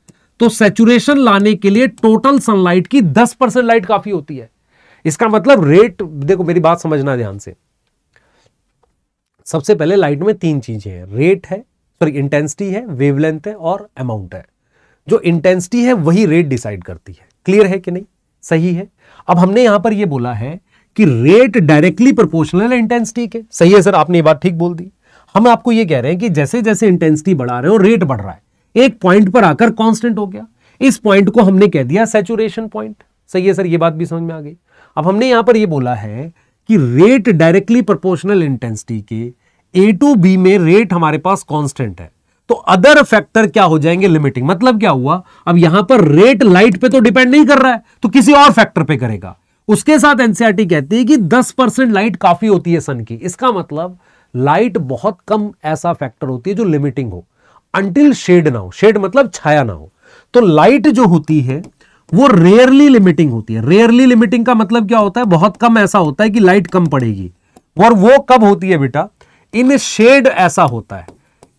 तो सेचुरेशन लाने के लिए टोटल सनलाइट की 10 परसेंट लाइट काफी होती है इसका मतलब रेट देखो मेरी बात समझना ध्यान से सबसे पहले लाइट में तीन चीजें हैं रेट है सॉरी इंटेंसिटी है वेवलेंथ है और अमाउंट है जो इंटेंसिटी है वही रेट डिसाइड करती है क्लियर है कि नहीं सही है अब हमने यहां पर यह बोला है कि रेट डायरेक्टली प्रोपोर्शनल है इंटेंसिटी के सही है सर आपने ये बात ठीक बोल दी हम आपको ये कह रहे हैं कि जैसे जैसे इंटेंसिटी बढ़ा रहे हो रेट बढ़ रहा है एक पॉइंट पर आकर कांस्टेंट हो गया इस पॉइंट को हमने कह दिया सेचुरेशन पॉइंट सही है सर ये बात भी समझ में आ गई अब हमने यहां पर यह बोला है कि रेट डायरेक्टली प्रोपोर्शनल इंटेंसिटी के ए टू बी में रेट हमारे पास कांस्टेंट है तो अदर फैक्टर क्या हो जाएंगे लिमिटिंग मतलब क्या हुआ अब यहां पर रेट लाइट पे तो डिपेंड नहीं कर रहा है तो किसी और फैक्टर पे करेगा उसके साथ एनसीआरटी e कहती है कि 10 परसेंट लाइट काफी होती है सन की इसका मतलब लाइट बहुत कम ऐसा फैक्टर होती है जो लिमिटिंग हो अंटिल शेड ना हो शेड मतलब छाया ना हो तो लाइट जो होती है वो रेयरली लिमिटिंग होती है रेयरली लिमिटिंग का मतलब क्या होता है बहुत कम ऐसा होता है कि लाइट कम पड़ेगी और वो कब होती है बेटा इन शेड ऐसा होता है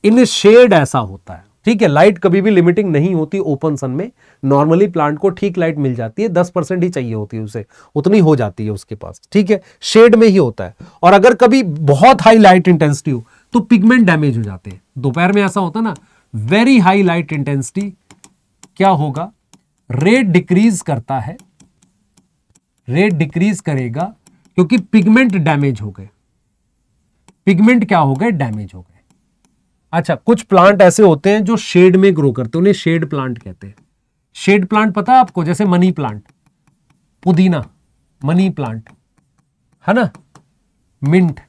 इन शेड ऐसा होता है ठीक है लाइट कभी भी लिमिटिंग नहीं होती ओपन सन में नॉर्मली प्लांट को ठीक लाइट मिल जाती है दस परसेंट ही चाहिए होती है उसे उतनी हो जाती है उसके पास ठीक है शेड में ही होता है और अगर कभी बहुत हाई लाइट इंटेंसिटी हो तो पिगमेंट डैमेज हो जाते हैं दोपहर में ऐसा होता ना वेरी हाई लाइट इंटेंसिटी क्या होगा रेट डिक्रीज करता है रेट डिक्रीज करेगा क्योंकि पिगमेंट डैमेज हो गए पिगमेंट क्या हो गए डैमेज हो गए अच्छा कुछ प्लांट ऐसे होते हैं जो शेड में ग्रो करते हैं उन्हें शेड प्लांट कहते हैं शेड प्लांट पता है आपको जैसे मनी प्लांट पुदीना मनी प्लांट है ना मिंट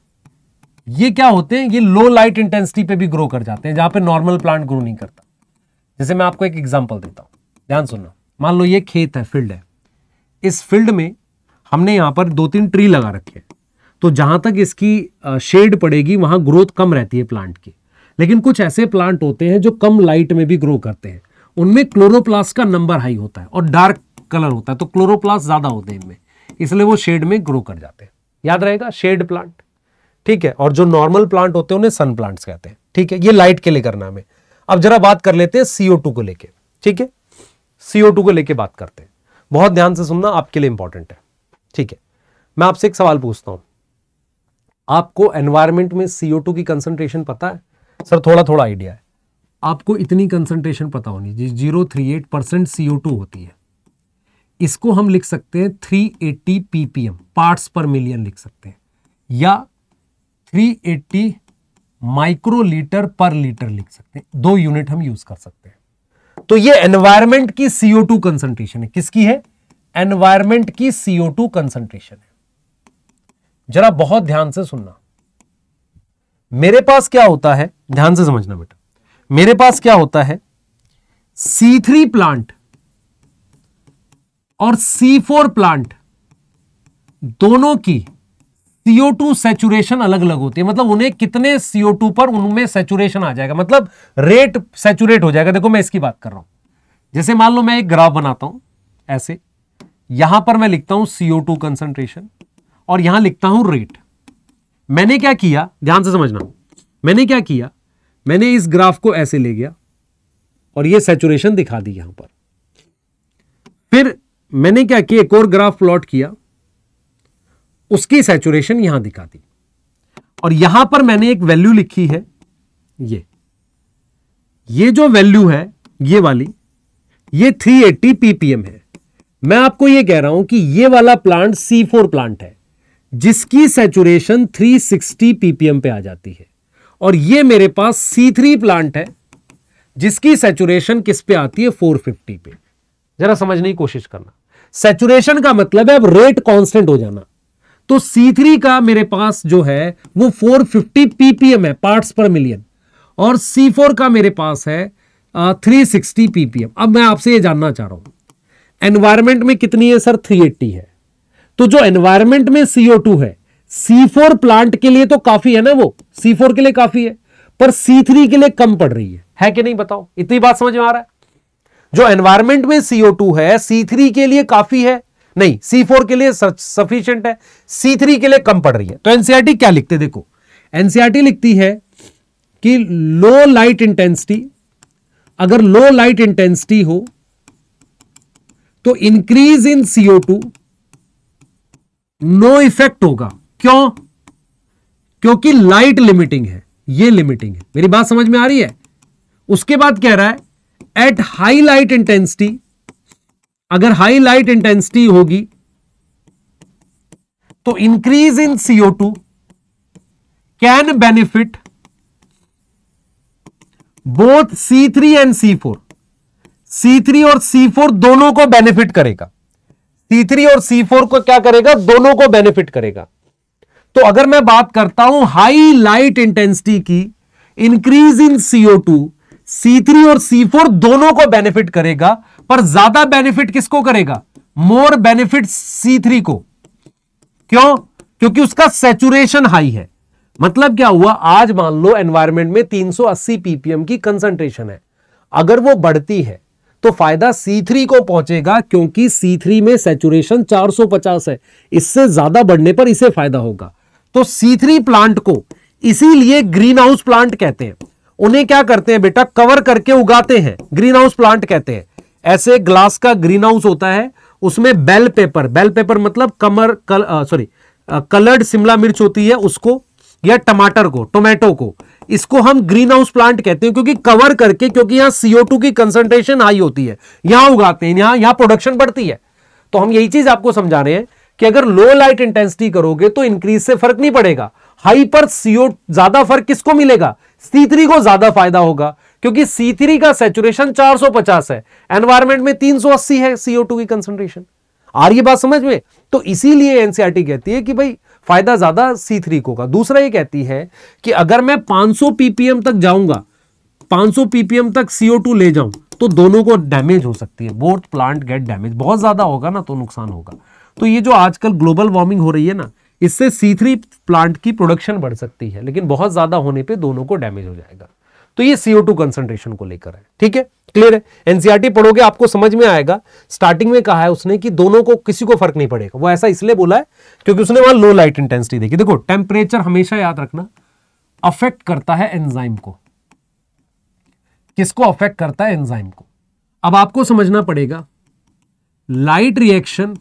ये क्या होते हैं ये लो लाइट इंटेंसिटी पे भी ग्रो कर जाते हैं जहां पे नॉर्मल प्लांट ग्रो नहीं करता जैसे मैं आपको एक एग्जांपल देता हूं ध्यान सुनना मान लो ये खेत है फील्ड है इस फील्ड में हमने यहां पर दो तीन ट्री लगा रखे हैं तो जहां तक इसकी शेड पड़ेगी वहां ग्रोथ कम रहती है प्लांट की लेकिन कुछ ऐसे प्लांट होते हैं जो कम लाइट में भी ग्रो करते हैं उनमें क्लोरोप्लास्ट का नंबर हाई होता है और डार्क कलर होता है तो क्लोरोप्लास्ट ज़्यादा होते हैं इनमें इसलिए वो शेड में ग्रो कर जाते हैं याद रहेगा शेड प्लांट ठीक है और जो नॉर्मल प्लांट होते हैं उन्हें सन प्लांट्स कहते हैं ठीक है ये लाइट के लिए करना हमें अब जरा बात कर लेते हैं सीओ को लेके ठीक है सीओ को लेके बात करते हैं बहुत ध्यान से सुनना आपके लिए इंपॉर्टेंट है ठीक है मैं आपसे एक सवाल पूछता हूँ आपको एनवायरमेंट में टू की कंसंट्रेशन पता है सर थोड़ा थोड़ा आइडिया है आपको इतनी कंसंट्रेशन पता होनी जी zero three eight percent CO two होती है इसको हम लिख सकते हैं three eighty ppm parts per million लिख सकते हैं या three eighty microlitre per litre लिख सकते हैं दो यूनिट हम यूज कर सकते हैं तो ये एनवायरमेंट की सीओ टू कंसंट्रेशन है किसकी है एनवायरमेंट की सीओ टू कंसंट्रेशन है जरा बहुत ध्यान से सुनना मेरे पास क्या होता है ध्यान से समझना बेटा मेरे पास क्या होता है सी थ्री प्लांट और सी फोर प्लांट दोनों की सीओ टू सेचुरेशन अलग अलग होती है मतलब उन्हें कितने सीओ टू पर उनमें सेचुरेशन आ जाएगा मतलब रेट सेचुरेट हो जाएगा देखो मैं इसकी बात कर रहा हूं जैसे मान लो मैं एक ग्राफ बनाता हूं ऐसे यहां पर मैं लिखता हूं सीओ टू कंसंट्रेशन और यहां लिखता हूं रेट मैंने क्या किया ध्यान से समझना मैंने क्या किया मैंने इस ग्राफ को ऐसे ले गया और ये सेचुरेशन दिखा दी यहां पर फिर मैंने क्या किया एक और ग्राफ प्लॉट किया उसकी सेचुरेशन यहां दिखा दी और यहां पर मैंने एक वैल्यू लिखी है ये ये जो वैल्यू है ये वाली ये 380 ppm है मैं आपको ये कह रहा हूं कि ये वाला प्लांट C4 प्लांट है जिसकी सेचुरेशन 360 ppm पे आ जाती है और ये मेरे पास C3 प्लांट है जिसकी सेचुरेशन किस पे आती है 450 पे जरा समझने की कोशिश करना सेचुरेशन का मतलब है अब रेट कांस्टेंट हो जाना तो C3 का मेरे पास जो है वो 450 ppm है पार्ट्स पर मिलियन और C4 का मेरे पास है आ, 360 ppm अब मैं आपसे ये जानना चाह रहा हूं एनवायरमेंट में कितनी है सर 380 है तो जो एनवायरमेंट में सीओ टू है सी फोर प्लांट के लिए तो काफी है ना वो सी फोर के लिए काफी है पर सी थ्री के लिए कम पड़ रही है है कि नहीं बताओ इतनी बात समझ में आ रहा है जो एनवायरमेंट में सीओ टू है सी थ्री के लिए काफी है नहीं सी फोर के लिए सफिशियंट है सी थ्री के लिए कम पड़ रही है तो एनसीआरटी e क्या लिखते देखो एनसीआरटी e लिखती है कि लो लाइट इंटेंसिटी अगर लो लाइट इंटेंसिटी हो तो increase in CO two no effect होगा क्यों क्योंकि लाइट लिमिटिंग है ये लिमिटिंग है मेरी बात समझ में आ रही है उसके बाद कह रहा है एट हाई लाइट इंटेंसिटी अगर हाई लाइट इंटेंसिटी होगी तो increase in CO two can benefit both C three and C four C three और सी फोर दोनों को बेनिफिट करेगा सी थ्री और सी फोर को क्या करेगा दोनों को बेनिफिट करेगा तो अगर मैं बात करता हूं हाई लाइट इंटेंसिटी की increase in CO two C three और सी फोर दोनों को बेनिफिट करेगा पर ज्यादा बेनिफिट किसको करेगा मोर बेनिफिट सी थ्री को क्यों क्योंकि उसका सेचुरेशन हाई है मतलब क्या हुआ आज मान लो एनवायरमेंट में 380 पीपीएम की कंसंट्रेशन है अगर वो बढ़ती है तो फायदा C3 को पहुंचेगा क्योंकि C3 में सेचुरेशन 450 है इससे ज्यादा बढ़ने पर इसे फायदा होगा तो C3 प्लांट को इसीलिए ग्रीन हाउस प्लांट कहते हैं उन्हें क्या करते हैं बेटा कवर करके उगाते हैं ग्रीन हाउस प्लांट कहते हैं ऐसे ग्लास का ग्रीन हाउस होता है उसमें बेल पेपर बेल पेपर मतलब कमर कल सॉरी कलर्ड शिमला मिर्च होती है उसको या टमाटर को टोमेटो को इसको हम ग्रीन हाउस प्लांट कहते हैं क्योंकि कवर करके क्योंकि यहां सीओ की कंसंट्रेशन हाई होती है यहां उगाते हैं यहां यहां प्रोडक्शन बढ़ती है तो हम यही चीज आपको समझा रहे हैं कि अगर लो लाइट इंटेंसिटी करोगे तो इंक्रीज से फर्क नहीं पड़ेगा हाई पर सीओ ज्यादा फर्क किसको मिलेगा सी को ज्यादा फायदा होगा क्योंकि सी का सेचुरेशन 450 है एनवायरमेंट में 380 है सीओ की कंसंट्रेशन आ रही बात समझ में तो इसीलिए एनसीआरटी e कहती है कि भाई फायदा ज्यादा सी थ्री को का दूसरा ये कहती है कि अगर मैं 500 पीपीएम तक जाऊंगा 500 पीपीएम तक सीओ टू ले जाऊं तो दोनों को डैमेज हो सकती है बोर्ड प्लांट गेट डैमेज बहुत ज्यादा होगा ना तो नुकसान होगा तो ये जो आजकल ग्लोबल वार्मिंग हो रही है ना इससे सी थ्री प्लांट की प्रोडक्शन बढ़ सकती है लेकिन बहुत ज्यादा होने पे दोनों को डैमेज हो जाएगा तो ये सीओ टू कंसंट्रेशन को लेकर है ठीक है क्लियर है एनसीआरटी e पढ़ोगे आपको समझ में आएगा स्टार्टिंग में कहा है उसने कि दोनों को किसी को फर्क नहीं पड़ेगा वो ऐसा इसलिए बोला है क्योंकि उसने वहां लो लाइट इंटेंसिटी देखी देखो टेम्परेचर हमेशा याद रखना अफेक्ट करता है एंजाइम को किसको अफेक्ट करता है एंजाइम को अब आपको समझना पड़ेगा लाइट रिएक्शन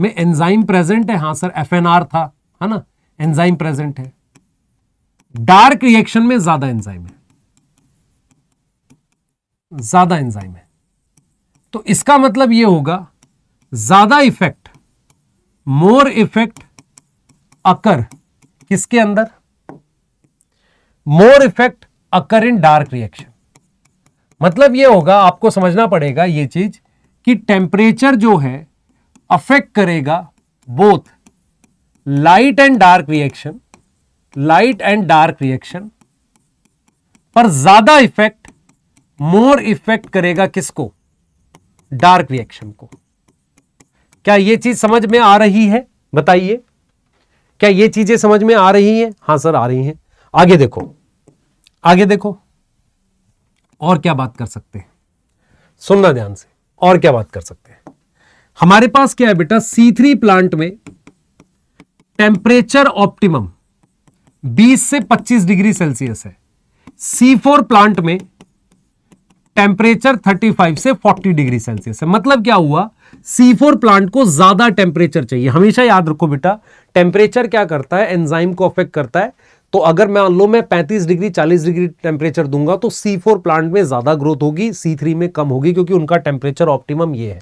में एंजाइम प्रेजेंट है हाँ सर एफ था है ना एंजाइम प्रेजेंट है डार्क रिएक्शन में ज्यादा एंजाइम है ज्यादा एंजाइम है तो इसका मतलब यह होगा ज्यादा इफेक्ट मोर इफेक्ट अकर किसके अंदर more effect occur in dark reaction मतलब यह होगा आपको समझना पड़ेगा यह चीज कि टेम्परेचर जो है अफेक्ट करेगा both light and dark reaction light and dark reaction पर ज्यादा इफेक्ट मोर इफेक्ट करेगा किसको डार्क रिएक्शन को क्या यह चीज समझ में आ रही है बताइए क्या यह चीजें समझ में आ रही हैं हां सर आ रही हैं आगे देखो आगे देखो और क्या बात कर सकते हैं सुनना ध्यान से और क्या बात कर सकते हैं हमारे पास क्या है बेटा सी थ्री प्लांट में टेम्परेचर ऑप्टिमम 20 से 25 डिग्री सेल्सियस है सी फोर प्लांट में टेम्परेचर 35 से 40 डिग्री सेल्सियस है मतलब क्या हुआ सी फोर प्लांट को ज्यादा टेम्परेचर चाहिए हमेशा याद रखो बेटा टेम्परेचर क्या करता है एंजाइम को अफेक्ट करता है तो अगर मान लो मैं 35 डिग्री 40 डिग्री टेम्परेचर दूंगा तो सी फोर प्लांट में ज्यादा ग्रोथ होगी सी थ्री में कम होगी क्योंकि उनका टेम्परेचर ऑप्टिमम ये है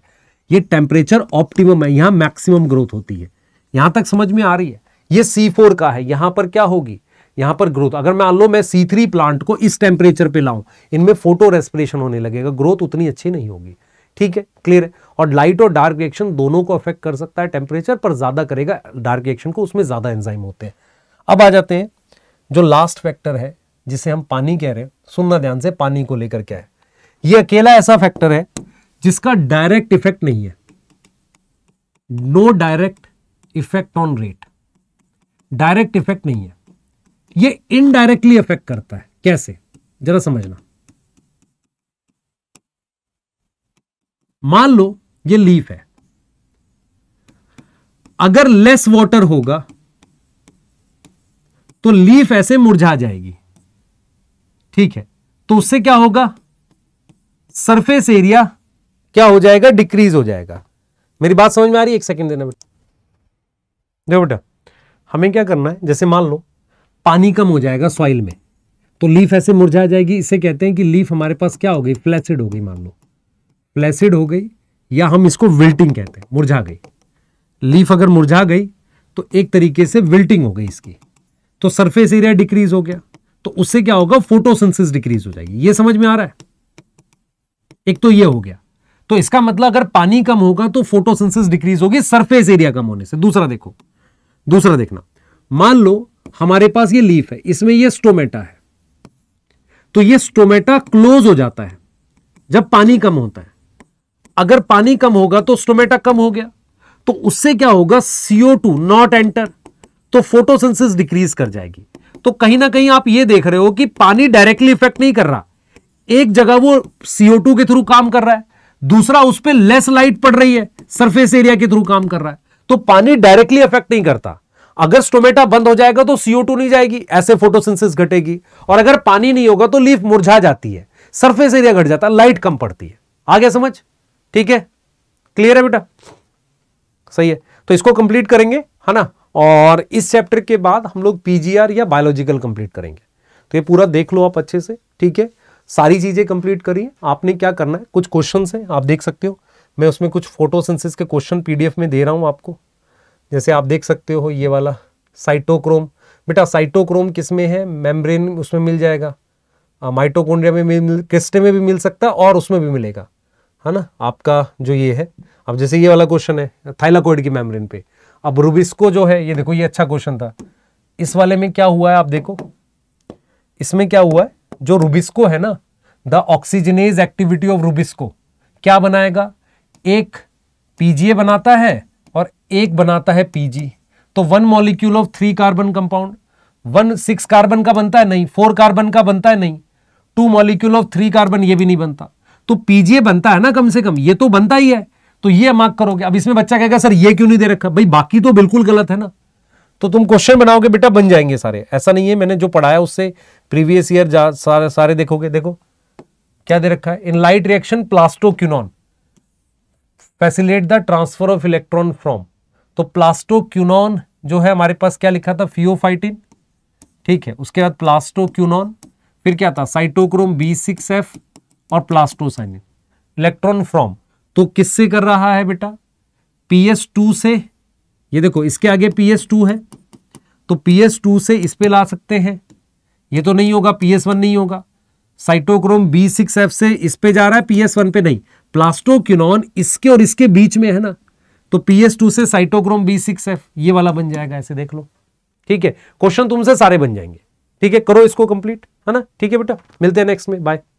ये टेम्परेचर ऑप्टिमम है यहां मैक्सिमम ग्रोथ होती है यहां तक समझ में आ रही है ये C4 का है यहां पर क्या होगी यहां पर ग्रोथ अगर मान लो मैं सी थ्री प्लांट को इस टेम्परेचर पे लाऊं इनमें फोटो रेस्पिरेशन होने लगेगा ग्रोथ उतनी अच्छी नहीं होगी ठीक है क्लियर है और लाइट और डार्क रिएक्शन दोनों को अफेक्ट कर सकता है टेम्परेचर पर ज्यादा करेगा डार्क रिएक्शन को उसमें ज्यादा एंजाइम होते हैं अब आ जाते हैं जो लास्ट फैक्टर है जिसे हम पानी कह रहे हैं सुनना ध्यान से पानी को लेकर क्या है यह अकेला ऐसा फैक्टर है जिसका डायरेक्ट इफेक्ट नहीं है no direct effect on rate direct effect नहीं है ये इनडायरेक्टली इफेक्ट करता है कैसे जरा समझना मान लो ये लीफ है अगर लेस वाटर होगा तो लीफ ऐसे मुरझा जाएगी ठीक है तो उससे क्या होगा सरफेस एरिया क्या हो जाएगा डिक्रीज हो जाएगा मेरी बात समझ में आ रही है एक सेकंड देना बेटा देखो बेटा हमें क्या करना है जैसे मान लो पानी कम हो जाएगा सॉइल में तो लीफ ऐसे मुरझा जाएगी इसे कहते हैं कि लीफ हमारे पास क्या हो गई फ्लैसिड हो गई मान लो फ्लैसिड हो गई या हम इसको विल्टिंग कहते हैं मुरझा गई लीफ अगर मुरझा गई तो एक तरीके से विल्टिंग हो गई इसकी तो सरफेस एरिया डिक्रीज हो गया तो उससे क्या होगा फोटोसेंसिस डिक्रीज हो जाएगी ये समझ में आ रहा है एक तो ये हो गया तो इसका मतलब अगर पानी कम होगा तो फोटोसेंसिस डिक्रीज होगी सरफेस एरिया कम होने से दूसरा देखो दूसरा देखना मान लो हमारे पास ये लीफ है इसमें ये स्टोमेटा है तो ये स्टोमेटा क्लोज हो जाता है जब पानी कम होता है अगर पानी कम होगा तो स्टोमेटा कम हो गया तो उससे क्या होगा सीओ टू नॉट एंटर तो फोटोसेंसिस डिक्रीज कर जाएगी तो कहीं ना कहीं आप ये देख रहे हो कि पानी डायरेक्टली इफेक्ट नहीं कर रहा एक जगह वो सीओ टू के थ्रू काम कर रहा है दूसरा उस पर लेस लाइट पड़ रही है सरफेस एरिया के थ्रू काम कर रहा है तो पानी डायरेक्टली अफेक्ट नहीं करता अगर स्टोमेटा बंद हो जाएगा तो सीओ टू नहीं जाएगी ऐसे फोटोसिंथेसिस घटेगी और अगर पानी नहीं होगा तो लीफ मुरझा जाती है सरफेस एरिया घट जाता है लाइट कम पड़ती है आ गया समझ ठीक है क्लियर है बेटा सही है तो इसको कंप्लीट करेंगे है ना और इस चैप्टर के बाद हम लोग पीजीआर या बायोलॉजिकल कंप्लीट करेंगे तो ये पूरा देख लो आप अच्छे से ठीक है सारी चीज़ें कंप्लीट करिए आपने क्या करना है कुछ क्वेश्चन हैं आप देख सकते हो मैं उसमें कुछ फोटोसिंथेसिस के क्वेश्चन पीडीएफ में दे रहा हूँ आपको जैसे आप देख सकते हो ये वाला साइटोक्रोम बेटा साइटोक्रोम किस में है मेम्ब्रेन उसमें मिल जाएगा माइटोकोन्ड्रिया में मिल क्रिस्टे में भी मिल सकता और उसमें भी मिलेगा है ना आपका जो ये है अब जैसे ये वाला क्वेश्चन है थाइलाकोइड की मेम्ब्रेन पे अब रूबिस्को जो है ये देखो ये अच्छा क्वेश्चन था इस वाले में क्या हुआ है आप देखो इसमें क्या हुआ है जो रूबिस्को है ना the oxygenase activity of rubisco क्या बनाएगा एक पीजीए बनाता है और एक बनाता है पीजी तो one molecule of three carbon compound one six carbon का बनता है नहीं फोर कार्बन का बनता है नहीं two molecule of three carbon ये भी नहीं बनता तो पीजीए बनता है ना कम से कम ये तो बनता ही है तो ये मार्क करोगे अब इसमें बच्चा कहेगा सर ये क्यों नहीं दे रखा भाई बाकी तो बिल्कुल गलत है ना तो तुम क्वेश्चन बनाओगे बेटा बन जाएंगे सारे ऐसा नहीं है मैंने जो पढ़ाया उससे प्रीवियस ईयर सारे देखोगे देखो क्या दे रखा है in light reaction plastoquinone facilitate the transfer of electron from तो प्लास्टोक्यूनॉन जो है हमारे पास क्या लिखा था फियोफाइटिन ठीक है उसके बाद प्लास्टोक्यूनॉन फिर क्या था साइटोक्रोम बी सिक्स एफ और प्लास्टोसाइन इलेक्ट्रॉन फ्रॉम तो किससे कर रहा है बेटा पी एस टू से ये देखो इसके आगे पी एस टू है तो पी एस टू से इस पे ला सकते हैं ये तो नहीं होगा पी एस वन नहीं होगा साइटोक्रोम बी सिक्स एफ से इस पे जा रहा है पी एस वन पे नहीं प्लास्टोक्यूनॉन इसके और इसके बीच में है ना तो टू से साइटोक्रोम बी सिक्स एफ ये वाला बन जाएगा ऐसे देख लो ठीक है क्वेश्चन तुमसे सारे बन जाएंगे ठीक है करो इसको कंप्लीट है ना ठीक है बेटा मिलते हैं नेक्स्ट में बाय